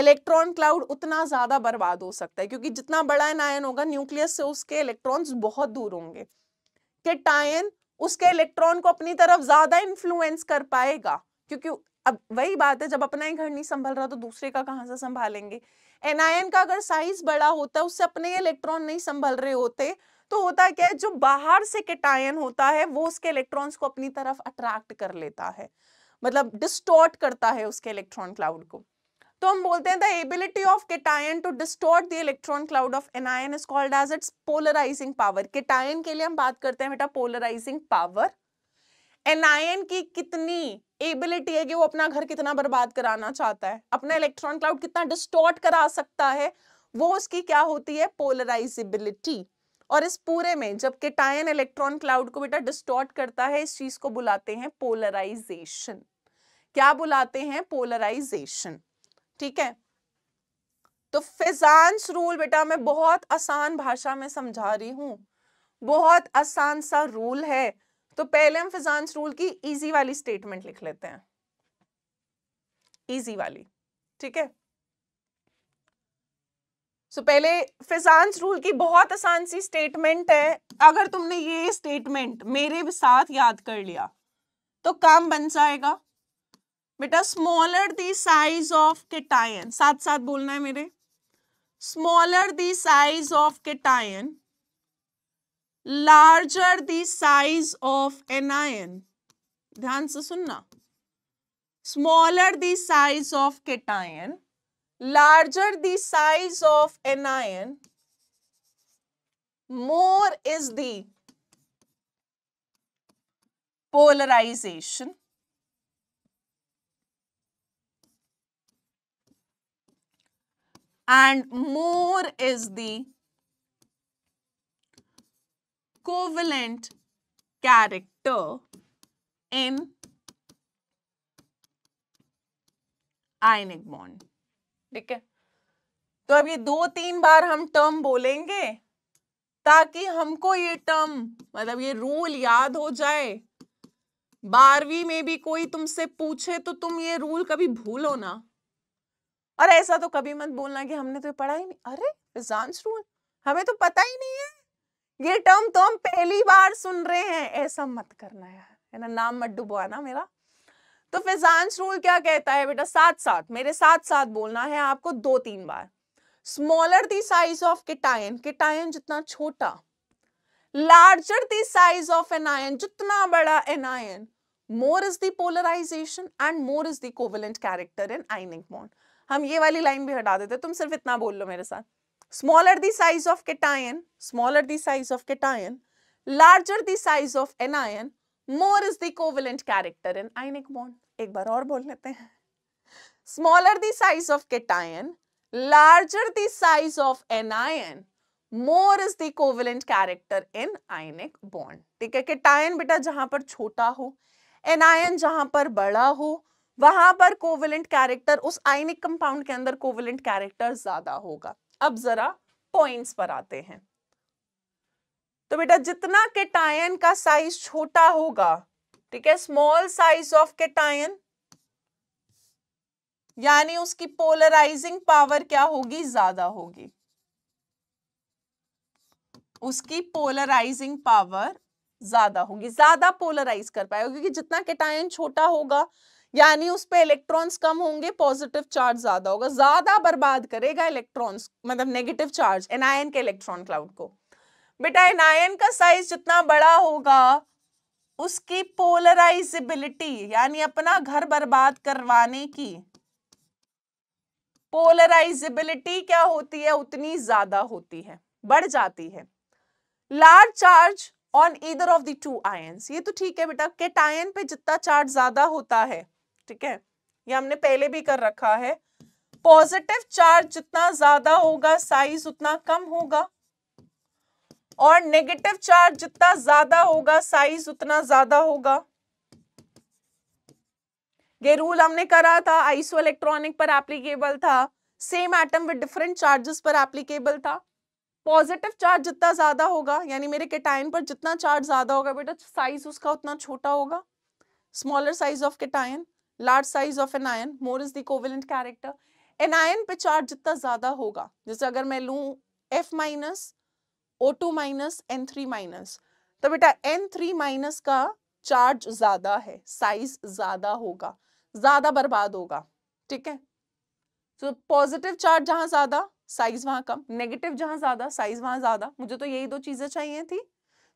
इलेक्ट्रॉन क्लाउड उतना ज्यादा बर्बाद हो सकता है क्योंकि जितना बड़ा एनायन होगा न्यूक्लियस से उसके इलेक्ट्रॉन्स बहुत दूर होंगे केटायन उसके इलेक्ट्रॉन को अपनी तरफ ज्यादा इन्फ्लुएंस कर पाएगा क्योंकि अब वही बात है जब अपना ही घर नहीं संभाल रहा तो दूसरे का कहाँ से संभालेंगे एनायन का अगर साइज बड़ा होता है उससे अपने इलेक्ट्रॉन नहीं संभल रहे होते तो होता क्या है जो बाहर से कैटायन होता है वो उसके इलेक्ट्रॉन्स को अपनी तरफ अट्रैक्ट कर लेता है मतलब डिस्टॉर्ट करता है उसके इलेक्ट्रॉन क्लाउड को तो हम बोलते हैं the ability of cation to distort the electron cloud of anion is called as its polarizing power cation के लिए हम बात करते हैं बेटा पोलराइजिंग पावर एनायन की कितनी एबिलिटी है कि वो अपना घर कितना बर्बाद कराना चाहता है अपना इलेक्ट्रॉन क्लाउड कितना डिस्टॉर्ट करा सकता है वो उसकी क्या होती है पोलराइजिबिलिटी और इस पूरे में जब केटायन इलेक्ट्रॉन क्लाउड को बेटा डिस्टॉर्ट करता है इस चीज को बुलाते हैं पोलराइजेशन क्या बुलाते हैं पोलराइजेशन ठीक है तो फिजांस रूल बेटा मैं बहुत आसान भाषा में समझा रही हूं बहुत आसान सा रूल है तो पहले हम फिजांस रूल की इजी वाली स्टेटमेंट लिख लेते हैं इजी वाली ठीक है सो so, पहले फिजांस रूल की बहुत आसान सी स्टेटमेंट है अगर तुमने ये स्टेटमेंट मेरे साथ याद कर लिया तो काम बन जाएगा बेटा smaller the size of cation साथ साथ बोलना है मेरे smaller the size of cation larger the size of anion ध्यान से सुनना smaller the size of cation larger the size of an ion, more is the polarization. And more is the covalent character in ionic bond. ठीक है तो अब ये दो तीन बार हम टर्म बोलेंगे ताकि हमको ये टर्म मतलब ये रूल याद हो जाए बारहवीं में भी कोई तुमसे पूछे तो तुम ये रूल कभी भूलो ना और ऐसा तो कभी मत बोलना कि हमने तो पढ़ा ही नहीं अरे रूल हमें तो पता ही नहीं है ये टर्म तो हम पहली बार सुन रहे हैं ऐसा मत करना यार है ना नाम मत डुबवाना मेरा तो फिजांस रूल क्या कहता है बेटा साथ साथ मेरे साथ साथ बोलना है आपको दो तीन बार smaller the size of cation cation जितना छोटा larger the size of anion जितना बड़ा anion more is the polarization and more is the covalent character in ionic bond हम ये वाली लाइन भी हटा देते तुम सिर्फ इतना बोल लो मेरे साथ smaller the size of cation smaller the size of cation larger the size of anion more is the character in ionic bond एक बार और बोल लेते हैं smaller the size of cation, larger the size of anion, more is the covalent character in ionic bond. ठीक है cation बेटा जहां पर छोटा हो anion जहां पर बड़ा हो वहां पर कोविलेंट कैरेक्टर उस आइनिक कंपाउंड के अंदर कोविलेंट कैरेक्टर ज्यादा होगा अब जरा पॉइंट्स पर आते हैं तो बेटा जितना केटायन का साइज छोटा होगा ठीक है स्मॉल साइज ऑफ केटायन यानी उसकी पोलराइजिंग पावर क्या होगी ज्यादा होगी उसकी पोलराइजिंग पावर ज्यादा होगी ज्यादा पोलराइज कर पाएगा क्योंकि जितना केटायन छोटा होगा यानी उस पर इलेक्ट्रॉन्स कम होंगे पॉजिटिव चार्ज ज्यादा होगा ज्यादा बर्बाद करेगा इलेक्ट्रॉन्स मतलब नेगेटिव चार्ज एनायन के इलेक्ट्रॉन क्लाउड को बेटा एन आयन का साइज जितना बड़ा होगा उसकी पोलराइजेबिलिटी यानी अपना घर बर्बाद करवाने की पोलराइजेबिलिटी क्या होती है उतनी ज्यादा होती है बढ़ जाती है large charge on either of the two ions ये तो ठीक है बेटा केट आयन पे जितना चार्ज ज्यादा होता है ठीक है ये हमने पहले भी कर रखा है पॉजिटिव चार्ज जितना ज्यादा होगा साइज उतना कम होगा और नेगेटिव चार्ज जितना ज्यादा होगा साइज उतना ज्यादा होगा ये रूल हमने करा था आइसो इलेक्ट्रॉनिक पर एप्लीकेबल था same atom with different charges पर एप्लीकेबल था पॉजिटिव चार्ज जितना ज्यादा होगा यानी मेरे केटाइन पर जितना चार्ज ज्यादा होगा बेटा साइज उसका उतना छोटा होगा smaller size of cation large size of anion more is the character anion पे चार्ज जितना ज्यादा होगा जैसे अगर मैं लू F minus O two minus N three minus तो बेटा एन थ्री माइनस का चार्ज ज्यादा है साइज ज्यादा होगा ज्यादा बर्बाद होगा ठीक है तो पॉजिटिव चार्ज जहां ज्यादा साइज वहां कम नेगेटिव जहां ज्यादा साइज वहां ज्यादा मुझे तो यही दो चीजें चाहिए थी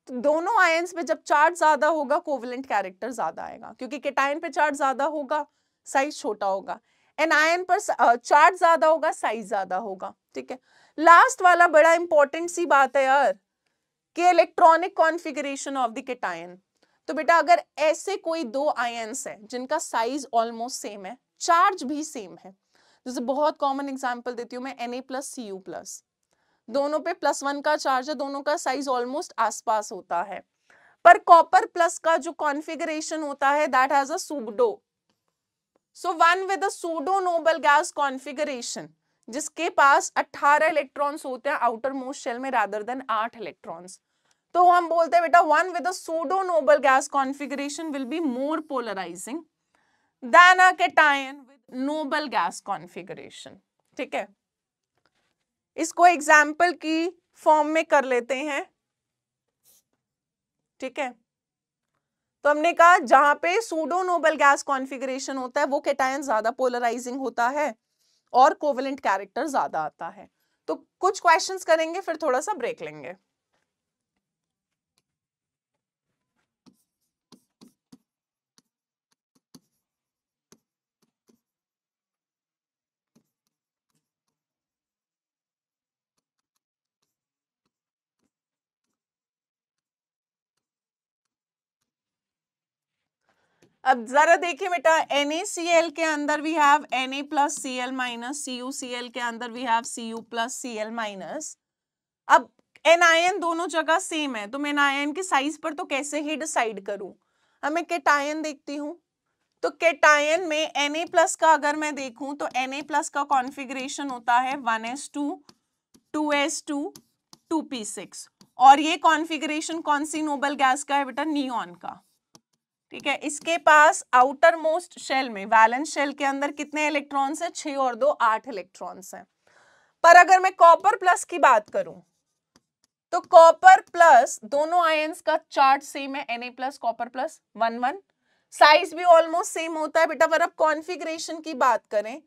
तो दोनों आयंस में जब चार्ज ज्यादा होगा कोवलेंट कैरेक्टर ज्यादा आएगा क्योंकि केटायन पे चार्ज ज्यादा होगा साइज छोटा होगा एन आयन पर चार्ज uh, ज्यादा होगा साइज ज्यादा होगा ठीक है लास्ट वाला बड़ा इंपॉर्टेंट सी बात है यार कि electronic configuration of the cation तो बेटा अगर ऐसे कोई दो आयंस हैं जिनका साइज ऑलमोस्ट सेम है चार्ज भी सेम है जैसे बहुत कॉमन एग्जांपल देती हूँ मैं N A plus C U plus दोनों पे प्लस वन का चार्ज है दोनों का साइज ऑलमोस्ट आसपास होता है पर कॉपर प्लस का जो कॉन्फिगरेशन होता है that has a pseudo so one with a pseudo noble gas configuration जिसके पास 18 इलेक्ट्रॉन्स होते हैं आउटर मोस्ट शेल में रादर देन 8 इलेक्ट्रॉन्स तो हम बोलते हैं बेटा one with pseudo noble gas configuration will be more polarizing than a cation with noble gas configuration ठीक है इसको एग्जाम्पल की फॉर्म में कर लेते हैं ठीक है तो हमने कहा जहां पे सूडो नोबल गैस कॉन्फिगरेशन होता है वो कैटायन ज्यादा पोलराइजिंग होता है और कोवलेंट कैरेक्टर ज्यादा आता है तो कुछ क्वेश्चंस करेंगे फिर थोड़ा सा ब्रेक लेंगे अब जरा देखिए बेटा NaCl के अंदर we have N A plus C L minus C C L के अंदर we have C U plus C L minus अब एन आई एन दोनों जगह सेम है तो मैं एन आई एन के साइज पर तो कैसे ही डिसाइड करूं अब मैं केटायन देखती हूँ तो केटायन में एन ए प्लस का अगर मैं देखूं तो एन ए प्लस का कॉन्फिग्रेशन होता है one S S two two two two P six और ये कॉन्फिग्रेशन कौन सी नोबल गैस का है बेटा नियॉन का ठीक है इसके पास आउटर मोस्ट शेल में वैलेंस शेल के अंदर कितने इलेक्ट्रॉन्स हैं छः और दो आठ इलेक्ट्रॉन्स हैं पर अगर मैं कॉपर प्लस की बात करूं तो कॉपर प्लस दोनों आयंस का चार्ज सेम है Na plus copper plus one one size भी ऑलमोस्ट सेम होता है बेटा पर अब कॉन्फिग्रेशन की बात करें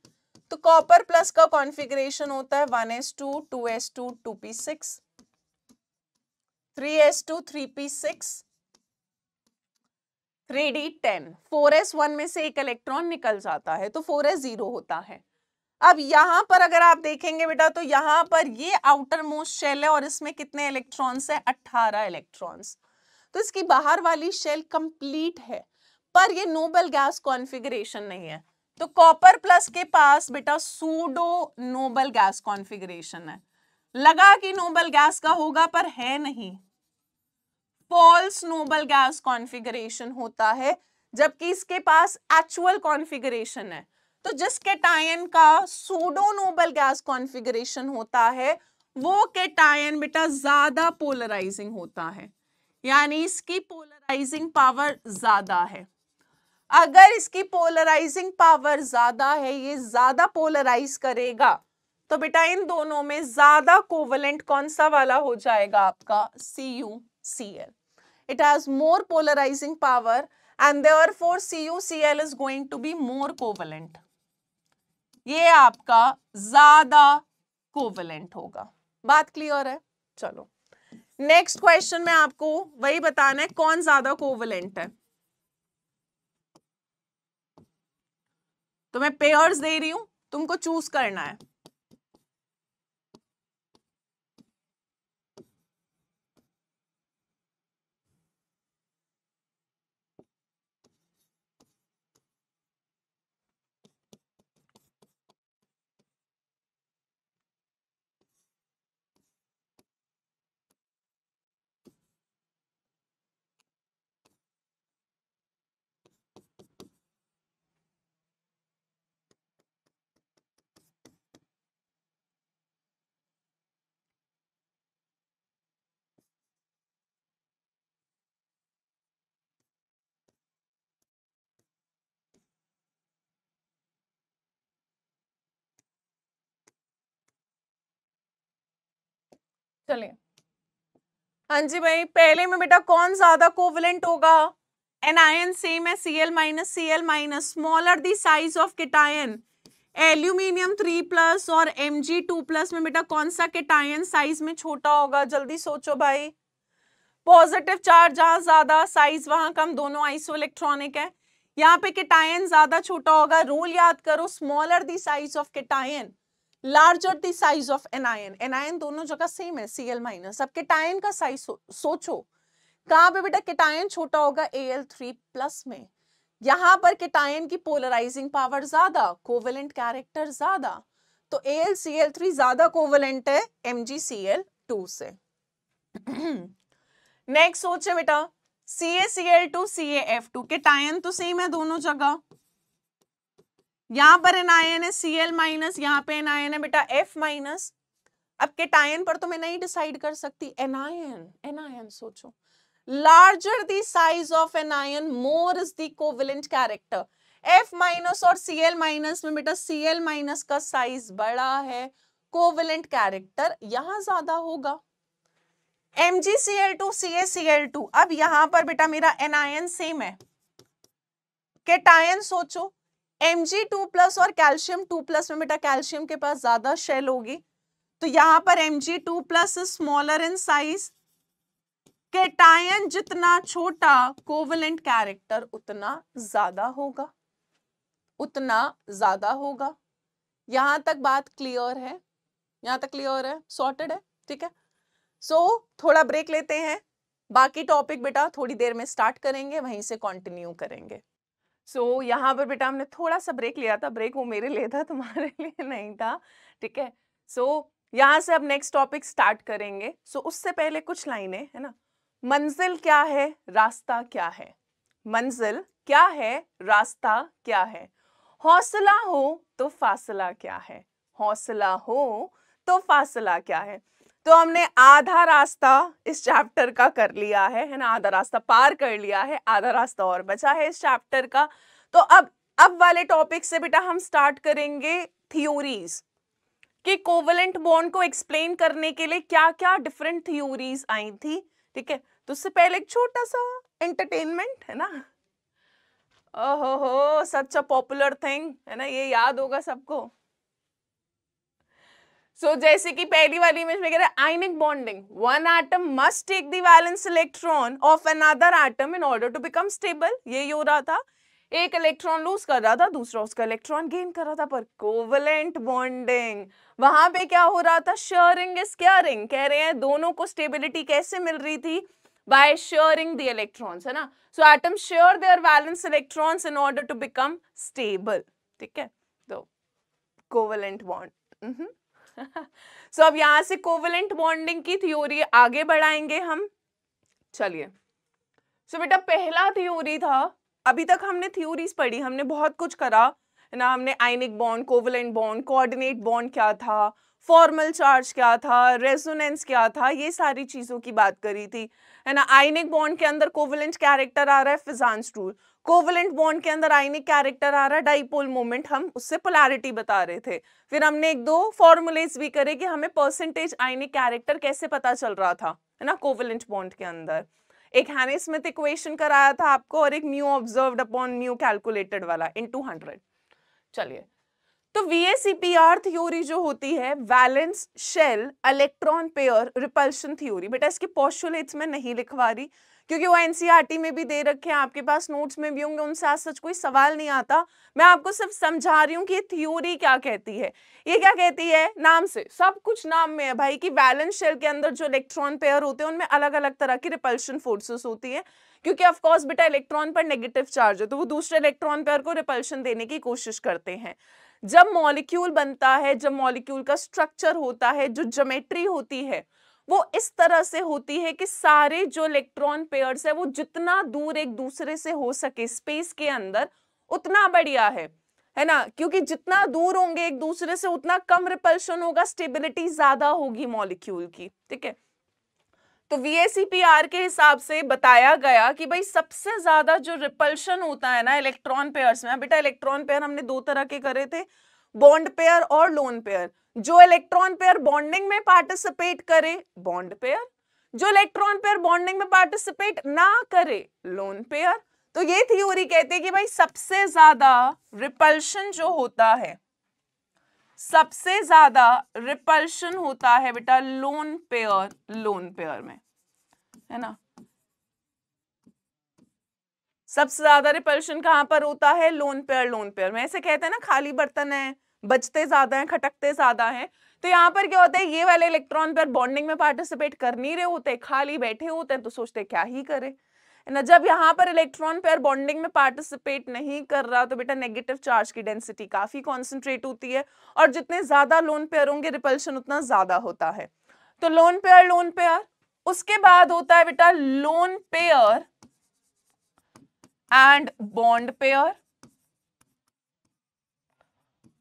तो कॉपर प्लस का कॉन्फिग्रेशन होता है one S two two S two two P six three S two three P six three D ten four S one में से एक इलेक्ट्रॉन निकल जाता है तो फोर एस जीरो होता है अब यहाँ पर अगर आप देखेंगे बेटा तो यहाँ पर ये आउटर मोस्ट शेल है और इसमें कितने इलेक्ट्रॉन्स हैं अट्ठारह इलेक्ट्रॉन्स तो इसकी बाहर वाली शेल कंप्लीट है पर ये नोबल गैस कॉन्फ़िगरेशन नहीं है तो कॉपर प्लस के पास बेटा सूडो नोबल गैस कॉन्फ़िगरेशन है लगा कि नोबल गैस का होगा पर है नहीं फॉल्स नोबल गैस कॉन्फिगरेशन होता है जबकि इसके पास एक्चुअल कॉन्फिगरेशन है तो जिस केटायन का सोडो नोबल गैस कॉन्फिगरेशन होता है वो केटायन बेटा ज्यादा पोलराइजिंग होता है यानी इसकी पोलराइजिंग पावर ज्यादा है अगर इसकी पोलराइजिंग पावर ज्यादा है ये ज्यादा पोलराइज करेगा तो बेटा इन दोनों में ज्यादा कोवलेंट कौन सा वाला हो जाएगा आपका C U Cl. It has more polarizing power and therefore CuCl is going to be more covalent. ये आपका ज्यादा कोवलेंट होगा बात क्लियर है चलो नेक्स्ट क्वेश्चन में आपको वही बताना है कौन ज्यादा कोवलेंट है तो मैं पेयर्स दे रही हूं तुमको चूज करना है चलिए हाँ जी भाई पहले में बेटा कौन ज्यादा कोवलेंट होगा एन आयन सेम है C L minus C L minus smaller the size of cation aluminium three plus और एम जी टू प्लस में बेटा कौन सा किटायन साइज में छोटा होगा जल्दी सोचो भाई पॉजिटिव चार्ज जहां ज्यादा साइज वहां कम दोनों आइसो इलेक्ट्रॉनिक है यहाँ पे किटायन ज्यादा छोटा होगा रूल याद करो smaller the size of cation larger the size of anion anion दोनों जगह सेम है सीएल माइनस अब केटायन का साइज सो, सोचो कहां पे बेटा केटायन छोटा होगा ए एल थ्री प्लस में यहां पर केटायन की पोलराइजिंग पावर ज्यादा कोवेलेंट कैरेक्टर ज्यादा तो A L C L three ज्यादा कोवेलेंट है M G C L two से नेक्स्ट [CLEARS THROAT] सोचे बेटा C A C L two C F two cation तो सेम है दोनों जगह यहां पर एन आयन है सी एल माइनस यहाँ पे एन आयन है बेटा एफ माइनस अब केटायन पर तो मैं नहीं डिसाइड कर सकती एनायन आयन सोचो larger the size of ion more is the covalent character F minus और सी एल माइनस में बेटा सी एल माइनस का साइज बड़ा है कोविलेंट कैरेक्टर यहां ज्यादा होगा M G C L two C C L two अब यहां पर बेटा मेरा एनायन सेम है केटायन सोचो एम जी टू प्लस और कैल्शियम टू प्लस में बेटा कैल्शियम के पास ज्यादा शेल होगी तो यहाँ पर M G two plus smaller in size cation जितना छोटा कोवलेंट कैरेक्टर उतना ज्यादा होगा उतना ज्यादा होगा यहां तक बात क्लियर है यहां तक क्लियर है सॉर्टेड है ठीक है सो so, थोड़ा ब्रेक लेते हैं बाकी टॉपिक बेटा थोड़ी देर में स्टार्ट करेंगे वहीं से कंटिन्यू करेंगे सो so, यहाँ पर बेटा हमने थोड़ा सा ब्रेक लिया था ब्रेक वो मेरे लिए था तुम्हारे [LAUGHS] लिए नहीं था ठीक है सो so, यहाँ से अब नेक्स्ट टॉपिक स्टार्ट करेंगे सो so, उससे पहले कुछ लाइनें है ना मंजिल क्या है रास्ता क्या है मंजिल क्या है रास्ता क्या है हौसला हो तो फासला क्या है हौसला हो तो फासला क्या है तो हमने आधा रास्ता इस चैप्टर का कर लिया है है ना आधा रास्ता पार कर लिया है आधा रास्ता और बचा है इस चैप्टर का तो अब अब वाले टॉपिक से बेटा हम स्टार्ट करेंगे थियोरीज कि कोवलेंट बॉन्ड को एक्सप्लेन करने के लिए क्या क्या डिफरेंट थियोरीज आई थी ठीक है तो उससे पहले एक छोटा सा एंटरटेनमेंट है ना ओहो हो सच अ पॉपुलर थिंग है ना ये याद होगा सबको सो so, जैसे कि पहली वाली इमेज में कह रहा है ionic bonding one atom must take the valence electron of another atom in order to become stable यही हो रहा था एक इलेक्ट्रॉन लूज कर रहा था दूसरा उसका इलेक्ट्रॉन गेन कर रहा था पर कोवलेंट बॉन्डिंग वहां पे क्या हो रहा था शेयरिंग इज केयरिंग कह रहे हैं दोनों को स्टेबिलिटी कैसे मिल रही थी बाय शेयरिंग द इलेक्ट्रॉन्स है ना so atom share their valence electrons in order to become stable ठीक है तो कोवलेंट बॉन्ड सो [LAUGHS] so, अब यहां से कोवलेंट बॉन्डिंग की थ्योरी आगे बढ़ाएंगे हम चलिए सो so, बेटा पहला थ्योरी था अभी तक हमने थ्योरीज पढ़ी हमने बहुत कुछ करा ना हमने ionic bond covalent bond coordinate bond क्या था फॉर्मल चार्ज क्या था रेजोनेंस क्या था ये सारी चीज़ों की बात करी थी है ना आइनिक बॉन्ड के अंदर कोवलेंट कैरेक्टर आ रहा है फिजांस रूल कोवलेंट बॉन्ड के अंदर आइनिक कैरेक्टर आ रहा है डाइपोल मोमेंट हम उससे पोलैरिटी बता रहे थे फिर हमने एक दो फॉर्मूलेज भी करे कि हमें परसेंटेज आइनिक कैरेक्टर कैसे पता चल रहा था है ना कोवलेंट बॉन्ड के अंदर एक हैनिस्मिथ इक्वेशन कराया था आपको और एक mu observe upon mu calculated वाला इन 200 चलिए तो वीएसीपीआर थ्योरी जो होती है valence shell electron pair repulsion theory बेटा इसके पॉस्टुलेट्स में नहीं लिखवा रही क्योंकि वो एनसीईआरटी e में भी दे रखे हैं आपके पास नोट्स में भी होंगे उनसे आज सच कोई सवाल नहीं आता मैं आपको सिर्फ समझा रही हूँ कि ये थ्योरी क्या कहती है ये क्या कहती है नाम से सब कुछ नाम में है भाई कि बैलेंस शेल के अंदर जो इलेक्ट्रॉन पेयर होते हैं उनमें अलग अलग तरह की रिपल्शन फोर्सेस होती है क्योंकि ऑफकोर्स बेटा इलेक्ट्रॉन पर नेगेटिव चार्ज है तो वो दूसरे इलेक्ट्रॉन पेयर को रिपल्शन देने की कोशिश करते हैं जब मॉलिक्यूल बनता है जब मॉलिक्यूल का स्ट्रक्चर होता है जो जोमेट्री होती है वो इस तरह से होती है कि सारे जो इलेक्ट्रॉन पेयर्स है वो जितना दूर एक दूसरे से हो सके स्पेस के अंदर उतना बढ़िया है है ना क्योंकि जितना दूर होंगे एक दूसरे से उतना कम रिपल्शन होगा स्टेबिलिटी ज्यादा होगी मॉलिक्यूल की ठीक है तो वी के हिसाब से बताया गया कि भाई सबसे ज्यादा जो रिपल्शन होता है ना इलेक्ट्रॉन पेयर्स में हाँ बेटा इलेक्ट्रॉन पेयर हमने दो तरह के करे थे बॉन्ड पेयर और लोन पेयर जो इलेक्ट्रॉन पेयर बॉन्डिंग में पार्टिसिपेट करे बॉन्ड पेयर जो इलेक्ट्रॉन पेयर बॉन्डिंग में पार्टिसिपेट ना करे लोन पेयर तो ये थ्योरी कहती है कि भाई सबसे ज्यादा रिपल्शन जो होता है सबसे ज्यादा रिपल्शन होता है बेटा लोन पेयर लोन पेयर में है ना सबसे ज्यादा रिपल्शन कहां पर होता है लोन पेयर लोन पेयर में ऐसे कहते हैं ना खाली बर्तन है बचते ज्यादा हैं खटकते ज्यादा हैं तो यहाँ पर क्या होता है ये वाले इलेक्ट्रॉन पर बॉन्डिंग में पार्टिसिपेट कर नहीं रहे होते खाली बैठे होते हैं तो सोचते क्या ही करे ना जब यहाँ पर इलेक्ट्रॉन पेयर बॉन्डिंग में पार्टिसिपेट नहीं कर रहा तो बेटा नेगेटिव चार्ज की डेंसिटी काफी कॉन्सेंट्रेट होती है और जितने ज्यादा लोन पेयर होंगे रिपल्शन उतना ज्यादा होता है तो लोन पेयर लोन पेयर उसके बाद होता है बेटा lone pair and bond pair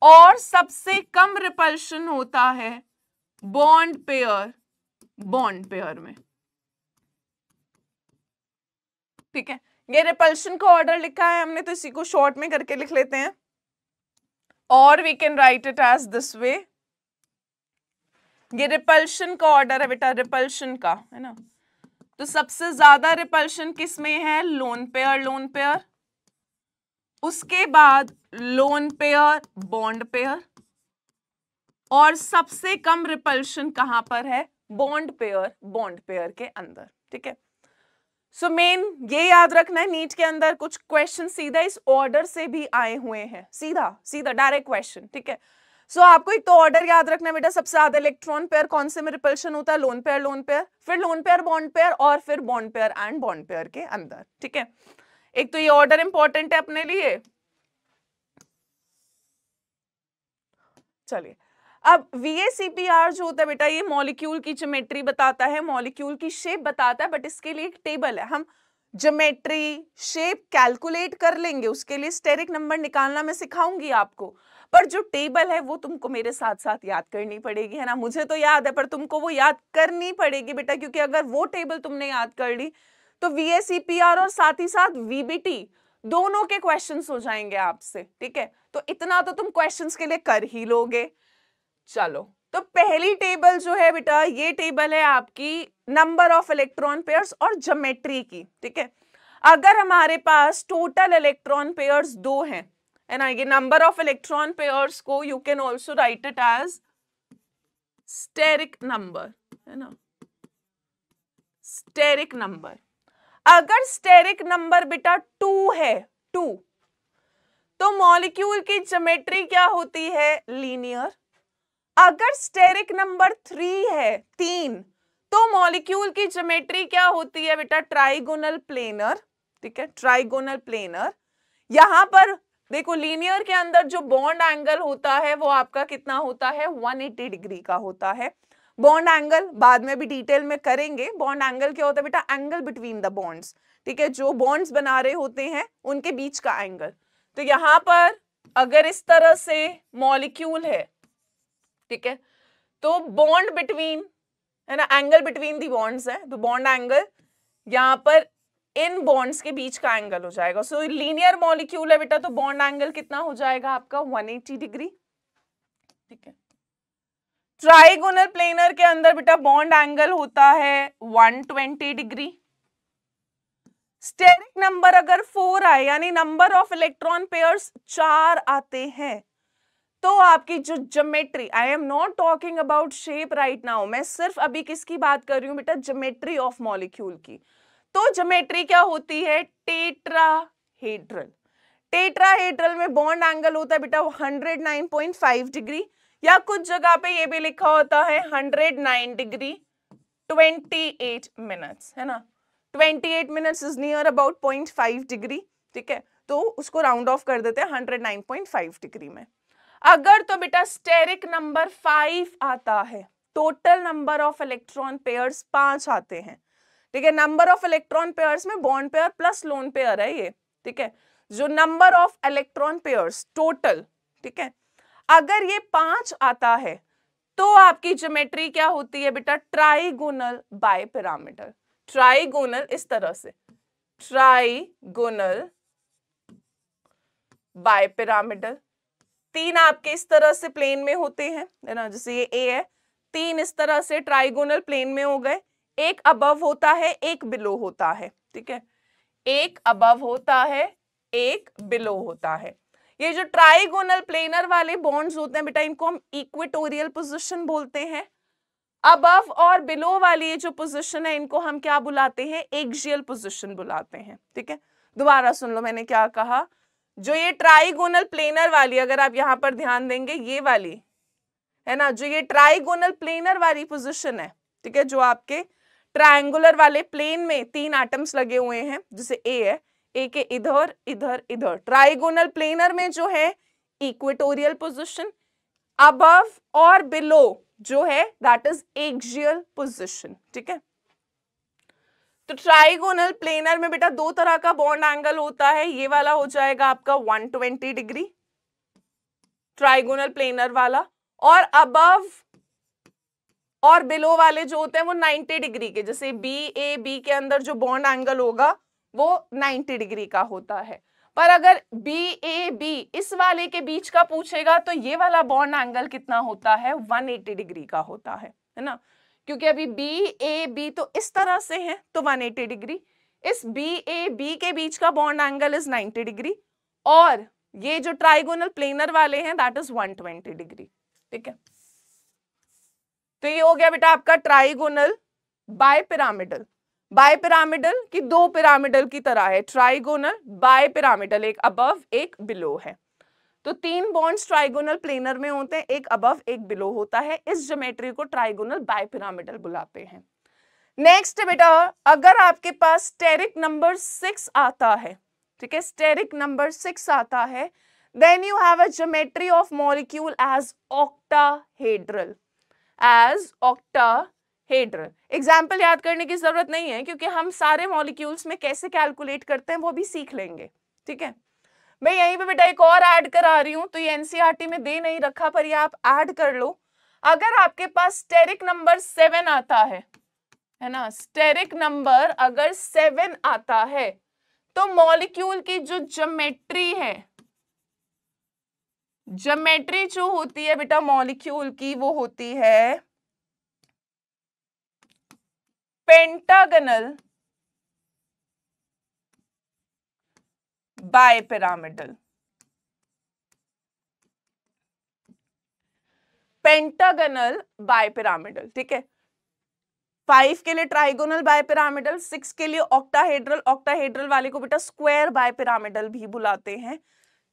और सबसे कम रिपल्शन होता है बॉन्ड पेयर बॉन्ड पेयर में ठीक है ये रिपल्शन का ऑर्डर लिखा है हमने तो इसी को शॉर्ट में करके लिख लेते हैं और we can write it as this way ये रिपल्शन का ऑर्डर है बेटा रिपल्शन का है ना तो सबसे ज्यादा रिपल्शन किस में है लोन पेयर लोन पेयर उसके बाद लोन पेयर बॉन्ड पेयर और सबसे कम रिपल्शन कहां पर है बॉन्ड पेयर बॉन्ड पेयर के अंदर ठीक है सो मेन ये याद रखना है नीट के अंदर कुछ क्वेश्चन सीधा इस ऑर्डर से भी आए हुए हैं सीधा सीधा डायरेक्ट क्वेश्चन ठीक है सो so, आपको एक तो ऑर्डर याद रखना बेटा सबसे ज्यादा इलेक्ट्रॉन पेयर कौन से में रिपल्शन होता है लोन पेयर लोन पेयर फिर लोन पेयर बॉन्ड पेयर और फिर bond pair and bond pair के अंदर ठीक है एक तो ये ऑर्डर इंपॉर्टेंट है अपने लिए चलिए अब वी जो होता है बेटा ये मॉलिक्यूल की ज्योमेट्री बताता है मॉलिक्यूल की शेप बताता है बट इसके लिए एक टेबल है हम ज्योमेट्री शेप कैलकुलेट कर लेंगे उसके लिए स्टेरिक नंबर निकालना मैं सिखाऊंगी आपको पर जो टेबल है वो तुमको मेरे साथ साथ याद करनी पड़ेगी है ना मुझे तो याद है पर तुमको वो याद करनी पड़ेगी बेटा क्योंकि अगर वो टेबल तुमने याद कर ली तो वी और साथ ही साथ वीबीटी दोनों के क्वेश्चन हो जाएंगे आपसे ठीक है तो इतना तो तुम क्वेश्चन के लिए कर ही लोगे चलो तो पहली टेबल जो है बेटा ये टेबल है आपकी नंबर ऑफ इलेक्ट्रॉन पेयर्स और जोमेट्री की ठीक है अगर हमारे पास टोटल इलेक्ट्रॉन पेयर्स दो हैं है ना ये नंबर ऑफ इलेक्ट्रॉन पेयर्स को you can also write it as steric number है ना स्टेरिक नंबर अगर स्टेरिक नंबर बेटा टू है टू तो मॉलिक्यूल की जोमेट्री क्या होती है लीनियर अगर स्टेरिक नंबर थ्री है तीन तो मॉलिक्यूल की जोमेट्री क्या होती है बेटा ट्राइगोनल प्लेनर ठीक है ट्राइगोनल प्लेनर यहां पर देखो लीनियर के अंदर जो बॉन्ड एंगल होता है वो आपका कितना होता है 180 डिग्री का होता है बॉन्ड एंगल बाद में भी डिटेल में करेंगे बॉन्ड एंगल क्या होता है बेटा एंगल बिटवीन द बॉन्ड्स ठीक है जो बॉन्ड्स बना रहे होते हैं उनके बीच का एंगल तो यहाँ पर अगर इस तरह से मॉलिक्यूल है ठीक है तो बॉन्ड बिटवीन है ना एंगल बिटवीन दी बॉन्ड्स है तो बॉन्ड एंगल यहाँ पर इन बॉन्ड्स के बीच का एंगल हो जाएगा सो लीनियर मॉलिक्यूल है बेटा तो बॉन्ड एंगल कितना हो जाएगा आपका 180 डिग्री ठीक है ट्राइगोनल प्लेनर के अंदर बेटा बॉन्ड एंगल होता है 120 डिग्री स्टेरिक नंबर अगर फोर आए यानी नंबर ऑफ इलेक्ट्रॉन पेयर चार आते हैं तो आपकी जो geometry I am not talking about shape right now मैं सिर्फ अभी किसकी बात कर रही हूँ बेटा जोमेट्री ऑफ मॉलिक्यूल की तो जोमेट्री क्या होती है टेट्राहेड्रल टेट्राहेड्रल में बॉन्ड एंगल होता है बेटा 109.5 डिग्री या कुछ जगह पे ये भी लिखा होता है hundred nine degree twenty minutes है ना twenty minutes is near about point degree ठीक है तो उसको राउंड ऑफ कर देते हैं 109.5 डिग्री में अगर तो बेटा स्टेरिक नंबर फाइव आता है total number of electron pairs पांच आते हैं ठीक है नंबर ऑफ इलेक्ट्रॉन पेयर में bond pair plus lone pair है ये ठीक है जो number of electron pairs total ठीक है अगर ये पांच आता है तो आपकी ज्योमेट्री क्या होती है बेटा ट्राइगोनल बाय पैरामीटर ट्राइगोनल इस तरह से ट्राइगोनल बाय पैरामीटर तीन आपके इस तरह से प्लेन में होते हैं है ना जैसे ये ए है तीन इस तरह से ट्राइगोनल प्लेन में हो गए एक अबव होता है एक बिलो होता है ठीक है एक अबव होता है एक बिलो होता है ये जो ट्राइगोनल प्लेनर वाले बॉन्ड्स होते हैं बेटा इनको हम इक्विटोरियल पोजिशन बोलते हैं अबव और बिलो वाली जो पोजिशन है इनको हम क्या बुलाते हैं एक्जियल पोजिशन बुलाते हैं ठीक है दोबारा सुन लो मैंने क्या कहा जो ये ट्राइगोनल प्लेनर वाली अगर आप यहां पर ध्यान देंगे ये वाली है ना जो ये ट्राइगोनल प्लेनर वाली पोजिशन है ठीक है जो आपके ट्राइंगुलर वाले प्लेन में तीन आइटम्स लगे हुए हैं जैसे ए है के इधर इधर इधर ट्राइगोनल प्लेनर में जो है इक्वेटोरियल पोजिशन अब और बिलो जो है दैट इज एक्जियल पोजिशन ठीक है तो ट्राइगोनल प्लेनर में बेटा दो तरह का बॉन्ड एंगल होता है ये वाला हो जाएगा आपका 120 डिग्री ट्राइगोनल प्लेनर वाला और अबव और बिलो वाले जो होते हैं वो 90 डिग्री के जैसे बी ए बी के अंदर जो बॉन्ड एंगल होगा वो 90 डिग्री का होता है पर अगर बी ए बी इस वाले के बीच का पूछेगा तो ये वाला बॉन्ड एंगल कितना होता है 180 डिग्री का होता है है ना क्योंकि अभी बी ए बी तो इस तरह से है तो 180 डिग्री इस बी ए बी के बीच का बॉन्ड एंगल इज 90 डिग्री और ये जो ट्राइगोनल प्लेनर वाले हैं दैट इज 120 डिग्री ठीक है तो ये हो गया बेटा आपका ट्राइगोनल बाय पिरामिडल बायपिरामिडल की दो पिरामिडल की तरह है ट्राइगोनल बायपिरामिडल एक अबव एक बिलो है तो तीन बॉन्ड्स ट्राइगोनल प्लेनर में होते हैं एक अबव एक बिलो होता है इस जोमेट्री को ट्राइगोनल बायपिरामिडल बुलाते हैं नेक्स्ट बेटा अगर आपके पास स्टेरिक नंबर सिक्स आता है ठीक है स्टेरिक नंबर सिक्स आता है then you have a geometry of molecule as octahedral as octahedral example याद करने की जरूरत नहीं है क्योंकि हम सारे मॉलिक्यूल्स में कैसे कैलकुलेट करते हैं वो भी सीख लेंगे ठीक है मैं यहीं पे बेटा एक और ऐड करा रही हूँ तो ये एनसीईआरटी e में दे नहीं रखा पर ये आप ऐड कर लो अगर आपके पास स्टेरिक नंबर सेवन आता है है ना स्टेरिक नंबर अगर सेवन आता है तो मॉलिक्यूल की जो जोमेट्री है जोमेट्री जो होती है बेटा मॉलिक्यूल की वो होती है बाय पिरामिडल पेंटागनल पिरामिडल ठीक है फाइव के लिए ट्राइगोनल पिरामिडल सिक्स के लिए ऑक्टाहेड्रल ऑक्टाहेड्रल वाले को बेटा स्क्वायर पिरामिडल भी बुलाते हैं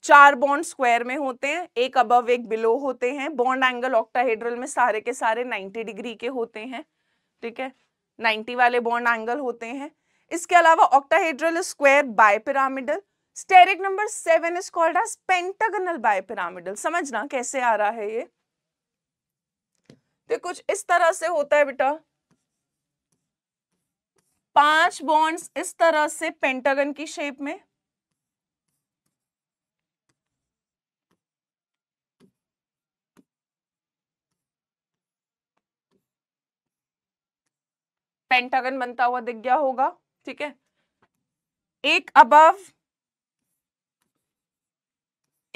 चार बॉन्ड स्क्वायर में होते हैं एक अबव एक बिलो होते हैं बॉन्ड एंगल ऑक्टाहेड्रल में सारे के सारे 90 डिग्री के होते हैं ठीक है 90 वाले बॉन्ड एंगल होते हैं इसके अलावा octahedral square bipyramidal steric number seven is called as pentagonal bipyramidal समझना कैसे आ रहा है ये तो कुछ इस तरह से होता है बेटा पांच बॉन्ड्स इस तरह से पेंटागन की शेप में पेंटागन बनता हुआ दिख गया होगा ठीक है एक अबव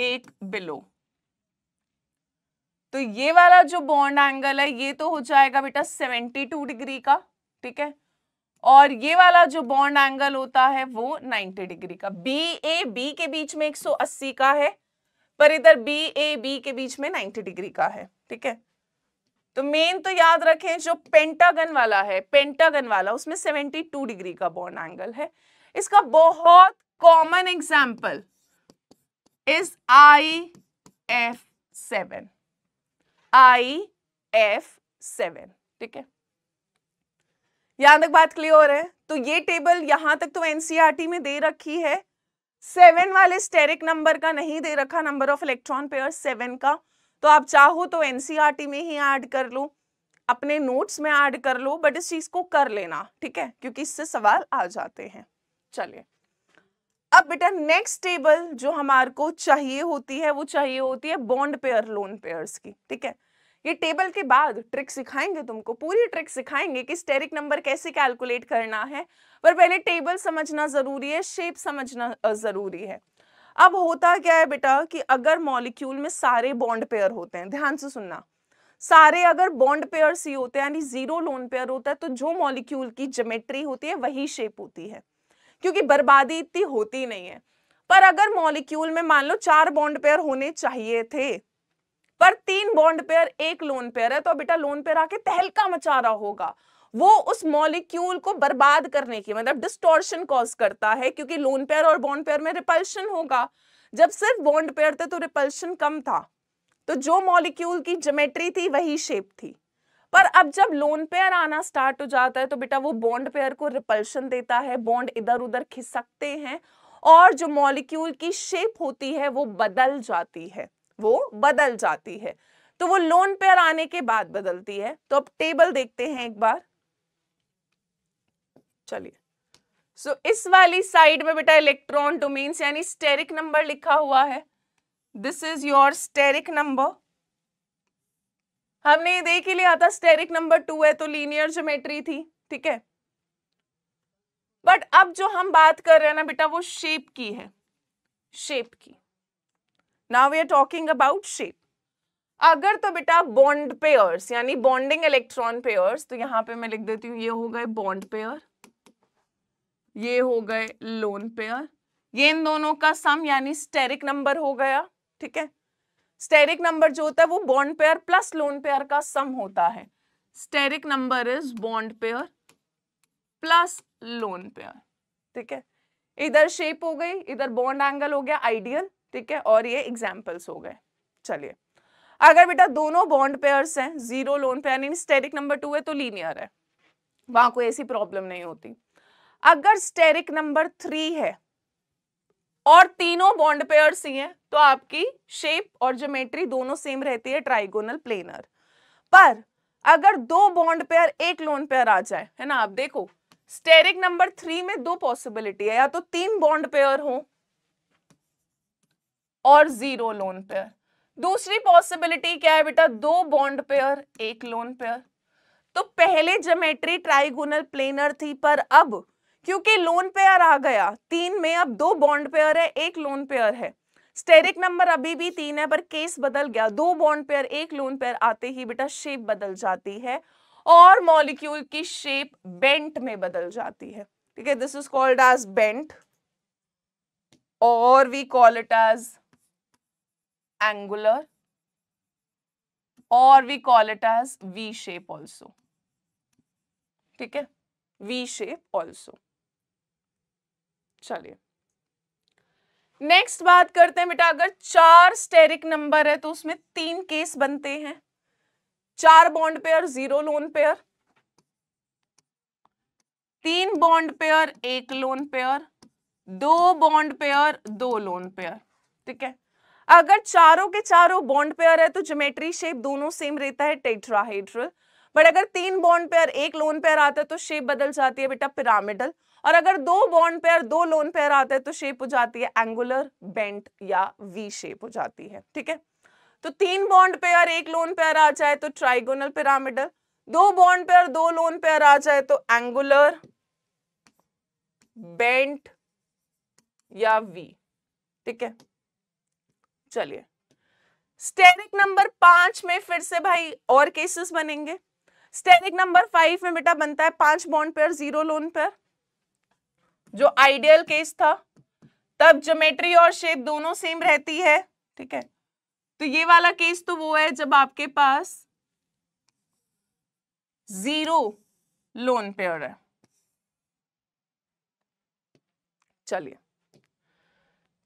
एक बिलो तो ये वाला जो बॉन्ड एंगल है ये तो हो जाएगा बेटा 72 डिग्री का ठीक है और ये वाला जो बॉन्ड एंगल होता है वो 90 डिग्री का बी ए बी के बीच में 180 का है पर इधर बी ए बी के बीच में 90 डिग्री का है ठीक है तो मेन तो याद रखें जो पेंटागन वाला है पेंटागन वाला उसमें 72 डिग्री का बॉन्ड एंगल है इसका बहुत common example is I F seven I F seven ठीक है यहां तक बात क्लियर है तो ये टेबल यहां तक तो एनसीईआरटी e में दे रखी है सेवन वाले स्टेरिक नंबर का नहीं दे रखा number of electron pair seven का तो आप चाहो तो एनसीईआरटी e में ही ऐड कर लो अपने नोट्स में ऐड कर लो बट इस चीज को कर लेना ठीक है क्योंकि इससे सवाल आ जाते हैं चलिए अब बेटा नेक्स्ट टेबल जो हमारे को चाहिए होती है वो चाहिए होती है बॉन्ड पेयर लोन पेयर्स की ठीक है ये टेबल के बाद ट्रिक सिखाएंगे तुमको पूरी ट्रिक सिखाएंगे कि स्टेरिक नंबर कैसे कैलकुलेट करना है पर पहले टेबल समझना जरूरी है शेप समझना जरूरी है अब होता क्या है बेटा कि अगर मॉलिक्यूल में सारे बॉन्ड पेयर होते हैं ध्यान से सुनना सारे अगर बॉन्ड पेयर सी होते हैं यानी जीरो लोन पेयर होता है तो जो मॉलिक्यूल की जोमेट्री होती है वही शेप होती है क्योंकि बर्बादी इतनी होती नहीं है पर अगर मॉलिक्यूल में मान लो चार बॉन्ड पेयर होने चाहिए थे पर तीन बॉन्ड पेयर एक लोन पेयर है तो बेटा लोन पेयर आके तहलका मचा रहा होगा वो उस मॉलिक्यूल को बर्बाद करने की मतलब डिस्टॉर्शन कॉज करता है क्योंकि लोन पेयर और बॉन्ड पेयर में रिपल्शन होगा जब सिर्फ बॉन्ड पेयर थे तो रिपल्शन कम था तो जो मॉलिक्यूल की जोमेट्री थी वही शेप थी पर अब जब लोन पेयर आना स्टार्ट हो जाता है तो बेटा वो बॉन्ड पेयर को रिपल्शन देता है बॉन्ड इधर उधर खिसकते हैं और जो मॉलिक्यूल की शेप होती है वो बदल जाती है वो बदल जाती है तो वो लोन पेयर आने के बाद बदलती है तो अब टेबल देखते हैं एक बार चलिए सो so, इस वाली साइड में बेटा इलेक्ट्रॉन डोमेन्स यानी स्टेरिक नंबर लिखा हुआ है this is your steric number हमने ये देख ही लिया था स्टेरिक नंबर टू है तो लीनियर ज्योमेट्री थी ठीक है बट अब जो हम बात कर रहे हैं ना बेटा वो शेप की है शेप की now we are talking about shape अगर तो बेटा बॉन्ड पेयर्स यानी बॉन्डिंग इलेक्ट्रॉन पेयर्स तो यहां पे मैं लिख देती हूँ ये हो गए बॉन्ड पेयर ये हो गए लोन पेयर ये इन दोनों का सम यानी स्टेरिक नंबर हो गया ठीक है स्टेरिक नंबर जो होता है वो bond pair plus lone pair का सम होता है steric number is bond pair plus lone pair ठीक है इधर शेप हो गई इधर बॉन्ड एंगल हो गया आइडियल ठीक है और ये एग्जाम्पल्स हो गए चलिए अगर बेटा दोनों बॉन्ड पेयर्स हैं zero lone pair steric number two है तो लीनियर है वहां कोई ऐसी प्रॉब्लम नहीं होती अगर स्टेरिक नंबर थ्री है और तीनों बॉन्ड पेयर्स ही हैं तो आपकी शेप और ज्योमेट्री दोनों सेम रहती है ट्राइगोनल प्लेनर पर अगर दो बॉन्ड पेयर एक लोन पेयर आ जाए है ना आप देखो स्टेरिक नंबर थ्री में दो पॉसिबिलिटी है या तो तीन बॉन्ड पेयर हो और जीरो लोन पेयर दूसरी पॉसिबिलिटी क्या है बेटा दो बॉन्ड पेयर एक लोन पेयर तो पहले ज्योमेट्री ट्राइगोनल प्लेनर थी पर अब क्योंकि लोन पेयर आ गया तीन में अब दो बॉन्ड पेयर है एक लोन पेयर है स्टेरिक नंबर अभी भी तीन है पर केस बदल गया दो बॉन्ड पेयर एक लोन पेयर आते ही बेटा शेप बदल जाती है और मॉलिक्यूल की शेप बेंट में बदल जाती है ठीक है this is called as bent और we call it as angular और we call it as V shape also ठीक है वी शेप ऑल्सो चलिए नेक्स्ट बात करते हैं बेटा अगर चार स्टेरिक नंबर है तो उसमें तीन केस बनते हैं चार bond pair zero lone pair तीन बॉन्ड पेयर एक लोन पेयर दो बॉन्ड पेयर दो लोन पेयर ठीक है अगर चारों के चारों बॉन्ड पेयर है तो ज्योमेट्री शेप दोनों सेम रहता है टेट्राहेड्रल बट अगर तीन बॉन्ड पेयर एक लोन पेयर आता है तो शेप बदल जाती है बेटा पिरामिडल और अगर दो बॉन्ड पेयर दो लोन पेयर आते हैं तो शेप हो जाती है एंगुलर बेंट या वी शेप हो जाती है ठीक है तो तीन बॉन्ड पेयर एक लोन पेयर आ जाए तो ट्राइगोनल पिरामिडल दो बॉन्ड पेयर दो लोन पेयर आ जाए तो एंगुलर बेंट या वी ठीक है चलिए स्टेरिक नंबर पांच में फिर से भाई और केसेस बनेंगे स्टेरिक नंबर फाइव में बेटा बनता है पांच bond pair zero lone pair जो आइडियल केस था तब जोमेट्री और शेप दोनों सेम रहती है ठीक है तो ये वाला केस तो वो है जब आपके पास जीरो लोन पेयर है चलिए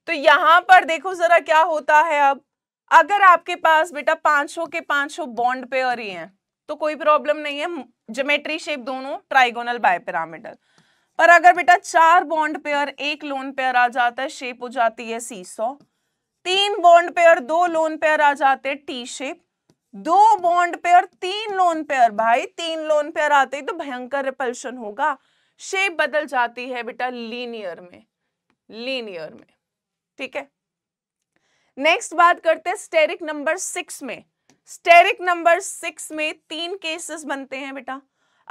तो यहां पर देखो जरा क्या होता है अब अगर आपके पास बेटा पांचों के पांचों बॉन्ड पेयर ही हैं तो कोई प्रॉब्लम नहीं है जोमेट्री शेप दोनों ट्राइगोनल बायपेरामिडल पर अगर बेटा चार बॉन्ड पेयर एक लोन पेयर आ जाता है शेप हो जाती है सी सौ तीन बॉन्ड पेयर दो लोन पेयर आ जाते हैं टी शेप दो बॉन्ड पेयर तीन लोन पेयर भाई तीन लोन पेयर आते ही तो भयंकर रिपल्शन होगा शेप बदल जाती है बेटा लीनियर में लीनियर में ठीक है नेक्स्ट बात करते हैं स्टेरिक नंबर सिक्स में स्टेरिक नंबर सिक्स में तीन केसेस बनते हैं बेटा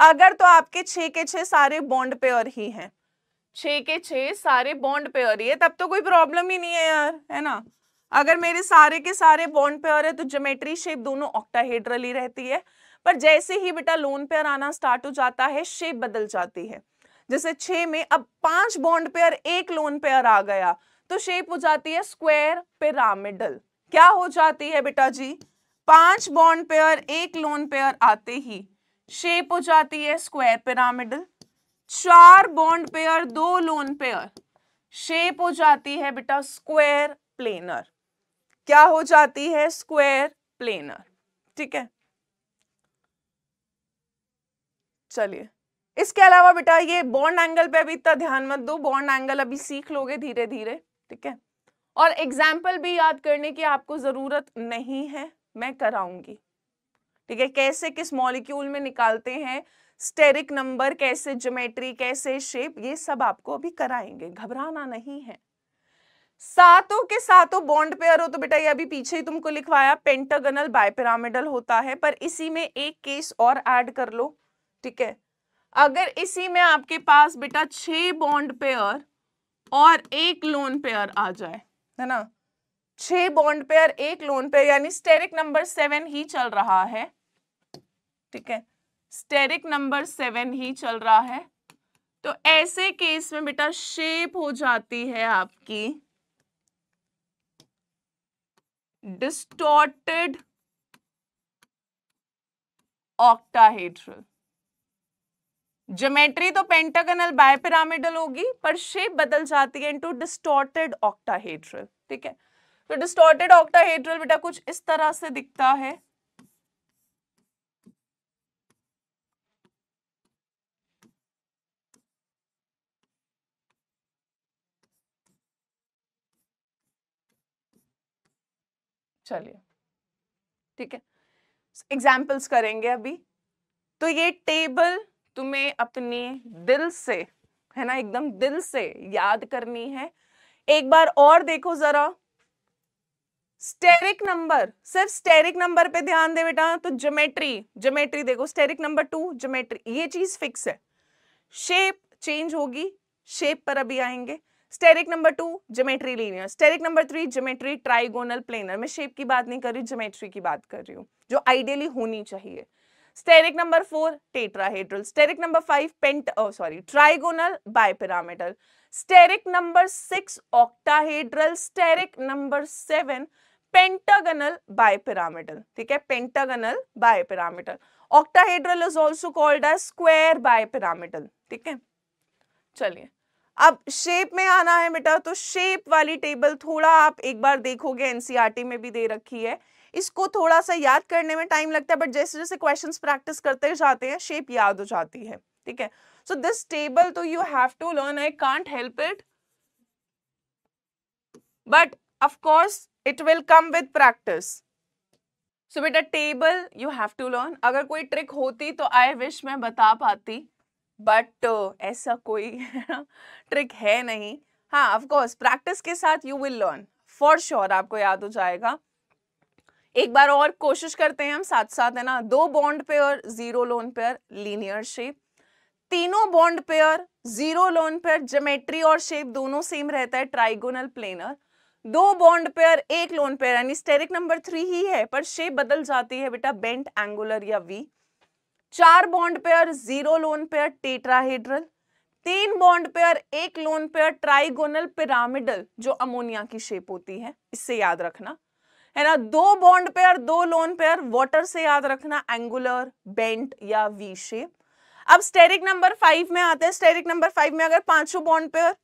अगर तो आपके छे के छे सारे बॉन्ड पेयर ही हैं छे के छे सारे बॉन्ड पेयर ही है तब तो कोई प्रॉब्लम ही नहीं है यार है ना अगर मेरे सारे के सारे बॉन्ड पेयर है तो ज्योमेट्री शेप दोनों ऑक्टाहेड्रल ही रहती है पर जैसे ही बेटा लोन पेयर आना स्टार्ट हो जाता है शेप बदल जाती है जैसे छे में अब पांच बॉन्ड पेयर एक लोन पेयर आ गया तो शेप हो जाती है स्क्वायर पिरामिडल क्या हो जाती है बेटा जी पांच बॉन्ड पेयर एक लोन पेयर आते ही शेप हो जाती है स्क्वायर पिरामिडल चार बॉन्ड पेयर दो लोन पेयर शेप हो जाती है बेटा स्क्वायर प्लेनर क्या हो जाती है स्क्वायर प्लेनर ठीक है चलिए इसके अलावा बेटा ये बॉन्ड एंगल पे अभी इतना ध्यान मत दो बॉन्ड एंगल अभी सीख लोगे धीरे धीरे ठीक है और एग्जाम्पल भी याद करने की आपको ज़रूरत नहीं है मैं कराऊंगी ठीक है कैसे किस मॉलिक्यूल में निकालते हैं स्टेरिक नंबर कैसे जोमेट्री कैसे शेप ये सब आपको अभी कराएंगे घबराना नहीं है सातों के सातों बॉन्ड पेयर हो तो बेटा ये अभी पीछे ही तुमको लिखवाया पेंटागनल बायपेरामिडल होता है पर इसी में एक केस और ऐड कर लो ठीक है अगर इसी में आपके पास बेटा छह बॉन्ड पेयर और एक लोन पेयर आ जाए है ना छह बॉन्ड पेयर एक लोन पेयर यानी स्टेरिक नंबर सेवन ही चल रहा है ठीक है स्टेरिक नंबर सेवन ही चल रहा है तो ऐसे केस में बेटा शेप हो जाती है आपकी डिस्टोर्टेड ऑक्टाहेड्रल ज्योमेट्री तो पेंटागनल बायपिरामिडल होगी पर शेप बदल जाती है इनटू डिस्टोर्टेड ऑक्टाहेड्रल ठीक है तो डिस्टोर्टेड ऑक्टाहेड्रल बेटा कुछ इस तरह से दिखता है चलिए ठीक है एग्जाम्पल्स करेंगे अभी तो ये टेबल तुम्हें अपने दिल से है ना एकदम दिल से याद करनी है एक बार और देखो जरा स्टेरिक नंबर सिर्फ स्टेरिक नंबर पे ध्यान दे बेटा तो ज्योमेट्री ज्योमेट्री देखो स्टेरिक नंबर टू ज्योमेट्री ये चीज फिक्स है शेप चेंज होगी शेप पर अभी आएंगे steric number two geometry linear steric number three geometry trigonal planar मैं शेप की बात नहीं कर रही जोमेट्री की बात कर रही हूँ जो आइडियली होनी चाहिए steric number four tetrahedral steric number five pent sorry trigonal bipyramidal steric number six octahedral steric number seven pentagonal bipyramidal ठीक है pentagonal bipyramidal octahedral is also called a square bipyramidal ठीक है चलिए अब शेप में आना है बेटा तो शेप वाली टेबल थोड़ा आप एक बार देखोगे एनसीईआरटी e में भी दे रखी है इसको थोड़ा सा याद करने में टाइम लगता है बट जैसे जैसे क्वेश्चंस प्रैक्टिस करते जाते हैं शेप याद हो जाती है ठीक है सो दिस टेबल तो you have to learn I can't help it but of it will come come practice so बेटा table you have to learn अगर कोई ट्रिक होती तो आई विश i बता पाती बट uh, ऐसा कोई ट्रिक [LAUGHS] है नहीं हाँ ऑफकोर्स प्रैक्टिस के साथ you will learn for sure आपको याद हो जाएगा एक बार और कोशिश करते हैं हम साथ साथ है ना दो bond pair zero lone pair linear shape तीनों bond pair zero lone pair geometry और शेप दोनों सेम रहता है ट्राइगोनल प्लेनर दो बॉन्ड पेयर एक लोन पेयर यानी स्टेरिक नंबर थ्री ही है पर शेप बदल जाती है बेटा बेंट एंगुलर या वी चार bond pair zero lone pair tetrahedral तीन बॉन्ड पेयर एक लोन पेयर ट्राइगोनल पिरामिडल जो अमोनिया की शेप होती है इससे याद रखना है ना दो बॉन्ड पेयर दो लोन पेयर वाटर से याद रखना एंगुलर बेंट या वी शेप अब स्टेरिक नंबर फाइव में आते हैं स्टेरिक नंबर फाइव में अगर पांचों बॉन्ड पेयर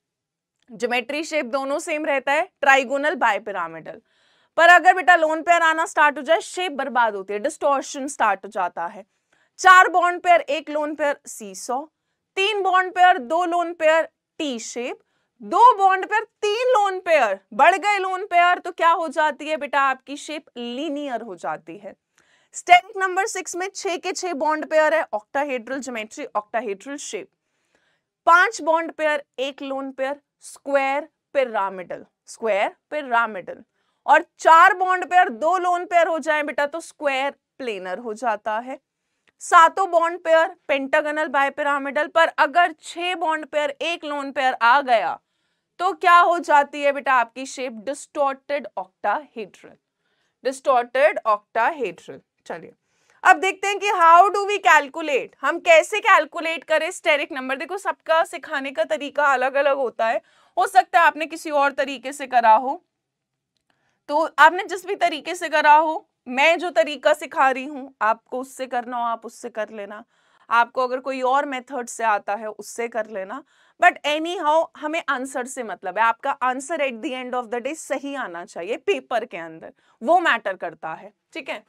ज्योमेट्री शेप दोनों सेम रहता है ट्राइगोनल बायपिरामिडल पर अगर बेटा लोन पेयर आना स्टार्ट हो जाए शेप बर्बाद होती है डिस्टॉर्शन स्टार्ट हो जाता है चार बॉन्ड पेयर एक लोन पेयर सी सौ तीन बॉन्ड पेयर दो लोन पेयर टी शेप दो बॉन्ड पेयर तीन लोन पेयर बढ़ गए लोन पेयर तो क्या हो जाती है बेटा आपकी शेप लीनियर हो जाती है स्टेरिक नंबर सिक्स में छह के छह बॉन्ड पेयर है ऑक्टाहेड्रल ज्योमेट्री ऑक्टाहेड्रल शेप पांच बॉन्ड पेयर एक lone pair square pyramidal square pyramidal और चार बॉन्ड पेयर दो लोन पेयर हो जाए बेटा तो स्क्वायर प्लेनर हो जाता है सातों बॉन्ड पेयर पेंटागनल बायपिरामिडल पर अगर छह बॉन्ड पेयर एक लोन पेयर आ गया तो क्या हो जाती है बेटा आपकी shape distorted octahedral distorted octahedral चलिए अब देखते हैं कि हाउ डू वी कैलकुलेट हम कैसे कैलकुलेट करें स्टेरिक नंबर देखो सबका सिखाने का तरीका अलग अलग होता है हो सकता है आपने किसी और तरीके से करा हो तो आपने जिस भी तरीके से करा हो मैं जो तरीका सिखा रही हूं आपको उससे करना हो आप उससे कर लेना आपको अगर कोई और मेथड से आता है उससे कर लेना बट एनी हाउ हमें आंसर से मतलब है आपका answer at the end of the day सही आना चाहिए पेपर के अंदर वो मैटर करता है ठीक है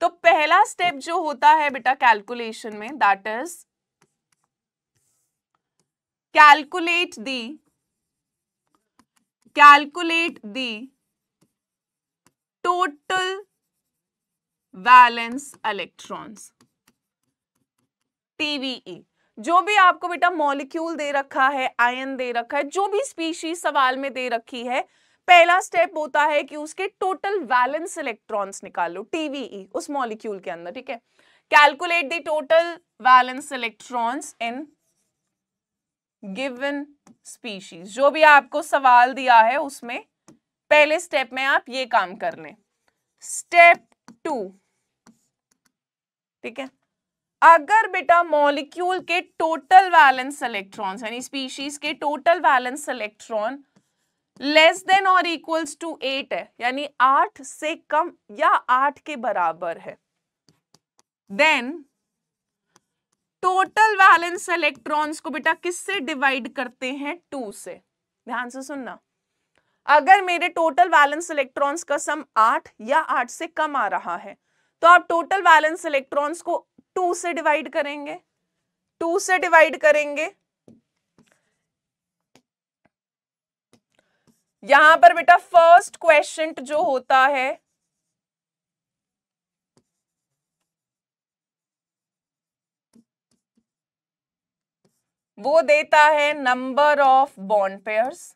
तो पहला स्टेप जो होता है बेटा कैलकुलेशन में that is calculate the calculate the total valence electrons TVE जो भी आपको बेटा मॉलिक्यूल दे रखा है आयन दे रखा है जो भी स्पीशीज सवाल में दे रखी है पहला स्टेप होता है कि उसके टोटल वैलेंस इलेक्ट्रॉन्स निकालो टीवीई e, उस मॉलिक्यूल के अंदर ठीक है calculate the total valence electrons in given species जो भी आपको सवाल दिया है उसमें पहले स्टेप में आप ये काम कर लें स्टेप टू ठीक है अगर बेटा मॉलिक्यूल के टोटल वैलेंस इलेक्ट्रॉन यानी स्पीशीज के total valence electron less than और इक्वल्स टू एट है यानी आठ से कम या आठ के बराबर है देन टोटल वैलेंस इलेक्ट्रॉन्स को बेटा किससे डिवाइड करते हैं टू से ध्यान से सुनना अगर मेरे टोटल वैलेंस इलेक्ट्रॉन्स का सम आठ या आठ से कम आ रहा है तो आप टोटल वैलेंस इलेक्ट्रॉन्स को टू से डिवाइड करेंगे टू से डिवाइड करेंगे यहां पर बेटा फर्स्ट क्वेश्चन जो होता है वो देता है नंबर ऑफ बॉन्ड पेयर्स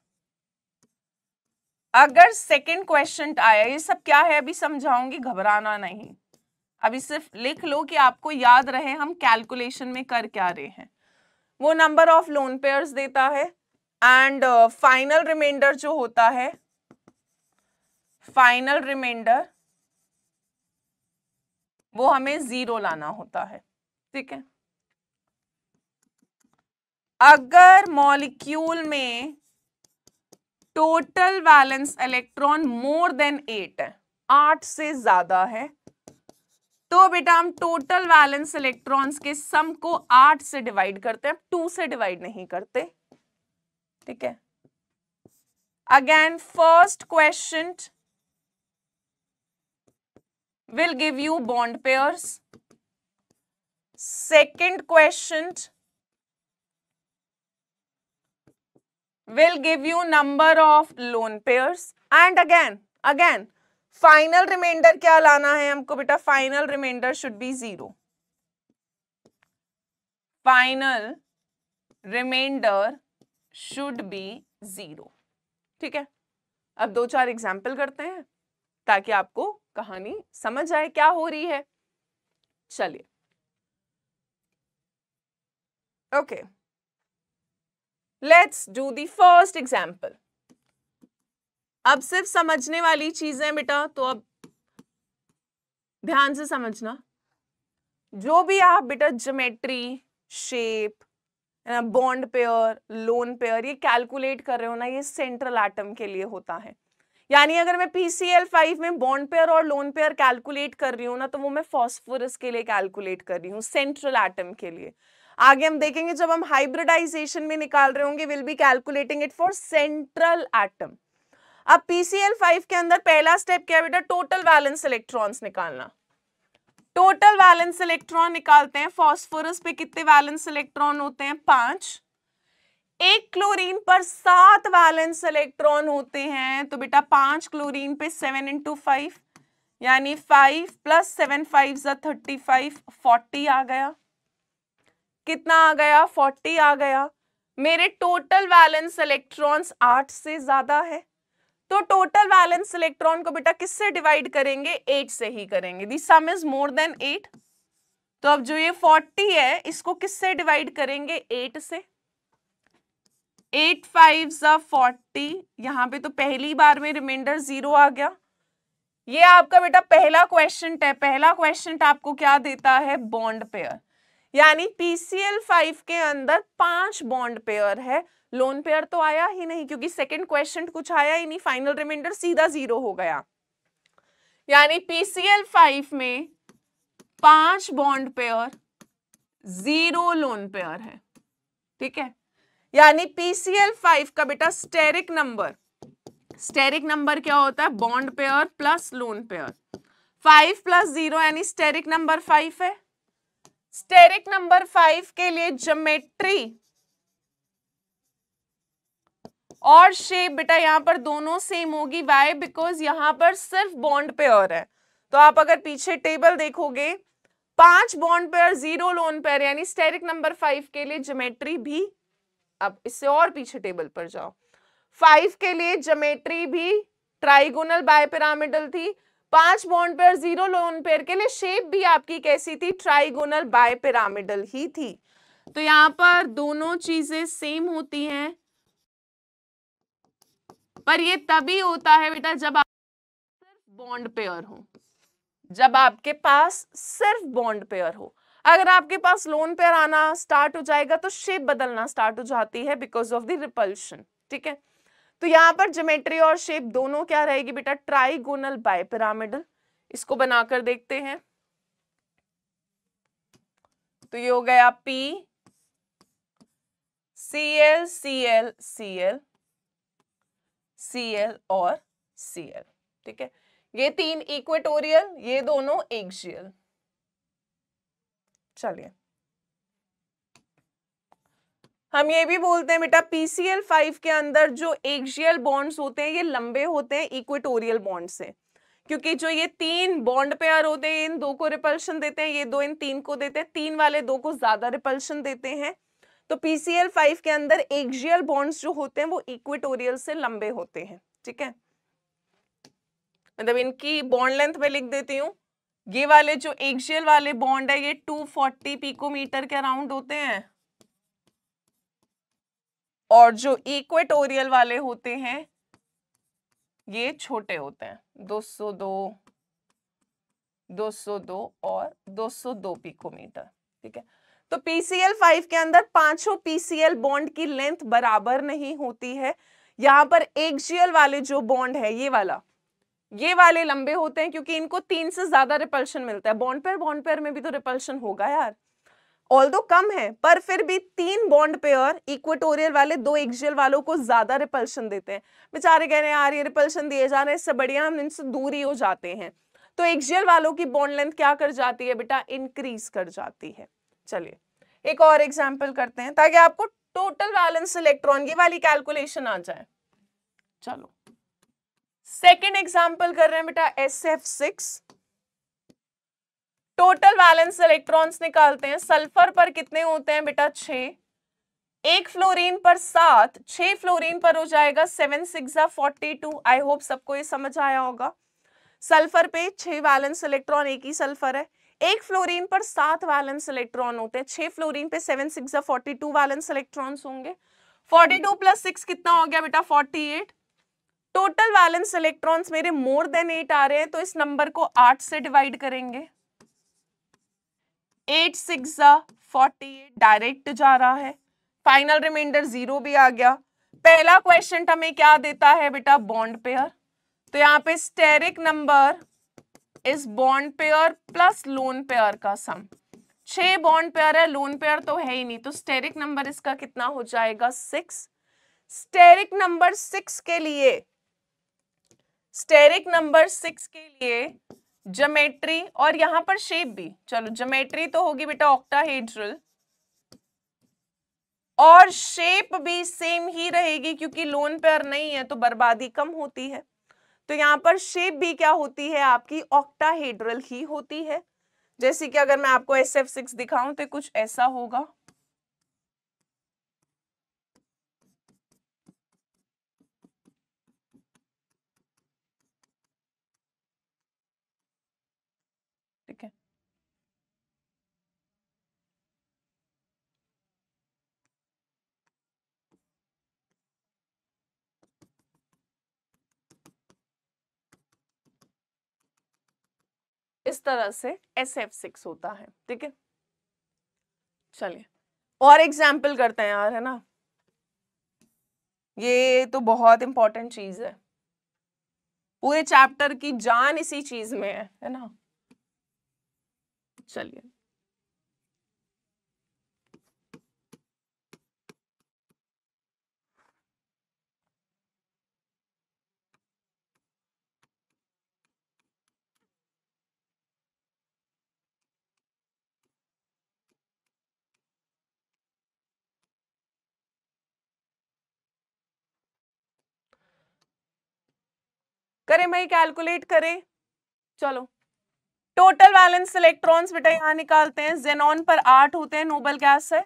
अगर सेकंड क्वेश्चन आया ये सब क्या है अभी समझाऊंगी घबराना नहीं अभी सिर्फ लिख लो कि आपको याद रहे हम कैलकुलेशन में कर क्या रहे हैं वो नंबर ऑफ लोन पेयर्स देता है एंड फाइनल रिमाइंडर जो होता है फाइनल रिमाइंडर वो हमें जीरो लाना होता है ठीक है अगर मॉलिक्यूल में total valence electron more than eight आठ से ज्यादा है तो बेटा हम टोटल वैलेंस इलेक्ट्रॉन्स के सम को आठ से डिवाइड करते हैं टू से डिवाइड नहीं करते ठीक है again first question will give you bond pairs second question will give you number of loan pairs and again again final remainder क्या लाना है हमको बेटा final remainder should be zero final remainder should be zero ठीक है अब दो चार एग्जाम्पल करते हैं ताकि आपको कहानी समझ आए क्या हो रही है चलिए okay okay. Let's do the first example अब सिर्फ समझने वाली चीजें बेटा तो अब ध्यान से समझना जो भी आप बेटा geometry shape bond pair lone pair ये कैलकुलेट कर रहे हो ना ये सेंट्रल एटम के लिए होता है यानी अगर मैं पी सी एल फाइव में बॉन्ड पेयर और लोन पेयर कैलकुलेट कर रही हूँ ना तो वो मैं फॉस्फोरस के लिए कैलकुलेट कर रही हूँ सेंट्रल एटम के लिए आगे हम देखेंगे जब हम हाइब्रिडाइजेशन में निकाल रहे होंगे will be calculating it for central atom अब पीसीएल फाइव के अंदर पहला स्टेप क्या है बेटा टोटल वैलेंस इलेक्ट्रॉन्स निकालना टोटल वैलेंस इलेक्ट्रॉन निकालते हैं फॉस्फोरस पे कितने वैलेंस इलेक्ट्रॉन होते हैं पांच एक क्लोरीन पर सात वैलेंस इलेक्ट्रॉन होते हैं तो बेटा पांच क्लोरीन पे सेवन इंटू फाइव यानी फाइव प्लस सेवन फाइव ज़ा थर्टी फाइव फोर्टी आ गया कितना आ गया फोर्टी आ गया मेरे टोटल वैलेंस इलेक्ट्रॉन्स आठ से ज्यादा है तो टोटल वैलेंस इलेक्ट्रॉन को बेटा किससे डिवाइड करेंगे एट से ही करेंगे the sum is more than eight तो अब जो ये फोर्टी है इसको किससे डिवाइड करेंगे एट से एट फाइव सा फोर्टी यहाँ पे तो पहली बार में रिमाइंडर जीरो आ गया ये आपका बेटा पहला क्वेश्चन है पहला क्वेश्चन आपको क्या देता है बॉन्ड पेयर यानी पीसीएल फाइव के अंदर पांच बॉन्ड पेयर है लोन पेयर तो आया ही नहीं क्योंकि सेकंड क्वेश्चन कुछ आया ही नहीं फाइनल रिमाइंडर सीधा जीरो हो गया यानी पीसीएल फाइव में पांच bond pair zero lone pair है ठीक है यानी पीसीएल फाइव का बेटा स्टेरिक नंबर स्टेरिक नंबर क्या होता है bond pair plus lone pair five plus zero यानी स्टेरिक नंबर फाइव है स्टेरिक नंबर फाइव के लिए जोमेट्री और शेप बेटा यहां पर दोनों सेम होगी वाई बिकॉज यहां पर सिर्फ बॉन्ड पेयर है तो आप अगर पीछे टेबल देखोगे पांच bond pair zero lone pair यानी स्टेरिक नंबर फाइव के लिए जोमेट्री भी अब इससे और पीछे टेबल पर जाओ फाइव के लिए जोमेट्री भी ट्राइगोनल बायपिरामिडल थी पांच bond pair zero lone pair के लिए शेप भी आपकी कैसी थी ट्राइगोनल बाय पिरामिडल ही थी तो यहाँ पर दोनों चीजें सेम होती हैं पर ये तभी होता है बेटा जब आप सिर्फ बॉन्ड पेयर हो जब आपके पास सिर्फ बॉन्ड पेयर हो अगर आपके पास लोन पेयर आना स्टार्ट हो जाएगा तो शेप बदलना स्टार्ट हो जाती है बिकॉज ऑफ द रिपल्शन ठीक है तो यहाँ पर ज्योमेट्री और शेप दोनों क्या रहेगी बेटा ट्राइगोनल बाय पिरामिडल इसको बनाकर देखते हैं तो ये हो गया P C L C L C L C L और सी एल ठीक है ये तीन इक्वेटोरियल ये दोनों एक्सियल चलिए हम ये भी बोलते हैं बेटा पीसीएल फाइव के अंदर जो एक्जियल बॉन्ड्स होते हैं ये लंबे होते हैं इक्वेटोरियल बॉन्ड से क्योंकि जो ये तीन बॉन्ड पेयर होते हैं इन दो को रिपल्शन देते हैं ये दो इन तीन को देते हैं तीन वाले दो को ज्यादा रिपल्शन देते हैं तो पीसीएल फाइव के अंदर एक्जियल बॉन्ड्स जो होते हैं वो इक्वेटोरियल से लंबे होते हैं ठीक है मतलब इनकी बॉन्ड लेंथ में लिख देती हूँ ये वाले जो एक्जियल वाले बॉन्ड है ये 240 पिकोमीटर के अराउंड होते हैं और जो इक्वेटोरियल वाले होते हैं ये छोटे होते हैं 202 202 और 202 पिकोमीटर ठीक है तो पीसीएल फाइव के अंदर पांचों पीसीएल बॉन्ड की लेंथ बराबर नहीं होती है यहां पर एक जीएल वाले जो बॉन्ड है ये वाला ये वाले लंबे होते हैं क्योंकि इनको तीन से ज्यादा रिपल्शन मिलता है बॉन्ड पेयर बॉन्ड पेयर में भी तो रिपल्शन होगा यार ऑल दो कम है पर फिर भी तीन बॉन्ड पेयर इक्वेटोरियल वाले दो एक्जियल वालों को ज्यादा रिपल्शन देते हैं बेचारे कह रहे हैं यार ये रिपल्शन दिए जा रहे हैं इससे बढ़िया हम इनसे दूर ही हो जाते हैं तो एक्जियल वालों की बॉन्ड लेंथ क्या कर जाती है बेटा इंक्रीज कर जाती है चलिए एक और एग्जाम्पल करते हैं ताकि आपको टोटल बैलेंस इलेक्ट्रॉन ये वाली कैलकुलेशन आ जाए चलो सेकेंड एग्जाम्पल कर रहे हैं बेटा S F six total valence electrons निकालते हैं सल्फर पर कितने होते हैं बेटा छ एक फ्लोरीन पर सात छः फ्लोरीन पर हो जाएगा seven six forty two I hope सबको ये समझ आया होगा सल्फर पे छह वैलेंस इलेक्ट्रॉन एक ही सल्फर है एक फ्लोरीन पर सात वैलेंस इलेक्ट्रॉन होते हैं छह फ्लोरीन पे seven six forty two valence electrons होंगे फोर्टी टू प्लस सिक्स कितना हो गया बेटा forty eight total valence electrons मेरे मोर देन एट आ रहे हैं तो इस नंबर को आठ से डिवाइड करेंगे eight six forty eight direct जा रहा है फाइनल रिमाइंडर जीरो भी आ गया पहला क्वेश्चन हमें क्या देता है बेटा बॉन्ड पेयर तो यहाँ पे स्टेरिक नंबर इस bond pair plus lone pair का सम छह बॉन्ड पेयर है लोन पेयर तो है ही नहीं तो स्टेरिक नंबर इसका कितना हो जाएगा सिक्स स्टेरिक नंबर सिक्स के लिए स्टेरिक नंबर सिक्स के लिए जोमेट्री और यहाँ पर शेप भी चलो जोमेट्री तो होगी बेटा ऑक्टाहेड्रल और शेप भी सेम ही रहेगी क्योंकि लोन पेयर नहीं है तो बर्बादी कम होती है तो यहाँ पर शेप भी क्या होती है आपकी ऑक्टाहेड्रल ही होती है जैसे कि अगर मैं आपको एस एफ सिक्स दिखाऊं तो कुछ ऐसा होगा इस तरह से एस एफ सिक्स होता है ठीक है चलिए और एग्जाम्पल करते हैं यार है ना ये तो बहुत इंपॉर्टेंट चीज है पूरे चैप्टर की जान इसी चीज में है है ना चलिए करें भाई कैलकुलेट करें चलो टोटल बैलेंस इलेक्ट्रॉन्स बेटा यहाँ निकालते हैं जेनॉन पर आठ होते हैं नोबल गैस है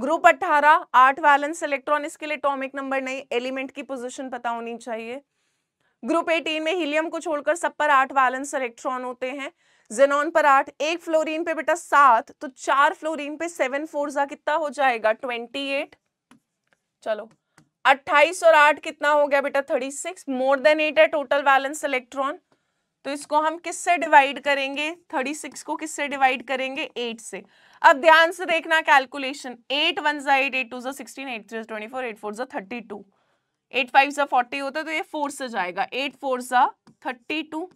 ग्रुप अट्ठारह आठ वैलेंस इलेक्ट्रॉन इसके लिए टॉमिक नंबर नहीं एलिमेंट की पोजिशन पता होनी चाहिए ग्रुप एटीन में हीलियम को छोड़कर सब पर आठ वैलेंस इलेक्ट्रॉन होते हैं जेनॉन पर आठ एक फ्लोरीन पे बेटा सात तो चार फ्लोरीन पे सेवन फोर्जा कितना हो जाएगा ट्वेंटी एट चलो अट्ठाईस और आठ कितना हो गया बेटा thirty six more than eight है टोटल बैलेंस इलेक्ट्रॉन तो इसको हम किससे डिवाइड करेंगे थर्टी सिक्स को किससे डिवाइड करेंगे एट से अब ध्यान से देखना कैलकुलेशन एट वन जा एट एट टू जो sixteen eight three twenty four eight four जो थर्टी टू एट फाइव जो फोर्टी होता है तो ये फोर से जाएगा एट फोर जो थर्टी टू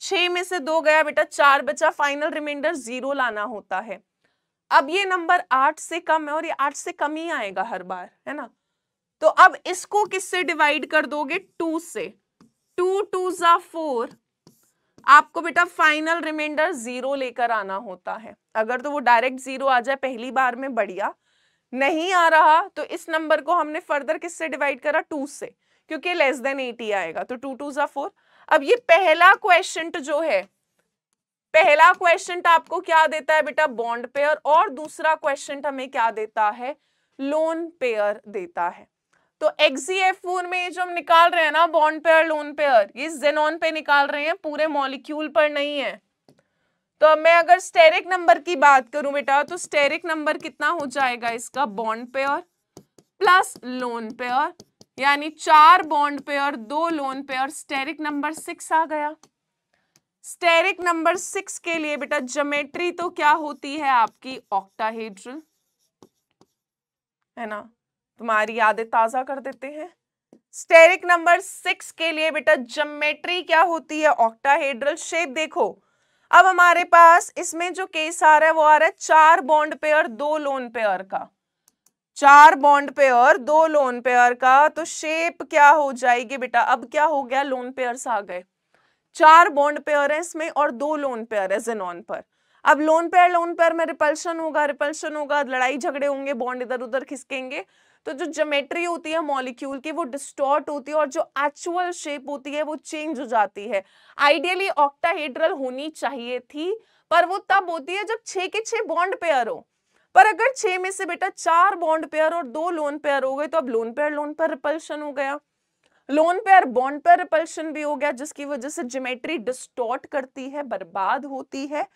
छः में से दो गया बेटा चार बचा फाइनल रिमाइंडर जीरो लाना होता है अब ये नंबर आठ से कम है और ये आठ से कम ही आएगा हर बार है ना तो अब इसको किससे डिवाइड कर दोगे टू से टू टू ज़ा फोर आपको बेटा फाइनल रिमाइंडर जीरो लेकर आना होता है अगर तो वो डायरेक्ट जीरो आ जाए पहली बार में बढ़िया नहीं आ रहा तो इस नंबर को हमने फर्दर किससे डिवाइड करा टू से क्योंकि लेस देन एटी आएगा तो टू टू ज़ा फोर अब ये पहला क्वेश्चन जो है पहला क्वेश्चन आपको क्या देता है बेटा बॉन्ड पेयर और दूसरा क्वेश्चन हमें क्या देता है लोन पेयर देता है तो एक्सीएफ फोर में जो हम निकाल रहे हैं ना बॉन्ड पेयर लोन पेयर ये जेनॉन पे निकाल रहे हैं पूरे मॉलिक्यूल पर नहीं है तो अब मैं अगर स्टेरिक नंबर की बात करूं बेटा तो स्टेरिक नंबर कितना हो जाएगा इसका bond pair plus lone pair यानी चार बॉन्ड पेयर दो lone pair steric number six आ गया स्टेरिक नंबर सिक्स के लिए बेटा जोमेट्री तो क्या होती है आपकी ऑक्टाहेड्रल है ना तुम्हारी यादें ताज़ा कर देते हैं स्टेरिक नंबर सिक्स के लिए बेटा जमेट्री क्या होती है ऑक्टाहेड्रल शेप देखो अब हमारे पास इसमें जो केस आ रहा है वो आ रहा है चार बॉन्ड पेयर दो लोन पेयर का चार बॉन्ड पेयर दो लोन पेयर का तो शेप क्या हो जाएगी बेटा अब क्या हो गया लोन पेयर आ गए चार बॉन्ड पेयर है इसमें और दो लोन पेयर है जेनॉन पर अब लोन पेयर लोन पेयर में रिपल्शन होगा रिपल्शन होगा लड़ाई झगड़े होंगे बॉन्ड इधर उधर खिसकेंगे तो जो जोमेट्री होती है मॉलिक्यूल की वो डिस्टॉर्ट होती है और जो एक्चुअल शेप होती है वो चेंज हो जाती है आइडियली ऑक्टाहेड्रल होनी चाहिए थी पर वो तब होती है जब छे के छे बॉन्ड पेयर हो पर अगर छे में से बेटा चार बॉन्ड पेयर और दो लोन पेयर हो गए तो अब लोन पेयर लोन पर रिपल्शन हो गया lone pair bond pair repulsion भी हो गया जिसकी वजह से ज्योमेट्री डिस्टॉर्ट करती है बर्बाद होती है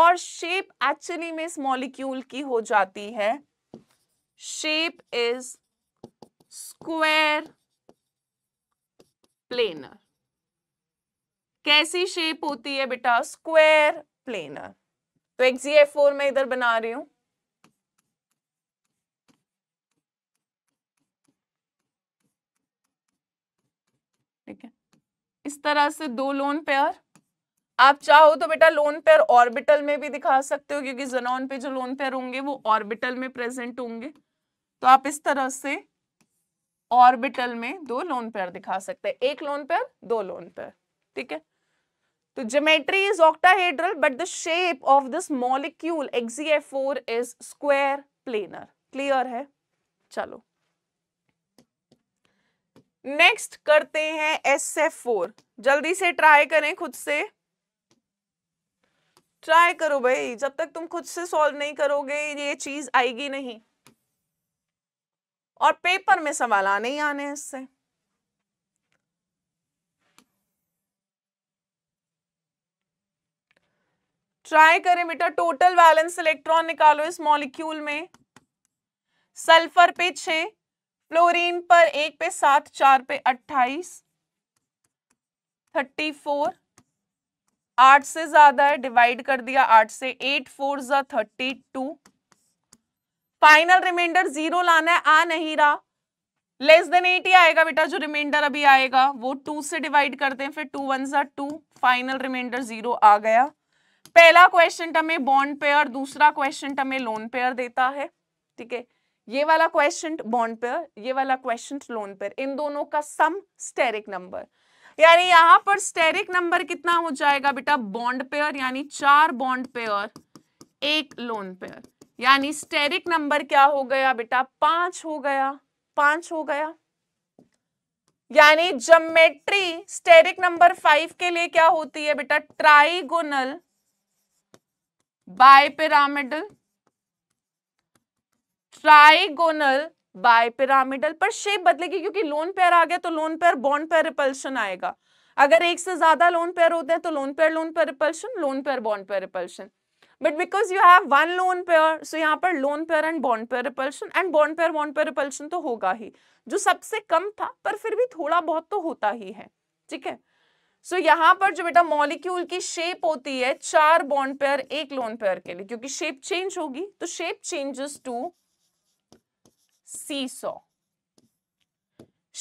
और शेप एक्चुअली में इस मॉलिक्यूल की हो जाती है shape is square planar कैसी शेप होती है बेटा स्क्वायर प्लेनर तो एक्स फोर में इधर बना रही हूं ठीक है इस तरह से दो लोन पेयर आप चाहो तो बेटा लोन पेयर ऑर्बिटल में भी दिखा सकते हो क्योंकि जनॉन पे जो लोन पेयर होंगे वो ऑर्बिटल में प्रेजेंट होंगे तो आप इस तरह से ऑर्बिटल में दो लोन पेयर दिखा सकते हैं एक लोन पेयर दो लोन पेयर ठीक है तो geometry is octahedral but the shape of this molecule four is e square planar clear है चलो नेक्स्ट करते हैं एस एफ फोर जल्दी से ट्राई करें खुद से ट्राई करो भाई जब तक तुम खुद से सॉल्व नहीं करोगे ये चीज आएगी नहीं और पेपर में सवाल आने ही आने इससे ट्राई करें बेटा टोटल बैलेंस इलेक्ट्रॉन निकालो इस मॉलिक्यूल में सल्फर पे छ फ्लोरीन पर एक पे सात चार पे अट्ठाईस थर्टी फोर आठ से ज्यादा है डिवाइड कर दिया आठ से एट फोर जा thirty two final remainder zero लाना है आ नहीं रहा लेस देन एट ही आएगा बेटा जो रिमाइंडर अभी आएगा वो टू से डिवाइड करते हैं फिर टू वन सा टू फाइनल रिमाइंडर जीरो आ गया पहला क्वेश्चन हमें बॉन्ड पेयर दूसरा क्वेश्चन हमें लोन पेयर देता है ठीक है ये वाला क्वेश्चन बॉन्ड पेयर ये वाला क्वेश्चन लोन पेयर इन दोनों का सम स्टेरिक नंबर यानी यहां पर स्टेरिक नंबर कितना हो जाएगा बेटा बॉन्ड पेयर यानी चार बॉन्ड पेयर एक लोन पेयर यानी स्टेरिक नंबर क्या हो गया बेटा पांच हो गया पांच हो गया यानी जमेट्री स्टेरिक नंबर फाइव के लिए क्या होती है बेटा ट्राइगोनल बायपिरामिडल ट्राइगोनल बायपिरामिडल पर शेप बदलेगी क्योंकि लोन पेयर आ गया तो lone pair bond pair repulsion आएगा अगर एक से ज्यादा लोन पेयर होते हैं तो lone pair lone pair repulsion lone pair bond pair repulsion but because you have one lone pair so यहाँ पर lone pair and bond pair repulsion and bond pair bond pair repulsion तो होगा ही जो सबसे कम था पर फिर भी थोड़ा बहुत तो होता ही है ठीक है सो so, यहाँ पर जो बेटा मॉलिक्यूल की शेप होती है चार बॉन्ड पेयर एक लोन पेयर के लिए क्योंकि शेप चेंज होगी तो shape changes to seesaw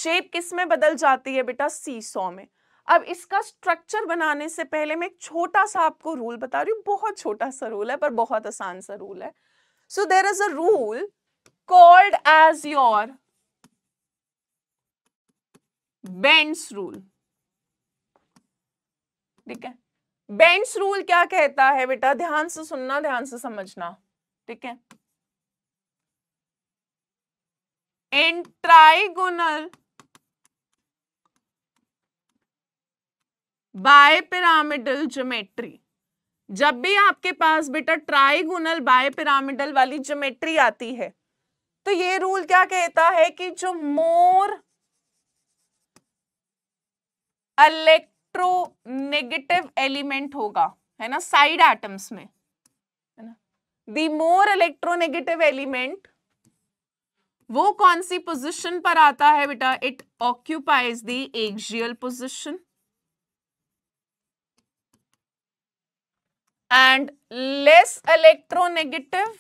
shape किस में बदल जाती है बेटा सी सौ में अब इसका स्ट्रक्चर बनाने से पहले मैं एक छोटा सा आपको रूल बता रही हूँ बहुत छोटा सा रूल है पर बहुत आसान सा रूल है so there is a rule called as your Bent's rule ठीक है बेंड्स रूल क्या कहता है बेटा ध्यान से सुनना ध्यान से समझना ठीक है एंट्राइगोनल बाय पिरामिडल जोमेट्री जब भी आपके पास बेटा ट्राइगुनल बाय पिरामिडल वाली ज्योमेट्री आती है तो ये रूल क्या कहता है कि जो मोर इलेक्ट्रोनेगेटिव एलिमेंट होगा है ना साइड एटम्स में है ना दी मोर इलेक्ट्रोनेगेटिव एलिमेंट वो कौन सी पोजीशन पर आता है बेटा it occupies the axial position and less electronegative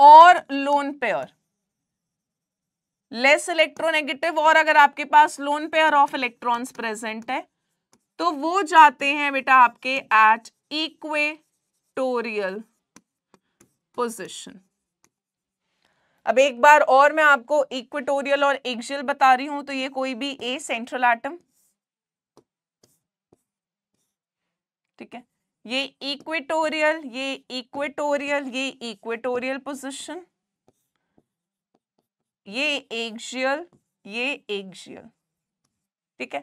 और लोन पेयर लेस इलेक्ट्रोनेगेटिव और अगर आपके पास lone pair of electrons present है तो वो जाते हैं बेटा आपके एट इक्वेटोरियल पोजीशन अब एक बार और मैं आपको इक्वेटोरियल और एक्सियल बता रही हूं तो ये कोई भी ए सेंट्रल एटम ठीक है ये इक्वेटोरियल ये इक्वेटोरियल ये इक्वेटोरियल पोजिशन ये एक्जियल ये एक्जियल ठीक है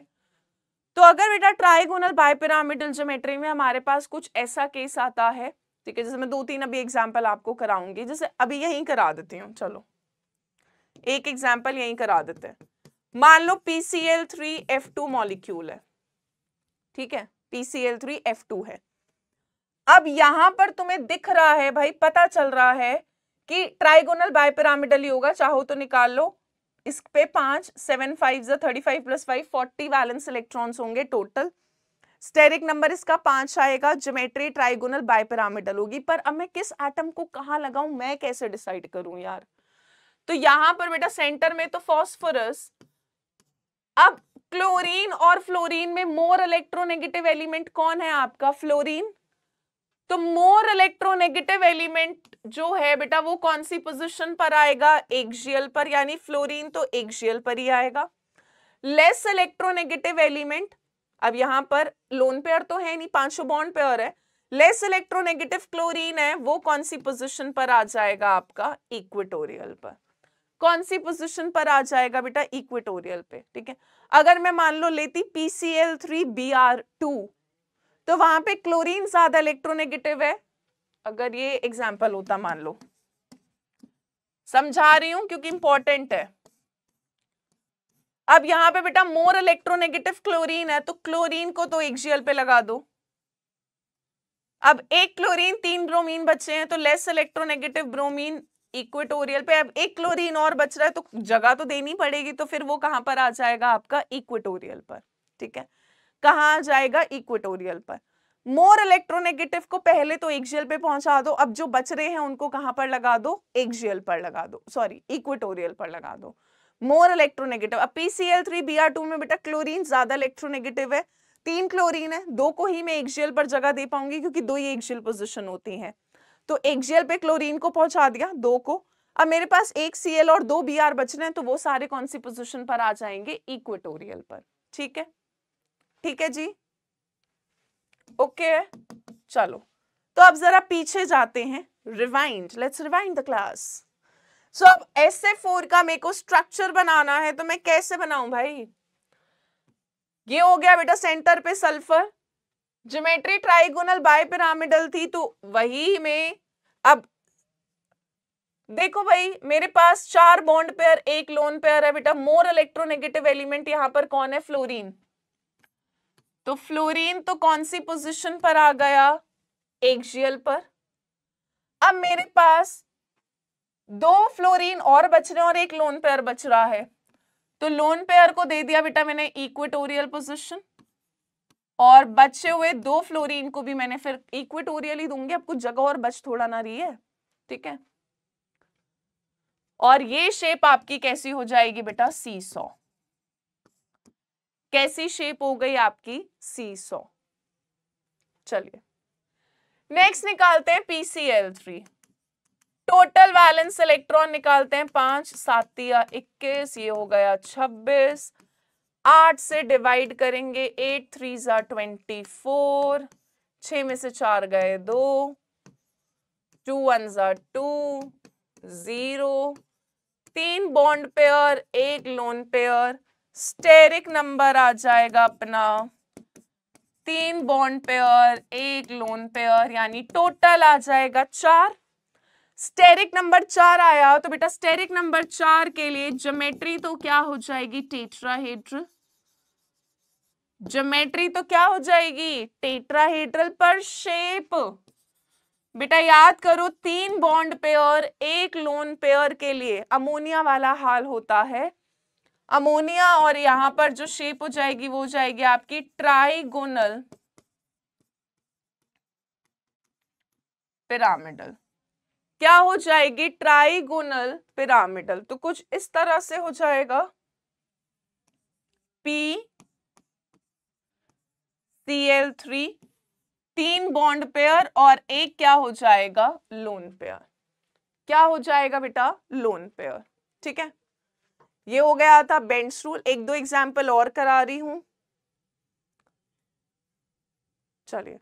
तो अगर बेटा ट्राइगोनल बायपिरामिडल जोमेट्री में हमारे पास कुछ ऐसा केस आता है ठीक है जैसे मैं दो तीन अभी एग्जाम्पल आपको कराऊंगी जैसे अभी यहीं करा देती हूँ चलो एक एग्जाम्पल यहीं करा देते हैं मान लो PCL three F two molecule है ठीक है F2 है अब यहां पर तुम्हें दिख रहा है भाई पता चल रहा है कि ट्राइगोनल बायपिरामिडल ही होगा चाहो तो निकाल लो इस पे पांच seven five thirty five plus five forty valence electrons होंगे टोटल स्टेरिक नंबर इसका पांच आएगा ज्योमेट्री ट्राइगोनल बायपिरामिडल होगी पर अब मैं किस एटम को कहां लगाऊं मैं कैसे डिसाइड करूं यार तो यहां पर बेटा सेंटर में तो फॉस्फोरस अब क्लोरीन और फ्लोरीन में मोर इलेक्ट्रोनेगेटिव एलिमेंट कौन है आपका फ्लोरीन तो मोर इलेक्ट्रोनेगेटिव एलिमेंट जो है बेटा वो कौन सी पोजीशन पर आएगा एक्जियल पर यानी फ्लोरीन तो एक्जियल पर ही आएगा लेस इलेक्ट्रोनेगेटिव एलिमेंट अब यहां पर लोन पेयर तो है नहीं पांचों बॉन्ड पेयर है लेस इलेक्ट्रोनेगेटिव क्लोरीन है वो कौन सी पोजिशन पर आ जाएगा आपका इक्वेटोरियल पर कौन सी पोजीशन पर आ जाएगा बेटा इक्वेटोरियल पे ठीक है अगर मैं मान लो लेती PCL three B R two तो वहां पे क्लोरीन ज्यादा इलेक्ट्रोनेगेटिव है अगर ये एग्जाम्पल होता मान लो समझा रही हूं क्योंकि इंपॉर्टेंट है अब यहां पे बेटा मोर इलेक्ट्रोनेगेटिव क्लोरीन है तो क्लोरीन को तो जीएल पे लगा दो अब एक क्लोरीन तीन ब्रोमीन बचे हैं तो लेस इलेक्ट्रोनेगेटिव ब्रोमीन इक्वेटोरियल पे अब एक क्लोरीन और बच रहा है तो जगह तो देनी पड़ेगी तो फिर वो कहां पर आ जाएगा आपका इक्वेटोरियल पर ठीक है कहां आ जाएगा इक्वेटोरियल पर मोर इलेक्ट्रोनेगेटिव को पहले तो जेल पे पहुंचा दो अब जो बच रहे हैं उनको कहां पर लगा दो जेल पर लगा दो सॉरी इक्वेटोरियल पर लगा दो मोर इलेक्ट्रोनेगेटिव अब PCL three B R two में बेटा क्लोरीन ज्यादा इलेक्ट्रोनेगेटिव है तीन क्लोरीन है दो को ही मैं एक्सियल पर जगह दे पाऊंगी क्योंकि दो ही जेल पोजिशन होती है तो एक जेल पे क्लोरीन को पहुंचा दिया दो को अब मेरे पास एक सी और दो बी आर बच रहे हैं तो वो सारे कौन सी पोजिशन पर आ जाएंगे इक्वेटोरियल पर ठीक है ठीक है जी ओके चलो तो अब जरा पीछे जाते हैं rewind let's rewind the class so अब एस फोर का मेरे को स्ट्रक्चर बनाना है तो मैं कैसे बनाऊं भाई ये हो गया बेटा सेंटर पे सल्फर ज्योमेट्री ट्राइगोनल बायपिरामिडल थी तो वही में अब देखो भाई मेरे पास चार बॉन्ड पेयर एक लोन पेयर है बेटा मोर इलेक्ट्रोनेगेटिव एलिमेंट यहां पर कौन है फ्लोरीन तो फ्लोरीन तो कौन सी पोजीशन पर आ गया एक जीएल पर अब मेरे पास दो फ्लोरीन और बच रहे हैं और एक लोन पेयर बच रहा है तो लोन पेयर को दे दिया बेटा मैंने इक्वेटोरियल पोजीशन और बचे हुए दो फ्लोरीन को भी मैंने फिर इक्विटोरियली दूंगी आपको जगह और बच थोड़ा ना रही है ठीक है और ये शेप आपकी कैसी हो जाएगी बेटा सी सौ कैसी शेप हो गई आपकी सी सौ चलिए नेक्स्ट निकालते हैं PCL three total valence electron निकालते हैं पांच सात इक्कीस ये हो गया छब्बीस आठ से डिवाइड करेंगे एट थ्री ज़ा ट्वेंटी फोर छ में से चार गए दो टू वन ज़ा टू ज़ीरो तीन बॉन्ड पेयर एक लोन पेयर स्टेरिक नंबर आ जाएगा अपना तीन बॉन्ड पेयर एक लोन पेयर यानी टोटल आ जाएगा चार स्टेरिक नंबर चार आया तो बेटा स्टेरिक नंबर चार के लिए जोमेट्री तो क्या हो जाएगी टेट्राहेड्र ज्योमेट्री तो क्या हो जाएगी टेट्राहेड्रल पर शेप बेटा याद करो तीन बॉन्ड पेयर एक लोन पेयर के लिए अमोनिया वाला हाल होता है अमोनिया और यहां पर जो शेप हो जाएगी वो हो जाएगी आपकी ट्राइगोनल पिरामिडल क्या हो जाएगी ट्राइगोनल पिरामिडल तो कुछ इस तरह से हो जाएगा पी सी एल थ्री तीन बॉन्ड पेयर और एक क्या हो जाएगा लोन पेयर क्या हो जाएगा बेटा लोन पेयर ठीक है ये हो गया था बेंड रूल एक दो एग्जाम्पल और करा रही हूं चलिए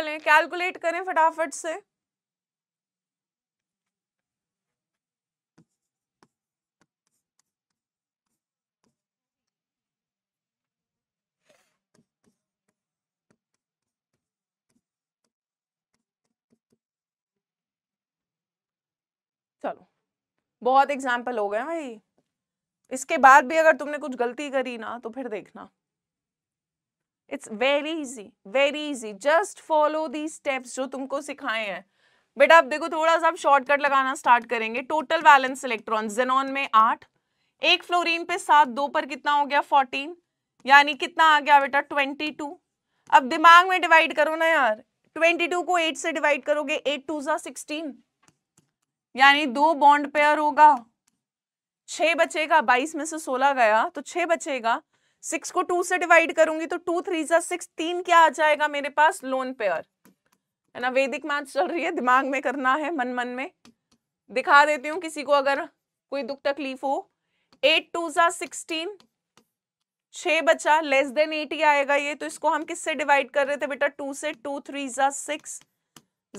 कर कैलकुलेट करें फटाफट से चलो बहुत एग्जाम्पल हो गए भाई इसके बाद भी अगर तुमने कुछ गलती करी ना तो फिर देखना it's very easy very easy just follow the steps जो तुमको सिखाए हैं बेटा आप देखो थोड़ा सा आप शॉर्टकट लगाना स्टार्ट करेंगे टोटल बैलेंस इलेक्ट्रॉन जेनॉन में आठ एक फ्लोरीन पे सात दो पर कितना हो गया फोर्टीन यानी कितना आ गया बेटा ट्वेंटी टू अब दिमाग में डिवाइड करो ना यार ट्वेंटी टू को एट से डिवाइड करोगे एट टू सा सिक्सटीन यानी दो बॉन्ड पेयर होगा छ बचेगा बाईस में से सोलह गया तो छह बचेगा सिक्स को टू से डिवाइड करूंगी तो टू थ्री जा सिक्स तीन क्या आ जाएगा मेरे पास लोन पेयर है ना वैदिक मैथ चल रही है दिमाग में करना है मन मन में दिखा देती हूँ किसी को अगर कोई दुख तकलीफ हो एट टू जा सिक्सटीन छ बचा लेस देन एट ही आएगा ये तो इसको हम किससे डिवाइड कर रहे थे बेटा टू से टू थ्री जा सिक्स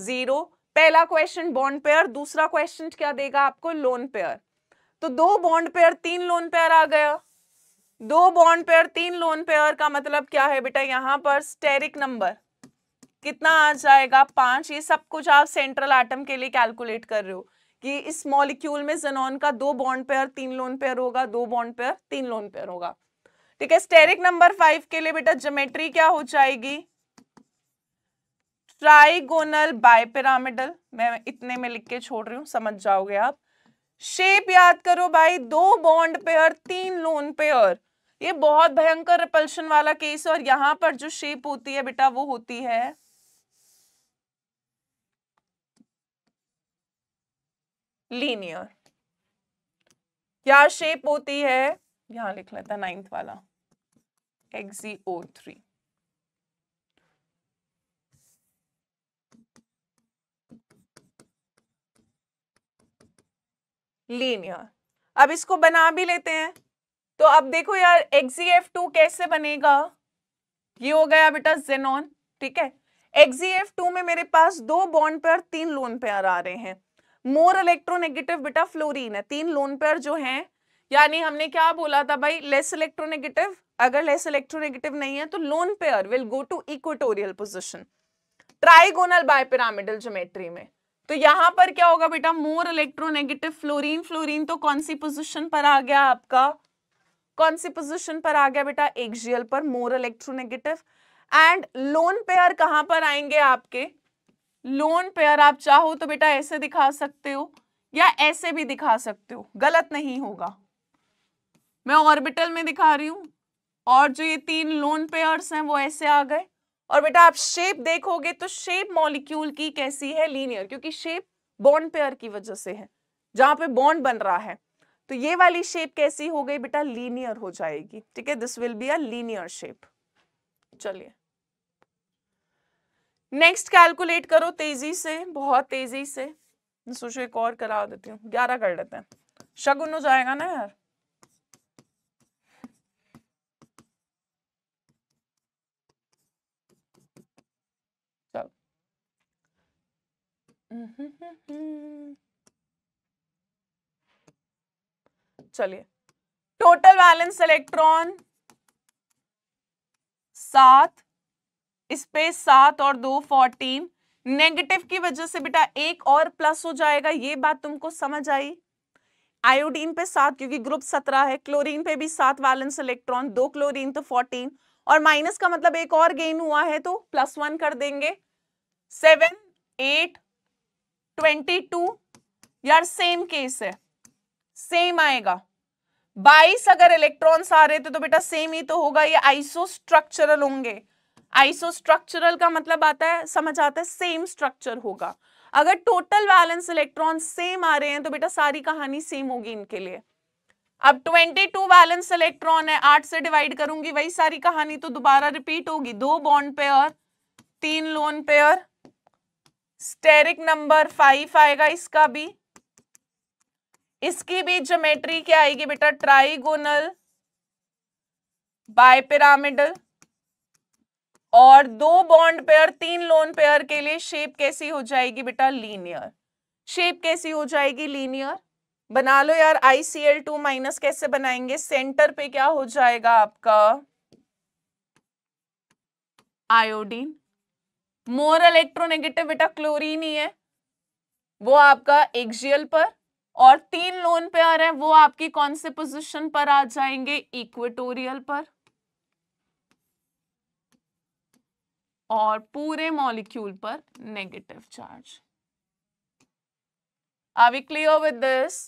जीरो पहला क्वेश्चन बॉन्ड पेयर दूसरा क्वेश्चन क्या देगा आपको लोन पेयर तो दो बॉन्ड पेयर तीन लोन पेयर आ गया दो बॉन्ड पेयर तीन लोन पेयर का मतलब क्या है बेटा यहाँ पर स्टेरिक नंबर कितना आ जाएगा पांच ये सब कुछ आप सेंट्रल आइटम के लिए कैलकुलेट कर रहे हो कि इस मॉलिक्यूल में जेनॉन का दो बॉन्ड पेयर तीन लोन पेयर होगा दो बॉन्ड पेयर तीन लोन पेयर होगा ठीक है स्टेरिक नंबर फाइव के लिए बेटा जोमेट्री क्या हो जाएगी ट्राइगोनल बायपेरामिडल मैं इतने में लिख के छोड़ रही हूँ समझ जाओगे आप शेप याद करो भाई दो बॉन्ड पेयर तीन लोन पेयर ये बहुत भयंकर रिपल्शन वाला केस है और यहां पर जो शेप होती है बेटा वो होती है लीनियर क्या शेप होती है यहां लिख लेता नाइन्थ वाला एक्सीओ थ्री लीनियर अब इसको बना भी लेते हैं तो अब देखो यार एक्जीएफ टू e कैसे बनेगा ये हो गया बेटा जेनॉन ठीक है एक्जीएफ टू e में मेरे पास दो बॉन्ड पेयर तीन लोन पेयर आ रहे हैं मोर इलेक्ट्रोनेगेटिव बेटा फ्लोरीन है तीन लोन पेयर जो है यानी हमने क्या बोला था भाई लेस इलेक्ट्रोनेगेटिव अगर लेस इलेक्ट्रोनेगेटिव नहीं है तो lone pair will go to equatorial position trigonal bipyramidal geometry में तो यहां पर क्या होगा बेटा मोर इलेक्ट्रोनेगेटिव फ्लोरीन फ्लोरीन तो कौन सी पोजिशन पर आ गया आपका कौन सी पोजिशन पर आ गया बेटा एक्सियल पर more electronegative and lone pair कहां पर आएंगे आपके लोन पेयर आप चाहो तो बेटा ऐसे दिखा सकते हो या ऐसे भी दिखा सकते हो गलत नहीं होगा मैं ऑर्बिटल में दिखा रही हूं और जो ये तीन लोन पेयर्स हैं वो ऐसे आ गए और बेटा आप शेप देखोगे तो शेप मॉलिक्यूल की कैसी है लीनियर क्योंकि शेप बॉन्ड पेयर की वजह से है जहां पे बॉन्ड बन रहा है तो ये वाली शेप कैसी हो गई बेटा लीनियर हो जाएगी ठीक है this will be a linear shape चलिए नेक्स्ट कैलकुलेट करो तेजी से बहुत तेजी से सोचो एक और करा देती हूँ ग्यारह कर लेते हैं शगुन हो जाएगा ना यार हम्म चलिए टोटल बैलेंस इलेक्ट्रॉन सात इस पे सात और दो फोर्टीन नेगेटिव की वजह से बेटा एक और प्लस हो जाएगा ये बात तुमको समझ आई आयोडीन पे सात क्योंकि ग्रुप सत्रह है क्लोरीन पे भी सात वैलेंस इलेक्ट्रॉन दो क्लोरीन तो फोर्टीन और माइनस का मतलब एक और गेन हुआ है तो प्लस वन कर देंगे सेवन एट ट्वेंटी टू यार सेम केस है सेम आएगा 22 अगर इलेक्ट्रॉन्स आ रहे थे तो बेटा सेम ही तो होगा ये आइसोस्ट्रक्चरल होंगे आइसोस्ट्रक्चरल का मतलब आता है समझ आता है सेम स्ट्रक्चर होगा अगर टोटल बैलेंस इलेक्ट्रॉन सेम आ रहे हैं तो बेटा सारी कहानी सेम होगी इनके लिए अब 22 बैलेंस इलेक्ट्रॉन है आठ से डिवाइड करूंगी वही सारी कहानी तो दोबारा रिपीट होगी दो बॉन्ड पेयर तीन lone pair steric number five आएगा इसका भी इसकी भी जोमेट्री क्या आएगी बेटा ट्राइगोनल बायपिरामिडल और दो बॉन्ड पेयर तीन लोन पेयर के लिए शेप कैसी हो जाएगी बेटा लीनियर शेप कैसी हो जाएगी लीनियर बना लो यार आईसीएल टू माइनस कैसे बनाएंगे सेंटर पे क्या हो जाएगा आपका आयोडीन मोर इलेक्ट्रोनेगेटिव बेटा क्लोरीन ही है वो आपका एक्जियल पर और तीन लोन पेयर है वो आपकी कौन से पोजीशन पर आ जाएंगे इक्वेटोरियल पर और पूरे मॉलिक्यूल पर negative charge are we clear with this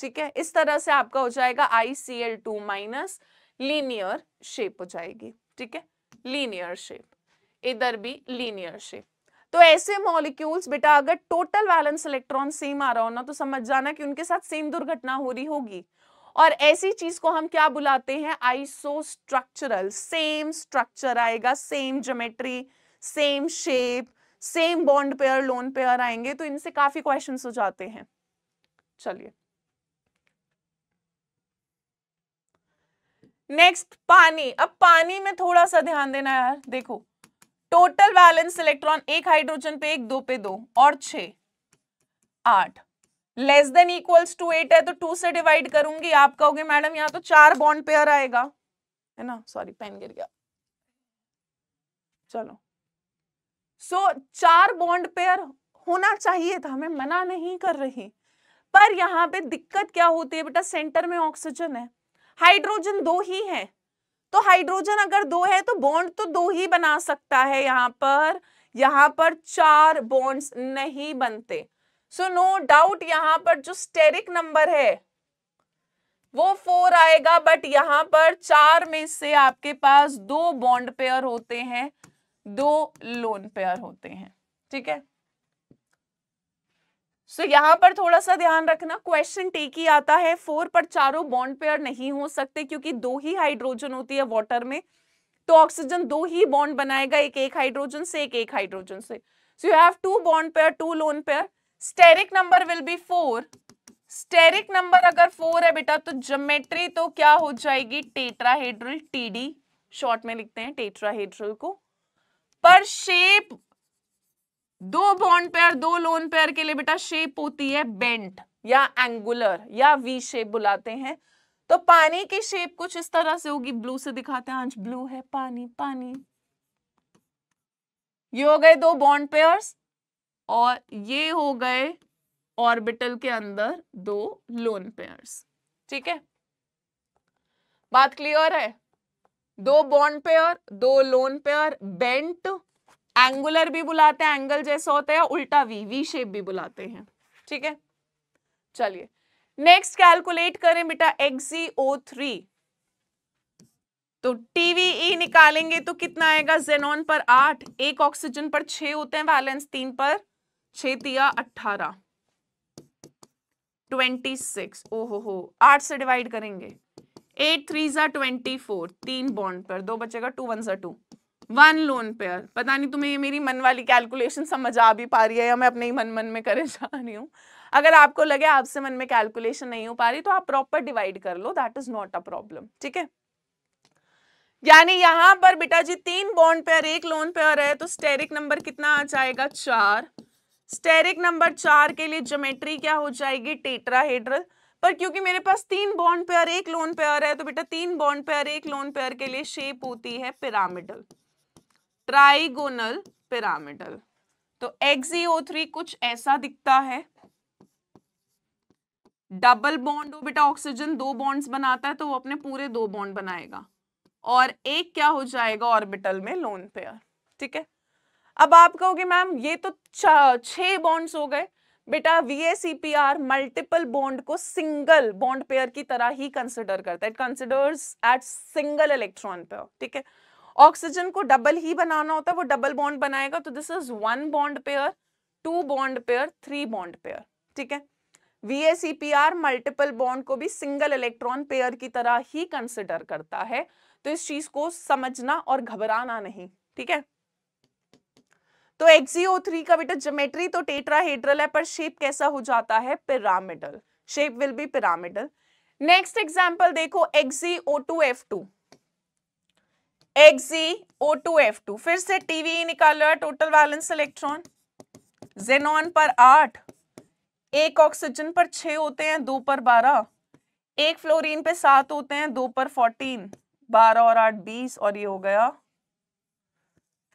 ठीक है इस तरह से आपका हो जाएगा ICl two minus linear shape हो जाएगी ठीक है लीनियर शेप इधर भी लीनियर शेप तो ऐसे मॉलिक्यूल्स बेटा अगर टोटल वैलेंस इलेक्ट्रॉन सेम आ रहा हो ना तो समझ जाना कि उनके साथ सेम दुर्घटना हो रही होगी और ऐसी चीज को हम क्या बुलाते हैं आइसो स्ट्रक्चरल सेम स्ट्रक्चर आएगा same geometry same shape same bond pair lone pair आएंगे तो इनसे काफी क्वेश्चन हो जाते हैं चलिए नेक्स्ट पानी अब पानी में थोड़ा सा ध्यान देना यार देखो टोटल बैलेंस इलेक्ट्रॉन एक हाइड्रोजन पे एक दो पे दो और छ आठ less than equals to eight है तो टू से डिवाइड करूंगी आप कहोगे मैडम यहां तो चार बॉन्ड पेयर आएगा है ना सॉरी पेन गिर गया चलो सो so, चार बॉन्ड पेयर होना चाहिए था मैं मना नहीं कर रही पर यहाँ पे दिक्कत क्या होती है बेटा सेंटर में ऑक्सीजन है हाइड्रोजन दो ही है तो हाइड्रोजन अगर दो है तो बॉन्ड तो दो ही बना सकता है यहां पर यहां पर चार बॉन्ड्स नहीं बनते सो नो डाउट यहां पर जो स्टेरिक नंबर है वो फोर आएगा बट यहां पर चार में से आपके पास दो बॉन्ड पेयर होते हैं दो लोन पेयर होते हैं ठीक है सो so, यहाँ पर थोड़ा सा ध्यान रखना क्वेश्चन टेक ही आता है फोर पर चारों बॉन्ड पेयर नहीं हो सकते क्योंकि दो ही हाइड्रोजन होती है वाटर में तो ऑक्सीजन दो ही बॉन्ड बनाएगा एक एक हाइड्रोजन से एक एक हाइड्रोजन से so you have two bond pair two lone pair steric number will be four steric number अगर फोर है बेटा तो जोमेट्री तो क्या हो जाएगी टेट्राहेड्रल टीडी शॉर्ट में लिखते हैं टेट्राहेड्रल को पर शेप दो बॉन्ड पेयर दो लोन पेयर के लिए बेटा शेप होती है बेंट या एंगुलर या वी शेप बुलाते हैं तो पानी की शेप कुछ इस तरह से होगी ब्लू से दिखाते हैं आज ब्लू है पानी पानी ये हो गए दो बॉन्ड पेयर्स और ये हो गए ऑर्बिटल के अंदर दो लोन पेयर्स ठीक है बात क्लियर है दो बॉन्ड पेयर दो लोन पेयर बेंट एंगुलर भी बुलाते हैं एंगल जैसा होता है उल्टा वी वी शेप भी बुलाते हैं ठीक है चलिए नेक्स्ट कैलकुलेट करें बेटा एक्सीओ थ्री e तो टीवीई e निकालेंगे तो कितना आएगा जेनॉन पर आठ एक ऑक्सीजन पर छह होते हैं बैलेंस तीन पर छे तिया अठारह ट्वेंटी सिक्स ओ हो हो आठ से डिवाइड करेंगे एट थ्री जा ट्वेंटी फोर तीन बॉन्ड पर दो बचेगा टू वन जा टू वन लोन पेयर पता नहीं तुम्हें ये मेरी मन वाली कैलकुलेशन समझ आ भी पा रही है या मैं अपने ही मन मन में करे जा रही हूँ अगर आपको लगे आपसे मन में कैलकुलेशन नहीं हो पा रही तो आप प्रॉपर डिवाइड कर लो that is not a problem ठीक है यानी यहां पर बेटा जी तीन बॉन्ड पेयर एक लोन पेयर है तो स्टेरिक नंबर कितना आ जाएगा चार स्टेरिक नंबर चार के लिए ज्योमेट्री क्या हो जाएगी टेट्राहेड्रल पर क्योंकि मेरे पास तीन बॉन्ड पेयर एक लोन पेयर है तो बेटा तीन बॉन्ड पेयर एक लोन पेयर के लिए शेप होती है पिरामिडल ट्राइगोनल पिरामिडल तो एक्सईओ थ्री e कुछ ऐसा दिखता है डबल बॉन्ड हो बेटा ऑक्सीजन दो बॉन्ड्स बनाता है तो वो अपने पूरे दो बॉन्ड बनाएगा और एक क्या हो जाएगा ऑर्बिटल में लोन पेयर ठीक है अब आप कहोगे मैम ये तो छह बॉन्ड्स हो गए बेटा आर मल्टीपल बॉन्ड को सिंगल बॉन्ड पेयर की तरह ही कंसिडर करता है it considers at single electron pair ठीक है ऑक्सीजन को डबल ही बनाना होता है वो डबल बॉन्ड बनाएगा तो this is one bond pair two bond pair three bond pair ठीक है वीएसीपीआर मल्टीपल बॉन्ड को भी सिंगल इलेक्ट्रॉन पेयर की तरह ही कंसिडर करता है तो इस चीज को समझना और घबराना नहीं ठीक है तो एक्सीओ थ्री का बेटा जोमेट्री तो टेट्राहेड्रल है पर शेप कैसा हो जाता है pyramidal shape will be pyramidal next example देखो XeO two F two Xe O two F two फिर से टीवी निकाला टोटल बैलेंस इलेक्ट्रॉन जेनॉन पर आठ एक ऑक्सीजन पर छ होते हैं दो पर बारह एक फ्लोरीन पे सात होते हैं दो पर फोर्टीन बारह और आठ बीस और ये हो गया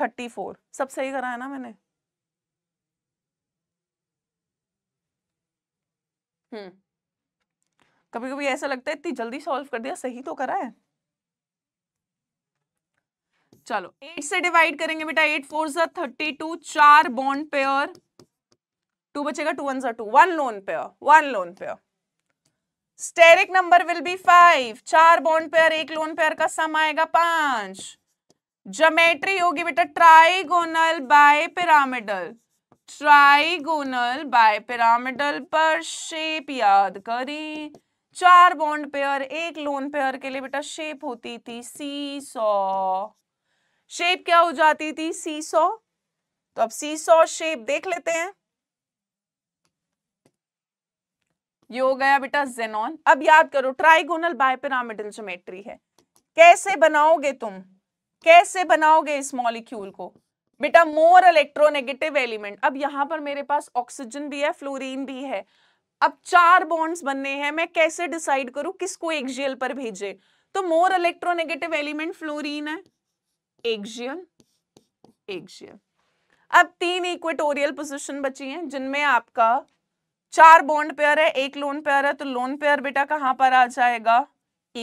थर्टी फोर सब सही कराया ना मैंने हम्म कभी कभी ऐसा लगता है इतनी जल्दी सॉल्व कर दिया सही तो करा है चलो एट से डिवाइड करेंगे बेटा एट फोर सा थर्टी टू चार बॉन्ड पेयर टू बचेगा टू वन सा two one lone pair one lone pair steric number will be five चार बॉन्ड पेयर एक लोन पेयर का सम आएगा पांच जोमेट्री होगी बेटा trigonal bipyramidal trigonal bipyramidal पर शेप याद करें चार बॉन्ड पेयर एक लोन पेयर के लिए बेटा शेप होती थी सी सॉ शेप क्या हो जाती थी सी सो तो अब सी सो शेप देख लेते हैं ये हो गया बेटा जेनॉन अब याद करो ट्राइगोनल बायपिरामिडल जोमेट्री है कैसे बनाओगे तुम कैसे बनाओगे इस मॉलिक्यूल को बेटा मोर इलेक्ट्रोनेगेटिव एलिमेंट अब यहां पर मेरे पास ऑक्सीजन भी है फ्लोरीन भी है अब चार बॉन्ड्स बनने हैं मैं कैसे डिसाइड करूं किसको एक्जियल पर भेजे तो मोर इलेक्ट्रोनेगेटिव एलिमेंट फ्लोरीन है एक्जियल एक्जियल अब तीन इक्वेटोरियल पोजीशन बची हैं जिनमें आपका चार बॉन्ड पेयर है एक लोन पेयर है तो लोन पेयर बेटा कहां पर आ जाएगा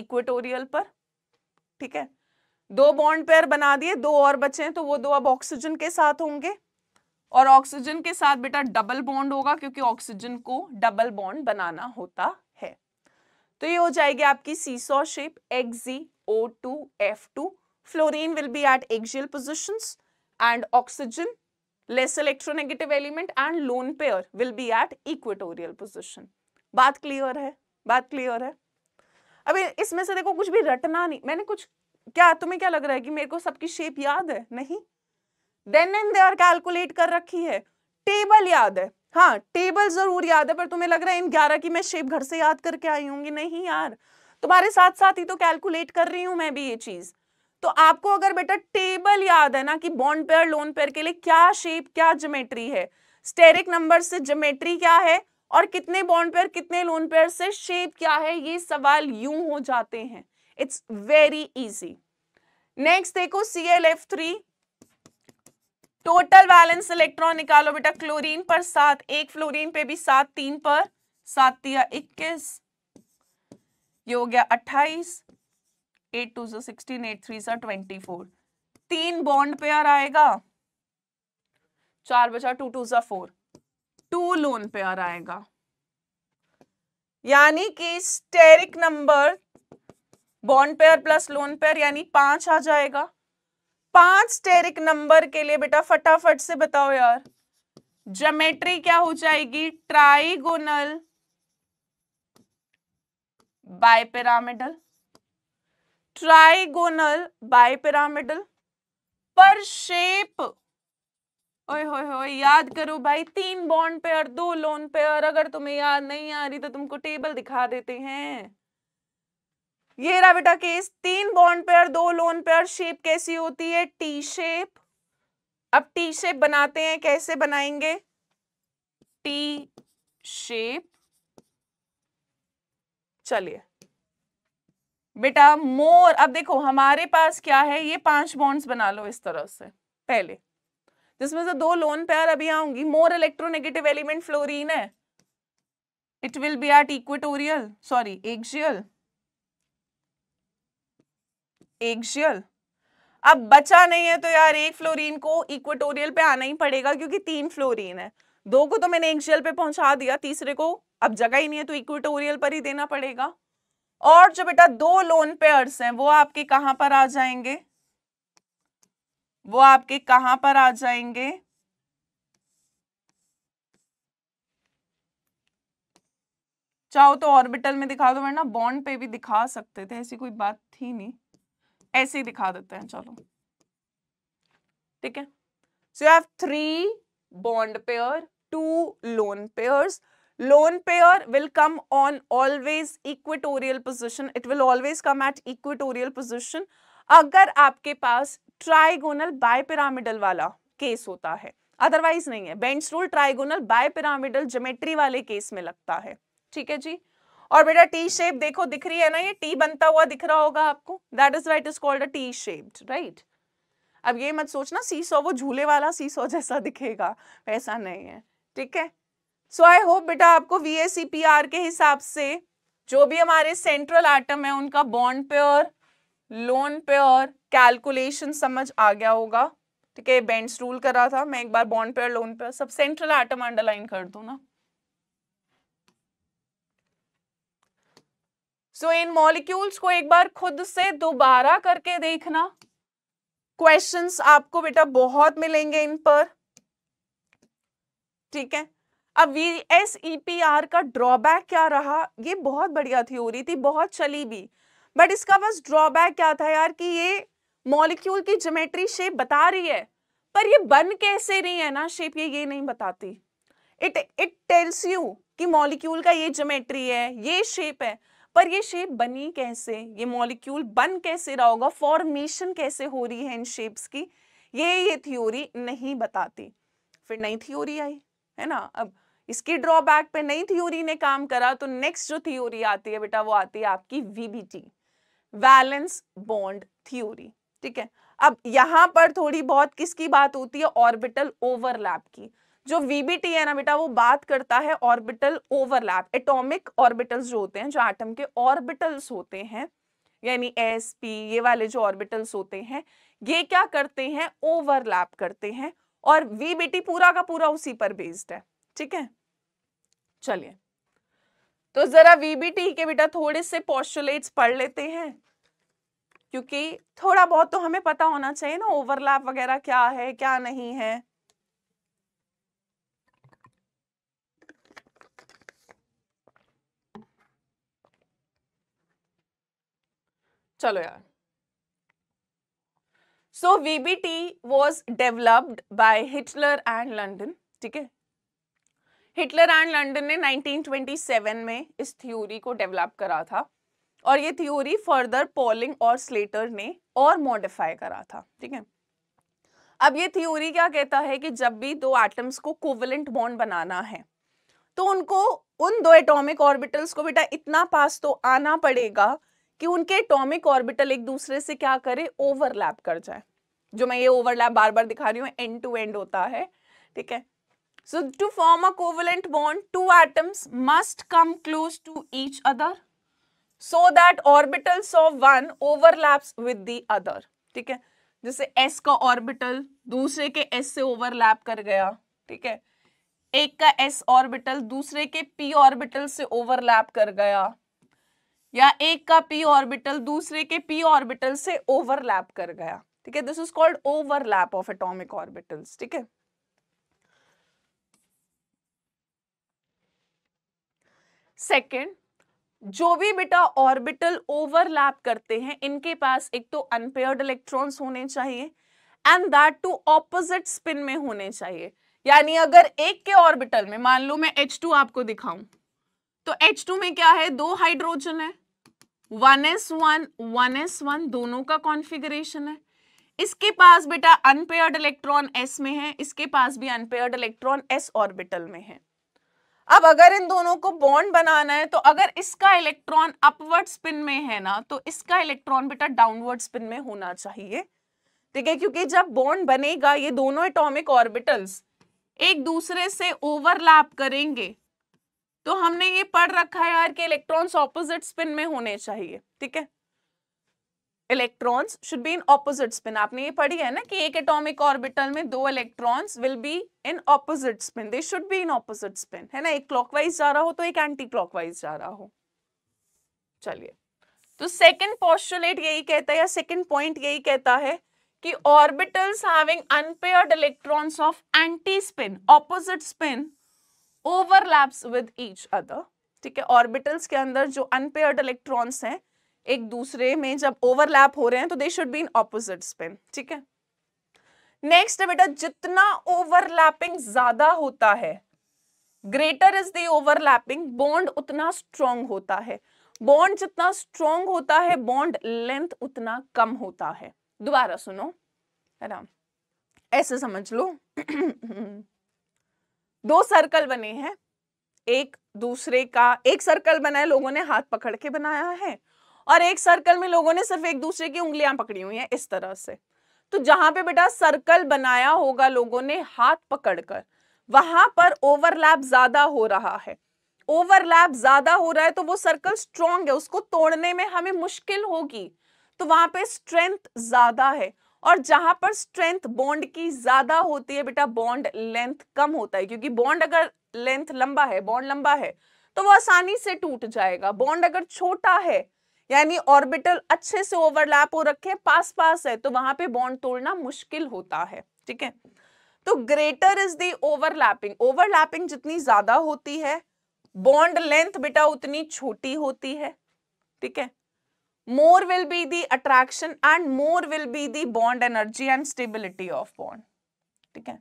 इक्वेटोरियल पर ठीक है दो बॉन्ड पेयर बना दिए दो और बचे हैं तो वो दो अब ऑक्सीजन के साथ होंगे और ऑक्सीजन के साथ बेटा डबल बॉन्ड होगा क्योंकि ऑक्सीजन को डबल बॉन्ड बनाना होता है तो ये हो जाएगी आपकी seesaw shape Xe O two F two Fluorine will be at axial positions and oxygen, less electronegative element and lone pair will be at equatorial position. बात क्लियर है बात क्लियर है अभी इसमें से देखो कुछ भी रटना नहीं मैंने कुछ क्या तुम्हें क्या लग रहा है कि मेरे को सबकी शेप याद है नहीं देन एंड देयर कैलकुलेट कर रखी है टेबल याद है हाँ टेबल जरूर याद है पर तुम्हें लग रहा है इन ग्यारह की मैं शेप घर से याद करके आई हूँ नहीं यार तुम्हारे साथ साथ ही तो कैलकुलेट कर रही हूं मैं भी ये चीज़ तो आपको अगर बेटा टेबल याद है ना कि बॉन्ड पेयर लोन पेयर के लिए क्या शेप क्या ज्योमेट्री है स्टेरिक नंबर से ज्योमेट्री क्या है और कितने बॉन्ड पेयर कितने लोन पेयर से शेप क्या है ये सवाल यूं हो जाते हैं इट्स वेरी इजी नेक्स्ट देखो C L F three total valence electron निकालो बेटा क्लोरीन पर सात एक फ्लोरीन पे भी सात तीन पर सात इक्कीस ये हो गया अट्ठाईस एट टू जो सिक्सटीन एट थ्री सा ट्वेंटी फोर तीन बॉन्ड पेयर आएगा चार बचा टू टू सा फोर टू लोन पेयर आएगा यानी कि steric number bond pair plus lone pair यानी पांच आ जाएगा पांच स्टेरिक नंबर के लिए बेटा फटाफट से बताओ यार ज्योमेट्री क्या हो जाएगी ट्राइगोनल बायपेरामिडल ट्राइगोनल बायपिरामिडल पर शेप ओए होए होए याद करो भाई तीन बॉन्ड पेयर दो लोन पेयर अगर तुम्हें याद नहीं आ रही तो तुमको टेबल दिखा देते हैं ये रहा बेटा केस तीन बॉन्ड पेयर दो लोन पेयर शेप कैसी होती है टी शेप अब टी शेप बनाते हैं कैसे बनाएंगे टी शेप चलिए बेटा मोर अब देखो हमारे पास क्या है ये पांच बॉन्ड्स बना लो इस तरह से पहले जिसमें से दो लोन पेयर अभी आऊंगी मोर इलेक्ट्रोनेगेटिव एलिमेंट फ्लोरीन है it will be at equatorial sorry axial axial अब बचा नहीं है तो यार एक फ्लोरीन को इक्वेटोरियल पे आना ही पड़ेगा क्योंकि तीन फ्लोरीन है दो को तो मैंने एक्जियल पे पहुंचा दिया तीसरे को अब जगह ही नहीं है तो इक्वेटोरियल पर ही देना पड़ेगा और जो बेटा दो लोन पेयर्स हैं वो आपके कहां पर आ जाएंगे वो आपके कहां पर आ जाएंगे चाहो तो ऑर्बिटल में दिखा दो वरना बॉन्ड पे भी दिखा सकते थे ऐसी कोई बात थी नहीं ऐसे ही दिखा देते हैं चलो ठीक है so you have three bond pair two lone pairs loan payer will come on always equatorial position it will always come at equatorial position अगर आपके पास ट्राइगोनल बायपिरामिडल वाला केस होता है अदरवाइज नहीं है Bent's rule trigonal bipyramidal geometry वाले case में लगता है ठीक है जी और बेटा टी शेप देखो दिख रही है ना ये टी बनता हुआ दिख रहा होगा आपको that is what is called a T shaped right अब ये मत सोचना सी सो वो झूले वाला सी सो जैसा दिखेगा वैसा नहीं है ठीक है सो आई होप बेटा आपको वी के हिसाब से जो भी हमारे सेंट्रल आइटम है उनका बॉन्ड और लोन और कैलकुलेशन समझ आ गया होगा ठीक है बेंड्स रूल करा था मैं एक बार बॉन्ड और लोन पेयर सब सेंट्रल आइटम अंडरलाइन कर दू ना सो इन मॉलिक्यूल्स को एक बार खुद से दोबारा करके देखना क्वेश्चंस आपको बेटा बहुत मिलेंगे इन पर ठीक है अब V S E P R का ड्रॉबैक क्या रहा ये बहुत बढ़िया थ्योरी थी बहुत चली भी बट इसका बस ड्रॉबैक क्या था यार कि ये मॉलिक्यूल की ज्योमेट्री शेप बता रही है पर ये बन कैसे नहीं है ना शेप ये ये नहीं बताती इट इट टेल्स यू कि मॉलिक्यूल का ये ज्योमेट्री है ये शेप है पर ये शेप बनी कैसे ये मॉलिक्यूल बन कैसे रहा होगा फॉर्मेशन कैसे हो रही है इन शेप्स की ये ये थ्योरी नहीं बताती फिर नई थ्योरी आई है ना अब इसकी ड्रॉबैक पे नई थ्योरी ने काम करा तो नेक्स्ट जो थ्योरी आती है बेटा वो आती है आपकी वीबीटी वैलेंस बॉन्ड थ्योरी ठीक है अब यहां पर थोड़ी बहुत किसकी बात होती है ऑर्बिटल ओवरलैप की जो वीबीटी है ना बेटा वो बात करता है ऑर्बिटल ओवरलैप एटॉमिक ऑर्बिटल्स जो होते हैं जो आटम के ऑर्बिटल्स होते हैं यानी एस पी ये वाले जो ऑर्बिटल्स होते हैं ये क्या करते हैं ओवरलैप करते हैं और वीबीटी पूरा का पूरा उसी पर बेस्ड है ठीक है चलिए तो जरा वीबीटी के बेटा थोड़े से पॉस्टुलेट्स पढ़ लेते हैं क्योंकि थोड़ा बहुत तो हमें पता होना चाहिए ना ओवरलैप वगैरह क्या है क्या नहीं है चलो यार so VBT was developed by Heitler and London ठीक है हिटलर एंड लंडन ने 1927 में इस थ्योरी को डेवलप करा था और ये थ्योरी फर्दर पॉलिंग और स्लेटर ने और मॉडिफाई करा था ठीक है अब ये थ्योरी क्या कहता है कि जब भी दो एटम्स को कोवलेंट बॉन्ड बनाना है तो उनको उन दो एटॉमिक ऑर्बिटल्स को बेटा इतना पास तो आना पड़ेगा कि उनके एटॉमिक ऑर्बिटल एक दूसरे से क्या करे ओवरलैप कर जाए जो मैं ये ओवरलैप बार बार दिखा रही हूँ एंड टू एंड होता है ठीक है So to form a covalent bond, two atoms must come close to each other so that orbitals of one overlaps with the other. ठीक है जैसे s का orbital दूसरे के s से overlap कर गया ठीक है एक का s ऑर्बिटल दूसरे के p ऑर्बिटल से ओवरलैप कर गया या एक का पी ऑर्बिटल दूसरे के पी ऑर्बिटल से ओवरलैप कर गया ठीक है this is called overlap of atomic orbitals ठीक है सेकंड जो भी बेटा ऑर्बिटल ओवरलैप करते हैं इनके पास एक तो अनपेयर्ड इलेक्ट्रॉन्स होने चाहिए and that too opposite spin में होने चाहिए यानी अगर एक के ऑर्बिटल में मान लो मैं H2 आपको दिखाऊं तो H2 में क्या है दो हाइड्रोजन है 1s1 1s1 दोनों का कॉन्फ़िगरेशन है इसके पास बेटा अनपेयर्ड इलेक्ट्रॉन s में है इसके पास भी अनपेयर्ड इलेक्ट्रॉन s ऑर्बिटल में है अब अगर इन दोनों को बॉन्ड बनाना है तो अगर इसका इलेक्ट्रॉन अपवर्ड स्पिन में है ना तो इसका इलेक्ट्रॉन बेटा डाउनवर्ड स्पिन में होना चाहिए ठीक है क्योंकि जब बॉन्ड बनेगा ये दोनों एटॉमिक ऑर्बिटल्स एक दूसरे से ओवरलैप करेंगे तो हमने ये पढ़ रखा है यार कि इलेक्ट्रॉन्स ऑपोजिट स्पिन में होने चाहिए ठीक है electrons should be in opposite spin आपने ये पढ़ी है ना कि एक एटॉमिक ऑर्बिटल में दो electrons will be in opposite spin they should be in opposite spin है ना एक क्लॉकवाइज जा रहा हो तो एक एंटी क्लॉकवाइज जा रहा हो चलिए तो सेकंड पोस्टुलेट यही कहता है या सेकंड पॉइंट यही कहता है कि orbitals having unpaired electrons of anti spin opposite spin overlaps with each other ठीक है ऑर्बिटल्स के अंदर जो अनपेयर्ड इलेक्ट्रॉन्स हैं एक दूसरे में जब ओवरलैप हो रहे हैं तो they should be in opposite spin ठीक है नेक्स्ट बेटा जितना ओवरलैपिंग ज्यादा होता है greater is the overlapping bond उतना स्ट्रॉन्ग होता है बॉन्ड जितना स्ट्रॉन्ग होता है बॉन्ड लेंथ उतना कम होता है दोबारा सुनो है ना ऐसे समझ लो [CLEARS THROAT] दो सर्कल बने हैं एक दूसरे का एक सर्कल बना है लोगों ने हाथ पकड़ के बनाया है और एक सर्कल में लोगों ने सिर्फ एक दूसरे की उंगलियां पकड़ी हुई है इस तरह से तो जहां पे बेटा सर्कल बनाया होगा लोगों ने हाथ पकड़कर वहां पर ओवरलैप ज्यादा हो रहा है ओवरलैप ज्यादा हो रहा है तो वो सर्कल स्ट्रॉन्ग है उसको तोड़ने में हमें मुश्किल होगी तो वहां पे स्ट्रेंथ ज्यादा है और जहां पर स्ट्रेंथ बॉन्ड की ज्यादा होती है बेटा बॉन्ड लेंथ कम होता है क्योंकि बॉन्ड अगर लेंथ लंबा है बॉन्ड लंबा है तो वो आसानी से टूट जाएगा बॉन्ड अगर छोटा है यानी ऑर्बिटल अच्छे से ओवरलैप हो रखे हैं पास पास है तो वहां पे बॉन्ड तोड़ना मुश्किल होता है ठीक है तो greater is the overlapping overlapping जितनी ज्यादा होती है बॉन्ड लेंथ बेटा उतनी छोटी होती है ठीक है more will be the attraction and more will be the bond energy and stability of bond ठीक है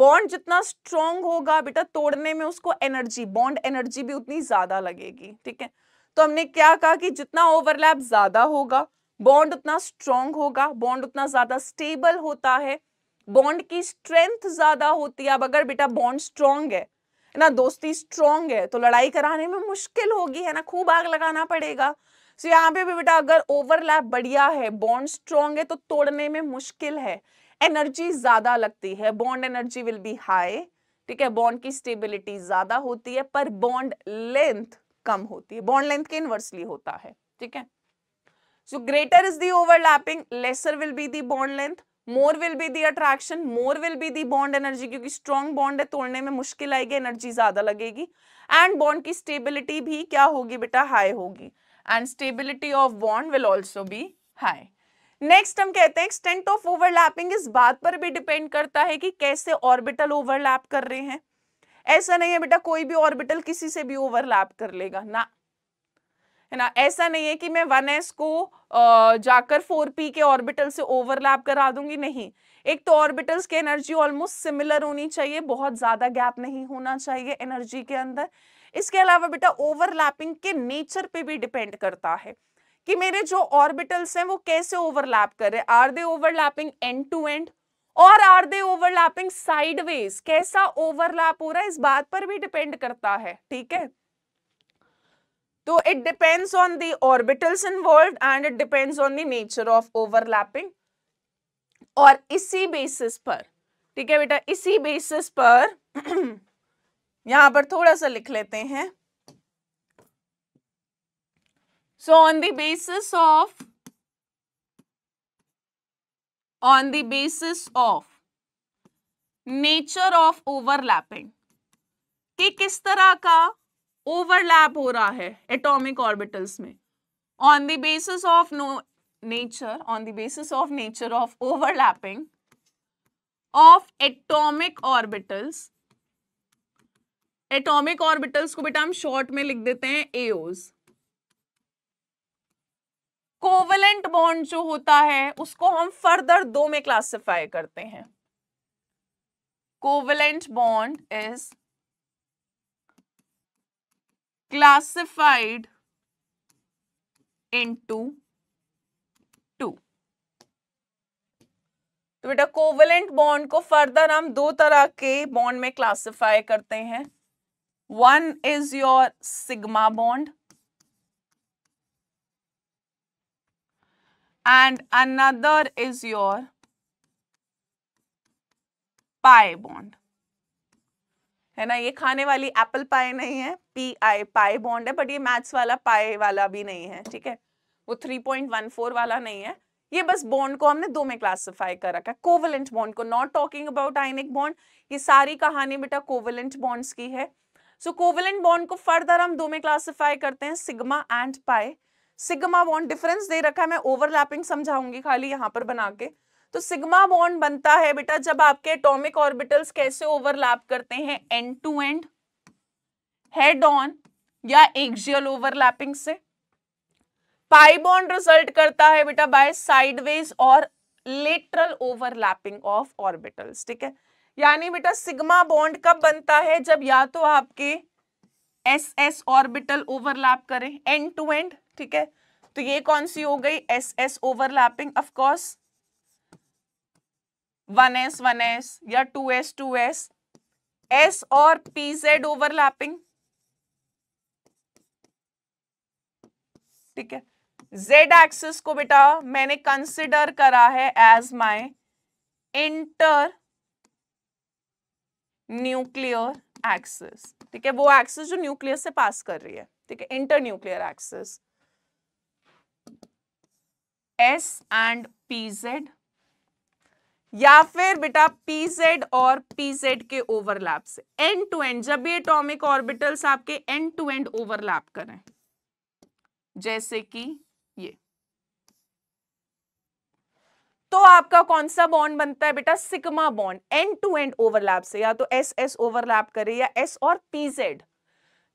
बॉन्ड जितना स्ट्रॉन्ग होगा बेटा तोड़ने में उसको एनर्जी बॉन्ड एनर्जी भी उतनी ज्यादा लगेगी ठीक है तो हमने क्या कहा कि जितना ओवरलैप ज्यादा होगा बॉन्ड उतना स्ट्रॉन्ग होगा बॉन्ड उतना ज्यादा स्टेबल होता है बॉन्ड की स्ट्रेंथ ज्यादा होती है अब अगर बेटा बॉन्ड स्ट्रांग है ना दोस्ती स्ट्रांग है तो लड़ाई कराने में मुश्किल होगी है ना खूब आग लगाना पड़ेगा सो यहाँ पे भी बेटा अगर ओवरलैप बढ़िया है बॉन्ड स्ट्रांग है तो तोड़ने में मुश्किल है एनर्जी ज्यादा लगती है bond energy will be high ठीक है बॉन्ड की स्टेबिलिटी ज्यादा होती है पर बॉन्ड लेंथ कम होती है बॉन्ड लेंथ के इनवर्सली होता है ठीक है so greater is the overlapping lesser will be the bond length more will be the attraction more will be the bond energy क्योंकि स्ट्रॉन्ग बॉन्ड है तोड़ने में मुश्किल आएगी एनर्जी ज्यादा लगेगी एंड बॉन्ड की स्टेबिलिटी भी क्या होगी बेटा हाई होगी and stability of bond will also be high next हम कहते हैं एक्सटेंट ऑफ ओवरलैपिंग इस बात पर भी डिपेंड करता है कि कैसे ऑर्बिटल ओवरलैप कर रहे हैं ऐसा नहीं है बेटा कोई भी ऑर्बिटल किसी से भी ओवरलैप कर लेगा ना है ना ऐसा नहीं है कि मैं वन एस को जाकर फोर पी के ऑर्बिटल से ओवरलैप करा दूंगी नहीं एक तो ऑर्बिटल्स की एनर्जी ऑलमोस्ट सिमिलर होनी चाहिए बहुत ज़्यादा गैप नहीं होना चाहिए एनर्जी के अंदर इसके अलावा बेटा ओवरलैपिंग के नेचर पे भी डिपेंड करता है कि मेरे जो ऑर्बिटल्स हैं वो कैसे ओवरलैप कर रहे हैं are they overlapping end to end और आर दे ओवरलैपिंग साइडवेज कैसा ओवरलैप हो रहा है इस बात पर भी डिपेंड करता है ठीक है तो it depends on the orbitals involve and it depends on the nature of overlapping और इसी बेसिस पर ठीक है बेटा इसी बेसिस पर [CLEARS THROAT] यहां पर थोड़ा सा लिख लेते हैं so on the basis of on the basis of nature of overlapping कि किस तरह का ओवरलैप हो रहा है एटॉमिक ऑर्बिटल्स में on the basis of no nature on the basis of nature of overlapping of atomic orbitals atomic orbitals को बेटा हम शॉर्ट में लिख देते हैं एओज कोवलेंट बॉन्ड जो होता है उसको हम फर्दर दो में क्लासिफाई करते हैं covalent bond is classified into two तो बेटा कोवलेंट बॉन्ड को फर्दर हम दो तरह के बॉन्ड में क्लासिफाई करते हैं one is your sigma bond and another is your pi bond है ना ये खाने वाली एप्पल पाई नहीं है पी आई पाई बॉन्ड है बट ये मैथ्स वाला पाई वाला भी नहीं है ठीक है वो थ्री पॉइंट वन फोर वाला नहीं है ये बस बॉन्ड को हमने दो में क्लासिफाई कर रखा है कोवलेंट बॉन्ड को not talking about ionic bond ये सारी कहानी बेटा कोवलेंट बॉन्ड्स की है सो कोवलेंट बॉन्ड को फर्दर हम दो में क्लासिफाई करते हैं sigma and pi sigma bond difference दे रखा है मैं ओवरलैपिंग समझाऊंगी खाली यहाँ पर बना के तो सिग्मा बॉन्ड बनता है बेटा जब आपके एटॉमिक ऑर्बिटल्स कैसे ओवरलैप करते हैं end to end head on या एक्जियल ओवरलैपिंग से पाई बॉन्ड रिजल्ट करता है बेटा बाय साइडवेज और लेटरल ओवरलैपिंग ऑफ ऑर्बिटल्स ठीक है यानी बेटा सिग्मा बॉन्ड कब बनता है जब या तो आपके एस एस ऑर्बिटल ओवरलैप करें एंड टू एंड ठीक है तो ये कौन सी हो गई S S overlapping of course one S one S या two S two S S और पी जेड ओवरलैपिंग ठीक है जेड एक्सिस को बेटा मैंने कंसिडर करा है as my internuclear axis ठीक है वो एक्सिस जो न्यूक्लियर से पास कर रही है ठीक है internuclear axis S and P Z या फिर बेटा पी जेड और पी जेड के ओवरलैप से एंड टू एंड जब ये एटॉमिक ऑर्बिटल्स आपके एंड टू एंड ओवरलैप करें जैसे कि ये तो आपका कौन सा बॉन्ड बनता है बेटा sigma bond end to end overlap से या तो एस एस ओवरलैप करे या एस और P Z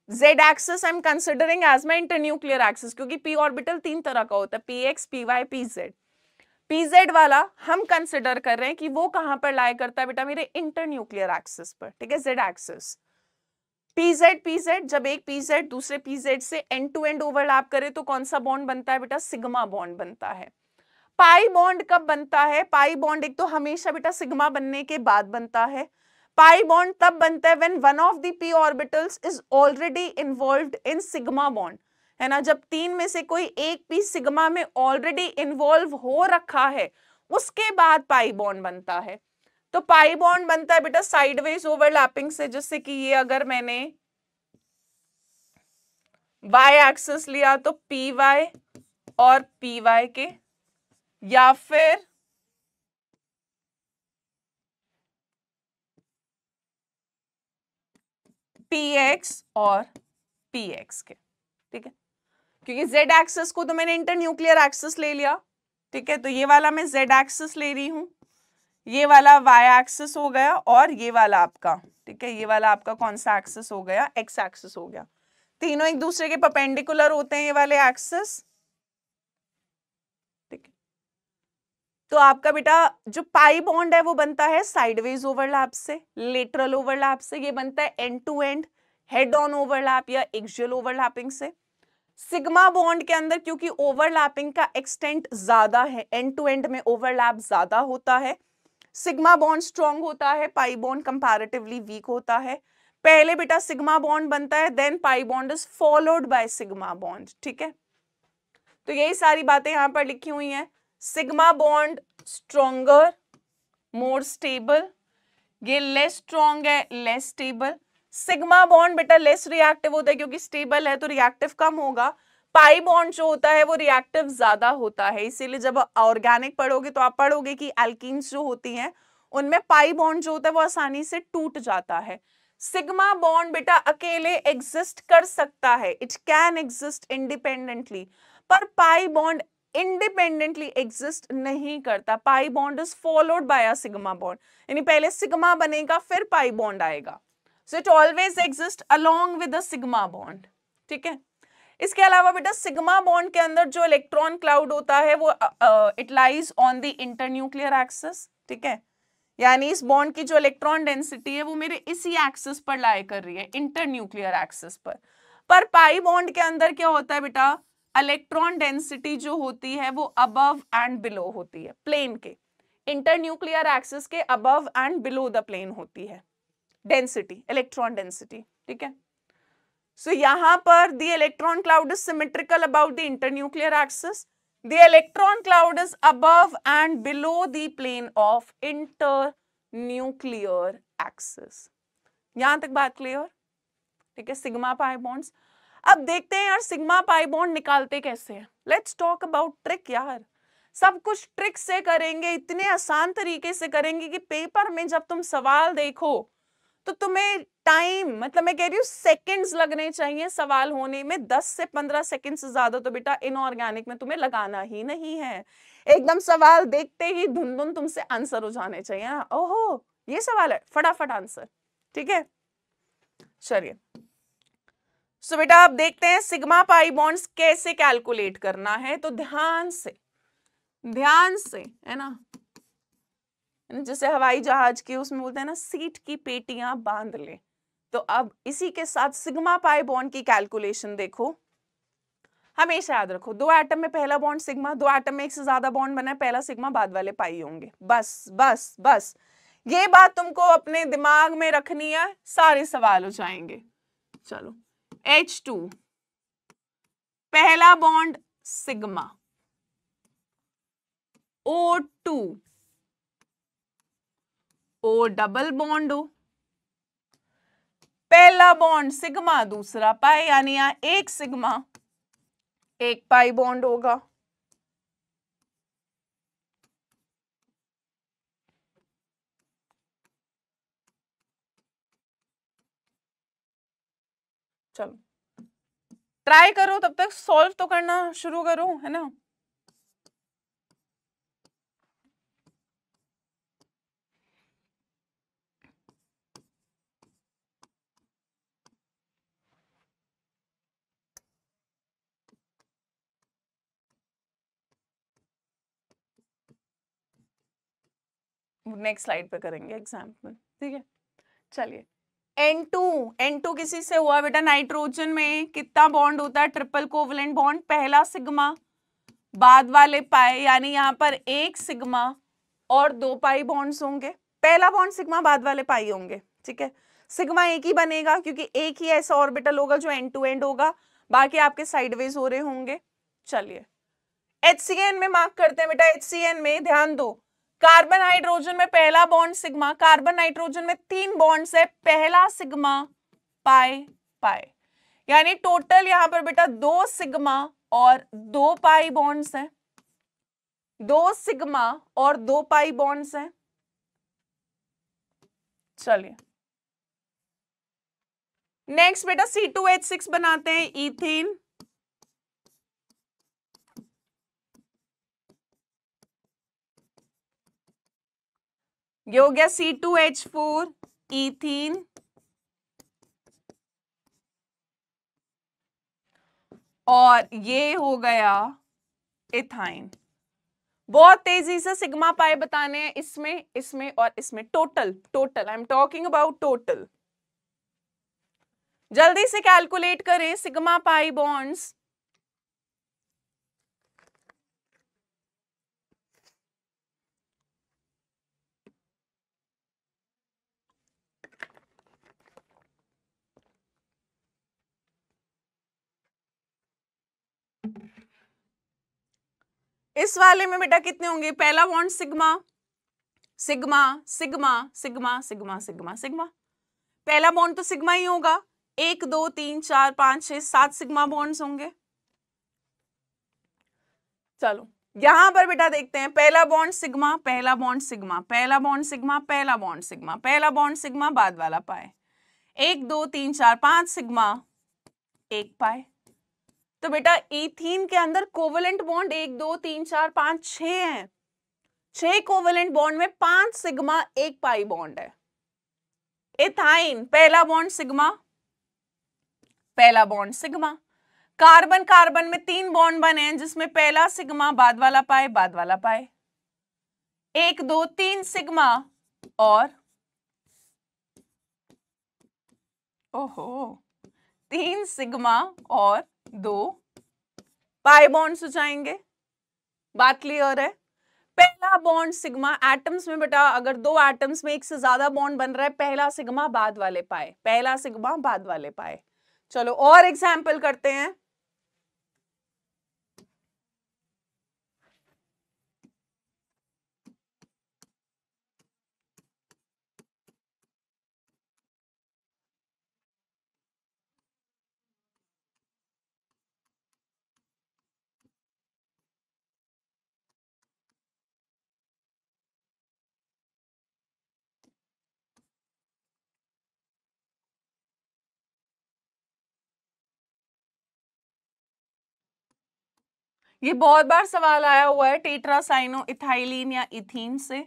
z axis I am considering as my internuclear axis क्योंकि p ऑर्बिटल तीन तरह का होता है P X P Y P Z P Z वाला हम कंसिडर कर रहे हैं कि वो कहां पर लाया करता है बेटा मेरे इंटरन्यूक्लियर एक्सिस पर ठीक है z एक्सिस PZ PZ जब एक PZ दूसरे PZ से एंड टू एंड ओवरलैप करे तो कौन सा बॉन्ड बनता है बेटा सिग्मा बॉन्ड बनता है पाई बॉन्ड कब बनता है पाई बॉन्ड एक तो हमेशा बेटा सिग्मा बनने के बाद बनता है पाई बॉन्ड तब बनता है when one of the P orbitals is already involve in sigma bond है ना जब तीन में से कोई एक पी सिग्मा में ऑलरेडी इन्वॉल्व हो रखा है उसके बाद पाई बॉन्ड बनता है तो पाई बॉन्ड बनता है बेटा साइडवेज ओवरलैपिंग से जिससे कि ये अगर मैंने y एक्सिस लिया तो पी वाई और पी वाई के या फिर पी एक्स और पी एक्स के ठीक है क्योंकि z एक्सिस को तो मैंने इंटर न्यूक्लियर एक्सिस ले लिया ठीक है तो ये वाला मैं जेड एक्सिस ले रही हूं ये वाला वाई एक्सिस हो गया और ये वाला आपका ठीक है ये वाला आपका कौन सा एक्सिस हो गया एक्स एक्सिस हो गया तीनों एक दूसरे के परपेंडिकुलर होते हैं ये वाले एक्सिस तो आपका बेटा जो पाई बॉन्ड है वो बनता है साइडवेज ओवरलैप से लेटरल ओवरलैप से ये बनता है end to end head on overlap या एक्सियल ओवरलैपिंग से सिग्मा बॉन्ड के अंदर क्योंकि ओवरलैपिंग का एक्सटेंट ज्यादा है एंड टू एंड में ओवरलैप ज्यादा होता है सिग्मा बॉन्ड स्ट्रॉन्ग होता है पाई बॉन्ड कंपैरेटिवली वीक होता है पहले बेटा सिग्मा बॉन्ड बनता है then pi bond is followed by sigma bond ठीक है तो यही सारी बातें यहां पर लिखी हुई हैं sigma bond stronger more stable ये लेस स्ट्रॉन्ग है लेस स्टेबल सिग्मा बॉन्ड बेटा लेस रिएक्टिव होता है क्योंकि स्टेबल है तो रिएक्टिव कम होगा पाई बॉन्ड जो होता है वो रिएक्टिव ज्यादा होता है इसीलिए जब ऑर्गेनिक पढ़ोगे तो आप पढ़ोगे कि एल्किन्स जो होती हैं उनमें पाई बॉन्ड जो होता है वो आसानी से टूट जाता है सिग्मा बॉन्ड बेटा अकेले एग्जिस्ट कर सकता है इट कैन एग्जिस्ट इंडिपेंडेंटली पर पाई बॉन्ड इंडिपेंडेंटली एग्जिस्ट नहीं करता pi bond is followed by a sigma bond यानी पहले सिग्मा बनेगा फिर पाई बॉन्ड आएगा so it always exist along with a sigma bond ठीक है इसके अलावा बेटा सिग्मा बॉन्ड के अंदर जो इलेक्ट्रॉन क्लाउड होता है वो it lies on the internuclear axis ठीक है यानी इस बॉन्ड की जो इलेक्ट्रॉन डेंसिटी है वो मेरे इसी एक्सिस पर लाए कर रही है इंटरन्यूक्लियर एक्सिस पर पर पाई बॉन्ड के अंदर क्या होता है बेटा इलेक्ट्रॉन डेंसिटी जो होती है वो अबव एंड बिलो होती है प्लेन के इंटरन्यूक्लियर एक्सिस के above and below the plane होती है डेंसिटी इलेक्ट्रॉन डेंसिटी ठीक है सो so, यहाँ पर the electron cloud is symmetrical about the internuclear axis the electron cloud is above and below the plane of internuclear axis यहां तक बात clear ठीक है सिग्मा पाई बॉन्ड्स अब देखते हैं यार सिग्मा पाई बॉन्ड निकालते कैसे हैं लेट्स टॉक अबाउट ट्रिक यार सब कुछ ट्रिक से करेंगे इतने आसान तरीके से करेंगे कि पेपर में जब तुम सवाल देखो तो तुम्हें टाइम मतलब मैं कह रही हूँ सेकंड्स लगने चाहिए सवाल होने में दस से पंद्रह सेकंड से ज्यादा तो बेटा इनऑर्गेनिक में तुम्हें लगाना ही नहीं है एकदम सवाल देखते ही धुन धुन तुमसे आंसर हो जाने चाहिए हाँ, ओहो ये सवाल है फटाफट आंसर ठीक है चलिए सो बेटा आप देखते हैं सिग्मा पाई बॉन्ड्स कैसे कैलकुलेट करना है तो ध्यान से ध्यान से है ना जैसे हवाई जहाज की उसमें बोलते हैं ना सीट की पेटियां बांध ले तो अब इसी के साथ सिग्मा पाई बॉन्ड की कैलकुलेशन देखो हमेशा याद रखो दो एटम में पहला बॉन्ड सिग्मा दो एटम में एक से ज्यादा बॉन्ड बना है पहला सिग्मा बाद वाले पाई होंगे बस बस बस ये बात तुमको अपने दिमाग में रखनी है सारे सवाल हो जाएंगे चलो एच टू पहला bond sigma O two O double bond हो पहला बॉन्ड सिग्मा दूसरा पाई यानी यहां एक सिग्मा एक पाई बॉन्ड होगा चलो ट्राई करो तब तक सॉल्व तो करना शुरू करो है ना नेक्स्ट स्लाइड पे करेंगे एग्जाम्पल ठीक है चलिए N2 N2 किसी से हुआ बेटा नाइट्रोजन में कितना बॉन्ड होता है ट्रिपल कोवलेंट बॉन्ड पहला सिग्मा बाद वाले पाए यानी यहाँ पर एक सिग्मा और दो पाई बॉन्ड्स होंगे पहला बॉन्ड सिग्मा बाद वाले पाई होंगे ठीक है सिग्मा एक ही बनेगा क्योंकि एक ही ऐसा ऑर्बिटल होगा जो एंड टू एंड होगा बाकी आपके साइडवेज हो रहे होंगे चलिए एच में मार्क करते हैं बेटा एच में ध्यान दो कार्बन हाइड्रोजन में पहला बॉन्ड सिग्मा कार्बन नाइट्रोजन में तीन बॉन्ड्स है पहला सिग्मा पाए पाए यानी टोटल यहां पर बेटा दो सिग्मा और दो पाई बॉन्ड्स हैं दो सिग्मा और दो पाई बॉन्ड्स हैं चलिए नेक्स्ट बेटा सी टू एच सिक्स बनाते हैं इथीन ये हो गया C two H four ethene और ये हो गया इथाइन बहुत तेजी से सिग्मा पाए बताने हैं इसमें इसमें और इसमें total total I am talking about total जल्दी से कैलकुलेट करें सिग्मा पाई बॉन्ड्स इस वाले में बेटा कितने होंगे पहला bond sigma sigma sigma sigma sigma sigma sigma पहला बॉन्ड तो सिग्मा ही होगा एक दो तीन चार पांच छह सात सिग्मा बॉन्ड्स होंगे चलो यहां पर बेटा देखते हैं पहला बॉन्ड सिग्मा पहला बॉन्ड सिग्मा पहला बॉन्ड सिग्मा पहला बॉन्ड सिग्मा पहला बॉन्ड सिग्मा बाद वाला पाए एक दो तीन चार पांच सिग्मा एक पाए तो बेटा इथीन के अंदर कोवलेंट बॉन्ड एक दो तीन चार पांच छ है छह कोवलेंट बॉन्ड में पांच सिग्मा एक पाई बॉन्ड है इथाइन पहला बॉन्ड सिग्मा पहला बॉन्ड सिग्मा कार्बन कार्बन में तीन बॉन्ड बने हैं जिसमें पहला सिग्मा बाद वाला पाए बाद वाला पाए एक दो तीन सिग्मा और ओहो तीन सिग्मा और दो पाई बॉन्ड्स हो जाएंगे बात क्लियर है पहला बॉन्ड सिग्मा एटम्स में बेटा अगर दो एटम्स में एक से ज्यादा बॉन्ड बन रहा है पहला सिग्मा बाद वाले पाए पहला सिग्मा बाद वाले पाए चलो और एग्जाम्पल करते हैं ये बहुत बार सवाल आया हुआ है टेट्रासाइनो इथाइलिन या इथीन से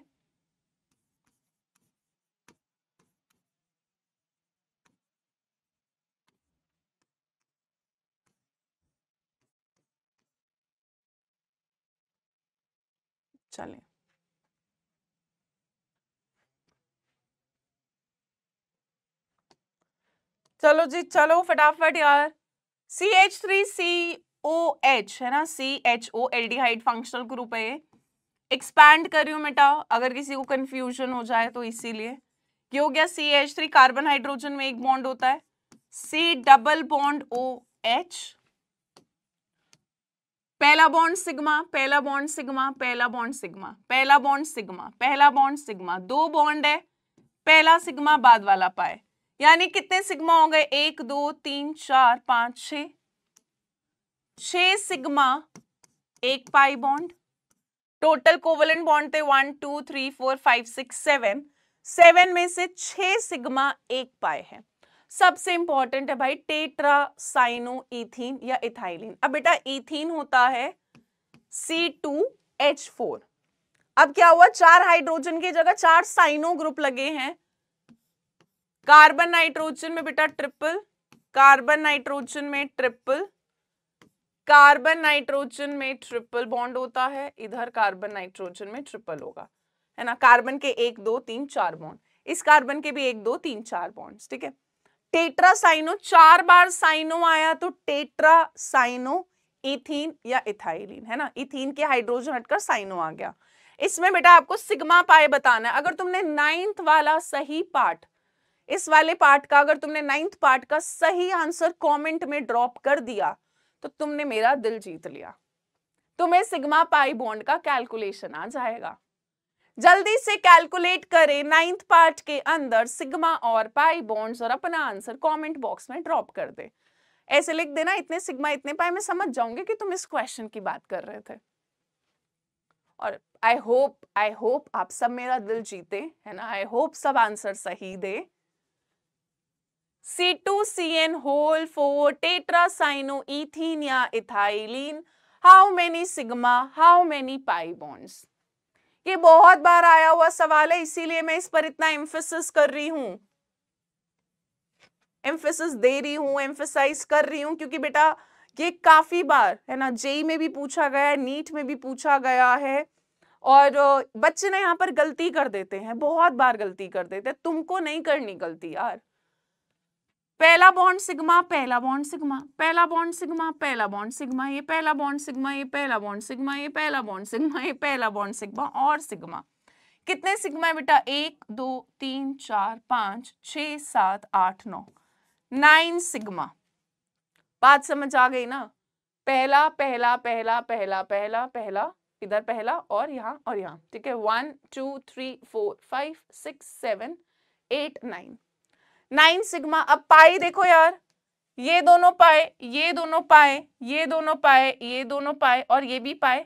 चले चलो जी चलो फटाफट यार C H three C O H है ना C H O aldehyde functional group है ये एक्सपैंड कर रही हूँ बेटा अगर किसी को कन्फ्यूजन हो जाए तो इसीलिए ये हो गया C H three carbon hydrogen में एक बॉन्ड होता है C double bond O H पहला बॉन्ड सिग्मा पहला बॉन्ड सिग्मा पहला बॉन्ड सिग्मा पहला बॉन्ड सिग्मा पहला बॉन्ड सिग्मा दो बॉन्ड है पहला सिग्मा बाद वाला पाए यानी कितने सिग्मा हो गए एक दो तीन चार पांच छह छे सिग्मा एक pi bond total covalent bond थे one two three four five six seven seven में से छह सिग्मा एक पाए है सबसे इंपॉर्टेंट है भाई टेट्रा साइनो इथीन या इथाइलिन अब बेटा इथीन होता है सी टू एच फोर अब क्या हुआ चार हाइड्रोजन की जगह चार साइनो ग्रुप लगे हैं कार्बन नाइट्रोजन में बेटा ट्रिपल कार्बन नाइट्रोजन में ट्रिपल कार्बन नाइट्रोजन में ट्रिपल बॉन्ड होता है इधर कार्बन नाइट्रोजन में ट्रिपल होगा है ना कार्बन के एक दो तीन चार बॉन्ड इस कार्बन के भी एक दो तीन चार बॉन्ड ठीक है टेट्रा साइनो चार बार साइनो आया तो टेट्रा साइनो इथीन या इथाइलिन है ना इथीन के हाइड्रोजन हटकर साइनो आ गया इसमें बेटा आपको सिग्मा पाए बताना है अगर तुमने नाइन्थ वाला सही पार्ट इस वाले पार्ट का अगर तुमने नाइन्थ पार्ट का सही आंसर कमेंट में ड्रॉप कर दिया तो तुमने मेरा दिल जीत लिया तुम्हें सिग्मा पाई बॉन्ड का कैलकुलेशन आ जाएगा जल्दी से कैलकुलेट करें नाइन्थ पार्ट के अंदर सिग्मा और पाई बॉन्ड्स और अपना आंसर कमेंट बॉक्स में ड्रॉप कर दे ऐसे लिख देना इतने सिग्मा इतने पाई मैं समझ जाऊंगी कि तुम इस क्वेश्चन की बात कर रहे थे और आई होप आई होप आप सब मेरा दिल जीते है ना आई होप सब आंसर सही दे C two C N whole four tetracyanoethene या ethylene how many sigma how many pi bonds ये बहुत बार आया हुआ सवाल है इसीलिए मैं इस पर इतना एम्फेसिस कर रही हूं एम्फेसिस दे रही हूं एम्फेसाइज कर रही हूं क्योंकि बेटा ये काफी बार है ना जेई में भी पूछा गया है नीट में भी पूछा गया है और बच्चे ना यहाँ पर गलती कर देते हैं बहुत बार गलती कर देते हैं तुमको नहीं करनी गलती यार पहला बॉन्ड सिग्मा पहला बॉन्ड सिग्मा पहला बॉन्ड सिग्मा पहला बॉन्ड सिग्मा ये पहला बॉन्ड सिग्मा ये पहला बॉन्ड सिग्मा ये पहला बॉन्ड सिग्मा ये पहला बॉन्ड सिग्मा और सिग्मा कितने सिग्मा है बेटा एक दो तीन चार पांच छ सात आठ नौ नाइन सिग्मा बात समझ आ गई ना पहला पहला पहला पहला पहला पहला इधर पहला और यहाँ और यहाँ ठीक है one two three four five six seven eight nine nine sigma अब पाई देखो यार ये दोनों पाए ये दोनों पाए ये दोनों पाए ये दोनों पाए और ये भी पाए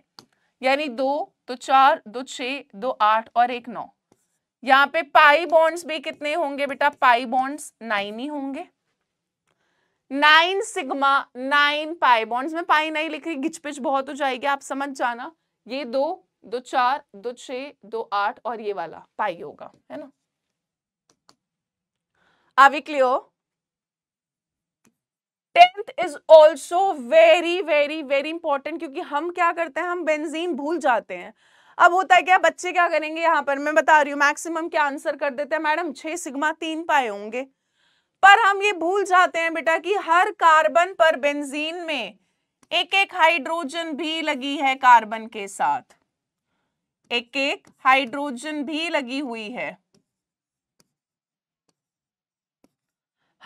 यानी दो तो चार दो छ दो आठ और एक नौ यहाँ पे पाई बॉन्ड्स भी कितने होंगे बेटा पाई बॉन्ड्स नाइन ही होंगे nine sigma nine pi bonds में पाई नहीं लिख रही घिचपिच बहुत हो जाएगी आप समझ जाना ये दो दो चार दो छ दो आठ और ये वाला पाई होगा है ना Are we clear? Tenth is also very very very important क्योंकि हम क्या करते हैं हम बेंजीन भूल जाते हैं अब होता है क्या बच्चे क्या करेंगे यहाँ पर मैं बता रही हूँ मैक्सिमम क्या आंसर कर देते हैं मैडम छह सिग्मा तीन पाए होंगे पर हम ये भूल जाते हैं बेटा कि हर कार्बन पर बेंजीन में एक एक हाइड्रोजन भी लगी है कार्बन के साथ एक एक हाइड्रोजन भी लगी हुई है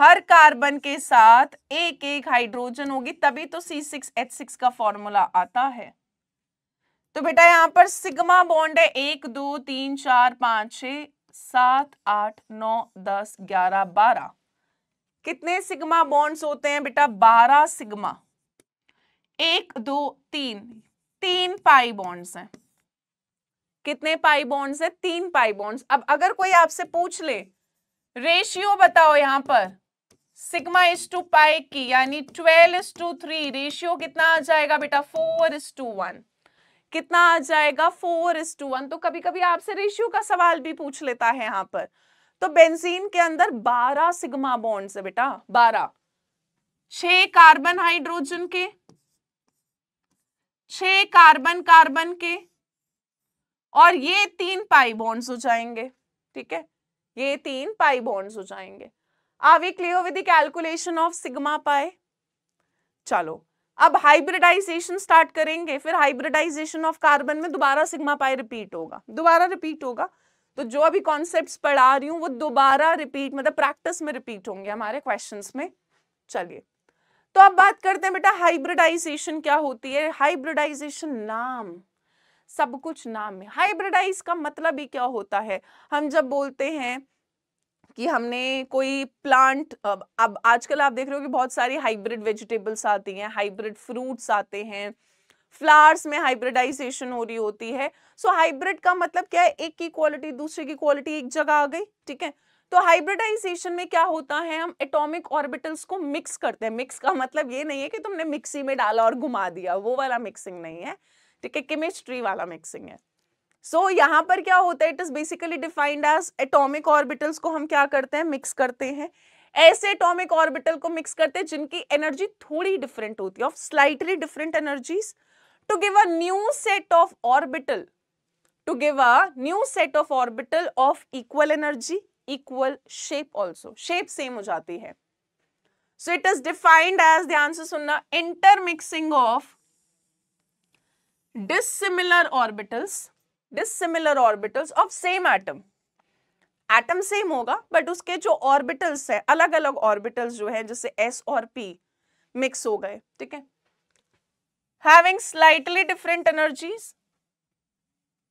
हर कार्बन के साथ एक एक हाइड्रोजन होगी तभी तो C6H6 का फॉर्मूला आता है तो बेटा यहाँ पर सिग्मा बॉन्ड है एक दो तीन चार पांच छ सात आठ नौ दस ग्यारह बारह कितने सिग्मा बॉन्ड्स होते हैं बेटा बारह सिग्मा एक दो तीन तीन पाई बॉन्ड्स हैं कितने पाई बॉन्ड्स हैं तीन पाई बॉन्ड्स अब अगर कोई आपसे पूछ ले रेशियो बताओ यहां पर सिग्मा इज टू पाई की यानी twelve is to three ratio कितना आ जाएगा बेटा फोर इज टू वन कितना आ जाएगा फोर इज टू वन तो कभी कभी आपसे रेशियो का सवाल भी पूछ लेता है यहां पर तो बेंजीन के अंदर बारह सिग्मा बॉन्ड्स है बेटा बारह छ कार्बन हाइड्रोजन के छ कार्बन कार्बन के और ये तीन पाई बॉन्ड्स हो जाएंगे ठीक है ये तीन पाई बॉन्ड्स हो जाएंगे are we clear with the calculation of sigma pi चलो अब हाइब्रिडाइजेशन स्टार्ट करेंगे फिर हाइब्रिडाइजेशन ऑफ कार्बन में दोबारा सिग्मा पाई रिपीट होगा दोबारा रिपीट होगा तो जो अभी कॉन्सेप्ट्स पढ़ा रही हूँ वो दोबारा रिपीट मतलब प्रैक्टिस में रिपीट होंगे हमारे क्वेश्चंस में चलिए तो अब बात करते हैं बेटा हाइब्रिडाइजेशन क्या होती है हाइब्रिडाइजेशन नाम सब कुछ नाम है हाइब्रिडाइज का मतलब ही क्या होता है हम जब बोलते हैं कि हमने कोई प्लांट अब आजकल आप देख रहे हो कि बहुत सारी हाइब्रिड वेजिटेबल्स आती हैं हाइब्रिड फ्रूट्स आते हैं फ्लावर्स में हाइब्रिडाइजेशन हो रही होती है सो so, हाइब्रिड का मतलब क्या है एक की क्वालिटी दूसरे की क्वालिटी एक जगह आ गई ठीक है तो हाइब्रिडाइजेशन में क्या होता है हम एटॉमिक ऑर्बिटल्स को मिक्स करते हैं मिक्स का मतलब ये नहीं है कि तुमने मिक्सी में डाला और घुमा दिया वो वाला मिक्सिंग नहीं है ठीक है केमिस्ट्री वाला मिक्सिंग है सो so, यहाँ पर क्या होता है it is basically defined as atomic orbitals को हम क्या करते हैं मिक्स करते हैं ऐसे एटॉमिक ऑर्बिटल को मिक्स करते हैं जिनकी एनर्जी थोड़ी डिफरेंट होती है of slightly different energies to give a new set of orbital to give a new set of orbital of equal energy equal shape also shape same हो जाती है so it is defined as ध्यान से सुनना intermixing of dissimilar orbitals dissimilar orbitals of same atom atom same होगा but उसके जो orbitals है अलग अलग ऑर्बिटल्स जो है जैसे एस और पी मिक्स हो गए ठीक है having slightly different energies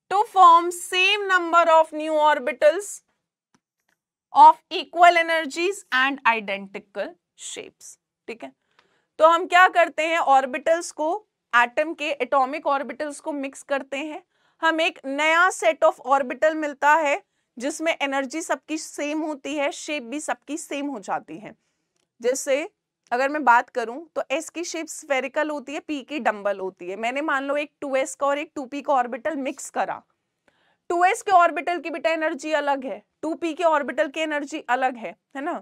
to form same number of new orbitals of equal energies and identical shapes ठीक है तो हम क्या करते हैं ऑर्बिटल्स को एटम के एटॉमिक ऑर्बिटल्स को मिक्स करते हैं हम एक नया सेट ऑफ ऑर्बिटल मिलता है जिसमें एनर्जी सबकी सेम होती है शेप भी सबकी सेम हो जाती है जैसे अगर मैं बात करूं तो एस की शेप स्फेरिकल होती है पी की डम्बल होती है मैंने मान लो एक टू एस का और एक टू पी का ऑर्बिटल मिक्स करा टू एस के ऑर्बिटल की बेटा एनर्जी अलग है टू पी के ऑर्बिटल की एनर्जी अलग है है ना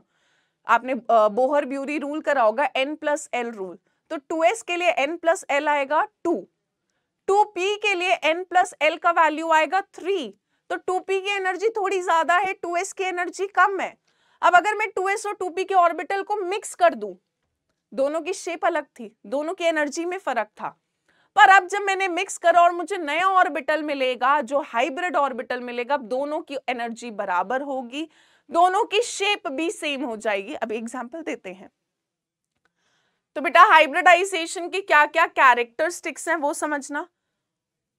आपने बोहर ब्यूरी रूल करा होगा एन प्लस एल रूल तो टू एस के लिए एन प्लस एल आएगा टू टू पी के लिए एन प्लस एल का वैल्यू आएगा थ्री तो टू पी की एनर्जी थोड़ी ज्यादा है टू एस की एनर्जी कम है अब अगर मैं टू एस और टू पी के ऑर्बिटल को मिक्स कर दू दोनों की शेप अलग थी दोनों की एनर्जी में फर्क था पर अब जब मैंने मिक्स करा और मुझे नया ऑर्बिटल मिलेगा जो हाइब्रिड ऑर्बिटल मिलेगा दोनों की एनर्जी बराबर होगी दोनों की शेप भी सेम हो जाएगी अब एग्जाम्पल देते हैं तो बेटा हाइब्रिडाइजेशन की क्या क्या कैरेक्टरिस्टिक्स हैं वो समझना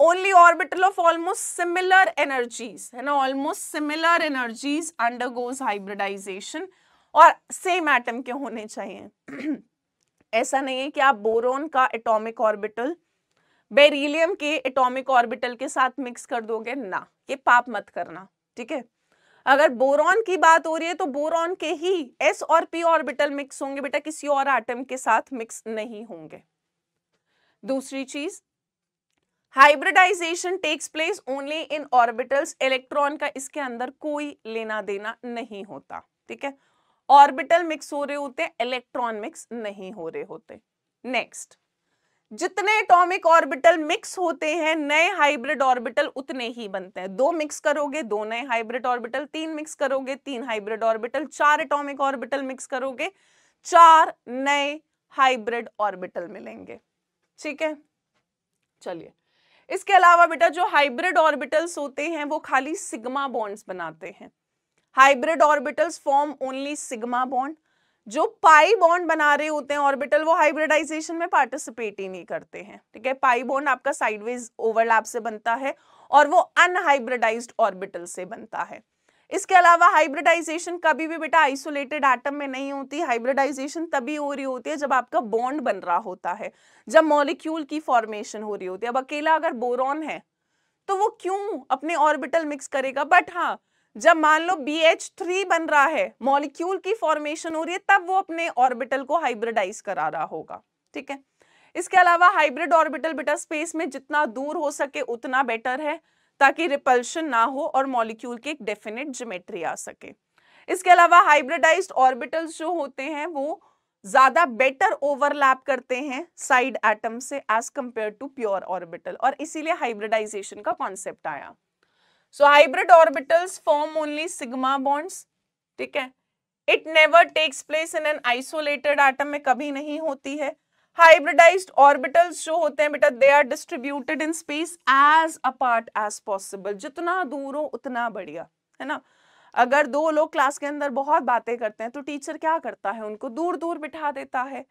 only orbital of almost similar energies है ना almost similar energies undergoes hybridization और सेम एटम के होने चाहिए [CLEARS THROAT] ऐसा नहीं है कि आप बोरोन का एटॉमिक ऑर्बिटल बेरिलियम के एटॉमिक ऑर्बिटल के साथ मिक्स कर दोगे ना ये पाप मत करना ठीक है अगर बोरॉन की बात हो रही है तो बोरॉन के ही एस और पी ऑर्बिटल मिक्स होंगे बेटा किसी और आटम के साथ मिक्स नहीं होंगे दूसरी चीज hybridization takes place only in orbitals electron का इसके अंदर कोई लेना देना नहीं होता ठीक है ऑर्बिटल मिक्स हो रहे होते हैं इलेक्ट्रॉन मिक्स नहीं हो रहे होते नेक्स्ट जितने एटॉमिक ऑर्बिटल मिक्स होते हैं नए हाइब्रिड ऑर्बिटल उतने ही बनते हैं दो मिक्स करोगे दो नए हाइब्रिड ऑर्बिटल तीन मिक्स करोगे तीन हाइब्रिड ऑर्बिटल चार एटॉमिक ऑर्बिटल मिक्स करोगे चार नए हाइब्रिड ऑर्बिटल मिलेंगे ठीक है चलिए इसके अलावा बेटा जो हाइब्रिड ऑर्बिटल्स होते हैं वो खाली सिग्मा बॉन्ड्स बनाते हैं hybrid orbitals form only sigma bond जो पाई बॉन्ड बना रहे होते हैं ऑर्बिटल वो हाइब्रिडाइजेशन में पार्टिसिपेट ही नहीं करते हैं ठीक है पाई बॉन्ड आपका साइडवेज ओवरलैप से बनता है और वो अनहाइब्रिडाइज्ड ऑर्बिटल से बनता है इसके अलावा हाइब्रिडाइजेशन कभी भी बेटा आइसोलेटेड एटम में नहीं होती हाइब्रिडाइजेशन तभी हो रही होती है जब आपका बॉन्ड बन रहा होता है जब मॉलिक्यूल की फॉर्मेशन हो रही होती है अब अकेला अगर बोरॉन है तो वो क्यों अपने ऑर्बिटल मिक्स करेगा बट हाँ जब मान लो बी एच थ्री बन रहा है मॉलिक्यूल की फॉर्मेशन हो रही है तब वो अपने ऑर्बिटल को हाइब्रिडाइज करा रहा होगा ठीक है इसके अलावा हाइब्रिड ऑर्बिटल बेटा स्पेस में जितना दूर हो सके उतना बेटर है ताकि रिपल्शन ना हो और मॉलिक्यूल की एक डेफिनेट जिमेट्री आ सके इसके अलावा हाइब्रिडाइज ऑर्बिटल्स जो होते हैं वो ज्यादा बेटर ओवरलैप करते हैं साइड एटम से as compare to pure orbital और इसीलिए हाइब्रिडाइजेशन का कॉन्सेप्ट आया so hybrid orbitals form only sigma bonds ठीक है it never takes place in an isolated atom में कभी नहीं होती है हाइब्रिडाइज्ड ऑर्बिटल्स जो होते हैं बेटा they are distributed in space as apart as possible जितना दूर हो उतना बढ़िया है ना अगर दो लोग क्लास के अंदर बहुत बातें करते हैं तो टीचर क्या करता है उनको दूर दूर बिठा देता है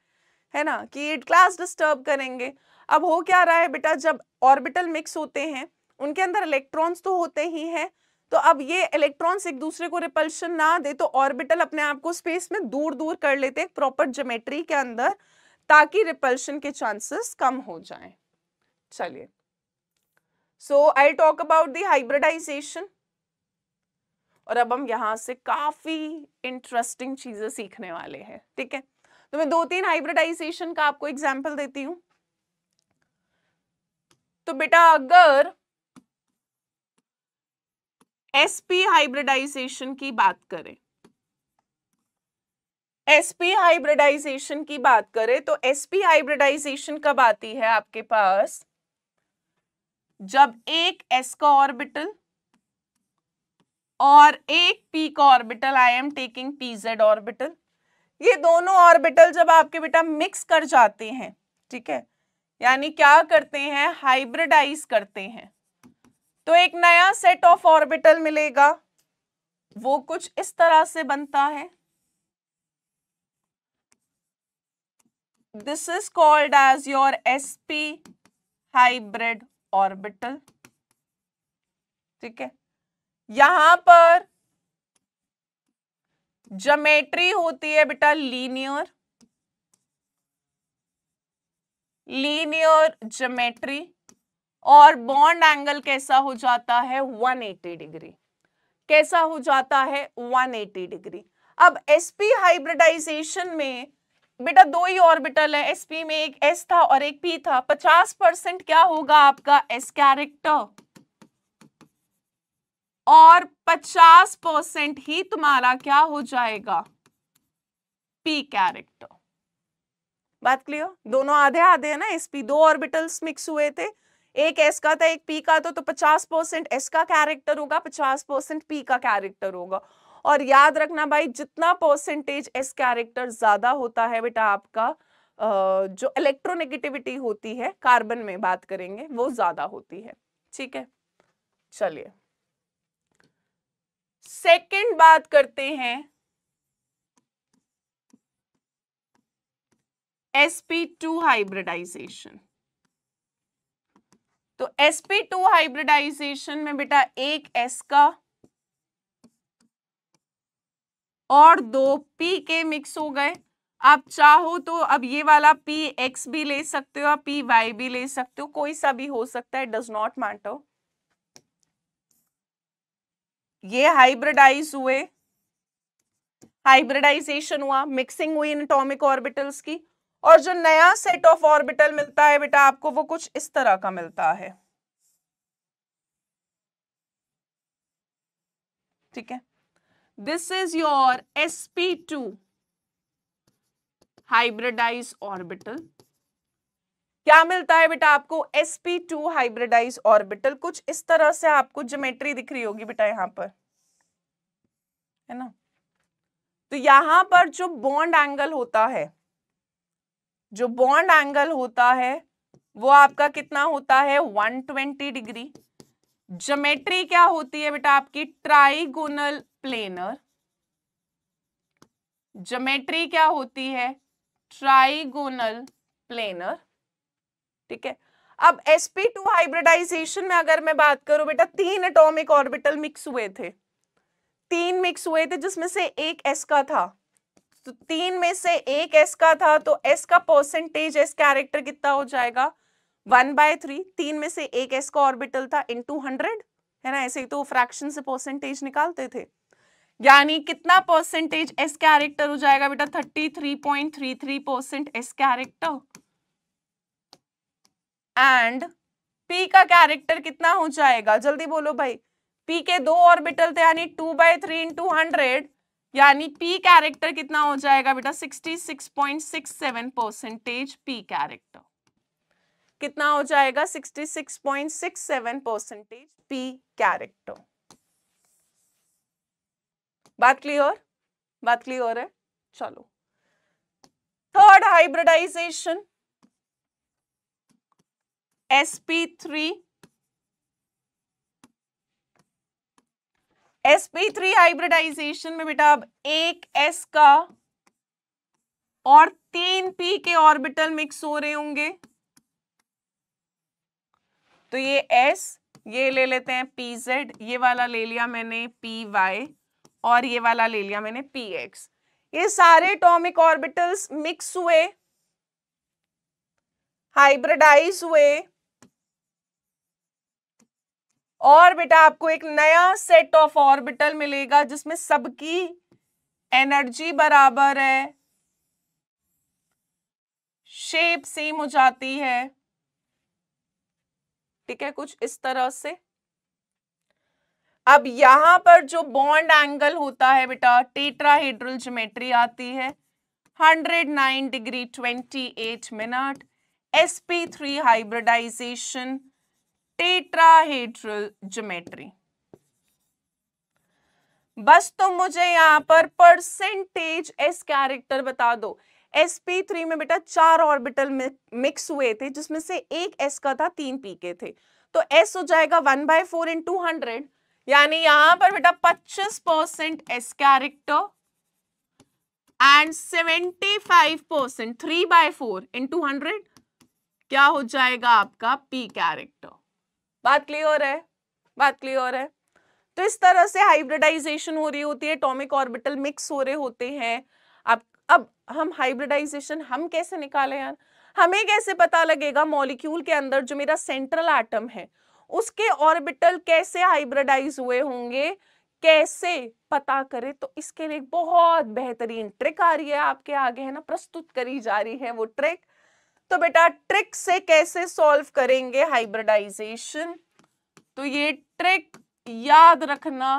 है ना कि क्लास डिस्टर्ब करेंगे अब हो क्या रहा है बेटा जब ऑर्बिटल मिक्स होते हैं उनके अंदर इलेक्ट्रॉन्स तो होते ही हैं तो अब ये इलेक्ट्रॉन्स एक दूसरे को रिपल्शन ना दे तो ऑर्बिटल अपने आप को स्पेस में दूर दूर कर लेते हैं प्रॉपर जोमेट्री के अंदर ताकि रिपल्शन के चांसेस कम हो जाएं चलिए so I talk about the hybridization और अब हम यहां से काफी इंटरेस्टिंग चीजें सीखने वाले हैं ठीक है तो मैं दो तीन हाइब्रिडाइजेशन का आपको एग्जाम्पल देती हूं तो बेटा अगर एसपी हाइब्रिडाइजेशन की बात करें एसपी हाइब्रिडाइजेशन की बात करें तो एसपी हाइब्रिडाइजेशन कब आती है आपके पास जब एक एस का ऑर्बिटल और एक पी का orbital I am taking P Z orbital ये दोनों ऑर्बिटल जब आपके बेटा मिक्स कर जाते हैं ठीक है यानी क्या करते हैं हाइब्रिडाइज करते हैं तो एक नया सेट ऑफ ऑर्बिटल मिलेगा वो कुछ इस तरह से बनता है this is called as your sp hybrid orbital ठीक है यहां पर जोमेट्री होती है बेटा लीनियर लीनियर जोमेट्री और बॉन्ड एंगल कैसा हो जाता है 180 डिग्री कैसा हो जाता है 180 डिग्री अब एसपी हाइब्रिडाइजेशन में बेटा दो ही ऑर्बिटल है एस पी में एक एस था और एक पी था पचास परसेंट क्या होगा आपका एस कैरेक्टर और पचास परसेंट ही तुम्हारा क्या हो जाएगा पी कैरेक्टर बात क्लियर दोनों आधे आधे है ना sp दो ऑर्बिटल्स मिक्स हुए थे एक एस का था एक पी का था तो पचास परसेंट एस का कैरेक्टर होगा पचास परसेंट पी का कैरेक्टर होगा और याद रखना भाई जितना परसेंटेज एस कैरेक्टर ज़्यादा होता है बेटा आपका जो इलेक्ट्रोनेगेटिविटी होती है कार्बन में बात करेंगे वो ज़्यादा होती है ठीक है चलिए सेकंड बात करते हैं sp2 हाइब्रिडाइजेशन तो sp2 हाइब्रिडाइजेशन में बेटा एक s का और दो पी के मिक्स हो गए आप चाहो तो अब ये वाला पी एक्स भी ले सकते हो आप पी वाई भी ले सकते हो कोई सा भी हो सकता है डज नॉट मैटर ये हाइब्रिडाइज हुए हाइब्रिडाइजेशन हुआ मिक्सिंग हुई इन एटॉमिक ऑर्बिटल्स की और जो नया सेट ऑफ ऑर्बिटल मिलता है बेटा आपको वो कुछ इस तरह का मिलता है ठीक है your S P sp2 hybridize orbital क्या मिलता है बेटा आपको sp2 हाइब्रिडाइज ऑर्बिटल कुछ इस तरह से आपको ज्योमेट्री दिख रही होगी बेटा यहां पर है ना तो यहां पर जो बॉन्ड एंगल होता है जो बॉन्ड एंगल होता है वो आपका कितना होता है 120 डिग्री ज्योमेट्री क्या होती है बेटा आपकी ट्राइगोनल प्लेनर जोमेट्री क्या होती है ट्राइगोनल प्लेनर ठीक है अब sp2 हाइब्रिडाइजेशन में अगर मैं बात करूं बेटा तीन एटॉमिक ऑर्बिटल मिक्स हुए थे तीन मिक्स हुए थे जिसमें से एक s का था तो तीन में से एक s का था तो s का परसेंटेज s कैरेक्टर कितना हो जाएगा वन बाय थ्री तीन में से एक s का ऑर्बिटल था इन टू हंड्रेड है ना ऐसे ही तो फ्रैक्शन से परसेंटेज निकालते थे यानी कितना परसेंटेज एस कैरेक्टर हो जाएगा बेटा thirty three point three three percent S character and P का कैरेक्टर कितना हो जाएगा जल्दी बोलो भाई पी के दो ऑर्बिटल थे यानी two by three into hundred यानी पी कैरेक्टर कितना हो जाएगा बेटा sixty six point six seven percentage P character कितना हो जाएगा sixty six point six seven percentage P character बात क्लियर बात क्लियर है चलो third hybridization P three hybridization में बेटा अब एक एस का और तीन पी के ऑर्बिटल मिक्स हो रहे होंगे तो ये एस ये ले लेते हैं पी जेड ये वाला ले लिया मैंने पी वाई और ये वाला ले लिया मैंने पी एक्स ये सारे टॉमिक ऑर्बिटल्स मिक्स हुए हाइब्रिडाइज हुए और बेटा आपको एक नया सेट ऑफ ऑर्बिटल मिलेगा जिसमें सबकी एनर्जी बराबर है शेप सेम हो जाती है ठीक है कुछ इस तरह से अब यहां पर जो बॉन्ड एंगल होता है बेटा टेट्राहेड्रल ज्योमेट्री आती है 109 degree 28 minute three hybridization tetrahedral geometry बस तो मुझे यहां पर परसेंटेज एस कैरेक्टर बता दो sp3 में बेटा चार ऑर्बिटल मिक्स हुए थे जिसमें से एक s का था तीन पी के थे तो s हो जाएगा one by four into hundred यानी यहां पर बेटा 25 percent S character and 75 percent three by four to hundred क्या हो जाएगा आपका पी कैरेक्टर बात क्लियर है बात क्लियर है तो इस तरह से हाइब्रिडाइजेशन हो रही होती है टॉमिक ऑर्बिटल मिक्स हो रहे होते हैं आप अब हम हाइब्रिडाइजेशन हम कैसे निकाले यार हमें कैसे पता लगेगा मॉलिक्यूल के अंदर जो मेरा सेंट्रल एटम है उसके ऑर्बिटल कैसे हाइब्रिडाइज हुए होंगे कैसे पता करें तो इसके लिए बहुत बेहतरीन ट्रिक आ रही है आपके आगे है ना प्रस्तुत करी जा रही है वो ट्रिक तो बेटा ट्रिक से कैसे सॉल्व करेंगे हाइब्रिडाइजेशन तो ये ट्रिक याद रखना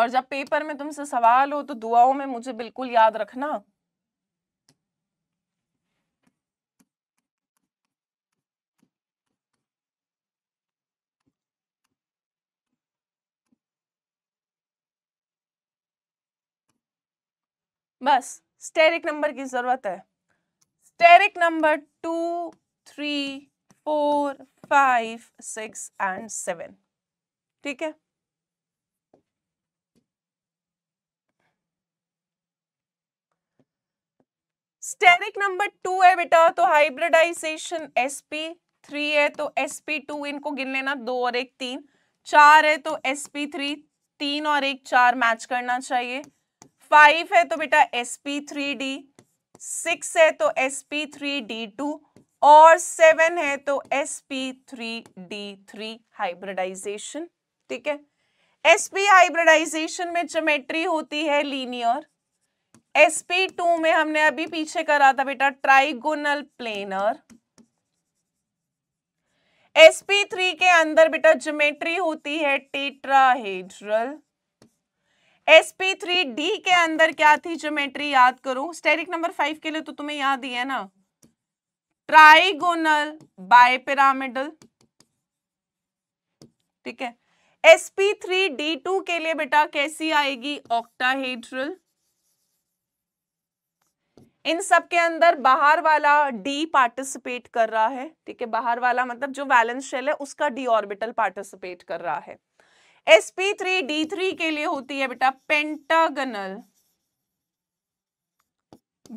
और जब पेपर में तुमसे सवाल हो तो दुआओं में मुझे बिल्कुल याद रखना बस स्टेरिक नंबर की जरूरत है steric number two three four five six and seven ठीक है स्टेरिक नंबर टू है बेटा तो हाइब्रिडाइजेशन sp थ्री है तो sp2 इनको गिन लेना दो और एक तीन चार है तो sp3 तीन और एक चार मैच करना चाहिए फाइव है तो बेटा sp3d सिक्स है तो sp3d2 और सेवन है तो sp3d3 हाइब्रिडाइजेशन ठीक है sp हाइब्रिडाइजेशन में जोमेट्री होती है लीनियर एसपी टू में हमने अभी पीछे करा था बेटा ट्राइगोनल प्लेनर एसपी थ्री के अंदर बेटा ज्योमेट्री होती है टेट्राहेड्रल एसपी थ्री डी के अंदर क्या थी ज्योमेट्री याद करो स्टेरिक नंबर फाइव के लिए तो तुम्हें याद ही है ना ट्राइगोनल बायपिरामिडल ठीक है एसपी थ्री डी टू के लिए बेटा कैसी आएगी ऑक्टाहेड्रल इन सब के अंदर बाहर वाला डी पार्टिसिपेट कर रहा है ठीक है बाहर वाला मतलब जो वैलेंस शेल है उसका डी ऑर्बिटल पार्टिसिपेट कर रहा है sp3 d3 के लिए होती है बेटा पेंटागनल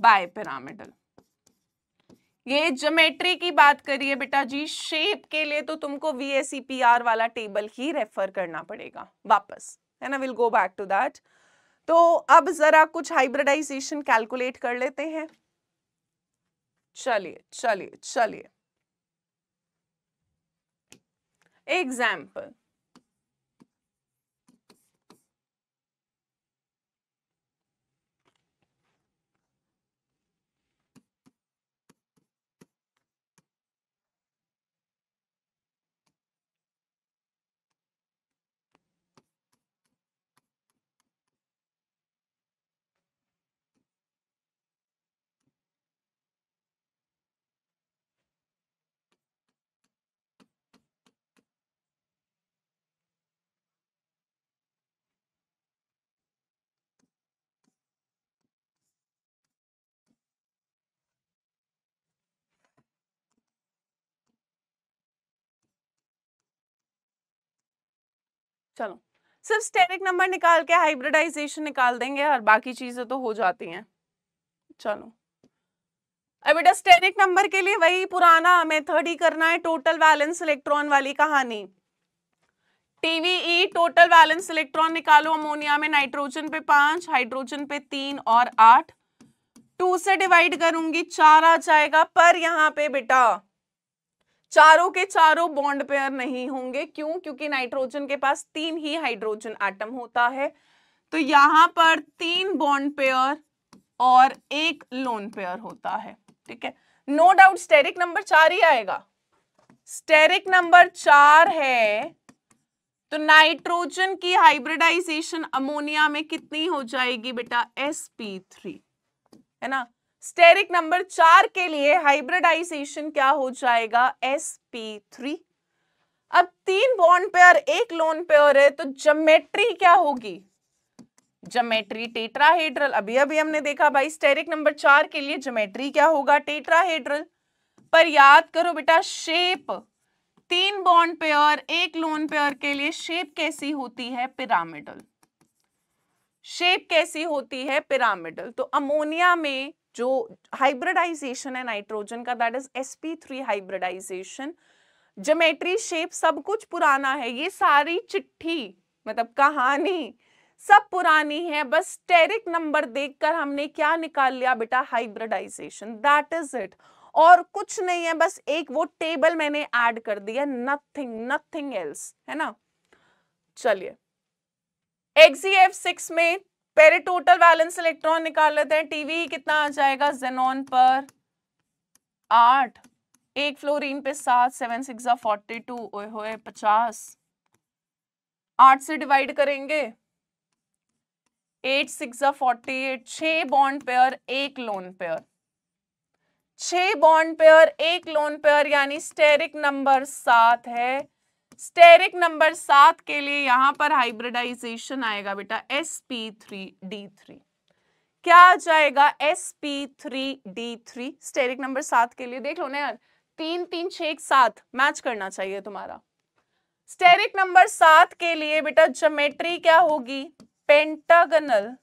बाय पिरामिडल ये ज्योमेट्री की बात करिए बेटा जी शेप के लिए तो तुमको वी वाला टेबल ही रेफर करना पड़ेगा वापस है ना will go back to that तो अब जरा कुछ हाइब्रिडाइजेशन कैलकुलेट कर लेते हैं चलिए चलिए चलिए एग्जाम्पल चलो सिर्फ स्टेरिक नंबर निकाल के हाइब्रिडाइजेशन निकाल देंगे और बाकी चीजें तो हो जाती हैं चलो अब बेटा स्टेरिक नंबर के लिए वही पुराना मेथड ही करना है टोटल बैलेंस इलेक्ट्रॉन वाली कहानी टीवीई टोटल बैलेंस इलेक्ट्रॉन निकालो अमोनिया में नाइट्रोजन पे पांच हाइड्रोजन पे तीन और आठ टू से डिवाइड करूंगी चार आ जाएगा पर यहाँ पे बेटा चारों के चारों बॉन्ड पेयर नहीं होंगे क्यों क्योंकि नाइट्रोजन के पास तीन ही हाइड्रोजन एटम होता है तो यहां पर तीन बॉन्ड पेयर और एक लोन पेयर होता है ठीक है नो डाउट स्टेरिक नंबर चार ही आएगा स्टेरिक नंबर चार है तो नाइट्रोजन की हाइब्रिडाइजेशन अमोनिया में कितनी हो जाएगी बेटा sp3 है ना स्टेरिक नंबर चार के लिए हाइब्रिडाइजेशन क्या हो जाएगा एस पी थ्री अब तीन बॉन्ड पे और एक लोन और है तो जमेट्री क्या होगी जमेट्री टेट्राहेड्रल अभी अभी हमने देखा भाई स्टेरिक नंबर चार के लिए जोमेट्री क्या होगा टेट्राहेड्रल पर याद करो बेटा शेप तीन बॉन्ड पे और एक लोन और के लिए शेप कैसी होती है पिरामिडल शेप कैसी होती है पिरामिडल तो अमोनिया में जो हाइब्रिडाइजेशन है नाइट्रोजन का that is sp3 hybridization geometry shape सब कुछ पुराना है ये सारी चिट्ठी मतलब कहानी सब पुरानी है बस टेरिक नंबर देखकर हमने क्या निकाल लिया बेटा हाइब्रिडाइजेशन दैट इज इट और कुछ नहीं है बस एक वो टेबल मैंने ऐड कर दिया नथिंग नथिंग एल्स है ना चलिए एक्सीएफ सिक्स e में पहले टोटल बैलेंस इलेक्ट्रॉन निकाल लेते हैं टीवी कितना आ जाएगा जेनॉन पर आठ एक फ्लोरीन पे सात सेवन सिक्स फोर्टी टू ओए पचास आठ से डिवाइड करेंगे एट सिक्स फोर्टी एट छ बॉन्ड पेयर एक लोन पेयर छ बॉन्ड पेयर एक लोन पेयर यानी स्टेरिक नंबर सात है स्टेरिक नंबर सात के लिए यहां पर हाइब्रिडाइजेशन आएगा बेटा S P three D three क्या आ जाएगा S P three D three steric number सात के लिए देख लो ना यार तीन तीन छ एक सात मैच करना चाहिए तुम्हारा स्टेरिक नंबर सात के लिए बेटा जोमेट्री क्या होगी पेंटागनल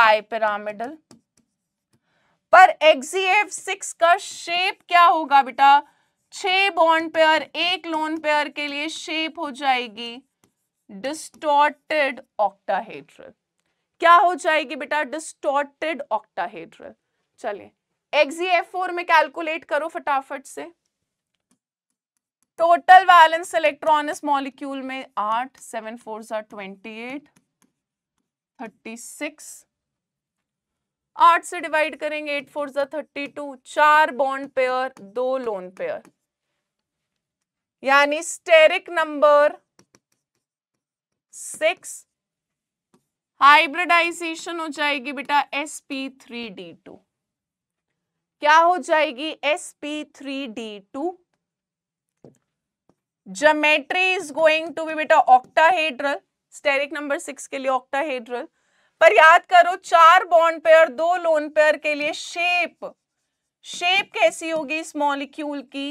बायपिरामिडल पर एक्सीएफ सिक्स का शेप क्या होगा बेटा छह बॉन्ड पेयर एक लोन पेयर के लिए शेप हो जाएगी डिस्टॉर्टेड ऑक्टाहेड्रल क्या हो जाएगी बेटा डिस्टॉर्टेड ऑक्टाहेड्रल चलिए एक्सजीएफ फोर में कैलकुलेट करो फटाफट से टोटल वैलेंस इलेक्ट्रॉन इस मॉलिक्यूल में आठ seven four jar twenty eight thirty six आठ से डिवाइड करेंगे eight four are thirty two चार बॉन्ड पेयर दो लोन पेयर यानी स्टेरिक नंबर सिक्स हाइब्रिडाइजेशन हो जाएगी बेटा S P three D two क्या हो जाएगी S P three D two geometry is going to be बेटा ऑक्टाहेड्रल स्टेरिक नंबर सिक्स के लिए ऑक्टाहेड्रल पर याद करो चार बॉन्ड पेयर दो लोन पेयर के लिए शेप शेप कैसी होगी इस मॉलिक्यूल की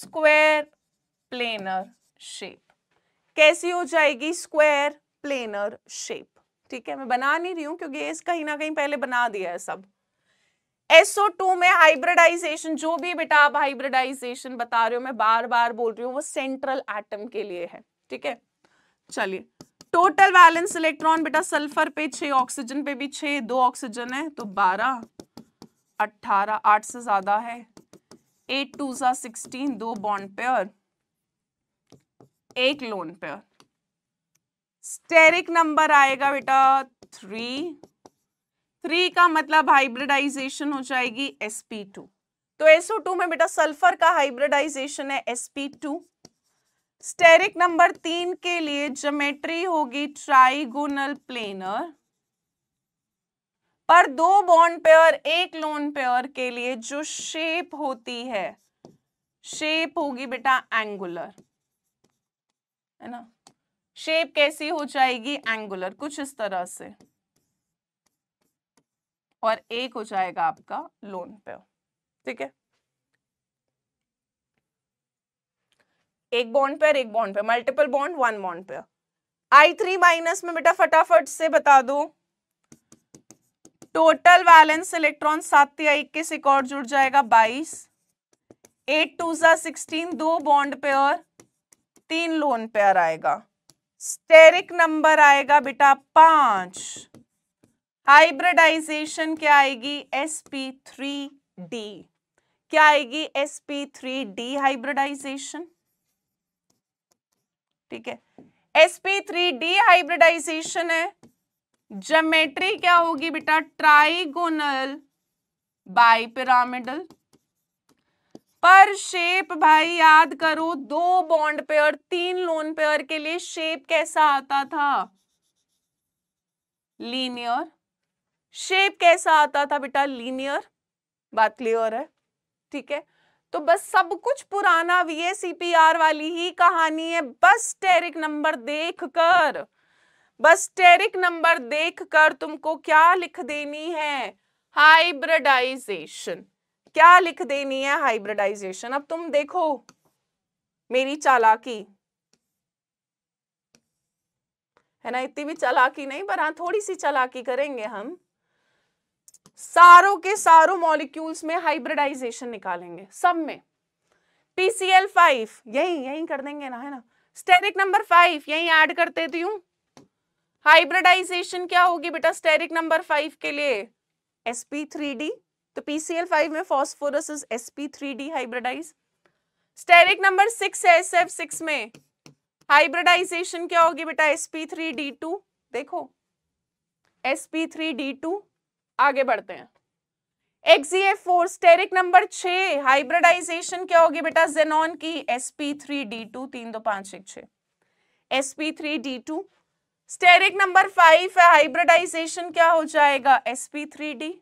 स्क्वायर प्लेनर शेप कैसी हो जाएगी स्क्वायर प्लेनर शेप ठीक है मैं बना नहीं रही हूं क्योंकि इस कहीं ना कहीं पहले बना दिया है सब SO2 में हाइब्रिडाइजेशन जो भी बेटा आप हाइब्रिडाइजेशन बता रहे हो मैं बार बार बोल रही हूँ वो सेंट्रल एटम के लिए है ठीक है चलिए टोटल बैलेंस इलेक्ट्रॉन बेटा सल्फर पे छह ऑक्सीजन पे भी छह दो ऑक्सीजन है तो बारह अट्ठारह आठ से ज्यादा है एट टू सा सिक्सटीन दो बॉन्ड पेयर एक लोन पे स्टेरिक नंबर आएगा बेटा थ्री थ्री का मतलब हाइब्रिडाइजेशन हो जाएगी sp2 तो SO2 में बेटा सल्फर का हाइब्रिडाइजेशन है sp2 स्टेरिक नंबर तीन के लिए जोमेट्री होगी ट्राइगोनल प्लेनर पर दो बॉन्ड पेयर एक लोन पेयर के लिए जो शेप होती है शेप होगी बेटा एंगुलर है ना शेप कैसी हो जाएगी एंगुलर कुछ इस तरह से और एक हो जाएगा आपका लोन पे ठीक है एक बॉन्ड पेयर एक bond pair multiple bond one bond pair I three minus में बेटा फटाफट से बता दो टोटल बैलेंस इलेक्ट्रॉन सात या इक्कीस एक और जुड़ जाएगा बाईस एट टू सा सिक्सटीन दो बॉन्ड पेयर तीन लोन पेयर आएगा स्टेरिक नंबर आएगा बेटा पांच हाइब्रिडाइजेशन क्या आएगी एस पी थ्री डी क्या आएगी S P three D hybridization ठीक है S P three D hybridization है जोमेट्री क्या होगी बेटा ट्राइगोनल बाई पिरामिडल पर शेप भाई याद करो दो बॉन्ड पेयर तीन लोन पेयर के लिए शेप कैसा आता था लीनियर शेप कैसा आता था बेटा लीनियर बात क्लियर है ठीक है तो बस सब कुछ पुराना वीएसीपीआर वाली ही कहानी है बस टेरिक नंबर देखकर बस टेरिक नंबर देखकर तुमको क्या लिख देनी है हाइब्रिडाइजेशन क्या लिख देनी है हाइब्रिडाइजेशन अब तुम देखो मेरी चालाकी है ना इतनी भी चालाकी नहीं पर हाँ थोड़ी सी चालाकी करेंगे हम सारों के सारों मॉलिक्यूल्स में हाइब्रिडाइजेशन निकालेंगे सब में पीसीएल फाइव यही यही कर देंगे ना है ना स्टेरिक नंबर फाइव यही ऐड कर देती हूँ हाइब्रिडाइजेशन क्या होगी बेटा स्टेरिक नंबर फाइव के लिए एसपी थ्री डी तो PCl5 में phosphorus is sp3d hybridize steric number 6 है SF6 में हाइब्रिडाइजेशन क्या होगी बेटा sp3d2 देखो sp3d2 आगे बढ़ते हैं XEF4 स्टेरिक नंबर 6 हाइब्रिडाइजेशन क्या होगी बेटा जेनॉन की sp3d2 तीन दो पांच 6 छः sp3d2 स्टेरिक नंबर फाइव है हाइब्रिडाइजेशन क्या हो जाएगा sp3d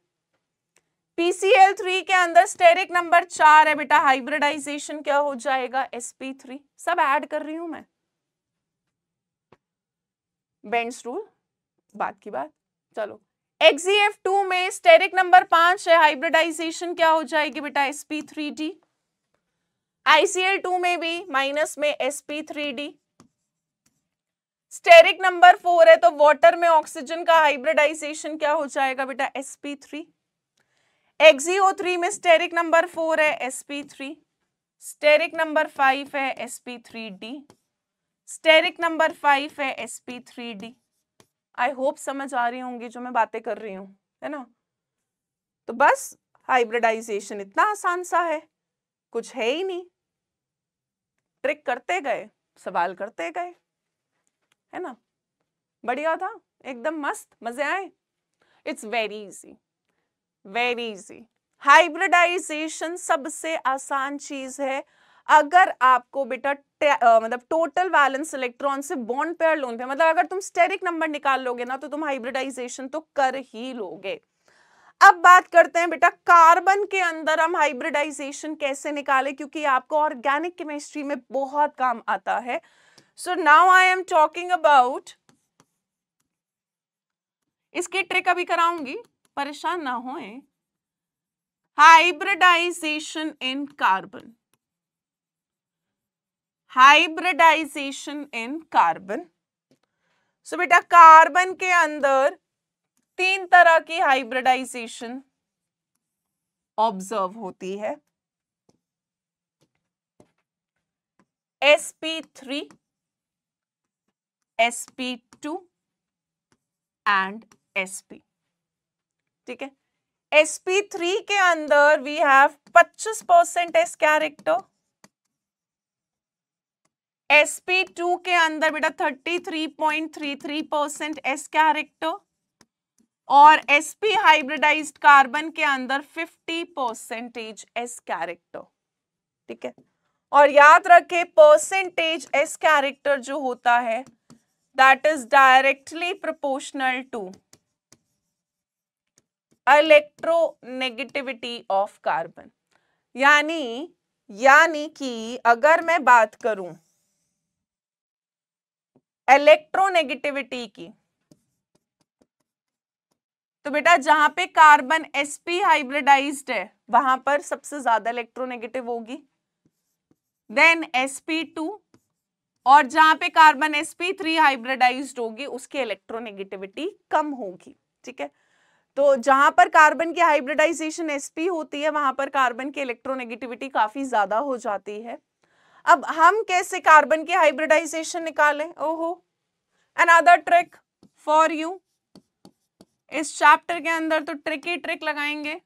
पीसीएल थ्री के अंदर स्टेरिक नंबर चार है बेटा हाइब्रिडाइजेशन क्या हो जाएगा sp3 थ्री सब ऐड कर रही हूं मैं बेंड्स रूल बात की बात चलो XEF2 टू में स्टेरिक नंबर पांच है हाइब्रिडाइजेशन क्या हो जाएगी बेटा sp3d three D ICL to में भी माइनस में sp3d three D steric number four है तो वाटर में ऑक्सीजन का हाइब्रिडाइजेशन क्या हो जाएगा बेटा sp3 three XeO three e में स्टेरिक नंबर फोर है S P three steric number five है S P three D steric number five है S P three D I hope समझ आ रही होंगी जो मैं बातें कर रही हूँ है ना तो बस हाइब्रिडाइजेशन इतना आसान सा है कुछ है ही नहीं ट्रिक करते गए सवाल करते गए है ना बढ़िया था एकदम मस्त मजे आए it's very easy very easy hybridization सबसे आसान चीज है अगर आपको बेटा मतलब टोटल वैलेंस इलेक्ट्रॉन से बॉन्ड पेयर लोन पे मतलब अगर तुम स्टेरिक नंबर निकाल लोगे ना तो तुम हाइब्रिडाइजेशन तो कर ही लोगे अब बात करते हैं बेटा कार्बन के अंदर हम हाइब्रिडाइजेशन कैसे निकाले क्योंकि आपको ऑर्गेनिक केमिस्ट्री में बहुत काम आता है so now I am talking about इसकी ट्रिक अभी कराऊंगी परेशान ना होए hybridization in carbon hybridization in carbon so बेटा कार्बन के अंदर तीन तरह की हाइब्रिडाइजेशन ऑब्जर्व होती है sp3 sp2 and sp3 ठीक है sp3 के अंदर we have 25 percent S character sp2 के अंदर बेटा 33.33 परसेंट एस कैरेक्टर और sp हाइब्रिडाइज्ड कार्बन के अंदर 50 परसेंटेज एस कैरेक्टर ठीक है और याद रखे परसेंटेज एस कैरेक्टर जो होता है that is directly proportional to electronegativity of carbon यानी यानी कि अगर मैं बात करूं इलेक्ट्रोनेगेटिविटी की तो बेटा जहां पे कार्बन एसपी हाइब्रिडाइज्ड है वहां पर सबसे ज्यादा इलेक्ट्रोनेगेटिव होगी देन एसपी टू और जहां पे कार्बन थ्री हाइब्रिडाइज्ड होगी उसकी इलेक्ट्रोनेगेटिविटी कम होगी ठीक है तो जहां पर कार्बन की हाइब्रिडाइजेशन sp होती है वहां पर कार्बन की इलेक्ट्रोनेगेटिविटी काफी ज्यादा हो जाती है अब हम कैसे कार्बन की हाइब्रिडाइजेशन निकालें ओहो अनदर ट्रिक फॉर यू इस चैप्टर के अंदर तो ट्रिक ही ट्रिक लगाएंगे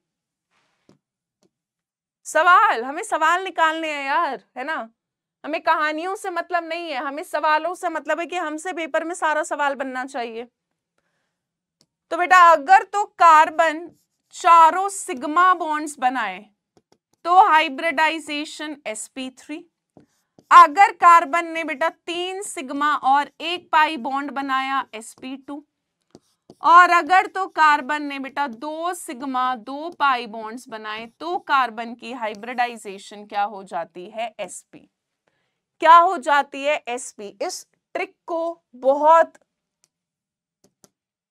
सवाल हमें सवाल निकालने हैं यार है ना हमें कहानियों से मतलब नहीं है हमें सवालों से मतलब है कि हमसे पेपर में सारा सवाल बनना चाहिए तो बेटा अगर तो कार्बन चारों सिग्मा बॉन्ड्स बनाए तो हाइब्रिडाइजेशन sp3 अगर कार्बन ने बेटा तीन सिग्मा और एक पाई बॉन्ड बनाया sp2 और अगर तो कार्बन ने बेटा दो सिग्मा दो पाई बॉन्ड्स बनाए तो कार्बन की हाइब्रिडाइजेशन क्या हो जाती है sp क्या हो जाती है sp इस ट्रिक को बहुत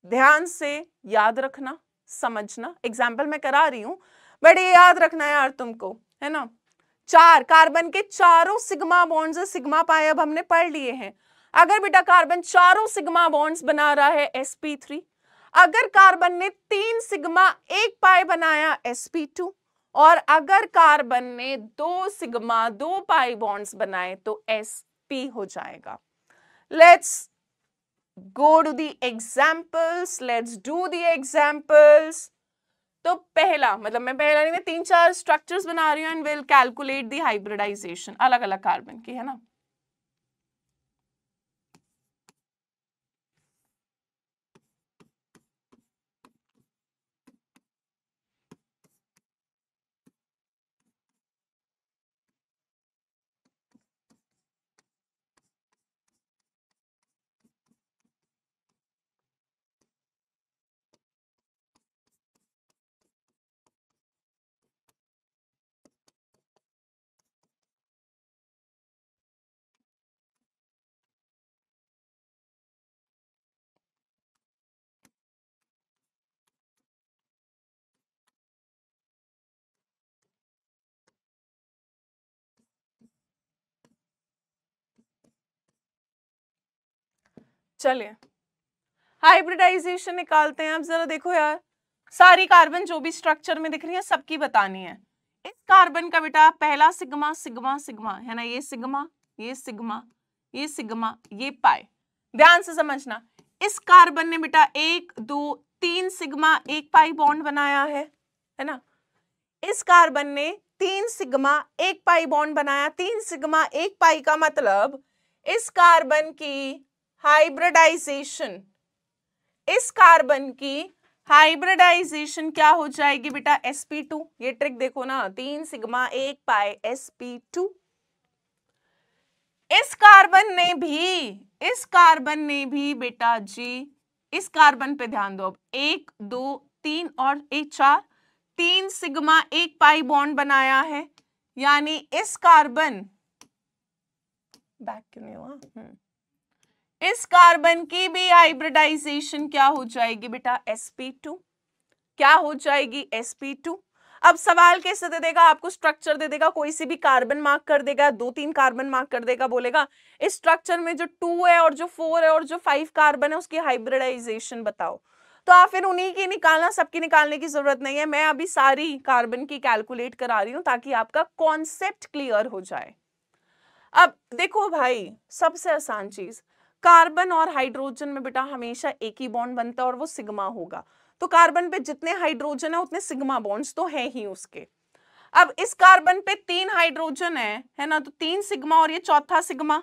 ध्यान से याद रखना समझना एग्जाम्पल मैं करा रही हूं बट ये याद रखना यार तुमको है ना चार कार्बन के चारों सिग्मा बॉन्ड्स सिग्मा पाए अब हमने पढ़ लिए हैं अगर बेटा कार्बन चारों सिग्मा बॉन्ड्स बना रहा है sp3 अगर कार्बन ने तीन सिग्मा एक पाए बनाया sp2 और अगर कार्बन ने दो सिग्मा दो पाई बॉन्ड्स बनाए तो sp हो जाएगा let's go to the examples let's do the examples तो पहला मतलब मैं पहला नहीं मैं तीन चार स्ट्रक्चर्स बना रही हूँ and will calculate the hybridization अलग अलग कार्बन की है ना चलिए हाइब्रिडाइजेशन निकालते हैं आप जरा देखो यार सारी कार्बन जो भी स्ट्रक्चर में दिख रही है सबकी बतानी है इस कार्बन का बेटा पहला सिग्मा सिग्मा सिग्मा है ना ये सिग्मा ये सिग्मा ये सिग्मा ये पाए ध्यान से समझना इस कार्बन ने बेटा एक दो तीन सिग्मा एक पाई बॉन्ड बनाया है है ना इस कार्बन ने तीन सिग्मा एक पाई बॉन्ड बनाया तीन सिग्मा एक पाई का मतलब इस कार्बन की हाइब्रिडाइजेशन इस कार्बन की हाइब्रिडाइजेशन क्या हो जाएगी बेटा sp2 ये ट्रिक देखो ना तीन सिग्मा एक पाए sp2 इस कार्बन ने भी इस कार्बन ने भी बेटा जी इस कार्बन पे ध्यान दो अब एक दो तीन और एक चार तीन सिग्मा एक पाई बॉन्ड बनाया है यानी इस कार्बन बैक क्यों नहीं हुआ हम्म। इस कार्बन की भी हाइब्रिडाइजेशन क्या हो जाएगी बेटा sp2 क्या हो जाएगी sp2 अब सवाल कैसे दे देगा आपको स्ट्रक्चर दे देगा कोई सी भी कार्बन मार्क कर देगा दो तीन कार्बन मार्क कर देगा बोलेगा इस स्ट्रक्चर में जो टू है और जो फोर है और जो फाइव कार्बन है उसकी हाइब्रिडाइजेशन बताओ तो आप फिर उन्हीं की निकालना सबकी निकालने की जरूरत नहीं है मैं अभी सारी कार्बन की कैलकुलेट करा रही हूं ताकि आपका कॉन्सेप्ट क्लियर हो जाए अब देखो भाई सबसे आसान चीज कार्बन और हाइड्रोजन में बेटा हमेशा एक ही बॉन्ड बनता है और वो सिग्मा होगा तो कार्बन पे जितने हाइड्रोजन है उतने सिग्मा बॉन्ड्स तो है ही उसके अब इस कार्बन पे तीन हाइड्रोजन है है ना तो तीन सिग्मा और ये चौथा सिग्मा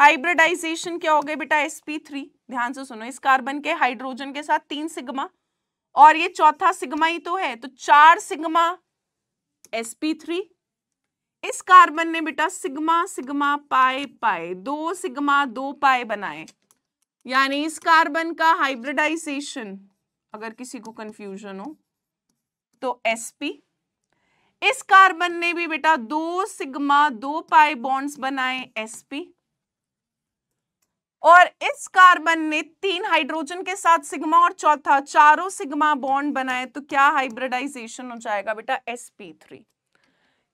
हाइब्रिडाइजेशन क्या हो गए बेटा sp3 ध्यान से सुनो इस कार्बन के हाइड्रोजन के साथ तीन सिग्मा और ये चौथा सिग्मा ही तो है तो चार सिग्मा sp3 इस कार्बन ने बेटा सिग्मा सिग्मा पाए पाए दो सिग्मा दो पाए बनाए यानी इस कार्बन का हाइब्रिडाइजेशन अगर किसी को कंफ्यूजन हो तो sp इस कार्बन ने भी बेटा दो सिग्मा दो पाए बॉन्ड्स बनाए sp और इस कार्बन ने तीन हाइड्रोजन के साथ सिग्मा और चौथा चारों सिग्मा बॉन्ड बनाए तो क्या हाइब्रिडाइजेशन हो जाएगा बेटा sp3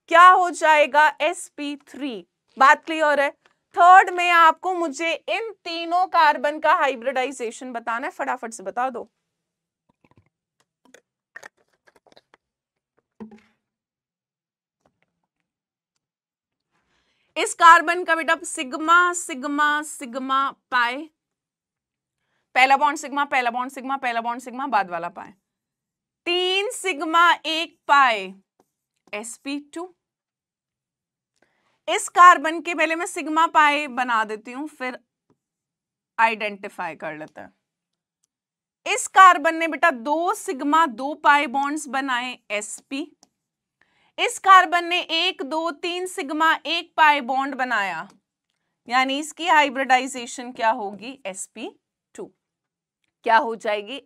क्या हो जाएगा एस पी थ्री बात क्लियर है थर्ड में आपको मुझे इन तीनों कार्बन का हाइब्रिडाइजेशन बताना है फटाफट से बता दो इस कार्बन का बेटा सिग्मा सिग्मा सिग्मा पाए पहला बॉन्ड सिग्मा पहला बॉन्ड सिग्मा पहला बॉन्ड सिग्मा बाद वाला पाए तीन सिग्मा एक पाए sp2 इस कार्बन के पहले मैं सिग्मा पाए बना देती हूं फिर आइडेंटिफाई कर लेते हैं इस कार्बन ने बेटा दो सिग्मा दो पाई बॉन्ड्स बनाए एसपी इस कार्बन ने एक दो तीन सिग्मा एक पाई बॉन्ड बनाया यानी इसकी हाइब्रिडाइजेशन क्या होगी टू क्या हो जाएगी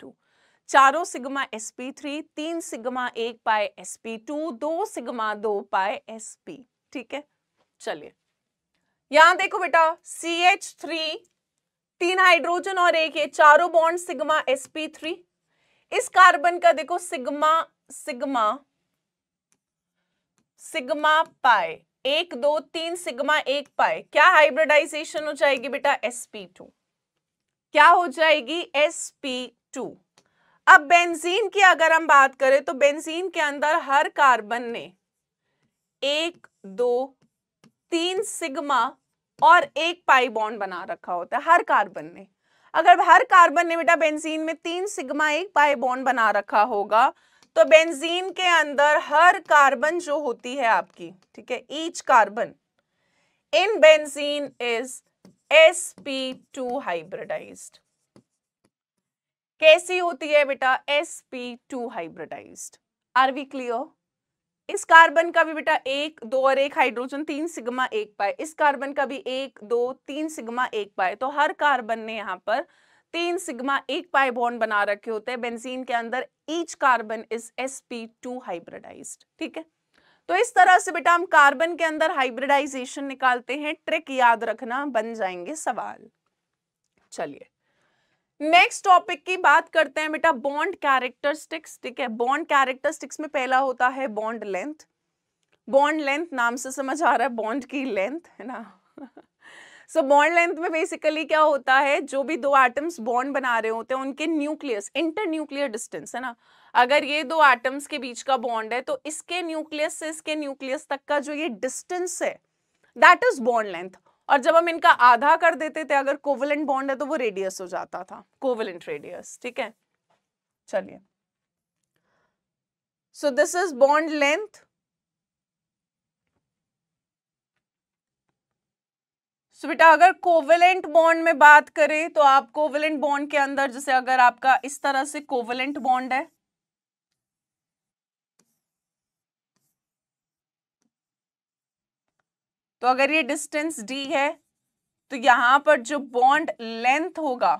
टू चारों सिग्मा थ्री तीन सिग्मा एक पाए टू दो सिग्मा दो पाए पी ठीक है चलिए यहां देखो बेटा सी एच थ्री तीन हाइड्रोजन और एक ये चारों बॉन्ड सिग्मा एसपी थ्री इस कार्बन का देखो सिग्मा सिग्मा सिग्मा पाए एक दो तीन सिग्मा एक पाए क्या हाइब्रिडाइजेशन हो जाएगी बेटा पी टू क्या हो जाएगी पी टू अब बेंजीन की अगर हम बात करें तो बेंजीन के अंदर हर कार्बन ने एक दो तीन सिग्मा और एक पाई बॉन्ड बना रखा होता है हर कार्बन ने अगर हर कार्बन ने बेटा बेंजीन में तीन सिग्मा एक पाई बॉन्ड बना रखा होगा तो बेंजीन के अंदर हर कार्बन जो होती है आपकी ठीक है each carbon in benzene is S P two hybridize कैसी होती है बेटा S P two hybridize are we clear इस कार्बन का भी बेटा एक दो और एक हाइड्रोजन तीन सिग्मा एक पाए इस कार्बन का भी एक दो तीन सिग्मा एक पाए तो हर कार्बन ने यहाँ पर तीन सिग्मा एक पाए बॉन्ड बना रखे होते हैं बेंजीन के अंदर each carbon is S P two hybridize ठीक है तो इस तरह से बेटा हम कार्बन के अंदर हाइब्रिडाइजेशन निकालते हैं ट्रिक याद रखना बन जाएंगे सवाल चलिए नेक्स्ट टॉपिक की बात करते हैं बेटा बॉन्ड कैरेक्टरिस्टिक्स ठीक है बॉन्ड कैरेक्टरिस्टिक्स में पहला होता है बॉन्ड लेंथ बॉन्ड लेंथ नाम से समझ आ रहा है बॉन्ड की लेंथ है ना सो [LAUGHS] बॉन्ड लेंथ में बेसिकली क्या होता है जो भी दो एटम्स बॉन्ड बना रहे होते हैं उनके न्यूक्लियस इंटर न्यूक्लियर डिस्टेंस है ना अगर ये दो एटम्स के बीच का बॉन्ड है तो इसके न्यूक्लियस से इसके न्यूक्लियस तक का जो ये डिस्टेंस है दैट इज बॉन्ड लेंथ और जब हम इनका आधा कर देते थे अगर कोवलेंट बॉन्ड है तो वो रेडियस हो जाता था कोवलेंट रेडियस ठीक है चलिए so this is bond length so बेटा अगर कोवलेंट बॉन्ड में बात करें तो आप कोवलेंट बॉन्ड के अंदर जैसे अगर आपका इस तरह से कोवलेंट बॉन्ड है तो अगर ये डिस्टेंस डी है तो यहां पर जो बॉन्ड लेंथ होगा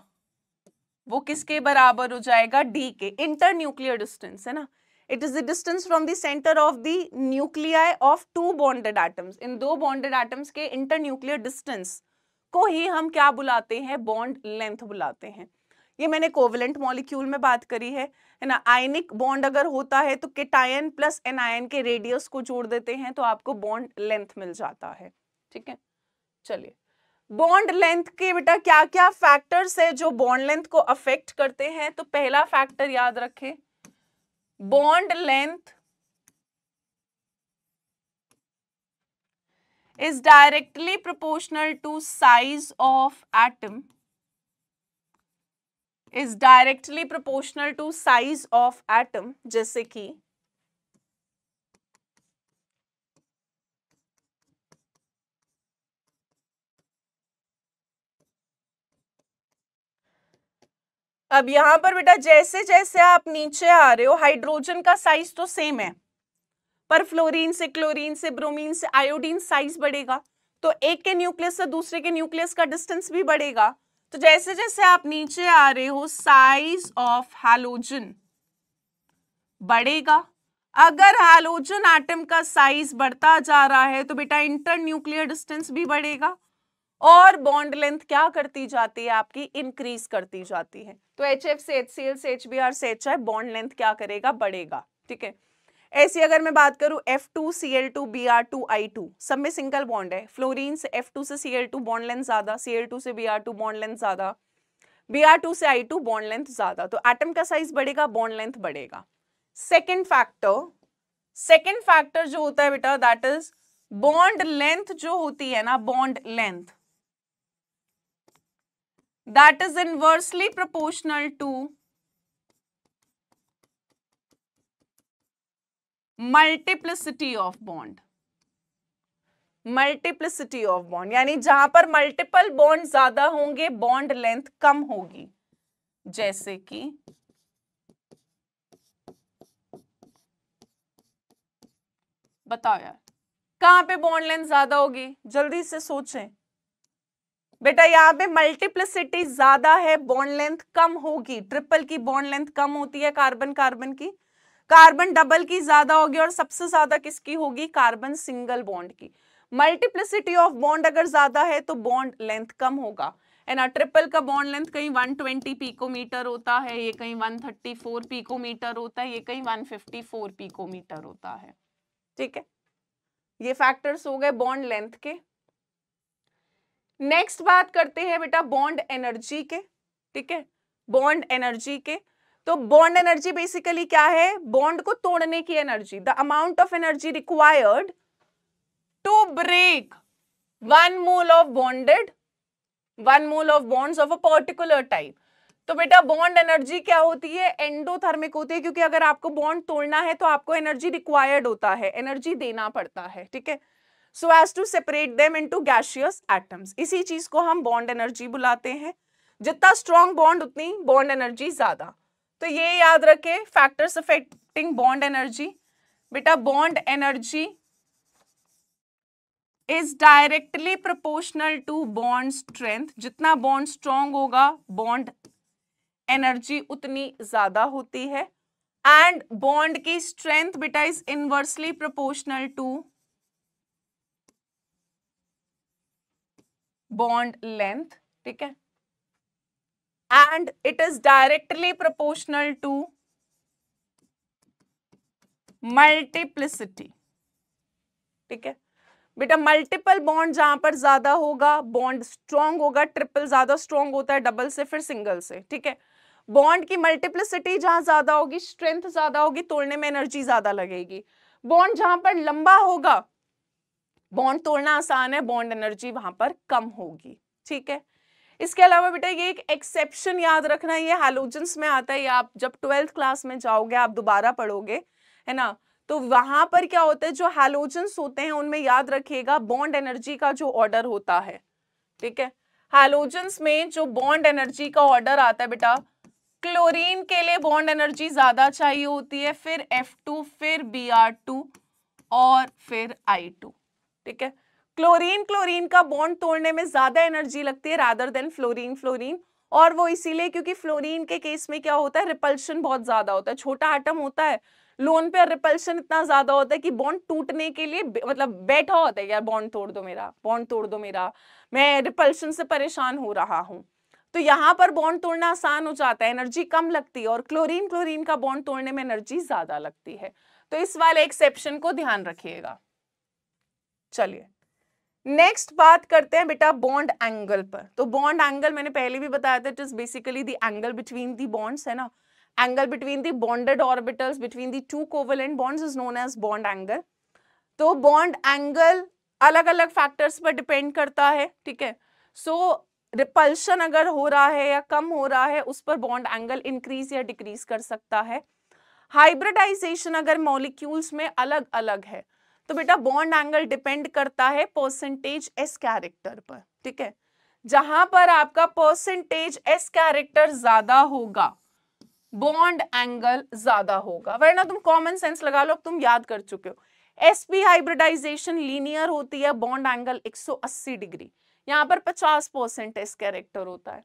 वो किसके बराबर हो जाएगा डी के इंटर न्यूक्लियर डिस्टेंस है ना it is the distance from the centre of the nuclei of two bonded atoms in दो बॉन्डेड एटम्स के इंटर न्यूक्लियर डिस्टेंस को ही हम क्या बुलाते हैं बॉन्ड लेंथ बुलाते हैं ये मैंने कोवलेंट मॉलिक्यूल में बात करी है है ना आयनिक बॉन्ड अगर होता है तो केटायन प्लस एनायन के रेडियस को जोड़ देते हैं तो आपको बॉन्ड लेंथ मिल जाता है ठीक है चलिए बॉन्ड लेंथ के बेटा क्या क्या फैक्टर्स है जो बॉन्ड लेंथ को अफेक्ट करते हैं तो पहला फैक्टर याद रखें bond length is directly proportional to size of atom is directly proportional to size of atom जैसे कि अब यहां पर बेटा जैसे जैसे आप नीचे आ रहे हो हाइड्रोजन का साइज तो सेम है पर फ्लोरीन से क्लोरीन से ब्रोमीन से आयोडीन साइज बढ़ेगा तो एक के न्यूक्लियस से दूसरे के न्यूक्लियस का डिस्टेंस भी बढ़ेगा तो जैसे जैसे आप नीचे आ रहे हो साइज ऑफ हैलोजन बढ़ेगा अगर हैलोजन एटम का साइज बढ़ता जा रहा है तो बेटा इंटर न्यूक्लियर डिस्टेंस भी बढ़ेगा और बॉन्ड लेंथ क्या करती जाती है आपकी इंक्रीज करती जाती है तो एच एफ से एच सी एल से एच बी आर से एच आई बॉन्ड लेंथ क्या करेगा बढ़ेगा ठीक है ऐसी अगर मैं बात करूं F2Cl2Br2I2 सब में सिंगल बॉन्ड है फ्लोरीन से F2 से Cl2 बॉन्ड लेंथ ज्यादा Cl2 से Br2 बॉन्ड लेंथ ज्यादा Br2 से I2 बॉन्ड लेंथ ज्यादा तो एटम का साइज बढ़ेगा बॉन्ड लेंथ बढ़ेगा सेकेंड फैक्टर सेकेंड फैक्टर जो होता है बेटा दैट इज बॉन्ड लेंथ जो होती है ना bond length that is inversely proportional to multiplicity of bond multiplicity of bond यानी जहां पर मल्टीपल बॉन्ड ज्यादा होंगे बॉन्ड लेंथ कम होगी जैसे कि बताओ यार कहां पे बॉन्ड लेंथ ज्यादा होगी जल्दी से सोचें बेटा यहां पे मल्टीप्लिसिटी ज्यादा है बॉन्ड लेंथ कम होगी ट्रिपल की बॉन्ड लेंथ कम होती है कार्बन कार्बन की कार्बन डबल की ज्यादा होगी और सबसे ज्यादा किसकी होगी कार्बन सिंगल बॉन्ड की मल्टीप्लिसिटी ऑफ बॉन्ड अगर ज्यादा है तो बॉन्ड लेंथ कम होगा है ना ट्रिपल का बॉन्ड लेंथ कहीं 120 पीकोमीटर होता है ये कहीं 134 पीकोमीटर होता है ये कहीं 154 पीकोमीटर होता है ठीक है ये फैक्टर्स हो गए बॉन्ड लेंथ के नेक्स्ट बात करते हैं बेटा बॉन्ड एनर्जी के ठीक है बॉन्ड एनर्जी के तो बॉन्ड एनर्जी बेसिकली क्या है बॉन्ड को तोड़ने की energy the amount of energy required to break one mole of bonded one mole of bonds of a particular type तो बेटा बॉन्ड एनर्जी क्या होती है एंडोथर्मिक होती है क्योंकि अगर आपको बॉन्ड तोड़ना है तो आपको एनर्जी रिक्वायर्ड होता है एनर्जी देना पड़ता है ठीक है so as to separate them into gaseous atoms इसी चीज को हम बॉन्ड एनर्जी बुलाते हैं जितना स्ट्रॉन्ग बॉन्ड उतनी बॉन्ड एनर्जी ज्यादा तो ये याद रखे फैक्टर्स अफेक्टिंग बॉन्ड एनर्जी बेटा bond energy is directly proportional to bond strength जितना बॉन्ड स्ट्रांग होगा बॉन्ड एनर्जी उतनी ज्यादा होती है एंड बॉन्ड की स्ट्रेंथ बेटा is inversely proportional to bond length ठीक है and it is directly proportional to multiplicity ठीक है बेटा मल्टीपल बॉन्ड जहां पर ज्यादा होगा बॉन्ड स्ट्रॉन्ग होगा ट्रिपल ज्यादा स्ट्रॉन्ग होता है डबल से फिर सिंगल से ठीक है बॉन्ड की मल्टीप्लिसिटी जहां ज्यादा होगी स्ट्रेंथ ज्यादा होगी तोड़ने में एनर्जी ज्यादा लगेगी बॉन्ड जहां पर लंबा होगा बॉन्ड तोड़ना आसान है बॉन्ड एनर्जी वहां पर कम होगी ठीक है इसके अलावा बेटा ये एक एक्सेप्शन याद रखना ये हेलोजन्स में आता है आप जब ट्वेल्थ क्लास में जाओगे आप दोबारा पढ़ोगे है ना तो वहां पर क्या होता है जो हेलोजन्स होते हैं उनमें याद रखिएगा बॉन्ड एनर्जी का जो ऑर्डर होता है ठीक है हेलोजन्स में जो बॉन्ड एनर्जी का ऑर्डर आता है बेटा क्लोरीन के लिए बॉन्ड एनर्जी ज्यादा चाहिए होती है फिर F2 फिर Br2 और फिर I2 ठीक है क्लोरीन क्लोरीन का बॉन्ड तोड़ने में ज़्यादा एनर्जी लगती है रादर देन फ्लोरीन फ्लोरीन और वो इसीलिए क्योंकि फ्लोरीन के केस में क्या होता है रिपल्शन बहुत ज़्यादा होता है छोटा आइटम होता है लोन पे रिपल्शन इतना ज्यादा होता है कि बॉन्ड टूटने के लिए मतलब बैठा होता है यार बॉन्ड तोड़ दो मेरा बॉन्ड तोड़ दो मेरा मैं रिपल्शन से परेशान हो रहा हूँ तो यहाँ पर बॉन्ड तोड़ना आसान हो जाता है एनर्जी कम लगती है और क्लोरीन क्लोरीन का बॉन्ड तोड़ने में एनर्जी ज्यादा लगती है तो इस वाले एक्सेप्शन को ध्यान रखिएगा चलिए नेक्स्ट बात करते हैं बेटा बॉन्ड एंगल पर तो बॉन्ड एंगल मैंने पहले भी बताया था it is basically the angle between the bonds है ना angle between the bonded orbitals between the two covalent bonds is known as bond angle तो बॉन्ड एंगल अलग अलग फैक्टर्स पर डिपेंड करता है ठीक है सो रिपल्शन अगर हो रहा है या कम हो रहा है उस पर बॉन्ड एंगल इंक्रीज या डिक्रीज कर सकता है हाइब्रिडाइजेशन अगर मॉलिक्यूल्स में अलग अलग है तो बेटा बॉन्ड एंगल डिपेंड करता है परसेंटेज एस कैरेक्टर पर ठीक है जहां पर आपका परसेंटेज एस कैरेक्टर ज्यादा होगा बॉन्ड एंगल ज्यादा होगा वरना तुम कॉमन सेंस लगा लो तुम याद कर चुके हो एसपी हाइब्रिडाइजेशन लीनियर होती है बॉन्ड एंगल 180 डिग्री यहां पर 50 परसेंट एस कैरेक्टर होता है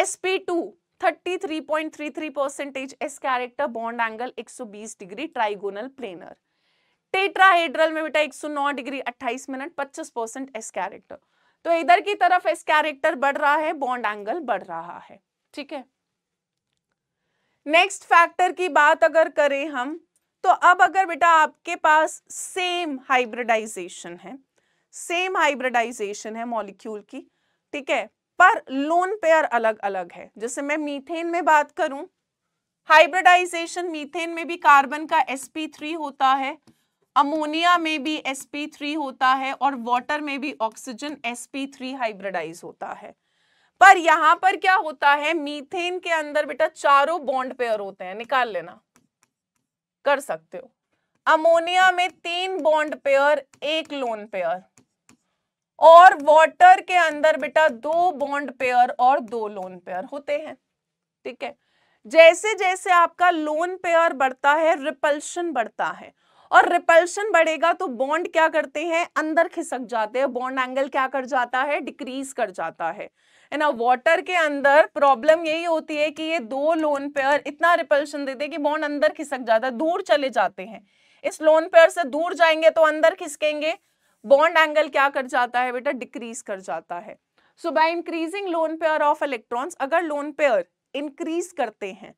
S P two thirty three point three three percentage S character bond angle 120 degree trigonal planar tetrahedral में बेटा 109 degree 28 minute 25 percent S character तो इधर की तरफ एस कैरेक्टर बढ़ रहा है बॉन्ड एंगल बढ़ रहा है ठीक है नेक्स्ट फैक्टर की बात अगर करें हम तो अब अगर बेटा आपके पास सेम हाइब्रिडाइजेशन है सेम हाइब्रिडाइजेशन है मॉलिक्यूल की ठीक है पर लोन पेयर अलग अलग है जैसे मैं मीथेन में बात करूं हाइब्रिडाइजेशन मीथेन में भी कार्बन का sp3 होता है अमोनिया में भी sp3 होता है और वाटर में भी ऑक्सीजन sp3 हाइब्रिडाइज होता है पर यहां पर क्या होता है मीथेन के अंदर बेटा चारों बॉन्ड पेयर होते हैं निकाल लेना कर सकते हो अमोनिया में तीन बॉन्ड पेयर एक लोन पेयर और वाटर के अंदर बेटा दो बॉन्ड पेयर और दो लोन पेयर होते हैं ठीक है जैसे जैसे आपका लोन पेयर बढ़ता है रिपल्शन बढ़ता है और रिपल्शन बढ़ेगा तो बॉन्ड क्या करते हैं अंदर खिसक जाते हैं बॉन्ड एंगल क्या कर जाता है डिक्रीज कर जाता है ना वाटर के अंदर प्रॉब्लम यही होती है कि ये दो लोन पेयर इतना रिपल्शन देते हैं कि बॉन्ड अंदर खिसक जाता है दूर चले जाते हैं इस लोन पेयर से दूर जाएंगे तो अंदर खिसकेंगे बॉन्ड एंगल क्या कर जाता है बेटा डिक्रीज कर जाता है so by increasing lone pair of electrons अगर लोन पेयर इंक्रीज करते हैं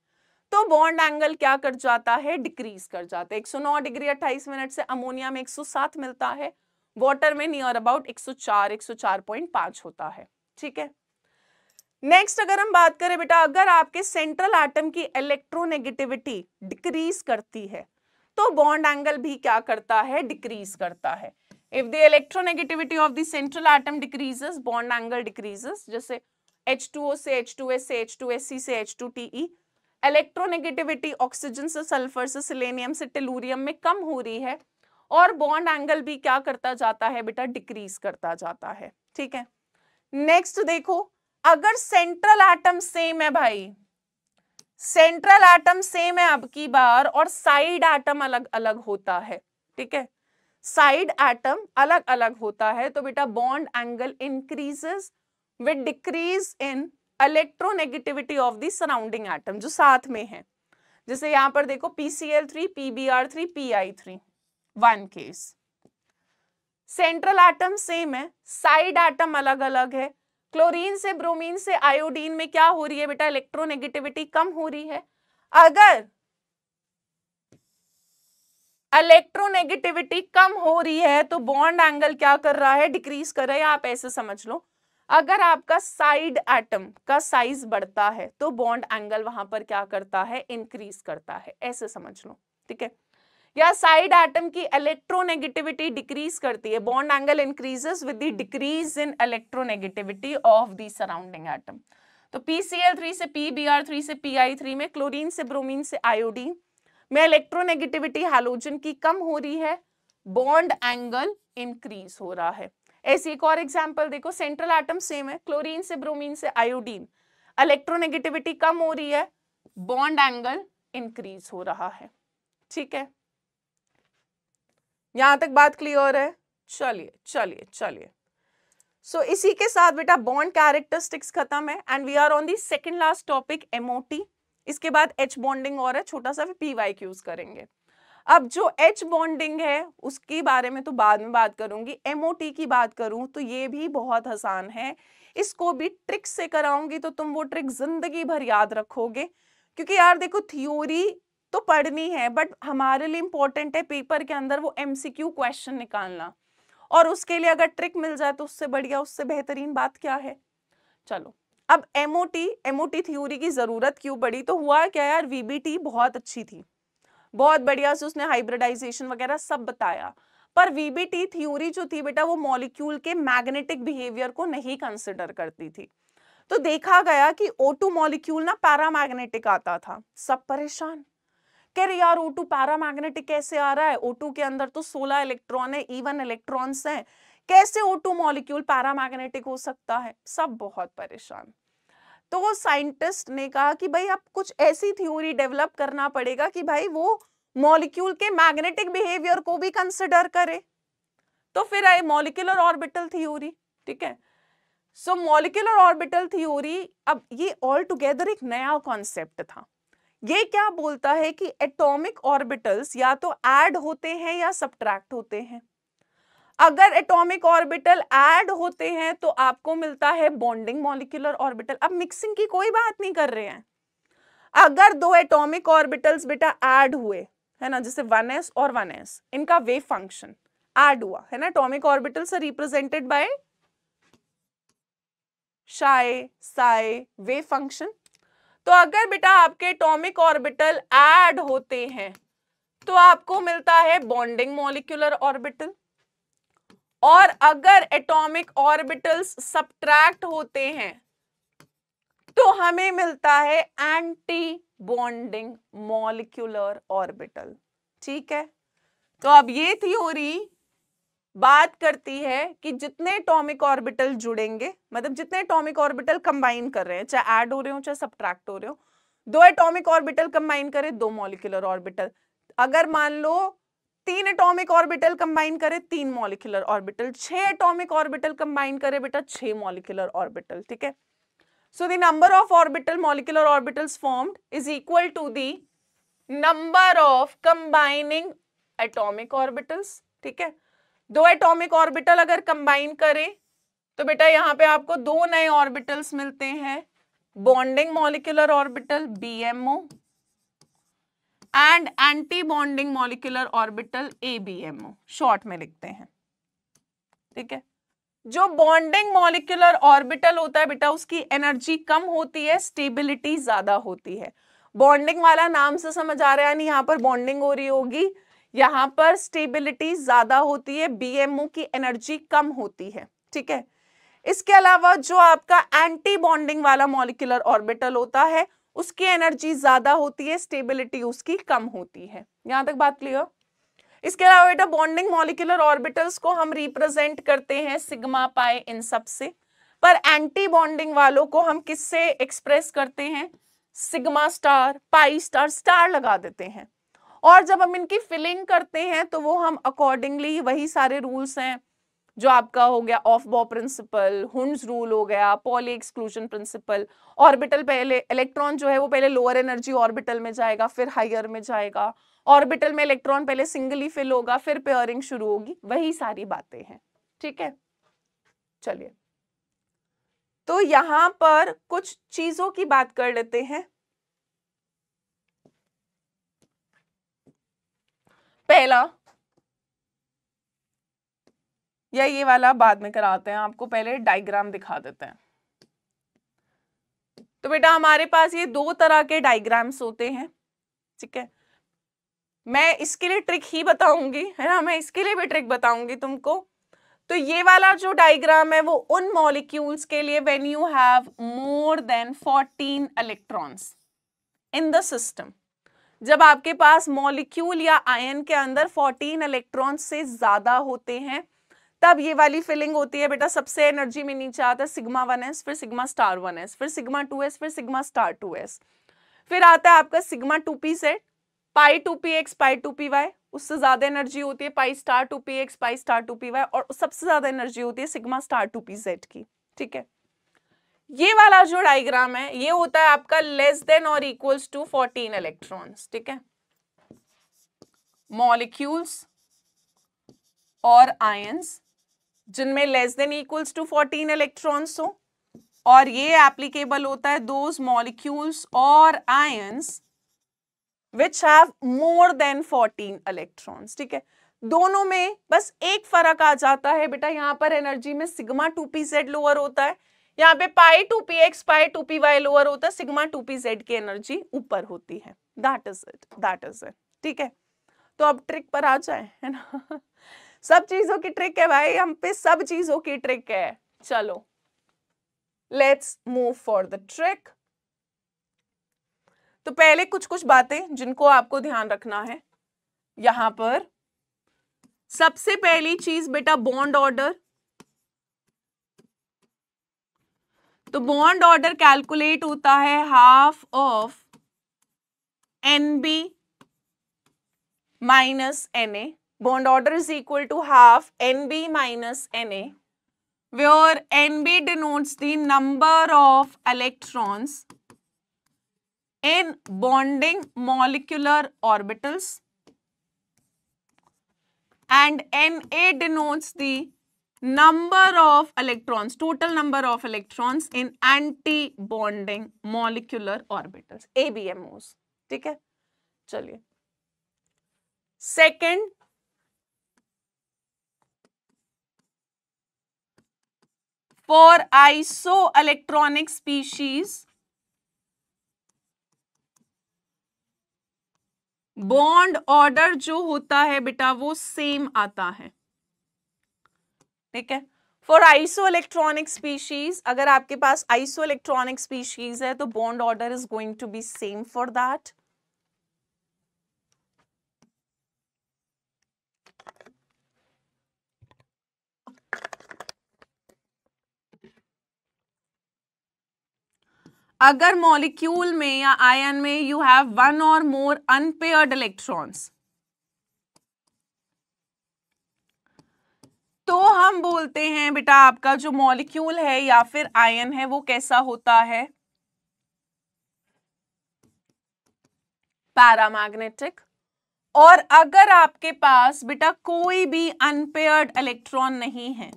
तो बॉन्ड एंगल क्या कर जाता है डिक्रीज कर जाता है 109 डिग्री 28 मिनट से अमोनिया में 107 मिलता है वाटर में नियर अबाउट 104 104.5 होता है ठीक है नेक्स्ट अगर हम बात करें बेटा अगर आपके सेंट्रल एटम की इलेक्ट्रोनेगेटिविटी डिक्रीज करती है तो बॉन्ड एंगल भी क्या करता है डिक्रीज करता है if the electronegativity of the central atom decreases bond angle decreases जैसे H2O से H2S से H2SC से H2TE इलेक्ट्रोनेगेटिविटी ऑक्सीजन से सल्फर से सिलेनियम से टेलूरियम में कम हो रही है और बॉन्ड एंगल भी क्या करता जाता है बेटा डिक्रीज करता जाता है ठीक है नेक्स्ट देखो अगर सेंट्रल एटम सेम है भाई सेंट्रल एटम सेम है अब की बार और साइड एटम अलग अलग होता है ठीक है साइड एटम अलग अलग होता है तो बेटा bond angle increases with decrease in electronegativity of the surrounding atom जो साथ में है जैसे यहां पर देखो PCl three PBr three three one case central atom same है साइड एटम अलग अलग है क्लोरीन से ब्रोमीन से आयोडीन में क्या हो रही है बेटा इलेक्ट्रोनेगेटिविटी कम हो रही है अगर इलेक्ट्रोनेगेटिविटी कम हो रही है तो बॉन्ड एंगल क्या कर रहा है डिक्रीज कर रहा है आप ऐसे समझ लो अगर आपका साइड एटम का साइज बढ़ता है तो बॉन्ड एंगल वहां पर क्या करता है इंक्रीज करता है ऐसे समझ लो ठीक है या साइड एटम की इलेक्ट्रोनेगेटिविटी डिक्रीज करती है bond angle increases with the decrease in electronegativity of the surrounding atom तो PCl3 से PBr3 से Pi3 में क्लोरीन से ब्रोमीन से आयोडीन में इलेक्ट्रोनेगेटिविटी हैलोजन की कम हो रही है बॉन्ड एंगल इंक्रीज हो रहा है ऐसे एक और एग्जाम्पल देखो सेंट्रल आइटम सेम है क्लोरीन से ब्रोमीन से आयोडीन इलेक्ट्रोनेगेटिविटी कम हो रही है बॉन्ड एंगल इंक्रीज हो रहा है ठीक है यहां तक बात क्लियर है चलिए चलिए चलिए सो so, इसी के साथ बेटा बॉन्ड कैरेक्टरिस्टिक्स खत्म है and we are on the second last topic MOT इसके बाद एच बॉन्डिंग और है छोटा सा पी वाई करेंगे अब जो एच बॉन्डिंग है उसके बारे में तो बाद में बात करूंगी एमओटी की बात करूं तो ये भी बहुत आसान है इसको भी ट्रिक से कराऊंगी तो तुम वो ट्रिक जिंदगी भर याद रखोगे क्योंकि यार देखो थ्योरी तो पढ़नी है बट हमारे लिए इंपॉर्टेंट है पेपर के अंदर वो एमसीक्यू क्वेश्चन निकालना और उसके लिए अगर ट्रिक मिल जाए तो उससे बढ़िया उससे बेहतरीन बात क्या है चलो अब एमओटी एमओटी थ्योरी की जरूरत क्यों पड़ी तो हुआ क्या यार वीबीटी बहुत अच्छी थी बहुत बढ़िया से उसने हाइब्रिडाइजेशन वगैरह सब बताया पर वीबीटी थ्योरी जो थी बेटा वो मॉलिक्यूल के मैग्नेटिक बिहेवियर को नहीं कंसिडर करती थी तो देखा गया कि O2 मॉलिक्यूल ना पैरामैग्नेटिक आता था सब परेशान कह रहे यार O2 पैरामैग्नेटिक कैसे आ रहा है O2 के अंदर तो 16 इलेक्ट्रॉन है इवन इलेक्ट्रॉन्स हैं कैसे O2 मॉलिक्यूल पैरामैग्नेटिक हो सकता है सब बहुत परेशान तो वो साइंटिस्ट ने कहा कि भाई आप कुछ ऐसी थ्योरी डेवलप करना पड़ेगा कि भाई वो मॉलिक्यूल के मैग्नेटिक बिहेवियर को भी कंसिडर करे तो फिर आए मॉलिक्यूलर ऑर्बिटल थ्योरी ठीक है सो मॉलिक्यूलर ऑर्बिटल थ्योरी अब ये ऑल टुगेदर एक नया कॉन्सेप्ट था ये क्या बोलता है कि एटॉमिक ऑर्बिटल्स या तो ऐड होते हैं या सब्ट्रैक्ट होते हैं अगर एटॉमिक ऑर्बिटल ऐड होते हैं तो आपको मिलता है बॉन्डिंग मॉलिक्यूलर ऑर्बिटल अब मिक्सिंग की कोई बात नहीं कर रहे हैं अगर दो एटॉमिक ऑर्बिटल्स बेटा ऐड हुए है ना जैसे वन एस और वन एस इनका वेव फंक्शन ऐड हुआ है ना atomic orbitals are represented by शाए साए वेव फंक्शन तो अगर बेटा आपके एटॉमिक ऑर्बिटल ऐड होते हैं तो आपको मिलता है बॉन्डिंग मॉलिक्यूलर ऑर्बिटल और अगर एटॉमिक ऑर्बिटल्स सब्ट्रैक्ट होते हैं तो हमें मिलता है एंटी बॉन्डिंग मॉलिक्यूलर ऑर्बिटल ठीक है तो अब ये थ्योरी बात करती है कि जितने एटॉमिक ऑर्बिटल जुड़ेंगे मतलब जितने एटॉमिक ऑर्बिटल कंबाइन कर रहे हैं चाहे ऐड हो रहे हो चाहे सब्ट्रैक्ट हो रहे हो दो एटॉमिक ऑर्बिटल कंबाइन करें दो मॉलिक्यूलर ऑर्बिटल अगर मान लो तीन एटॉमिक ऑर्बिटल कंबाइन करे तीन मॉलिक्यूलर ऑर्बिटल छह एटॉमिक ऑर्बिटल कंबाइन करे बेटा छह मॉलिक्यूलर ऑर्बिटल ठीक है so the number of orbital molecular orbitals formed is equal to the number of combining atomic orbitals ठीक है दो एटॉमिक ऑर्बिटल अगर कंबाइन करे तो बेटा यहाँ पे आपको दो नए ऑर्बिटल्स मिलते हैं bonding molecular orbital BMO and anti bonding molecular orbital ABMO short में लिखते हैं ठीक है जो बॉन्डिंग मॉलिकुलर ऑर्बिटल होता है बेटा उसकी एनर्जी कम होती है स्टेबिलिटी ज्यादा होती है बॉन्डिंग वाला नाम से समझ आ रहा है यानी यहाँ पर बॉन्डिंग हो रही होगी यहां पर स्टेबिलिटी ज्यादा होती है बीएमओ की एनर्जी कम होती है ठीक है इसके अलावा जो आपका एंटी बॉन्डिंग वाला मॉलिकुलर ऑर्बिटल होता है उसकी एनर्जी ज़्यादा होती है स्टेबिलिटी उसकी कम होती है यहां तक बात क्लियर इसके अलावा बेटा बॉन्डिंग मॉलिकुलर ऑर्बिटल्स को हम रिप्रेजेंट करते हैं सिग्मा पाए इन सब से पर एंटी बॉन्डिंग वालों को हम किससे एक्सप्रेस करते हैं sigma star pi star star लगा देते हैं और जब हम इनकी फिलिंग करते हैं तो वो हम अकॉर्डिंगली वही सारे रूल्स हैं जो आपका हो गया ऑफ बॉ प्रिंसिपल हुंड्स रूल हो गया पॉली एक्सक्लूजन प्रिंसिपल ऑर्बिटल पहले इलेक्ट्रॉन जो है वो पहले लोअर एनर्जी ऑर्बिटल में जाएगा फिर हायर में जाएगा ऑर्बिटल में इलेक्ट्रॉन पहले सिंगली फिल होगा फिर पेयरिंग शुरू होगी वही सारी बातें हैं ठीक है चलिए तो यहां पर कुछ चीजों की बात कर लेते हैं पहला या ये वाला बाद में कराते हैं आपको पहले डायग्राम दिखा देते हैं तो बेटा हमारे पास ये दो तरह के डायग्राम्स होते हैं ठीक है मैं इसके लिए ट्रिक ही बताऊंगी है ना मैं इसके लिए भी ट्रिक बताऊंगी तुमको तो ये वाला जो डायग्राम है वो उन मॉलिक्यूल्स के लिए when you have more than 14 electrons in the system जब आपके पास मॉलिक्यूल या आयन के अंदर 14 इलेक्ट्रॉन्स से ज़्यादा होते हैं तब ये वाली फिलिंग होती है बेटा सबसे एनर्जी में नीचे आता है सिग्मा वन एस फिर सिग्मा स्टार वन एस फिर सिग्मा टू एस फिर सिग्मा स्टार टू एस फिर आता है आपका sigma two P Z pi two P X pi two P Y उससे ज्यादा एनर्जी होती है pi star two P X pi star two P Y और सबसे ज्यादा एनर्जी होती है sigma star two P Z की ठीक है ये वाला जो डायग्राम है ये होता है आपका लेस देन और इक्वल्स टू फोर्टीन इलेक्ट्रॉन्स ठीक है मॉलिक्यूल्स और आयंस जिनमें less than equals to 14 electrons हो और ये एप्लीकेबल होता है दोज मॉलिक्यूल्स और ions which have more than 14 electrons ठीक है दोनों में बस एक फर्क आ जाता है बेटा यहां पर एनर्जी में sigma two P Z lower होता है यहां पे pi two P X pi two P Y lower होता है सिग्मा टू पी जेड की एनर्जी ऊपर होती है that is it that is it ठीक है तो अब ट्रिक पर आ जाए है ना सब चीजों की ट्रिक है भाई हम पे सब चीजों की ट्रिक है चलो let's move for the trick तो पहले कुछ कुछ बातें जिनको आपको ध्यान रखना है यहां पर सबसे पहली चीज बेटा बॉन्ड ऑर्डर तो बॉन्ड ऑर्डर कैलकुलेट होता है half of N B minus N A bond order is equal to half NB minus Na where NB denotes the number of electrons in bonding molecular orbitals and Na denotes the number of electrons, total number of electrons in anti-bonding molecular orbitals, ABMOs. ठीक है चलिए for isoelectronic species bond order जो होता है बेटा वो same आता है ठीक है फॉर आइसो इलेक्ट्रॉनिक स्पीशीज अगर आपके पास आइसो इलेक्ट्रॉनिक स्पीशीज है तो bond order is going to be same for that अगर मॉलिक्यूल में या आयन में यू हैव वन और मोर अनपेयर्ड इलेक्ट्रॉन्स तो हम बोलते हैं बेटा आपका जो मॉलिक्यूल है या फिर आयन है वो कैसा होता है पैरामैग्नेटिक और अगर आपके पास बेटा कोई भी अनपेयर्ड इलेक्ट्रॉन नहीं है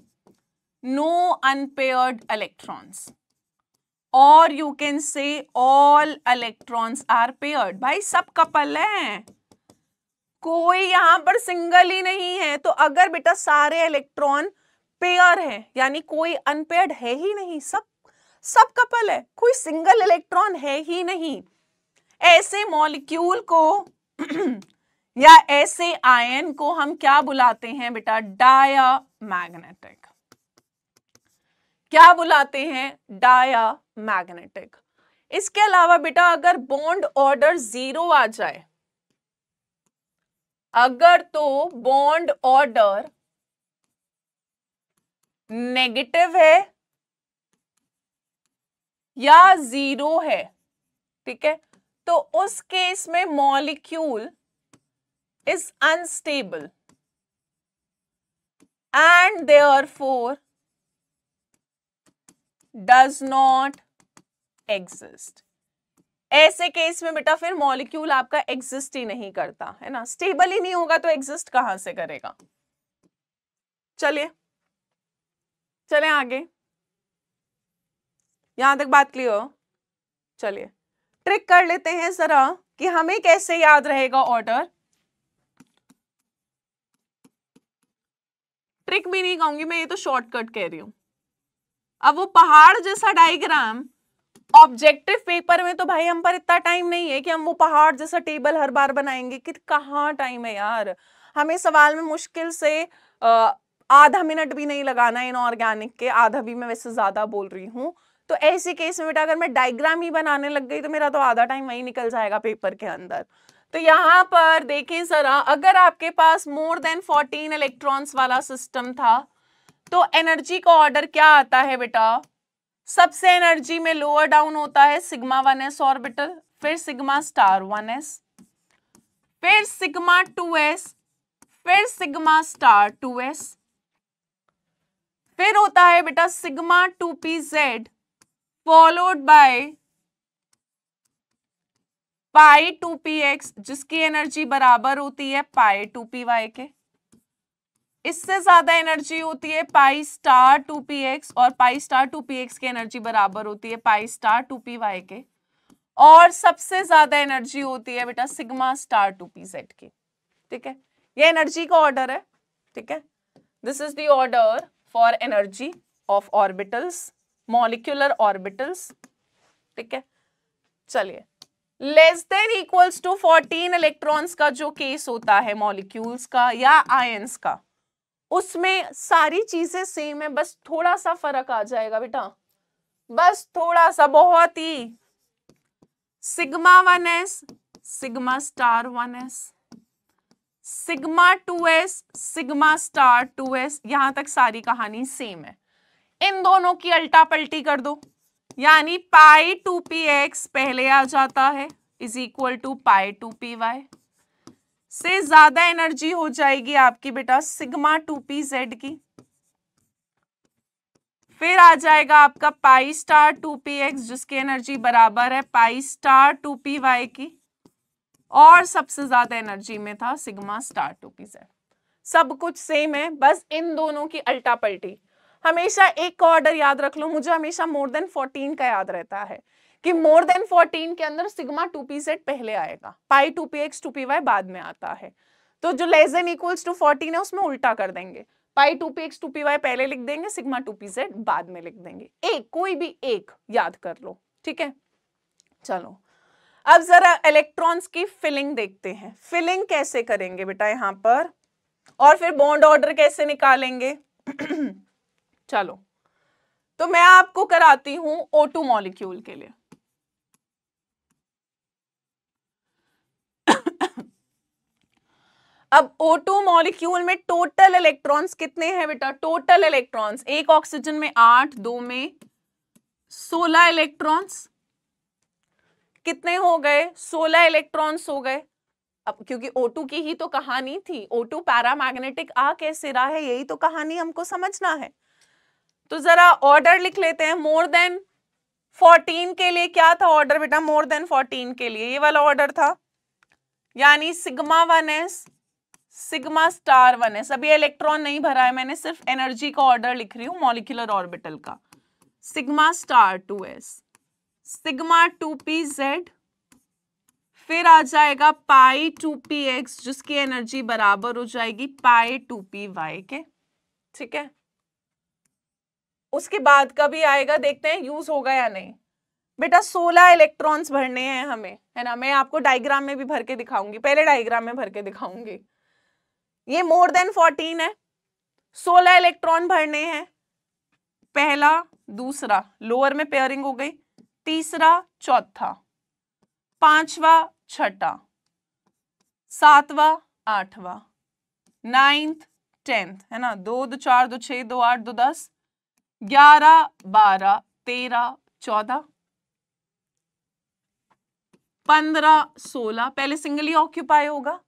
नो अनपेयर्ड इलेक्ट्रॉन्स और you can say all electrons are paired भाई सब कपल हैं कोई यहां पर सिंगल ही नहीं है तो अगर बेटा सारे इलेक्ट्रॉन पेयर है यानी कोई अनपेयर्ड है ही नहीं सब सब कपल है कोई सिंगल इलेक्ट्रॉन है ही नहीं ऐसे मॉलिक्यूल को [CLEARS THROAT] या ऐसे आयन को हम क्या बुलाते हैं बेटा डाया मैग्नेटिक क्या बुलाते हैं डाया मैग्नेटिक इसके अलावा बेटा अगर बॉन्ड ऑर्डर जीरो आ जाए अगर तो बॉन्ड ऑर्डर नेगेटिव है या जीरो है ठीक है तो उस केस में molecule is unstable and therefore does not exist ऐसे केस में बेटा फिर मॉलिक्यूल आपका एग्जिस्ट ही नहीं करता है ना स्टेबल ही नहीं होगा तो एग्जिस्ट कहां से करेगा चलिए चले आगे यहां तक बात क्लियर हो चलिए ट्रिक कर लेते हैं जरा कि हमें कैसे याद रहेगा ऑर्डर ट्रिक भी नहीं कहूंगी मैं ये तो शॉर्टकट कह रही हूं अब वो पहाड़ जैसा डायग्राम ऑब्जेक्टिव पेपर में तो भाई हम पर इतना टाइम नहीं है कि हम वो पहाड़ जैसा टेबल हर बार बनाएंगे कि कहाँ टाइम है यार हमें सवाल में मुश्किल से आधा मिनट भी नहीं लगाना इन ऑर्गेनिक के आधा भी मैं वैसे ज्यादा बोल रही हूँ तो ऐसे केस में बेटा अगर मैं डायग्राम ही बनाने लग गई तो मेरा तो आधा टाइम वही निकल जाएगा पेपर के अंदर तो यहाँ पर देखें जरा अगर आपके पास मोर देन फोर्टीन इलेक्ट्रॉन्स वाला सिस्टम था तो एनर्जी का ऑर्डर क्या आता है बेटा सबसे एनर्जी में लोअर डाउन होता है सिग्मा वन एस ऑर्बिटल फिर सिग्मा स्टार वन एस फिर सिग्मा टू एस फिर सिग्मा स्टार टू एस फिर होता है बेटा sigma two P Z followed by pi two P X जिसकी एनर्जी बराबर होती है पाई टू पी वाई के इससे ज्यादा एनर्जी होती है pi star two P X और pi star two P X की एनर्जी बराबर होती है pi star two P Y के और सबसे ज्यादा एनर्जी होती है बेटा sigma star two P Z की ठीक है ये एनर्जी का ऑर्डर है ठीक है this is the order for energy of orbitals molecular orbitals ठीक है चलिए less than equals to 14 electrons का जो केस होता है मॉलिक्यूल्स का या आयंस का उसमें सारी चीजें सेम है बस थोड़ा सा फर्क आ जाएगा बेटा बस थोड़ा सा बहुत ही sigma one S sigma star one S sigma two S sigma star two S यहां तक सारी कहानी सेम है इन दोनों की अल्टा पलटी कर दो यानी पाई टू पी एक्स पहले आ जाता है is equal to pi two P Y से ज्यादा एनर्जी हो जाएगी आपकी बेटा सिग्मा टू पी जेड की फिर आ जाएगा आपका pi star two P X जिसकी एनर्जी बराबर है pi star two P Y की और सबसे ज्यादा एनर्जी में था sigma star two P Z सब कुछ सेम है बस इन दोनों की अल्टा पल्टी हमेशा एक का ऑर्डर याद रख लो मुझे हमेशा मोर देन फोर्टीन का याद रहता है कि मोर देन 14 के अंदर सिग्मा 2p सेट पहले आएगा पाई पी वाई बाद में आता है तो जो लेस देन इक्वल्स टू 14 है उसमें उल्टा कर देंगे पाई 2px 2py पहले लिख देंगे सिग्मा 2p सेट बाद में लिख देंगे एक कोई भी एक याद कर लो ठीक है चलो अब जरा इलेक्ट्रॉन्स की फिलिंग देखते हैं फिलिंग कैसे करेंगे बेटा यहां पर और फिर बॉन्ड ऑर्डर कैसे निकालेंगे [CLEARS THROAT] चलो तो मैं आपको कराती हूं O2 मॉलिक्यूल के लिए अब O2 मॉलिक्यूल में टोटल इलेक्ट्रॉन्स कितने हैं बेटा टोटल इलेक्ट्रॉन्स एक ऑक्सीजन में आठ दो में सोलह इलेक्ट्रॉन्स कितने हो गए सोलह इलेक्ट्रॉन्स हो गए अब क्योंकि O2 की ही तो कहानी थी O2 पैरामैग्नेटिक आ कैसे रहा है यही तो कहानी हमको समझना है तो जरा ऑर्डर लिख लेते हैं मोर देन 14 के लिए क्या था ऑर्डर बेटा मोर देन 14 के लिए ये वाला ऑर्डर था यानी sigma one S sigma star one है सभी इलेक्ट्रॉन नहीं भरा है मैंने सिर्फ एनर्जी का ऑर्डर लिख रही हूं मॉलिकुलर ऑर्बिटल का sigma star two S sigma two P Z फिर आ जाएगा पाई टू पी एक्स जिसकी एनर्जी बराबर हो जाएगी पाई टू पी वाई के ठीक है उसके बाद का भी आएगा देखते हैं यूज होगा या नहीं बेटा 16 इलेक्ट्रॉन्स भरने हैं हमें है ना मैं आपको डायग्राम में भी भर के दिखाऊंगी पहले डायग्राम में भर के दिखाऊंगी ये मोर देन फोर्टीन है सोलह इलेक्ट्रॉन भरने हैं पहला दूसरा लोअर में पेयरिंग हो गई तीसरा चौथा पांचवा छठा सातवा आठवा नाइन्थ टेंथ है ना दो दो चार दो छह दो आठ दो दस ग्यारह बारह तेरह चौदह पंद्रह सोलह पहले सिंगली ऑक्यूपाई होगा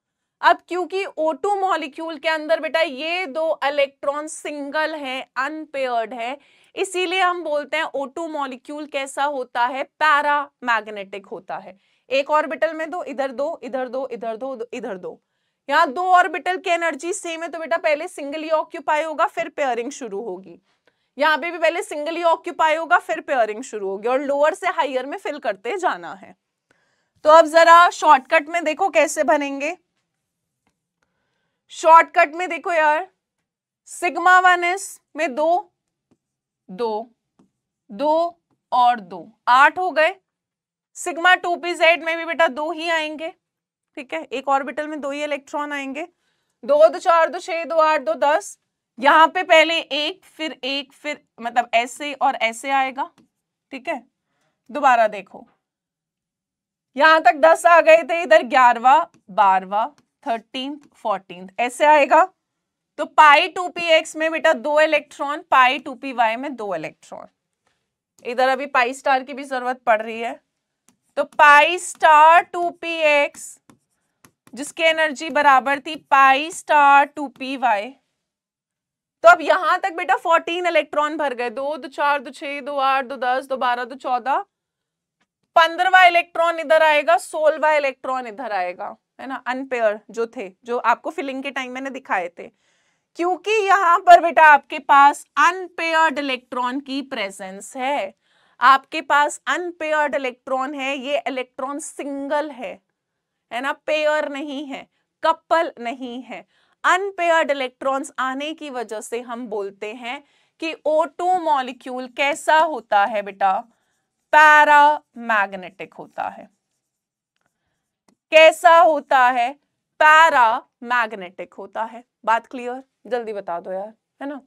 अब क्योंकि O2 मॉलिक्यूल के अंदर बेटा ये दो इलेक्ट्रॉन सिंगल हैं अनपेयर्ड हैं इसीलिए हम बोलते हैं O2 मॉलिक्यूल कैसा होता है पैरा मैग्नेटिक होता है एक ऑर्बिटल में दो इधर दो इधर दो इधर दो इधर दो यहाँ दो ऑर्बिटल की एनर्जी सेम है तो बेटा पहले सिंगली ऑक्यूपाई होगा फिर पेयरिंग शुरू होगी यहाँ पे भी पहले सिंगली ऑक्यूपाई होगा फिर पेयरिंग शुरू होगी और लोअर से हाइयर में फिल करते जाना है तो अब जरा शॉर्टकट में देखो कैसे बनेंगे शॉर्टकट में देखो यार सिग्मा वन एस में दो दो दो और दो आठ हो गए सिग्मा टू पी जेड में भी बेटा दो ही आएंगे ठीक है एक ऑर्बिटल में दो ही इलेक्ट्रॉन आएंगे दो दो चार दो छह दो आठ दो दस यहां पे पहले एक फिर एक फिर मतलब ऐसे और ऐसे आएगा ठीक है दोबारा देखो यहां तक दस आ गए थे इधर ग्यारहवा बारवा थर्टींथ फोर्टींथ ऐसे आएगा तो पाई टू पी एक्स में बेटा दो electron pi two P Y में दो इलेक्ट्रॉन इधर अभी पाई स्टार की भी जरूरत पड़ रही है तो pi star two P X जिसकी एनर्जी बराबर थी pi star two P Y तो अब यहां तक बेटा फोर्टीन इलेक्ट्रॉन भर गए दो दो चार दो छह दो आठ दो दस दो बारह दो चौदह पंद्रहवा इलेक्ट्रॉन इधर आएगा सोलवा इलेक्ट्रॉन इधर आएगा है ना अनपेयर जो थे जो आपको फिलिंग के टाइम मैंने दिखाए थे क्योंकि यहां पर बेटा आपके पास अनपेयर्ड इलेक्ट्रॉन की प्रेजेंस है आपके पास अनपेयर्ड इलेक्ट्रॉन है ये इलेक्ट्रॉन सिंगल है है ना पेयर नहीं है कपल नहीं है अनपेयर्ड इलेक्ट्रॉन्स आने की वजह से हम बोलते हैं कि O2 मॉलिक्यूल कैसा होता है बेटा पैरा मैग्नेटिक होता है कैसा होता है पैरा मैग्नेटिक होता है बात क्लियर जल्दी बता दो यार है ना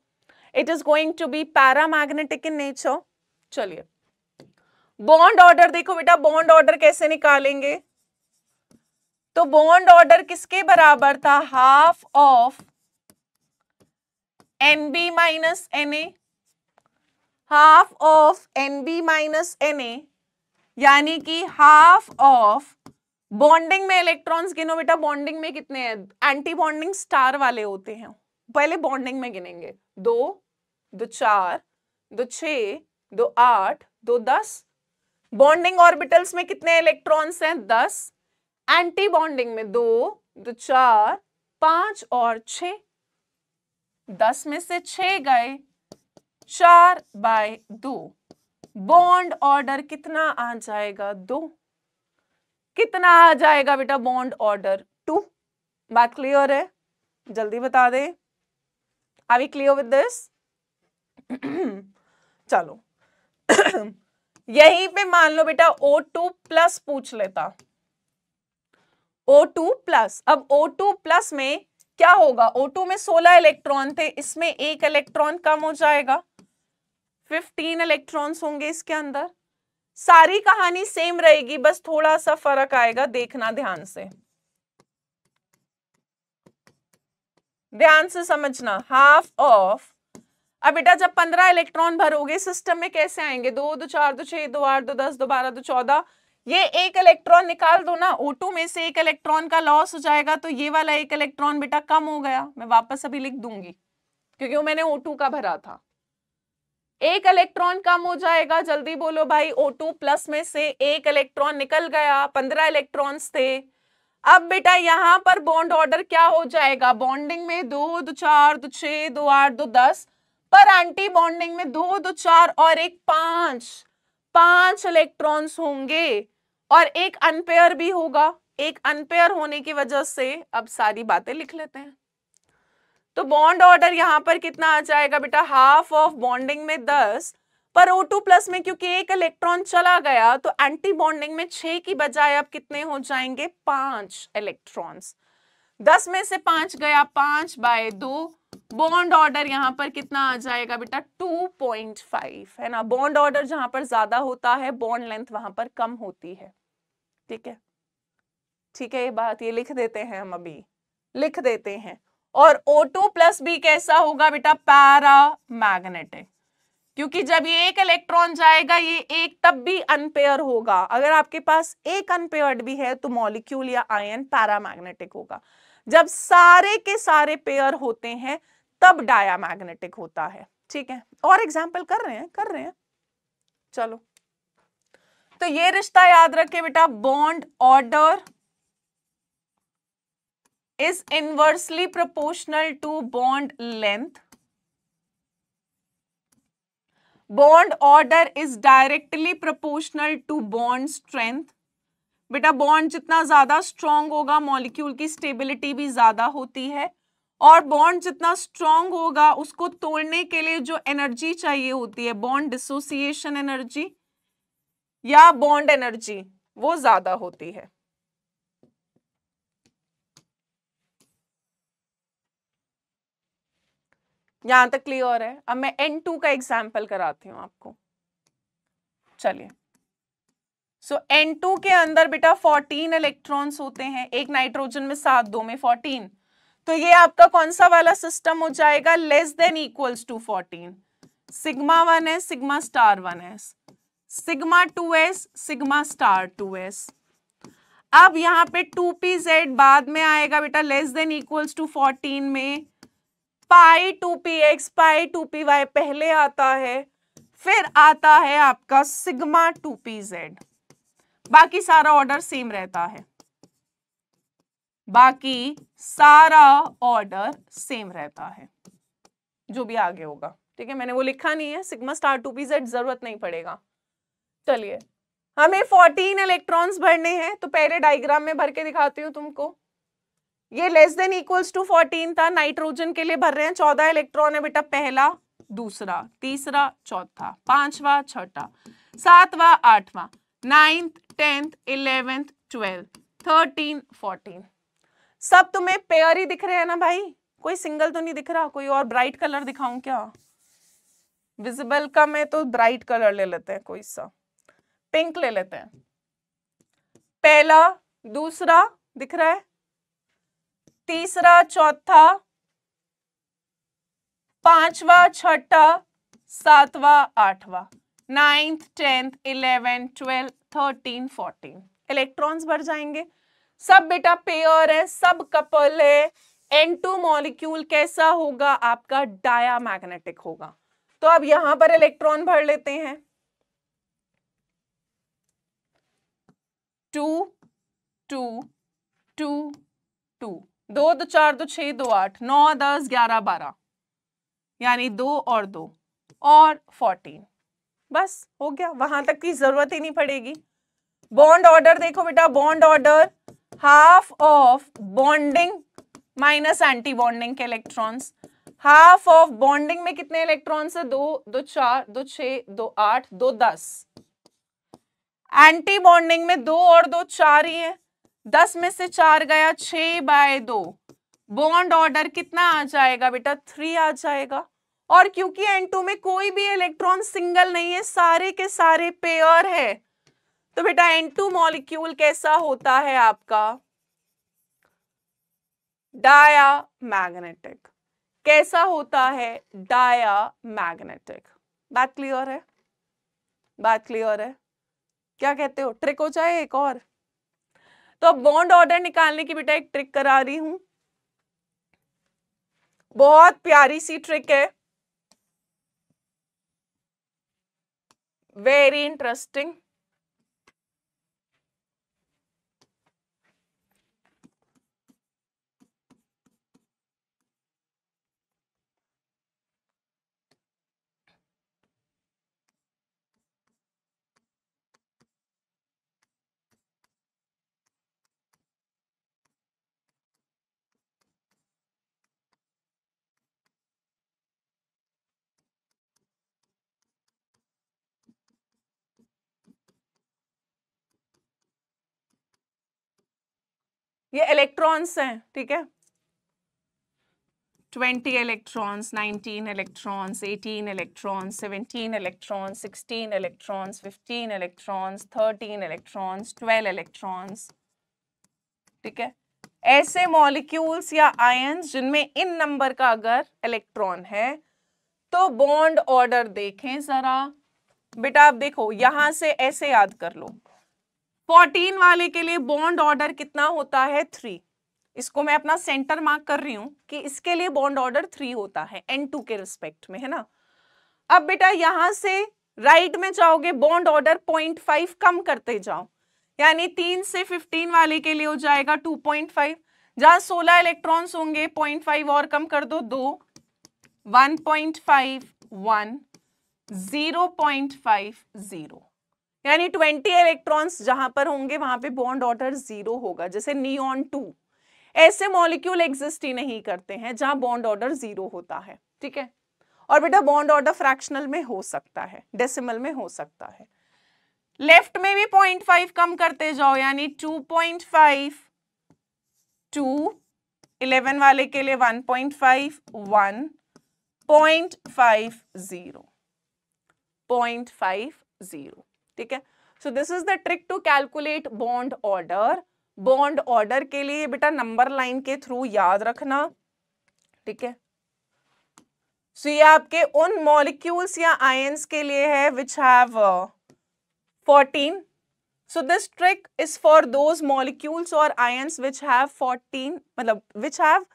it is going to be paramagnetic in nature चलिए बॉन्ड ऑर्डर देखो बेटा बॉन्ड ऑर्डर कैसे निकालेंगे तो बॉन्ड ऑर्डर किसके बराबर था half of N B minus N A half of N B minus N A यानी कि हाफ ऑफ बॉन्डिंग में इलेक्ट्रॉन्स गिनो बेटा बॉन्डिंग में कितने हैं एंटी बॉन्डिंग स्टार वाले होते हैं पहले बॉन्डिंग में गिनेंगे दो दो चार दो छ दो आठ दो दस बॉन्डिंग ऑर्बिटल्स में कितने इलेक्ट्रॉन्स हैं दस एंटी बॉन्डिंग में दो दो चार पांच और छ दस में से छ गए चार बाय दो बॉन्ड ऑर्डर कितना आ जाएगा दो कितना आ जाएगा बेटा बॉन्ड ऑर्डर टू बात क्लियर है जल्दी बता दे are we clear with this चलो [CLEARS THROAT] यहीं पे मान लो बेटा ओ टू प्लस पूछ लेता ओ टू प्लस अब ओ टू प्लस में क्या होगा ओ टू में सोलह इलेक्ट्रॉन थे इसमें एक इलेक्ट्रॉन कम हो जाएगा फिफ्टीन इलेक्ट्रॉन्स होंगे इसके अंदर सारी कहानी सेम रहेगी बस थोड़ा सा फर्क आएगा देखना ध्यान से ध्यान से समझना हाफ ऑफ अब बेटा जब पंद्रह इलेक्ट्रॉन भरोगे सिस्टम में कैसे आएंगे दो दो चार दो छह दो आठ दो दस दो बारह दो चौदह ये एक इलेक्ट्रॉन निकाल दो ना O2 में से एक इलेक्ट्रॉन का लॉस हो जाएगा तो ये वाला एक इलेक्ट्रॉन बेटा कम हो गया मैं वापस अभी लिख दूंगी क्योंकि वो मैंने O2 का भरा था एक इलेक्ट्रॉन कम हो जाएगा जल्दी बोलो भाई O2 प्लस में से एक इलेक्ट्रॉन निकल गया पंद्रह इलेक्ट्रॉन्स थे अब बेटा यहाँ पर बॉन्ड ऑर्डर क्या हो जाएगा बॉन्डिंग में दो दो चार दो छह दो आठ दो दस पर एंटी बॉन्डिंग में दो दो चार और एक पांच पांच इलेक्ट्रॉन्स होंगे और एक अनपेयर भी होगा एक अनपेयर होने की वजह से अब सारी बातें लिख लेते हैं तो बॉन्ड ऑर्डर यहाँ पर कितना आ जाएगा बेटा हाफ ऑफ बॉन्डिंग में दस पर O2 प्लस में क्योंकि एक इलेक्ट्रॉन चला गया तो एंटी बॉन्डिंग में छह की बजाय अब कितने हो जाएंगे पांच इलेक्ट्रॉन्स दस में से पांच गया पांच बाय दो बॉन्ड ऑर्डर यहाँ पर कितना आ जाएगा बेटा 2.5 है ना बॉन्ड ऑर्डर जहां पर ज्यादा होता है बॉन्ड लेंथ वहां पर कम होती है ठीक है ठीक है ये बात ये लिख देते हैं हम अभी लिख देते हैं और O2 प्लस भी कैसा होगा बेटा पैरा मैग्नेटिक क्योंकि जब ये एक इलेक्ट्रॉन जाएगा ये एक तब भी अनपेयर होगा अगर आपके पास एक अनपेयर्ड भी है तो मॉलिक्यूल या आयन पैरामैग्नेटिक होगा जब सारे के सारे पेयर होते हैं तब डायामैग्नेटिक होता है ठीक है और एग्जाम्पल कर रहे हैं कर रहे हैं चलो तो ये रिश्ता याद रखे बेटा bond order is inversely proportional to bond length. Bond order is directly proportional to bond strength. बेटा बॉन्ड जितना ज़्यादा स्ट्रांग होगा मॉलिक्यूल की स्टेबिलिटी भी ज़्यादा होती है और बॉन्ड जितना स्ट्रांग होगा उसको तोड़ने के लिए जो एनर्जी चाहिए होती है बॉन्ड डिसोसिएशन एनर्जी या बॉन्ड एनर्जी वो ज़्यादा होती है यहां तक क्लियर है अब मैं एन टू का एग्जाम्पल कराती हूँ आपको चलिए सो एन टू के अंदर बेटा फोर्टीन इलेक्ट्रॉन्स होते हैं एक नाइट्रोजन में सात दो में फोर्टीन तो ये आपका कौन सा वाला सिस्टम हो जाएगा less than equals to fourteen sigma one S sigma star one S sigma two S sigma star two S अब यहाँ पे टू पी जेड बाद में आएगा बेटा less than equals to fourteen में pi two P X pi two P Y पहले आता है फिर आता है आपका सिग्मा टू पी जेड बाकी सारा ऑर्डर सेम रहता है बाकी सारा ऑर्डर सेम रहता है जो भी आगे होगा ठीक है मैंने वो लिखा नहीं है sigma star two P Z जरूरत नहीं पड़ेगा चलिए हमें 14 इलेक्ट्रॉन्स भरने हैं तो पहले डायग्राम में भर के दिखाती हूँ तुमको ये less than equals to fourteen था नाइट्रोजन के लिए भर रहे हैं चौदह इलेक्ट्रॉन है बेटा पहला दूसरा तीसरा चौथा पांचवा छठा सातवा आठवा ninth tenth eleventh twelfth thirteen fourteen सब तुम्हें पेयर ही दिख रहे हैं ना भाई कोई सिंगल तो नहीं दिख रहा कोई और ब्राइट कलर दिखाऊं क्या विजिबल कम है तो ब्राइट कलर ले लेते हैं कोई सा पिंक ले लेते हैं पहला दूसरा दिख रहा है तीसरा चौथा पांचवा छठा सातवा आठवा ninth tenth eleventh twelfth thirteen fourteen electrons भर जाएंगे सब बेटा पेयर है सब कपल है एन टू मॉलिक्यूल कैसा होगा आपका डाया मैग्नेटिक होगा तो अब यहां पर इलेक्ट्रॉन भर लेते हैं टू टू टू टू दो दो चार दो छ दो आठ नौ दस ग्यारह बारह यानी दो और दो और फोर्टीन बस हो गया वहां तक की जरूरत ही नहीं पड़ेगी बॉन्ड ऑर्डर देखो बेटा bond order half of bonding minus anti bonding के इलेक्ट्रॉन्स हाफ ऑफ बॉन्डिंग में कितने इलेक्ट्रॉन्स है दो दो चार दो छ दो आठ दो दस एंटी बॉन्डिंग में दो और दो चार ही है दस में से चार गया छ बाय दो बॉन्ड ऑर्डर कितना आ जाएगा बेटा थ्री आ जाएगा और क्योंकि N2 में कोई भी इलेक्ट्रॉन सिंगल नहीं है सारे के सारे पेयर है तो बेटा N2 मॉलिक्यूल कैसा होता है आपका डाया मैग्नेटिक कैसा होता है डाया मैग्नेटिक बात क्लियर है बात क्लियर है क्या कहते हो ट्रिक हो जाए एक और तो अब बॉन्ड ऑर्डर निकालने की बेटा एक ट्रिक करा रही हूं बहुत प्यारी सी ट्रिक है वेरी इंटरेस्टिंग ये इलेक्ट्रॉन्स हैं ठीक है twenty electrons nineteen electrons eighteen electrons seventeen electrons sixteen electrons fifteen electrons thirteen electrons twelve electrons ठीक है ऐसे मॉलिक्यूल्स या आयंस जिनमें इन नंबर का अगर इलेक्ट्रॉन है तो बॉन्ड ऑर्डर देखें जरा बेटा आप देखो यहां से ऐसे याद कर लो फोर्टीन वाले के लिए बॉन्ड ऑर्डर कितना होता है थ्री इसको मैं अपना सेंटर मार्क कर रही हूं कि इसके लिए बॉन्ड ऑर्डर थ्री होता है एन टू के रिस्पेक्ट में है ना अब बेटा यहां से राइट में जाओगे बॉन्ड ऑर्डर पॉइंट फाइव कम करते जाओ यानी तीन से फिफ्टीन वाले के लिए हो जाएगा टू पॉइंट फाइव जहां सोलह इलेक्ट्रॉन्स होंगे पॉइंट फाइव और कम कर दो दो one point five one zero point five zero यानी ट्वेंटी इलेक्ट्रॉन्स जहां पर होंगे वहां पे बॉन्ड ऑर्डर जीरो होगा जैसे नियॉन टू ऐसे मॉलिक्यूल एग्जिस्ट ही नहीं करते हैं जहां बॉन्ड ऑर्डर जीरो होता है ठीक है और बेटा बॉन्ड ऑर्डर फ्रैक्शनल में हो सकता है डेसिमल में हो सकता है लेफ्ट में भी पॉइंट फाइव कम करते जाओ यानी two point five two eleven वाले के लिए one point five one point five zero point five zero ठीक है so this is the trick to calculate bond order bond order के लिए बेटा नंबर लाइन के थ्रू याद रखना ठीक है सो ये आपके उन मॉलिक्यूल्स या आयंस के लिए है which have fourteen so this trick is for those molecules और आयंस विच हैव फोर्टीन मतलब which have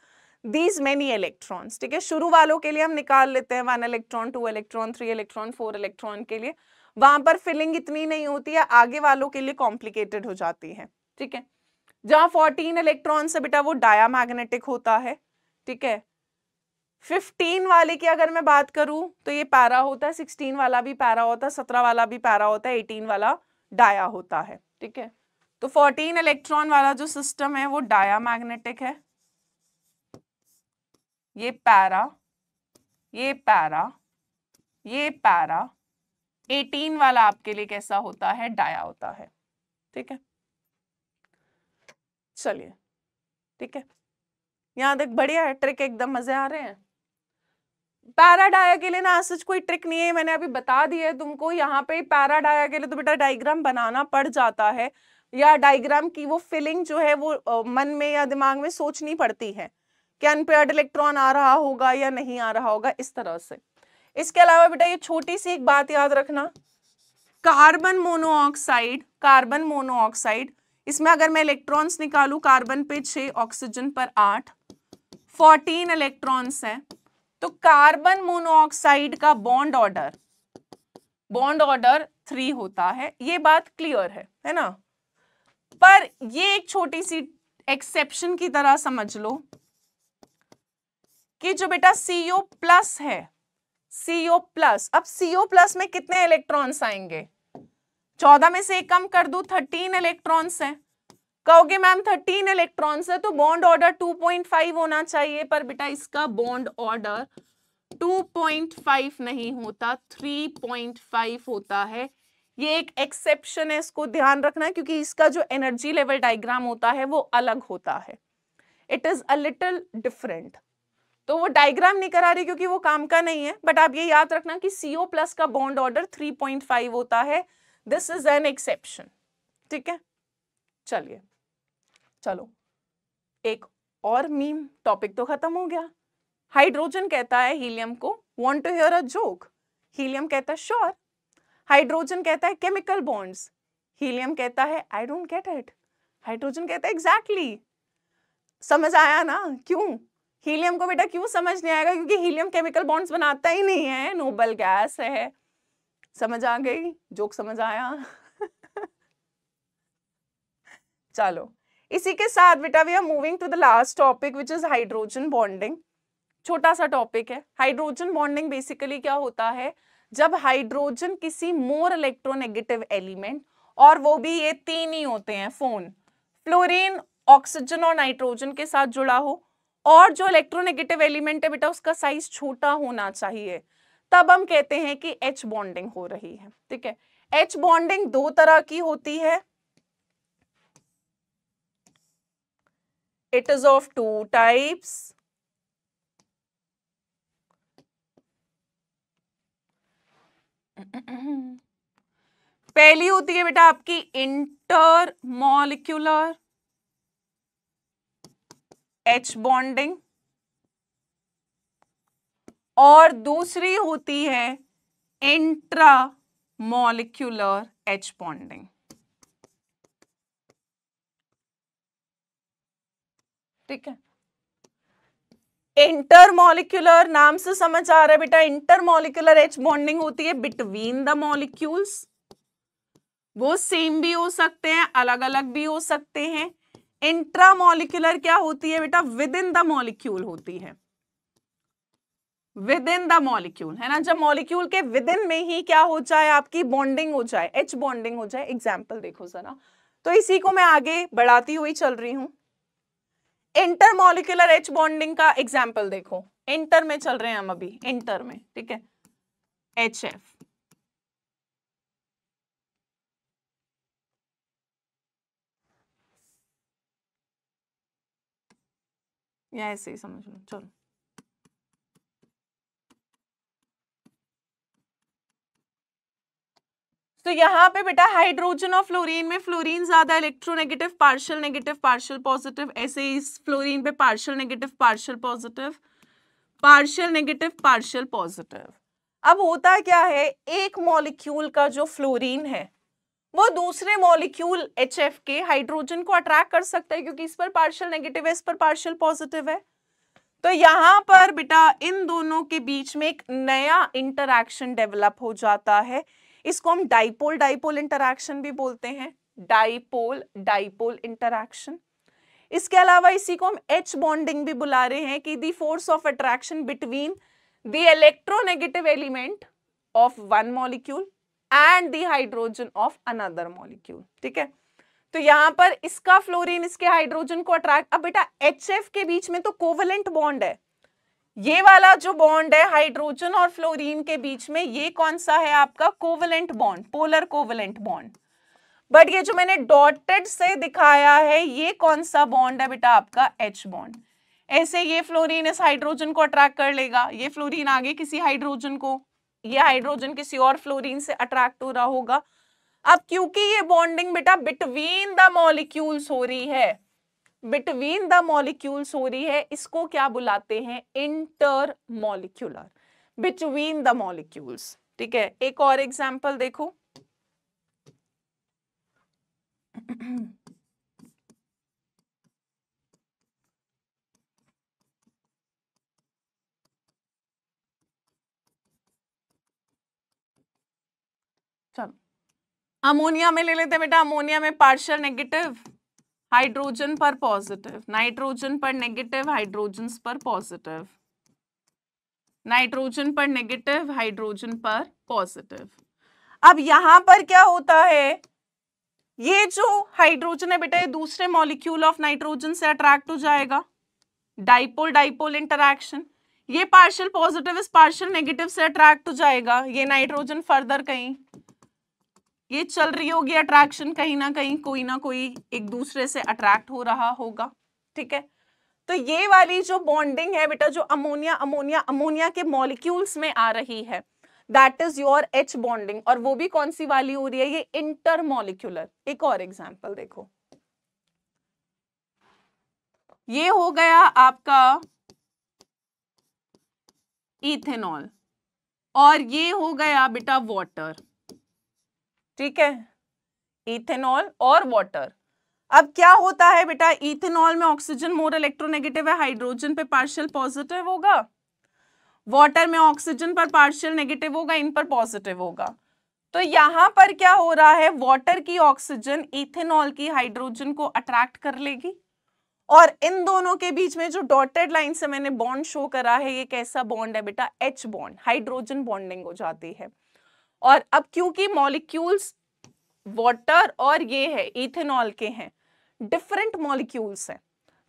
these many electrons ठीक है शुरू वालों के लिए हम निकाल लेते हैं one electron two electron three electron four electron के लिए वहां पर फिलिंग इतनी नहीं होती है आगे वालों के लिए कॉम्प्लिकेटेड हो जाती है ठीक है जहां फोर्टीन इलेक्ट्रॉन से बेटा वो मैग्नेटिक होता है ठीक है फिफ्टीन वाले की अगर मैं बात करूं तो ये पैरा होता है सिक्सटीन वाला भी पैरा होता है सत्रह वाला भी पैरा होता है एटीन वाला डाया होता है ठीक है तो फोर्टीन इलेक्ट्रॉन वाला जो सिस्टम है वो डाया मैग्नेटिक है ये पैरा ये पैरा ये पैरा एटीन वाला आपके लिए कैसा होता है डाया होता है ठीक है चलिए ठीक है यहां तक बढ़िया है ट्रिक एकदम मजे आ रहे हैं पैराडाया के लिए ना सच कोई ट्रिक नहीं है मैंने अभी बता दी है तुमको यहाँ पे पैराडाया के लिए तो बेटा डायग्राम बनाना पड़ जाता है या डायग्राम की वो फीलिंग जो है वो मन में या दिमाग में सोचनी पड़ती है कि अनपेयर्ड इलेक्ट्रॉन आ रहा होगा या नहीं आ रहा होगा इस तरह से इसके अलावा बेटा ये छोटी सी एक बात याद रखना कार्बन मोनोऑक्साइड कार्बन मोनोऑक्साइड इसमें अगर मैं इलेक्ट्रॉन्स निकालू कार्बन पे छ ऑक्सीजन पर आठ फोर्टीन इलेक्ट्रॉन्स हैं तो कार्बन मोनोऑक्साइड का bond order bond order three होता है ये बात क्लियर है है ना पर ये एक छोटी सी एक्सेप्शन की तरह समझ लो कि जो बेटा सीओ प्लस है सीओ प्लस अब सीओ प्लस में कितने इलेक्ट्रॉन्स आएंगे चौदह में से एक कम कर दू थर्टीन इलेक्ट्रॉन्स है कहोगे मैम थर्टीन इलेक्ट्रॉन्स है तो बॉन्ड ऑर्डर 2.5 होना चाहिए पर बेटा इसका बॉन्ड ऑर्डर 2.5 नहीं होता 3.5 होता है ये एक एक्सेप्शन है इसको ध्यान रखना क्योंकि इसका जो एनर्जी लेवल डायग्राम होता है वो अलग होता है it is a little different तो वो डायग्राम नहीं करा रही क्योंकि वो काम का नहीं है बट आप ये याद रखना कि सीओ प्लस का बॉन्ड ऑर्डर 3.5 होता है दिस इज एन एक्सेप्शन ठीक है चलिए चलो एक और मीम टॉपिक तो खत्म हो गया हाइड्रोजन कहता है हीलियम को want to hear a joke helium कहता है श्योर हाइड्रोजन कहता है केमिकल बॉन्ड्स हीलियम कहता है I don't get it hydrogen कहता है एग्जैक्टली exactly. समझ आया ना क्यों हीलियम को बेटा क्यों समझ नहीं आएगा क्योंकि हीलियम केमिकल बॉन्ड्स बनाता ही नहीं है नोबल गैस है समझ आ गई जोक समझ आया [LAUGHS] चलो इसी के साथ बेटा we are moving to the last topic which is hydrogen bonding छोटा सा टॉपिक है हाइड्रोजन बॉन्डिंग बेसिकली क्या होता है जब हाइड्रोजन किसी मोर इलेक्ट्रोनेगेटिव एलिमेंट और वो भी ये तीन ही होते हैं फोन फ्लोरीन ऑक्सीजन और नाइट्रोजन के साथ जुड़ा हो और जो इलेक्ट्रोनेगेटिव एलिमेंट है बेटा उसका साइज छोटा होना चाहिए तब हम कहते हैं कि एच बॉन्डिंग हो रही है ठीक है एच बॉन्डिंग दो तरह की होती है it is of two types पहली होती है बेटा आपकी इंटर मॉलिक्यूलर एच बॉन्डिंग और दूसरी होती है इंट्रा मॉलिक्यूलर एच बॉन्डिंग ठीक है इंटरमोलिकुलर नाम से समझ आ रहा है बेटा इंटरमोलिकुलर एच बॉन्डिंग होती है बिटवीन द मॉलिक्यूल्स वो सेम भी हो सकते हैं अलग अलग भी हो सकते हैं इंट्रामोलिकुलर क्या होती है बेटा विद इन द मॉलिक्यूल होती है विद इन द मॉलिक्यूल है ना जब मॉलिक्यूल के विद इन में ही क्या हो जाए आपकी बॉन्डिंग हो जाए एच बॉन्डिंग हो जाए एग्जाम्पल देखो जरा तो इसी को मैं आगे बढ़ाती हुई चल रही इंटर इंटरमोलिकुलर एच बॉन्डिंग का एग्जाम्पल देखो इंटर में चल रहे हैं हम अभी इंटर में ठीक है एच एफ या ऐसे ही समझ लो चलो तो यहाँ पे बेटा हाइड्रोजन और फ्लोरीन में फ्लोरीन ज्यादा electronegative partial negative partial positive ऐसे ही इस फ्लोरीन पे partial negative partial positive partial negative partial positive अब होता क्या है एक मॉलिक्यूल का जो फ्लोरीन है वो दूसरे मॉलिक्यूल एच एफ के हाइड्रोजन को अट्रैक्ट कर सकता है क्योंकि इस पर पार्शियल नेगेटिव है इस पर पार्शियल पॉजिटिव है तो यहाँ पर बेटा इन दोनों के बीच में एक नया इंटरक्शन डेवलप हो जाता है इसको हम डाइपोल डाइपोल इंटरक्शन भी बोलते हैं डाइपोल डाइपोल इंटरक्शन इसके अलावा इसी को हम एच बॉन्डिंग भी बुला रहे हैं कि the force of attraction between the electronegative element of one molecule and the hydrogen of another molecule ठीक है तो यहां पर इसका फ्लोरीन इसके हाइड्रोजन को अट्रैक्ट अब बेटा एच के बीच में तो कोवलेंट बॉन्ड है ये वाला जो बॉन्ड है हाइड्रोजन और फ्लोरीन के बीच में ये कौन सा है आपका covalent bond polar covalent bond but ये जो मैंने डॉटेड से दिखाया है ये कौन सा बॉन्ड है बेटा आपका एच बॉन्ड ऐसे ये फ्लोरीन इस हाइड्रोजन को अट्रैक्ट कर लेगा ये फ्लोरीन आगे किसी हाइड्रोजन को ये हाइड्रोजन किसी और फ्लोरीन से अट्रैक्ट हो रहा होगा अब क्योंकि ये बॉन्डिंग बेटा बिटवीन द मॉलिक्यूल्स हो रही है बिटवीन द मॉलिक्यूल्स हो रही है इसको क्या बुलाते हैं intermolecular between the molecules ठीक है एक और एग्जाम्पल देखो [CLEARS THROAT] [CLEARS THROAT] अमोनिया में ले लेते हैं बेटा अमोनिया में पार्शल नेगेटिव हाइड्रोजन पर पॉजिटिव नाइट्रोजन पर नेगेटिव हाइड्रोजन पर पॉजिटिव नाइट्रोजन पर नेगेटिव हाइड्रोजन पर पॉजिटिव अब यहां पर क्या होता है ये जो हाइड्रोजन है बेटा ये दूसरे मॉलिक्यूल ऑफ नाइट्रोजन से अट्रैक्ट हो जाएगा डाइपोल डाइपोल इंटरक्शन ये पार्शियल पॉजिटिव इस पार्शियल नेगेटिव से अट्रैक्ट हो जाएगा ये नाइट्रोजन फर्दर कहीं ये चल रही होगी अट्रैक्शन कहीं ना कहीं कोई ना कोई एक दूसरे से अट्रैक्ट हो रहा होगा ठीक है तो ये वाली जो बॉन्डिंग है बेटा जो अमोनिया अमोनिया अमोनिया के मॉलिक्यूल्स में आ रही है that is your H bonding और वो भी कौन सी वाली हो रही है ये इंटर मॉलिक्यूलर एक और एग्जाम्पल देखो ये हो गया आपका इथेनॉल और ये हो गया बेटा वॉटर ठीक है इथेनॉल और वाटर अब क्या होता है बेटा इथेनॉल में ऑक्सीजन मोर इलेक्ट्रोनेगेटिव है हाइड्रोजन पे पार्शियल पॉजिटिव होगा वाटर में ऑक्सीजन पर पार्शियल नेगेटिव होगा इन पर पॉजिटिव होगा तो यहां पर क्या हो रहा है वाटर की ऑक्सीजन इथेनॉल की हाइड्रोजन को अट्रैक्ट कर लेगी और इन दोनों के बीच में जो डॉटेड लाइन से मैंने बॉन्ड शो करा है ये कैसा बॉन्ड है बेटा एच बॉन्ड हाइड्रोजन बॉन्डिंग हो जाती है और अब क्योंकि मॉलिक्यूल्स वाटर और ये है इथेनॉल के हैं डिफरेंट मॉलिक्यूल्स हैं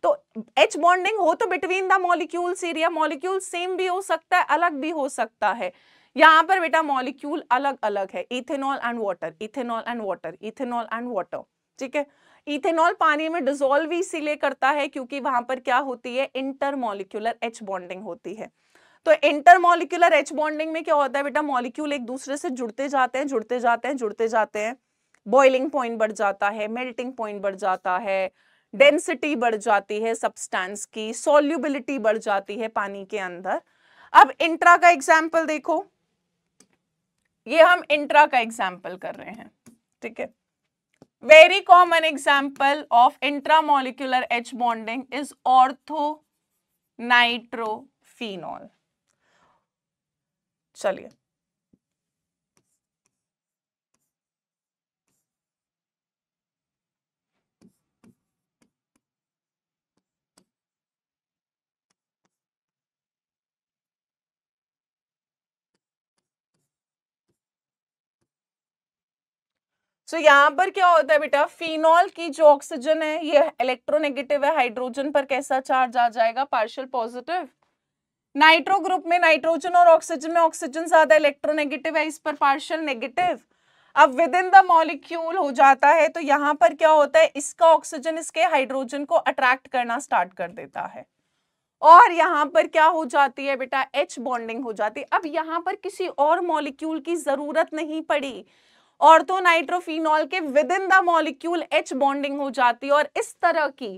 तो एच बॉन्डिंग हो तो बिटवीन द मॉलिक्यूल्स एरिया मॉलिक्यूल सेम भी हो सकता है अलग भी हो सकता है यहाँ पर बेटा मॉलिक्यूल अलग अलग है ethanol and water ethanol and water ethanol and water ठीक है इथेनॉल पानी में डिजोल्व इसीलिए करता है क्योंकि वहां पर क्या होती है इंटरमोलिक्यूलर एच बॉन्डिंग होती है तो इंटर मोलिकुलर एच बॉन्डिंग में क्या होता है बेटा मॉलिक्यूल एक दूसरे से जुड़ते जाते हैं जुड़ते जाते हैं जुड़ते जाते हैं बॉइलिंग पॉइंट बढ़ जाता है मेल्टिंग पॉइंट बढ़ जाता है डेंसिटी बढ़ जाती है सब्सटेंस की सोल्यूबिलिटी बढ़ जाती है पानी के अंदर अब इंट्रा का एग्जाम्पल देखो ये हम इंट्रा का एग्जाम्पल कर रहे हैं ठीक है very common example of intramolecular H bonding is ortho nitrophenol चलिए so, यहां पर क्या होता है बेटा फिनॉल की जो ऑक्सीजन है ये इलेक्ट्रोनेगेटिव है हाइड्रोजन पर कैसा चार्ज आ जाएगा पार्शियल पॉजिटिव नाइट्रो ग्रुप में नाइट्रोजन और ऑक्सीजन में ऑक्सीजन ज्यादा इलेक्ट्रोनेगेटिव है इस पर पार्शियल नेगेटिव अब विद इन द मॉलिक्यूल हो जाता है तो यहां पर क्या होता है इसका ऑक्सीजन इसके हाइड्रोजन को अट्रैक्ट करना स्टार्ट कर देता है और यहां पर क्या हो जाती है बेटा एच बॉन्डिंग हो जाती है अब यहां पर किसी और मॉलिक्यूल की जरूरत नहीं पड़ी और तो नाइट्रोफिनॉल के within the molecule H bonding हो जाती है और इस तरह की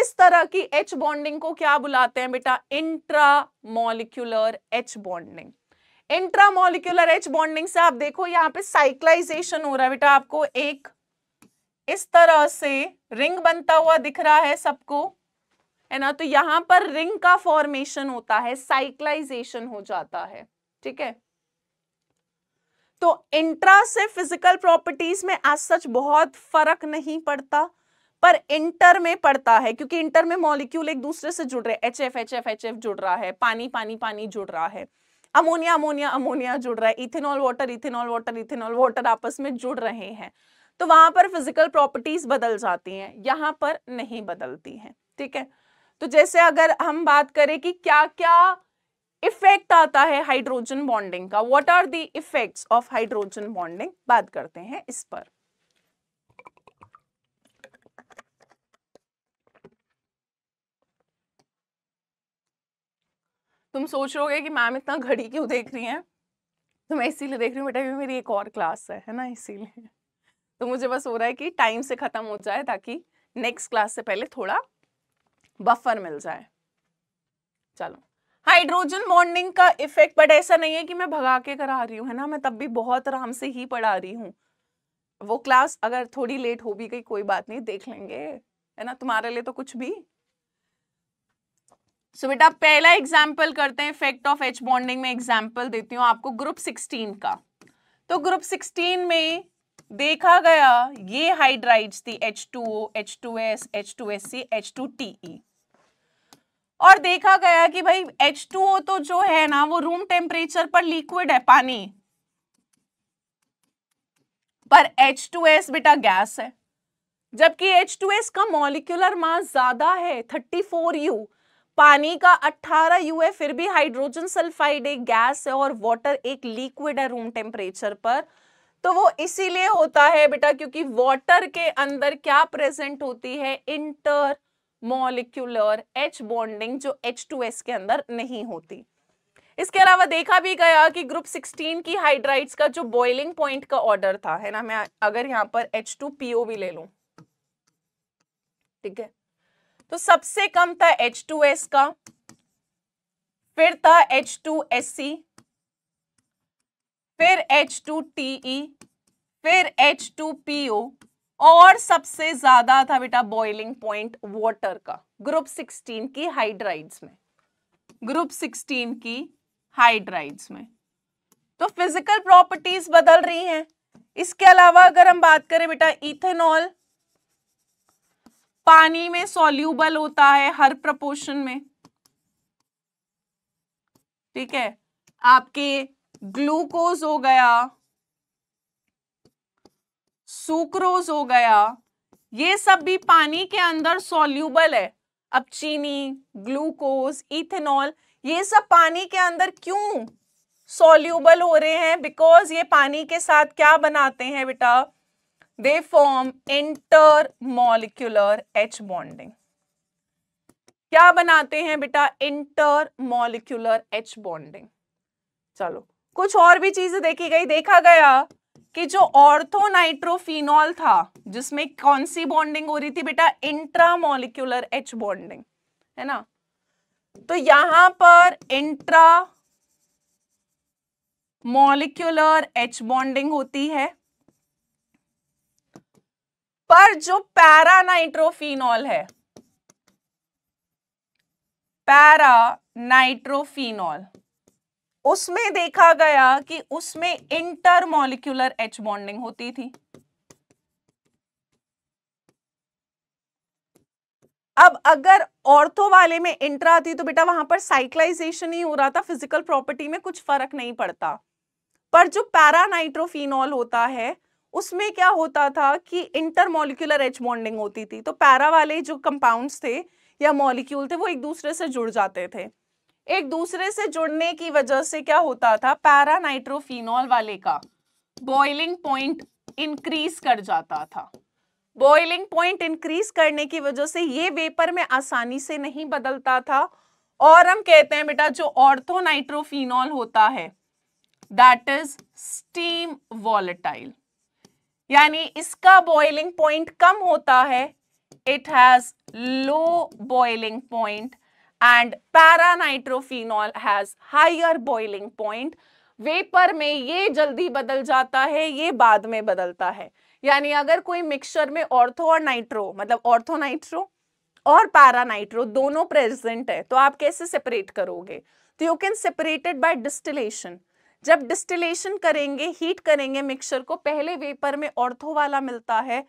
इस तरह की एच बॉन्डिंग को क्या बुलाते हैं बेटा intra intramolecular H bonding intra intramolecular H bonding से आप देखो यहां पे साइक्लाइजेशन हो रहा है बेटा आपको एक इस तरह से रिंग बनता हुआ दिख रहा है सबको है ना तो यहां पर रिंग का फॉर्मेशन होता है साइक्लाइजेशन हो जाता है ठीक है तो इंट्रा से फिजिकल प्रॉपर्टीज में आज सच बहुत फर्क नहीं पड़ता पर इंटर में पड़ता है क्योंकि इंटर में मॉलिक्यूल एक दूसरे से जुड़ रहे H F H F H F जुड़ रहा है पानी पानी पानी जुड़ रहा है अमोनिया अमोनिया अमोनिया जुड़ रहा है ethanol water ethanol water ethanol water आपस में जुड़ रहे हैं तो वहां पर फिजिकल प्रॉपर्टीज बदल जाती हैं यहाँ पर नहीं बदलती हैं ठीक है तो जैसे अगर हम बात करें कि क्या क्या इफेक्ट आता है हाइड्रोजन बॉन्डिंग का what are the effects of hydrogen bonding बात करते हैं इस पर तुम सोच रहोगे कि मैम इतना घड़ी क्यों देख रही हैं तो मैं इसीलिए देख रही हूँ बेटा मेरी एक और क्लास है है ना इसीलिए तो मुझे बस हो रहा है कि टाइम से ख़त्म हो जाए ताकि नेक्स्ट क्लास से पहले थोड़ा बफर मिल जाए चलो हाइड्रोजन बॉन्डिंग का इफेक्ट बट ऐसा नहीं है कि मैं भगा के करा रही हूँ है ना मैं तब भी बहुत आराम से ही पढ़ा रही हूँ वो क्लास अगर थोड़ी लेट हो भी गई कोई बात नहीं देख लेंगे है ना तुम्हारे लिए तो कुछ भी सो बेटा पहला एग्जाम्पल करते हैं इफेक्ट ऑफ एच बॉन्डिंग में एग्जाम्पल देती हूँ आपको ग्रुप सिक्सटीन का तो ग्रुप सिक्सटीन में देखा गया ये हाइड्राइड्स थी H two O H two S H two S C H two T E और देखा गया कि भाई एच टू ओ तो जो है ना वो रूम टेम्परेचर पर लिक्विड है पानी पर एच टू एस बेटा गैस है जबकि एच टू एस का मॉलिक्यूलर मास ज्यादा है थर्टी फोर यू पानी का 18 यू है फिर भी हाइड्रोजन सल्फाइड एक गैस है और वाटर एक लिक्विड है रूम टेम्परेचर पर तो वो इसीलिए होता है बेटा क्योंकि वाटर के अंदर क्या प्रेजेंट होती है इंटर मॉलिक्यूलर एच बॉन्डिंग जो H2S के अंदर नहीं होती इसके अलावा देखा भी गया कि ग्रुप 16 की हाइड्राइड्स का जो बॉइलिंग पॉइंट का ऑर्डर था है ना मैं अगर यहाँ पर H2PO भी ले लू ठीक है तो सबसे कम था H2S का फिर था H2SC फिर H2TE फिर H2PO और सबसे ज्यादा था बेटा बॉइलिंग पॉइंट वाटर का ग्रुप 16 की हाइड्राइड्स में ग्रुप 16 की हाइड्राइड्स में तो फिजिकल प्रॉपर्टीज बदल रही हैं इसके अलावा अगर हम बात करें बेटा इथेनॉल पानी में सॉल्यूबल होता है हर प्रपोर्शन में ठीक है आपके ग्लूकोज हो गया सुक्रोज हो गया ये सब भी पानी के अंदर सॉल्यूबल है अब चीनी ग्लूकोज इथेनॉल ये सब पानी के अंदर क्यों सॉल्यूबल हो रहे हैं बिकॉज ये पानी के साथ क्या बनाते हैं बेटा they form intermolecular H bonding. क्या बनाते हैं बेटा इंटरमोलिकुलर एच बॉन्डिंग चलो कुछ और भी चीजें देखी गई देखा गया कि जो ऑर्थोनाइट्रोफिनॉल था जिसमें कौन सी बॉन्डिंग हो रही थी बेटा इंट्रामोलिकुलर एच बॉन्डिंग है ना तो यहां पर इंट्रा मॉलिक्यूलर एच बॉन्डिंग होती है पर जो पैरा नाइट्रोफिनॉल है पैरा नाइट्रोफिनॉल उसमें देखा गया कि उसमें इंटरमोलिकुलर एच बॉन्डिंग होती थी अब अगर ऑर्थो वाले में इंट्रा थी तो बेटा वहां पर साइक्लाइजेशन ही हो रहा था फिजिकल प्रॉपर्टी में कुछ फर्क नहीं पड़ता पर जो पैरा नाइट्रोफिनॉल होता है उसमें क्या होता था कि इंटरमोलिकुलर एच बॉन्डिंग होती थी तो पैरा वाले जो कंपाउंड्स थे या मॉलिक्यूल थे वो एक दूसरे से जुड़ जाते थे एक दूसरे से जुड़ने की वजह से क्या होता था पैरा नाइट्रोफिनॉल वाले का बॉइलिंग पॉइंट इंक्रीज कर जाता था बॉइलिंग पॉइंट इंक्रीज करने की वजह से ये वेपर में आसानी से नहीं बदलता था और हम कहते हैं बेटा जो ऑर्थोनाइट्रोफिनॉल होता है दैट इज स्टीम वॉलेटाइल यानी इसका बॉइलिंग पॉइंट कम होता है it has low boiling point and paranitrophenol has higher boiling point vapour में ये जल्दी बदल जाता है ये बाद में बदलता है यानी अगर कोई मिक्सचर में ऑर्थो और नाइट्रो मतलब ऑर्थो नाइट्रो और पैरानाइट्रो दोनों प्रेजेंट है तो आप कैसे सेपरेट करोगे तो you can separated by distillation जब डिस्टिलेशन करेंगे हीट करेंगे मिक्सचर को पहले वेपर में ऑर्थो वाला मिलता है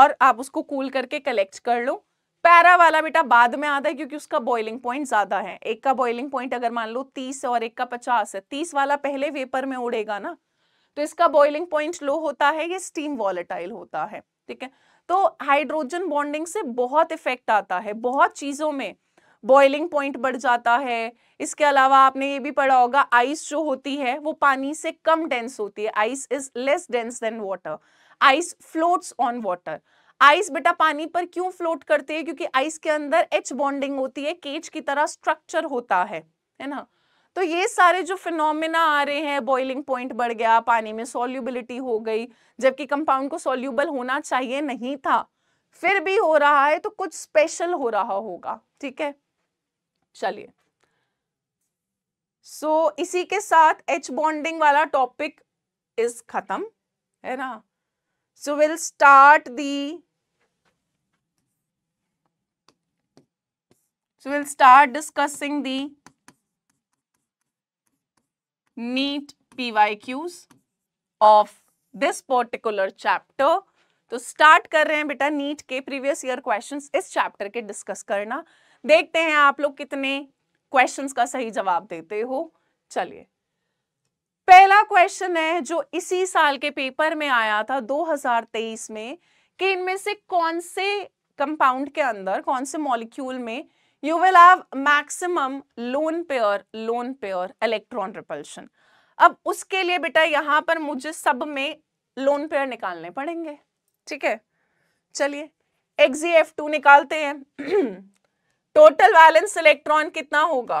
और आप उसको कूल करके कलेक्ट कर लो पैरा वाला बेटा बाद में आता है क्योंकि उसका बॉइलिंग पॉइंट ज्यादा है एक का बॉइलिंग पॉइंट अगर मान लो तीस और एक का पचास है तीस वाला पहले वेपर में उड़ेगा ना तो इसका बॉइलिंग पॉइंट लो होता है ये स्टीम वॉलेटाइल होता है ठीक है तो हाइड्रोजन बॉन्डिंग से बहुत इफेक्ट आता है बहुत चीजों में बॉइलिंग पॉइंट बढ़ जाता है इसके अलावा आपने ये भी पढ़ा होगा आइस जो होती है वो पानी से कम डेंस होती है ice is less dense than water ice floats on water ice बेटा पानी पर क्यों फ्लोट करती है क्योंकि आइस के अंदर एच बॉन्डिंग होती है केच की तरह स्ट्रक्चर होता है है ना तो ये सारे जो फिनोमिना आ रहे हैं बॉइलिंग पॉइंट बढ़ गया पानी में सोल्यूबिलिटी हो गई जबकि कंपाउंड को सोल्यूबल होना चाहिए नहीं था फिर भी हो रहा है तो कुछ स्पेशल हो रहा होगा ठीक है चलिए सो so, इसी के साथ एच बॉन्डिंग वाला टॉपिक इज खत्म है ना so will start the start discussing the NEET P Y Qs of this particular chapter तो स्टार्ट कर रहे हैं बेटा नीट के प्रीवियस ईयर क्वेश्चंस इस चैप्टर के डिस्कस करना देखते हैं आप लोग कितने क्वेश्चंस का सही जवाब देते हो चलिए पहला क्वेश्चन है जो इसी साल के पेपर में आया था 2023 में कि इनमें से कौन से कंपाउंड के अंदर कौन से मॉलिक्यूल में you will have maximum lone pair lone pair electron repulsion अब उसके लिए बेटा यहाँ पर मुझे सब में लोन पेयर निकालने पड़ेंगे ठीक है चलिए एक्जी एफ टू निकालते हैं [CLEARS THROAT] टोटल वैलेंस इलेक्ट्रॉन कितना होगा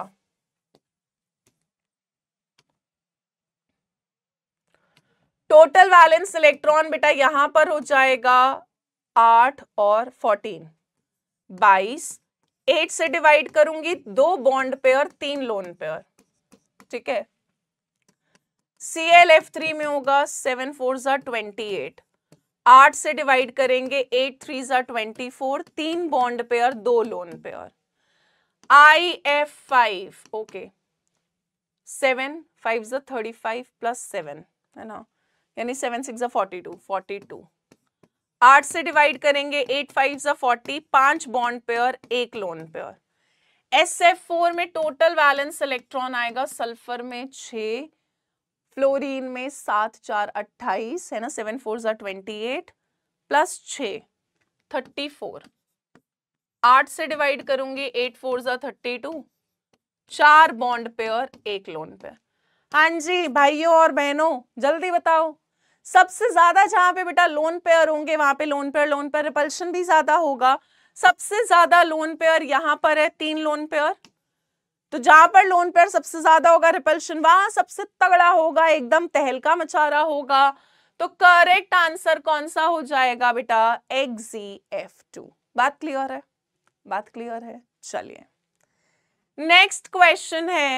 टोटल वैलेंस इलेक्ट्रॉन बेटा यहां पर हो जाएगा आठ और फोर्टीन बाईस एट से डिवाइड करूंगी दो बॉन्ड पेयर तीन लोन पेयर ठीक है सी एल एफ थ्री में होगा seven four jar twenty eight आठ से डिवाइड करेंगे एट थ्री जा ट्वेंटी फोर तीन बॉन्ड पेयर दो lone pair I F five okay seven five ज थर्टी फाइव प्लस सेवन है ना यानी seven six forty two forty two आठ से डिवाइड करेंगे एट फाइव ज फोर्टी पांच बॉन्ड पेयर एक lone pair S F four में टोटल बैलेंस इलेक्ट्रॉन आएगा सल्फर में छ फ्लोरीन में सात चार अट्ठाईस है ना सेवन फोर ज़ा ट्वेंटी एट प्लस छ थर्टी फोर आठ से डिवाइड करूंगी एट फोर जो थर्टी टू चार बॉन्ड पे और एक लोन पे हाँ जी भाइयों और बहनों जल्दी बताओ सबसे ज्यादा जहां पे बेटा लोन पेयर होंगे वहां पे lone pair lone pair repulsion भी ज्यादा होगा सबसे ज्यादा लोन पेयर यहां पर है तीन लोन पेयर तो जहां पर लोन पेयर सबसे ज्यादा होगा रिपल्शन वहां सबसे तगड़ा होगा एकदम तहलका मचा रहा होगा तो करेक्ट आंसर कौन सा हो जाएगा बेटा एक्स एफ टू बात क्लियर है बात क्लियर है चलिए नेक्स्ट क्वेश्चन है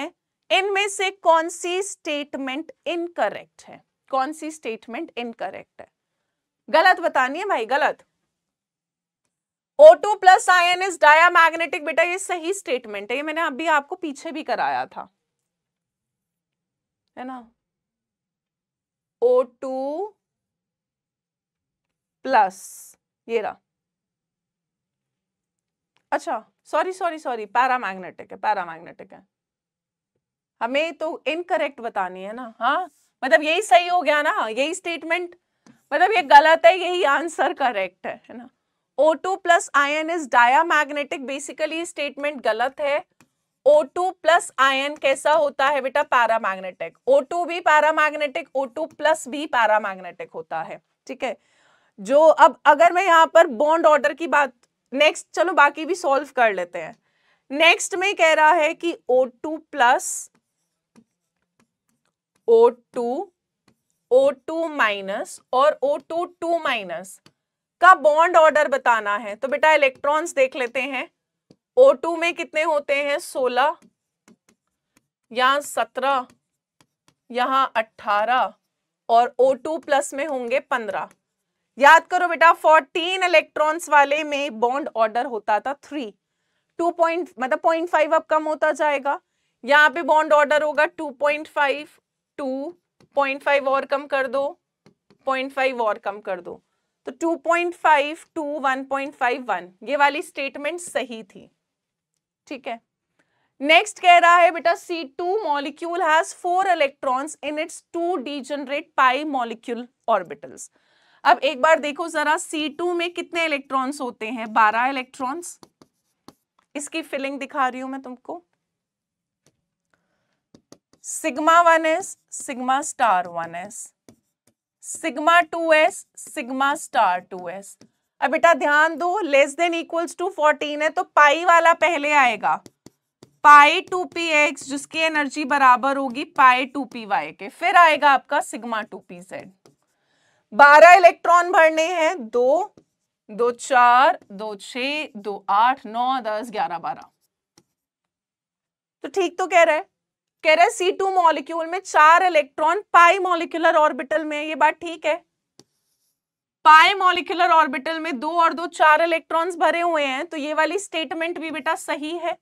इनमें से कौन सी स्टेटमेंट इनकरेक्ट है कौन सी स्टेटमेंट इनकरेक्ट है गलत बतानी है भाई गलत O2 two plus ion is magnetic बेटा ये सही स्टेटमेंट है ये मैंने अभी आपको पीछे भी कराया था है ना O2 टू प्लस ये रहा अच्छा सॉरी सॉरी सॉरी मैग्नेटिक है मैग्नेटिक है हमें तो इनकरेक्ट बतानी है ना हाँ मतलब यही सही हो गया ना यही स्टेटमेंट मतलब ये गलत है यही आंसर करेक्ट है है ना O2 two plus ion is magnetic basically statement गलत है O2 टू प्लस आयन कैसा होता है बेटा पैरामैग्नेटिक O2 भी पैरामैग्नेटिक O2 प्लस भी मैग्नेटिक होता है ठीक है जो अब अगर मैं यहाँ पर बॉन्ड ऑर्डर की बात नेक्स्ट चलो बाकी भी सॉल्व कर लेते हैं नेक्स्ट में कह रहा है कि O two plus O two O two minus और ओ टू टू माइनस का बॉन्ड ऑर्डर बताना है तो बेटा इलेक्ट्रॉन्स देख लेते हैं ओ टू में कितने होते हैं सोलह यहां सत्रह यहां अट्ठारह और ओ टू प्लस में होंगे पंद्रह याद करो बेटा 14 इलेक्ट्रॉन्स वाले में बॉन्ड ऑर्डर होता था थ्री टू पॉइंट मतलब पॉइंट फाइव अब कम होता जाएगा यहाँ पे बॉन्ड ऑर्डर होगा two point five two point five और कम कर दो पॉइंट फाइव और कम कर दो तो two point five two one point five one ये वाली स्टेटमेंट सही थी ठीक है नेक्स्ट कह रहा है बेटा C2 two molecule has four electrons in its two degenerate pi molecule orbitals अब एक बार देखो जरा C2 में कितने इलेक्ट्रॉन्स होते हैं 12 इलेक्ट्रॉन्स इसकी फिलिंग दिखा रही हूं मैं तुमको sigma one S sigma star one S sigma two S sigma star two S अब बेटा ध्यान दो less than equals to fourteen है तो पाई वाला पहले आएगा पाई टू पी एक्स जिसकी एनर्जी बराबर होगी पाई टू पी वाई के फिर आएगा आपका सिग्मा टू पी जेड बारह इलेक्ट्रॉन भरने हैं दो दो चार दो छ दो आठ नौ दस ग्यारह बारह तो ठीक तो कह रहे कह रहे सी टू मॉलिक्यूल में चार इलेक्ट्रॉन पाई मॉलिक्यूलर ऑर्बिटल में ये बात ठीक है पाई मॉलिक्यूलर ऑर्बिटल में दो और दो चार इलेक्ट्रॉन्स भरे हुए हैं तो ये वाली स्टेटमेंट भी बेटा सही है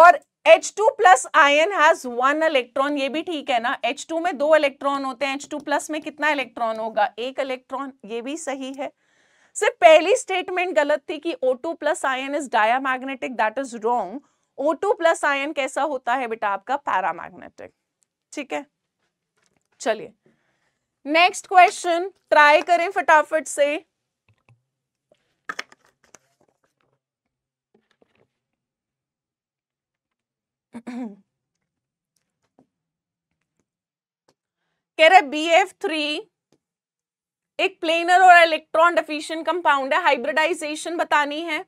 और H2 two plus ion has one electron ये भी ठीक है ना H2 में दो इलेक्ट्रॉन होते हैं H2 प्लस में कितना इलेक्ट्रॉन होगा एक इलेक्ट्रॉन ये भी सही है सिर्फ पहली स्टेटमेंट गलत थी कि O2 plus ion is diamagnetic that is wrong O two plus ion कैसा होता है बेटा आपका पैरा मैग्नेटिक ठीक है चलिए नेक्स्ट क्वेश्चन ट्राई करें फटाफट से कह रहे बी एफ थ्री एक प्लेनर और इलेक्ट्रॉन डेफिशियंट कंपाउंड है हाइब्रिडाइजेशन बतानी है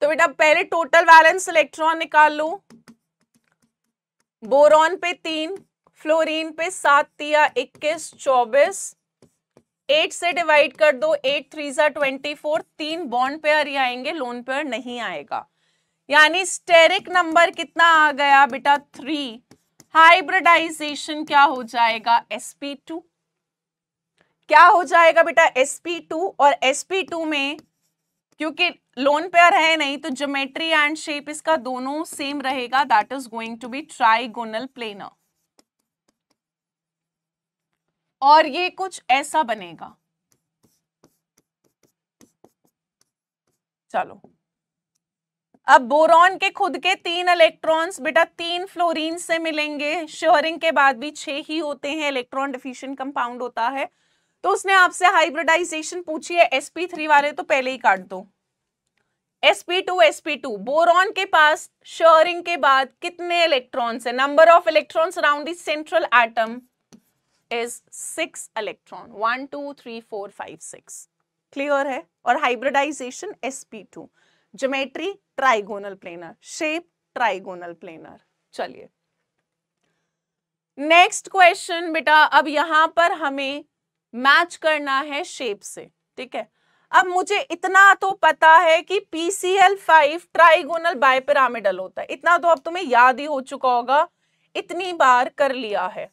तो बेटा पहले टोटल वैलेंस इलेक्ट्रॉन निकाल लो बोरॉन पे तीन फ्लोरीन पे सात तिया इक्कीस चौबीस एट से डिवाइड कर दो एट थ्री सा ट्वेंटी फोर तीन बॉन्ड पेयर ही आएंगे लोन पेयर नहीं आएगा यानी स्टेरिक नंबर कितना आ गया बेटा थ्री हाइब्रिडाइजेशन क्या हो जाएगा एसपी टू क्या हो जाएगा बेटा एसपी टू और एसपी टू में क्योंकि लोन पेयर है नहीं तो ज्योमेट्री एंड शेप इसका दोनों सेम रहेगा that is going to be trigonal planar और ये कुछ ऐसा बनेगा चलो अब बोरॉन के खुद के तीन इलेक्ट्रॉन्स बेटा तीन फ्लोरीन से मिलेंगे श्योरिंग के बाद भी छह ही होते हैं इलेक्ट्रॉन डिफिशियंट कंपाउंड होता है तो उसने आपसे हाइब्रिडाइजेशन पूछी है sp3 वाले तो पहले ही काट दो sp2 sp2 बोरॉन के पास श्योरिंग के बाद कितने इलेक्ट्रॉन्स है number of electrons around central atom is six electron one two three four five six clear है और hybridisation sp2 geometry trigonal planar shape trigonal planar चलिए नेक्स्ट क्वेश्चन बेटा अब यहां पर हमें मैच करना है शेप से ठीक है अब मुझे इतना तो पता है कि पीसीएल फाइव ट्राइगोनल बायपेरामिडल होता है इतना तो अब तुम्हें याद ही हो चुका होगा इतनी बार कर लिया है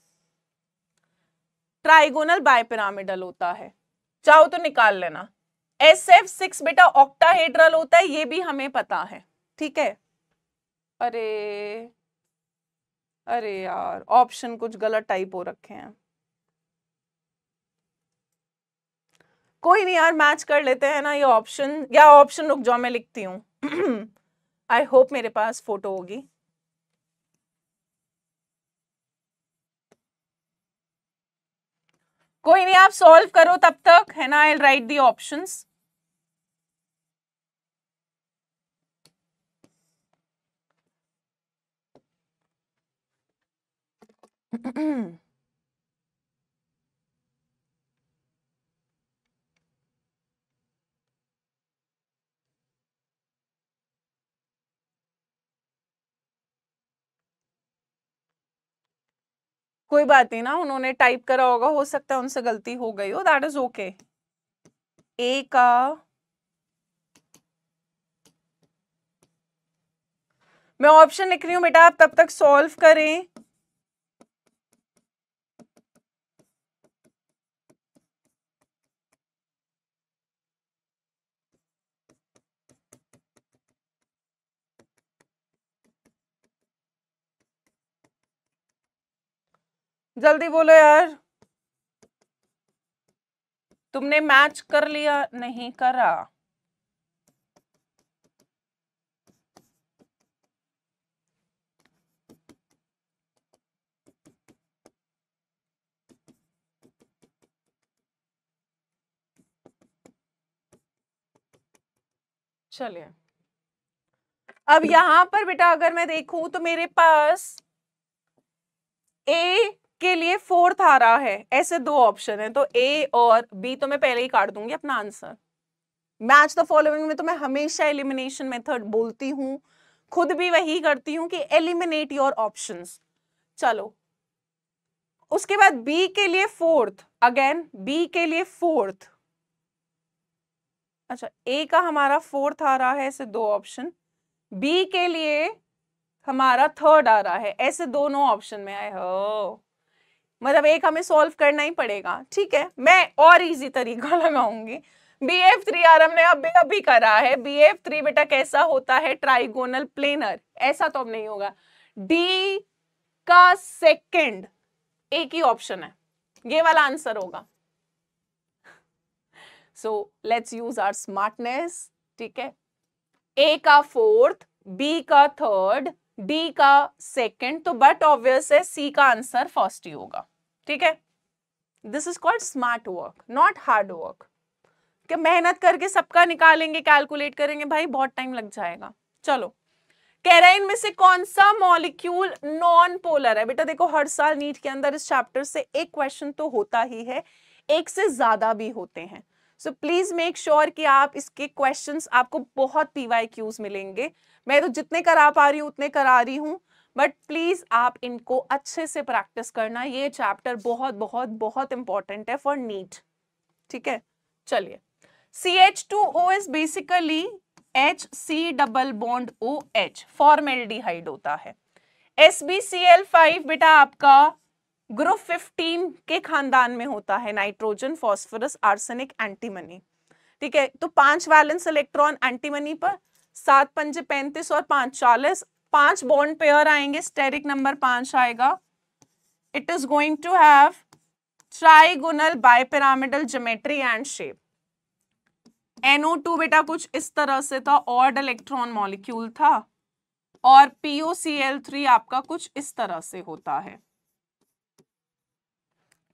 ट्राइगोनल बायपिरामिडल होता है चाहो तो निकाल लेना एस एफ सिक्स बेटा ऑक्टाहेड्रल होता है ये भी हमें पता है ठीक है अरे अरे यार ऑप्शन कुछ गलत टाइप हो रखे हैं कोई नहीं यार मैच कर लेते हैं ना ये ऑप्शन या ऑप्शन रुक जाओ मैं लिखती हूँ आई [CLEARS THROAT] होप मेरे पास फोटो होगी कोई नहीं आप सॉल्व करो तब तक है ना आई राइट दी ऑप्शन हम्म कोई बात नहीं ना उन्होंने टाइप करा होगा हो सकता है उनसे गलती हो गई हो दैट इज ओके ए का मैं ऑप्शन लिख रही हूं बेटा आप तब तक सॉल्व करें जल्दी बोलो यार तुमने मैच कर लिया नहीं करा चलिए अब यहां पर बेटा अगर मैं देखूं तो मेरे पास ए के लिए फोर्थ आ रहा है ऐसे दो ऑप्शन है तो ए और बी तो मैं पहले ही काट दूंगी अपना आंसर मैच द फॉलोइंग में तो मैं हमेशा एलिमिनेशन मेथड बोलती हूँ खुद भी वही करती हूँ कि एलिमिनेट योर ऑप्शन चलो उसके बाद बी के लिए फोर्थ अगेन बी के लिए फोर्थ अच्छा ए का हमारा फोर्थ आ रहा है ऐसे दो ऑप्शन बी के लिए हमारा थर्ड आ रहा है ऐसे दोनों ऑप्शन में आए हो मतलब एक हमें सॉल्व करना ही पड़ेगा ठीक है मैं और इजी तरीका [LAUGHS] लगाऊंगी बी एफ थ्री आर हमने अभी अभी करा है बी एफ थ्री बेटा कैसा होता है ट्राइगोनल प्लेनर ऐसा तो अब नहीं होगा डी का सेकेंड एक ही ऑप्शन है ये वाला आंसर होगा so let's use our smartness ठीक है ए का फोर्थ बी का थर्ड डी का सेकंड तो बट ऑब्वियस है सी का आंसर फर्स्ट ही होगा ठीक है this is called smart work not hard work क्या मेहनत करके सबका निकालेंगे कैलकुलेट करेंगे भाई बहुत टाइम लग जाएगा चलो कह रहे हैं इनमें से कौन सा मॉलिक्यूल नॉन पोलर है बेटा देखो हर साल नीट के अंदर इस चैप्टर से एक क्वेश्चन तो होता ही है एक से ज्यादा भी होते हैं सो प्लीज मेक श्योर कि आप इसके क्वेश्चंस आपको बहुत पीवाई क्यूज मिलेंगे मैं तो जितने करा पा रही हूँ उतने करा रही हूँ बट प्लीज़ आप इनको अच्छे से प्रैक्टिस करना ये चैप्टर बहुत बहुत बहुत इंपॉर्टेंट है फॉर नीट ठीक है चलिए C H two O is basically H C double bond O H formaldehyde होता है S B C L five बेटा आपका ग्रुप फिफ्टीन के खानदान में होता है नाइट्रोजन फॉस्फोरस आर्सेनिक एंटीमनी ठीक है तो पांच वैलेंस इलेक्ट्रॉन एंटीमनी पर सात पंजे पैंतीस और पांच चालीस पांच बॉन्ड पेयर आएंगे स्टेरिक नंबर पांच आएगा it is going to have trigonal bipyramidal geometry and shape NO2 बेटा कुछ इस तरह से था ऑर्ड इलेक्ट्रॉन मॉलिक्यूल था और POCl3 आपका कुछ इस तरह से होता है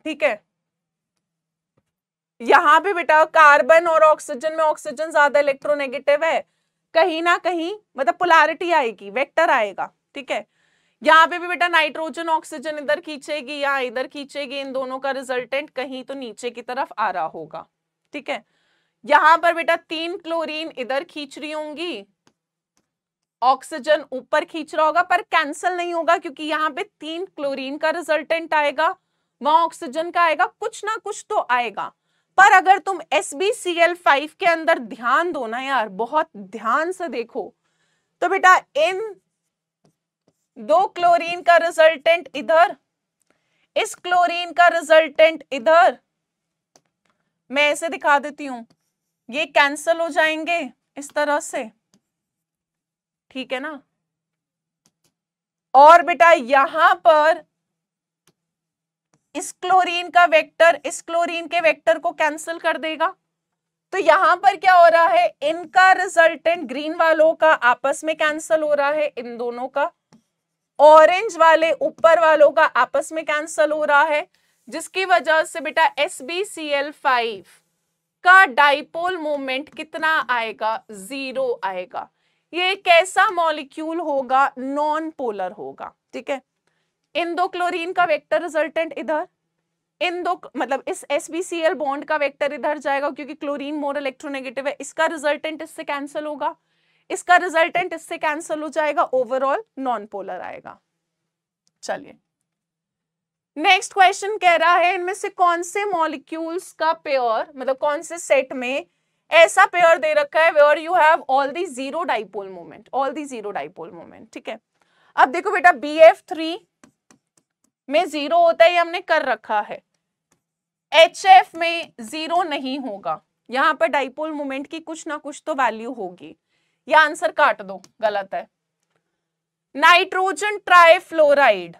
ठीक है यहां भी बेटा कार्बन और ऑक्सीजन में ऑक्सीजन ज्यादा इलेक्ट्रोनेगेटिव है कहीं ना कहीं मतलब पोलारिटी आएगी वेक्टर आएगा ठीक है यहाँ पे भी बेटा नाइट्रोजन ऑक्सीजन इधर खींचेगी या इधर खींचेगी इन दोनों का रिजल्टेंट कहीं तो नीचे की तरफ आ रहा होगा ठीक है यहां पर बेटा तीन क्लोरीन इधर खींच रही होंगी ऑक्सीजन ऊपर खींच रहा होगा पर कैंसिल नहीं होगा क्योंकि यहाँ पे तीन क्लोरीन का रिजल्टेंट आएगा वहां ऑक्सीजन का आएगा कुछ ना कुछ तो आएगा पर अगर तुम S B C L five के अंदर ध्यान दो ना यार बहुत ध्यान से देखो तो बेटा इन दो क्लोरीन का रिजल्टेंट इधर इस क्लोरीन का रिजल्टेंट इधर मैं ऐसे दिखा देती हूं ये कैंसल हो जाएंगे इस तरह से ठीक है ना और बेटा यहां पर इस क्लोरीन का वेक्टर इस क्लोरीन के वेक्टर को कैंसिल कर देगा तो यहां पर क्या हो रहा है इनका रिजल्टेंट ग्रीन वालों का आपस में कैंसिल हो रहा है इन दोनों का ऑरेंज वाले ऊपर वालों का आपस में कैंसिल हो रहा है जिसकी वजह से बेटा S B C L five का डाइपोल मोमेंट कितना आएगा जीरो आएगा ये कैसा मॉलिक्यूल होगा नॉन पोलर होगा ठीक है इंदोक्लोरीन का वेक्टर रिजल्टेंट इधर इन दो मतलब इस S B C L bond का वेक्टर इधर जाएगा क्योंकि क्लोरीन मोर इलेक्ट्रोनेगेटिव है इसका रिजल्टेंट इससे कैंसिल होगा इसका रिजल्टेंट इससे कैंसिल हो जाएगा ओवरऑल नॉन पोलर आएगा चलिए नेक्स्ट क्वेश्चन कह रहा है इनमें से कौन से मॉलिक्यूल्स का पेयर मतलब कौन से सेट में ऐसा पेयर दे रखा है where you have all the zero dipole moment all the zero dipole moment ठीक है अब देखो बेटा बी एफ थ्री में जीरो होता है ये हमने कर रखा है एच एफ में जीरो नहीं होगा यहाँ पर डाइपोल मोमेंट की कुछ ना कुछ तो वैल्यू होगी या आंसर काट दो गलत है नाइट्रोजन ट्राइफ्लोराइड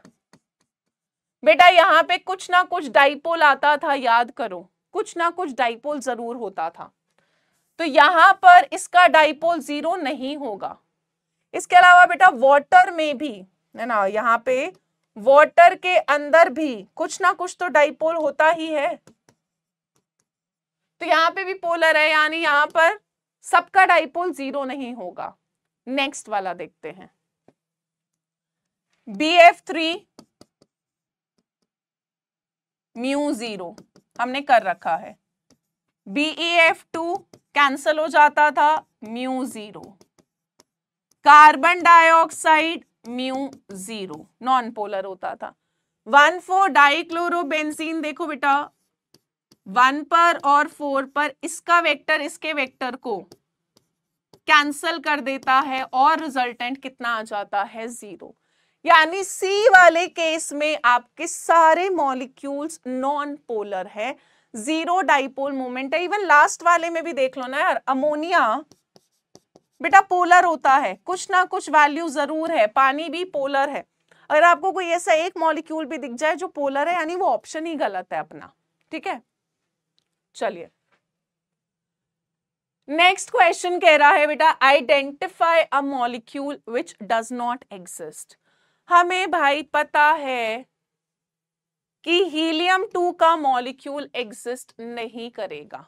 बेटा यहाँ पे कुछ ना कुछ डाइपोल आता था याद करो कुछ ना कुछ डाइपोल जरूर होता था तो यहाँ पर इसका डाइपोल जीरो नहीं होगा इसके अलावा बेटा वाटर में भी है ना यहाँ पे वाटर के अंदर भी कुछ ना कुछ तो डाइपोल होता ही है तो यहां पे भी पोलर है यानी यहां पर सबका डाइपोल जीरो नहीं होगा नेक्स्ट वाला देखते हैं B F three mu zero हमने कर रखा है बीई एफ टू कैंसल हो जाता था mu zero carbon dioxide mu zero non polar होता था वन फोर डाइक्लोरोबेंजीन देखो बेटा वन पर और फोर पर इसका वेक्टर इसके वेक्टर को कैंसल कर देता है और रिजल्टेंट कितना आ जाता है जीरो यानी सी वाले केस में आपके सारे मॉलिक्यूल्स नॉन पोलर है जीरो डाइपोल मोमेंट है इवन लास्ट वाले में भी देख लो ना यार अमोनिया बेटा पोलर होता है कुछ ना कुछ वैल्यू जरूर है पानी भी पोलर है अगर आपको कोई ऐसा एक मॉलिक्यूल भी दिख जाए जो पोलर है यानी वो ऑप्शन ही गलत है अपना ठीक है चलिए नेक्स्ट क्वेश्चन कह रहा है बेटा identify a molecule which does not exist हमें भाई पता है कि हीलियम टू का मॉलिक्यूल एग्जिस्ट नहीं करेगा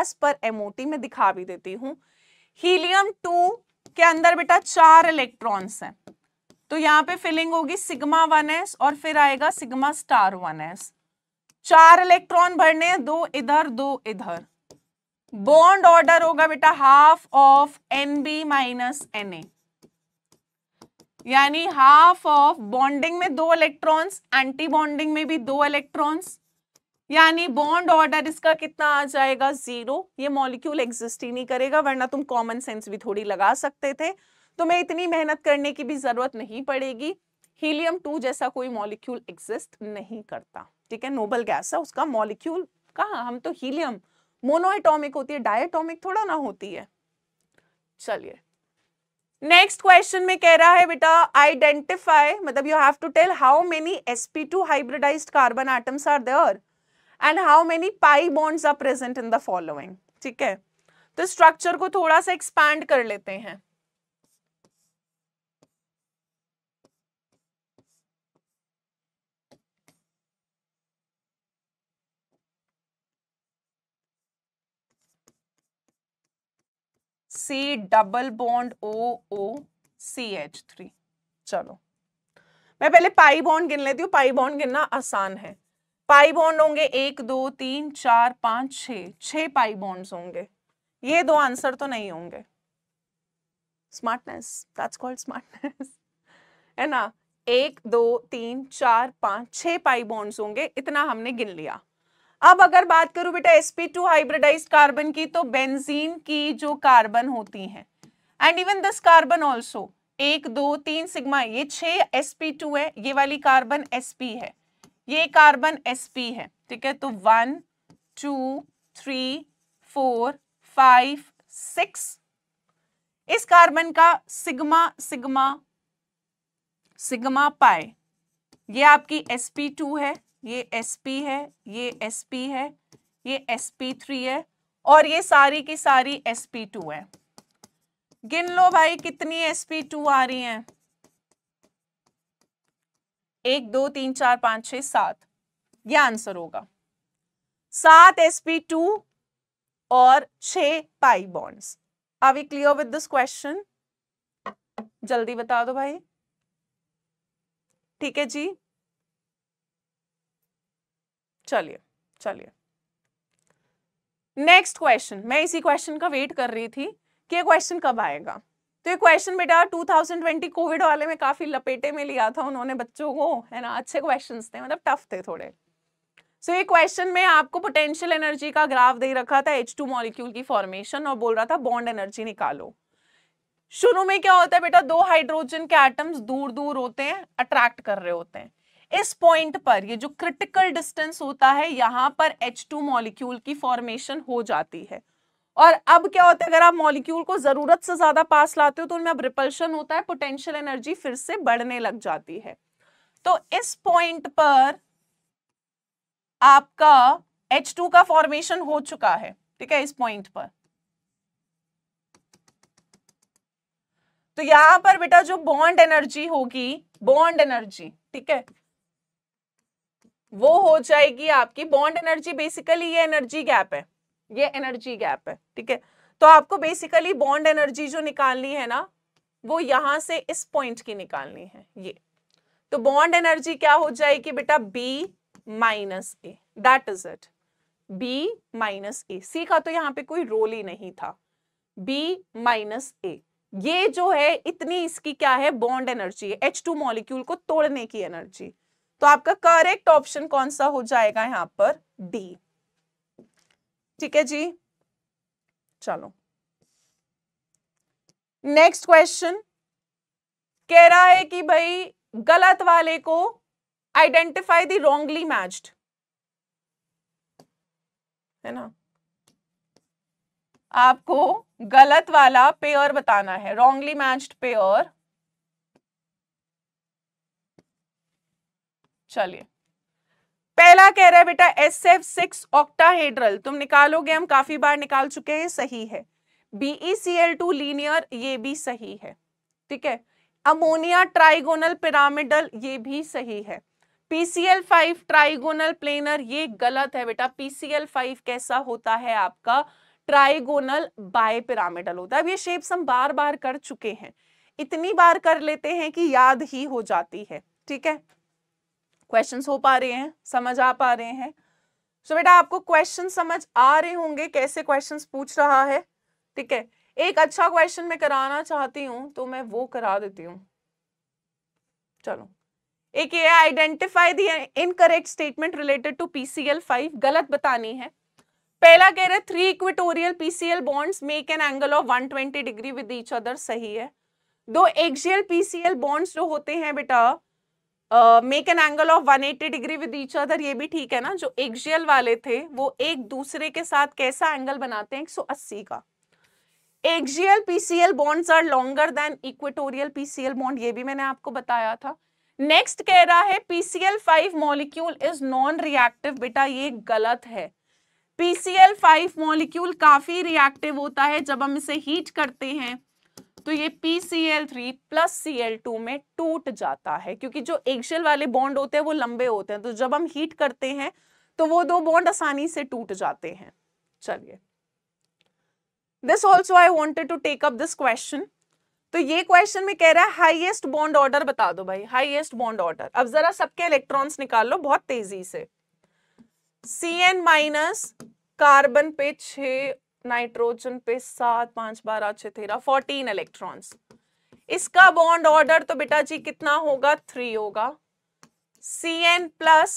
एज पर एमओटी में दिखा भी देती हूं हीलियम टू के अंदर बेटा चार इलेक्ट्रॉन्स हैं तो यहाँ पे फिलिंग होगी सिग्मा वन एस और फिर आएगा सिग्मा स्टार वन एस चार इलेक्ट्रॉन भरने हैं दो इधर दो इधर बॉन्ड ऑर्डर होगा बेटा half of N B minus N A यानी हाफ ऑफ बॉन्डिंग में दो इलेक्ट्रॉन्स एंटी बॉन्डिंग में भी दो इलेक्ट्रॉन्स यानी बॉन्ड ऑर्डर इसका कितना आ जाएगा जीरो ये मॉलिक्यूल एग्जिस्ट ही नहीं करेगा वरना तुम कॉमन सेंस भी थोड़ी लगा सकते थे तुम्हें इतनी मेहनत करने की भी जरूरत नहीं पड़ेगी हीलियम टू जैसा कोई मॉलिक्यूल एग्जिस्ट नहीं करता ठीक है नोबल गैस है उसका मॉलिक्यूल कहा हम तो हीलियम मोनोएटॉमिक होती है डायटॉमिक थोड़ा ना होती है चलिए नेक्स्ट क्वेश्चन में कह रहा है बेटा आइडेंटिफाई मतलब you have to tell how many sp two hybridise carbon atoms are there and how many pi bonds are present in the following ठीक है तो स्ट्रक्चर को थोड़ा सा एक्सपैंड कर लेते हैं C double bond O O C H three चलो मैं पहले पाई बॉन्ड गिन लेती हूँ पाई बॉन्ड गिनना आसान है पाई बॉन्ड होंगे एक दो तीन चार पांच छ छ पाई बॉन्ड्स होंगे ये दो आंसर तो नहीं होंगे स्मार्टनेस दैट्स कॉल्ड स्मार्टनेस है ना एक दो तीन चार पांच छह पाई बॉन्ड्स होंगे इतना हमने गिन लिया अब अगर बात करूं बेटा sp2 हाइब्रिडाइज्ड कार्बन की तो बेंजीन की जो कार्बन होती हैं and even this carbon also एक दो तीन सिग्मा ये छह sp2 है ये वाली कार्बन sp है ये कार्बन एस पी है ठीक है तो one two three four five six इस कार्बन का सिग्मा सिग्मा सिग्मा पाए ये आपकी sp2 है ये sp है ये sp है ये sp3 है और ये सारी की सारी sp2 है गिन लो भाई कितनी sp2 आ रही हैं एक दो तीन चार पांच छह सात यह आंसर होगा सात एसपी टू और छह pi bonds are we clear with this question जल्दी बता दो भाई ठीक है जी चलिए चलिए नेक्स्ट क्वेश्चन मैं इसी क्वेश्चन का वेट कर रही थी कि ये क्वेश्चन कब आएगा तो ये क्वेश्चन बेटा 2020 कोविड वाले में काफी लपेटे में लिया था उन्होंने बच्चों को है ना अच्छे क्वेश्चन थे मतलब टफ थे थोड़े सो so, ये क्वेश्चन में आपको पोटेंशियल एनर्जी का ग्राफ दे रखा था एच टू मॉलिक्यूल की फॉर्मेशन और बोल रहा था बॉन्ड एनर्जी निकालो शुरू में क्या होता है बेटा दो हाइड्रोजन के एटम्स दूर दूर होते हैं अट्रैक्ट कर रहे होते हैं इस पॉइंट पर ये जो क्रिटिकल डिस्टेंस होता है यहाँ पर H2 मॉलिक्यूल की फॉर्मेशन हो जाती है और अब क्या होता है अगर आप मॉलिक्यूल को जरूरत से ज्यादा पास लाते हो तो उनमें अब रिपल्शन होता है पोटेंशियल एनर्जी फिर से बढ़ने लग जाती है तो इस पॉइंट पर आपका H2 का फॉर्मेशन हो चुका है ठीक है इस पॉइंट पर तो यहां पर बेटा जो बॉन्ड एनर्जी होगी बॉन्ड एनर्जी ठीक है वो हो जाएगी आपकी बॉन्ड एनर्जी बेसिकली ये एनर्जी गैप है ये एनर्जी गैप है ठीक है तो आपको बेसिकली बॉन्ड एनर्जी जो निकालनी है ना वो यहां से इस पॉइंट की निकालनी है ये तो बॉन्ड एनर्जी क्या हो जाएगी बेटा B minus A that is it B minus A C का तो यहाँ पे कोई रोल ही नहीं था बी माइनस ए ये जो है इतनी इसकी क्या है बॉन्ड एनर्जी है एच टू मॉलिक्यूल को तोड़ने की एनर्जी तो आपका करेक्ट ऑप्शन कौन सा हो जाएगा यहाँ पर डी ठीक है जी चलो नेक्स्ट क्वेश्चन कह रहा है कि भाई गलत वाले को आइडेंटिफाई दी रॉन्गली मैच्ड है ना आपको गलत वाला पेयर बताना है रॉन्गली मैच्ड पेयर चलिए पहला कह रहा है बेटा एस एफ सिक्स ऑक्टाहेड्रल तुम निकालोगे हम काफी बार निकाल चुके हैं सही है B E C L two linear ये भी सही है ठीक है अमोनिया ट्राइगोनल पिरामिडल ये भी सही है पीसीएल फाइव ट्राइगोनल प्लेनर ये गलत है बेटा पीसीएल फाइव कैसा होता है आपका ट्राइगोनल बाय पिरामिडल होता है अब ये शेप्स हम बार बार कर चुके हैं इतनी बार कर लेते हैं कि याद ही हो जाती है ठीक है क्वेश्चंस हो पा रहे हैं समझ आ पा रहे हैं सो so, बेटा आपको क्वेश्चन समझ आ रहे होंगे कैसे क्वेश्चंस पूछ रहा है ठीक है एक अच्छा क्वेश्चन मैं कराना चाहती हूँ तो मैं वो करा देती हूँ चलो एक ये identify the incorrect statement related to PCL five गलत बतानी है पहला कह रहे three equatorial PCL bonds make an angle of 120 degree with each other सही है दो एक्सियल पीसीएल बॉन्ड्स जो होते हैं बेटा make an angle of 180 degree with each other ये भी ठीक है ना जो एक्जियल वाले थे वो एक दूसरे के साथ कैसा एंगल बनाते हैं 180 का axial PCL bonds are longer than equatorial PCL bond ये भी मैंने आपको बताया था नेक्स्ट कह रहा है PCL five molecule is non reactive बेटा ये गलत है पीसीएल फाइव मॉलिक्यूल काफी रिएक्टिव होता है जब हम इसे हीट करते हैं तो ये P C L three plus C L two में टूट जाता है क्योंकि जो एक्शल वाले बॉन्ड होते हैं वो लंबे होते हैं तो जब हम हीट करते हैं तो वो दो बॉन्ड आसानी से टूट जाते हैं चलिए this also I wanted to take up this question तो ये क्वेश्चन में कह रहा है हाईएस्ट बॉन्ड ऑर्डर बता दो भाई हाईएस्ट बॉन्ड ऑर्डर अब जरा सबके इलेक्ट्रॉन्स निकाल लो बहुत तेजी से सी एन माइनस कार्बन पे छे नाइट्रोजन पे सात पांच बारह छह तेरह फोर्टीन इलेक्ट्रॉन्स इसका बॉन्ड ऑर्डर तो बेटा जी कितना होगा थ्री होगा C N plus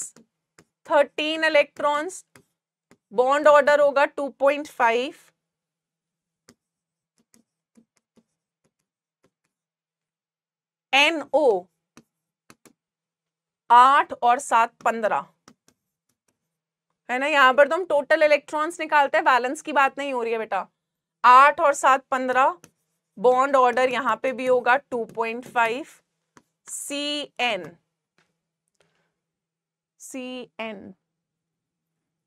thirteen electrons bond order होगा टू पॉइंट फाइव एनओ आठ और सात पंद्रह है ना यहाँ पर तो हम टोटल इलेक्ट्रॉन्स निकालते हैं बैलेंस की बात नहीं हो रही है बेटा आठ और सात पंद्रह बॉन्ड ऑर्डर यहाँ पे भी होगा two point five C N C N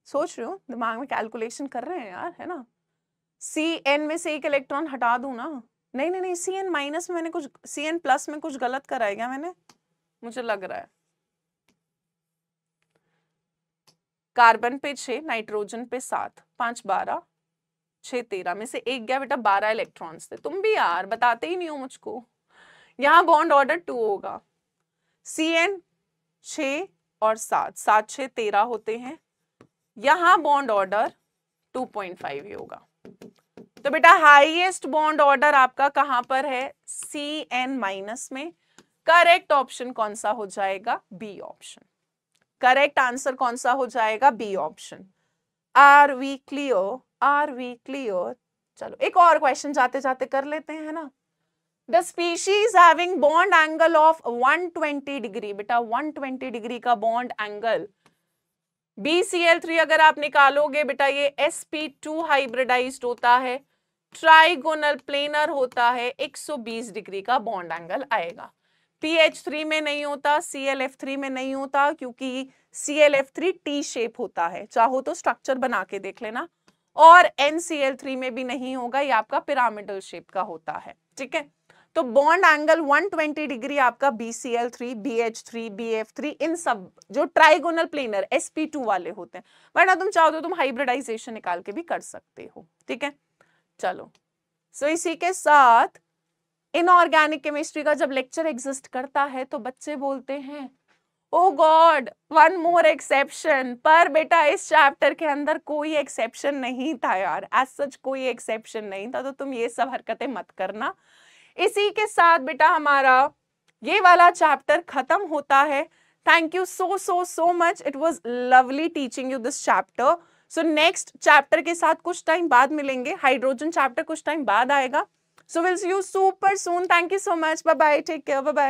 सोच रही हूँ दिमाग में कैलकुलेशन कर रहे हैं यार है ना सी एन में से एक इलेक्ट्रॉन हटा दू ना नहीं नहीं नहीं सी एन माइनस में मैंने कुछ सी एन प्लस में कुछ गलत कराया गया मैंने मुझे लग रहा है कार्बन पे छे नाइट्रोजन पे सात पांच बारह छह तेरह में से एक गया बेटा बारह इलेक्ट्रॉन्स थे तुम भी यार बताते ही नहीं हो मुझको यहाँ बॉन्ड ऑर्डर टू होगा सी एन छ और सात सात छ तेरह होते हैं यहाँ bond order two point five ही होगा तो बेटा हाईएस्ट बॉन्ड ऑर्डर आपका कहां पर है सी एन माइनस में करेक्ट ऑप्शन कौन सा हो जाएगा बी ऑप्शन करेक्ट आंसर कौन सा हो जाएगा B option are we clear are we clear चलो एक और क्वेश्चन जाते जाते कर लेते हैं ना the species having bond angle of 120 degree बेटा 120 डिग्री का बॉन्ड एंगल BCl3 अगर आप निकालोगे बेटा ये sp2 हाइब्रिडाइज्ड होता है ट्राइगोनल प्लेनर होता है 120 डिग्री का बॉन्ड एंगल आएगा पी एच थ्री में नहीं होता सी एल एफ थ्री में नहीं होता क्योंकि C L F three T shape होता है चाहो तो स्ट्रक्चर बना के देख लेना और एन सी एल थ्री में भी नहीं होगा ये आपका पिरामिडल शेप का होता है ठीक है तो बॉन्ड एंगल 120 डिग्री आपका B C L three B H three B F three इन सब जो trigonal planar S P two वाले होते हैं वरना तुम चाहो तो तुम हाइब्रिडाइजेशन निकाल के भी कर सकते हो ठीक है चलो सो so, इसी के साथ इनऑर्गेनिक केमिस्ट्री का जब लेक्चर एग्जिस्ट करता है तो बच्चे बोलते हैं ओ गॉड वन मोर एक्सेप्शन पर बेटा इस चैप्टर के अंदर कोई एक्सेप्शन नहीं था यार एज सच कोई एक्सेप्शन नहीं था तो तुम ये सब हरकतें मत करना इसी के साथ बेटा हमारा ये वाला चैप्टर खत्म होता है thank you so so so much it was lovely teaching you this chapter so next chapter के साथ कुछ टाइम बाद मिलेंगे हाइड्रोजन चैप्टर कुछ टाइम बाद आएगा So we'll see you super soon. Thank you so much. Bye-bye. Take care. Bye-bye.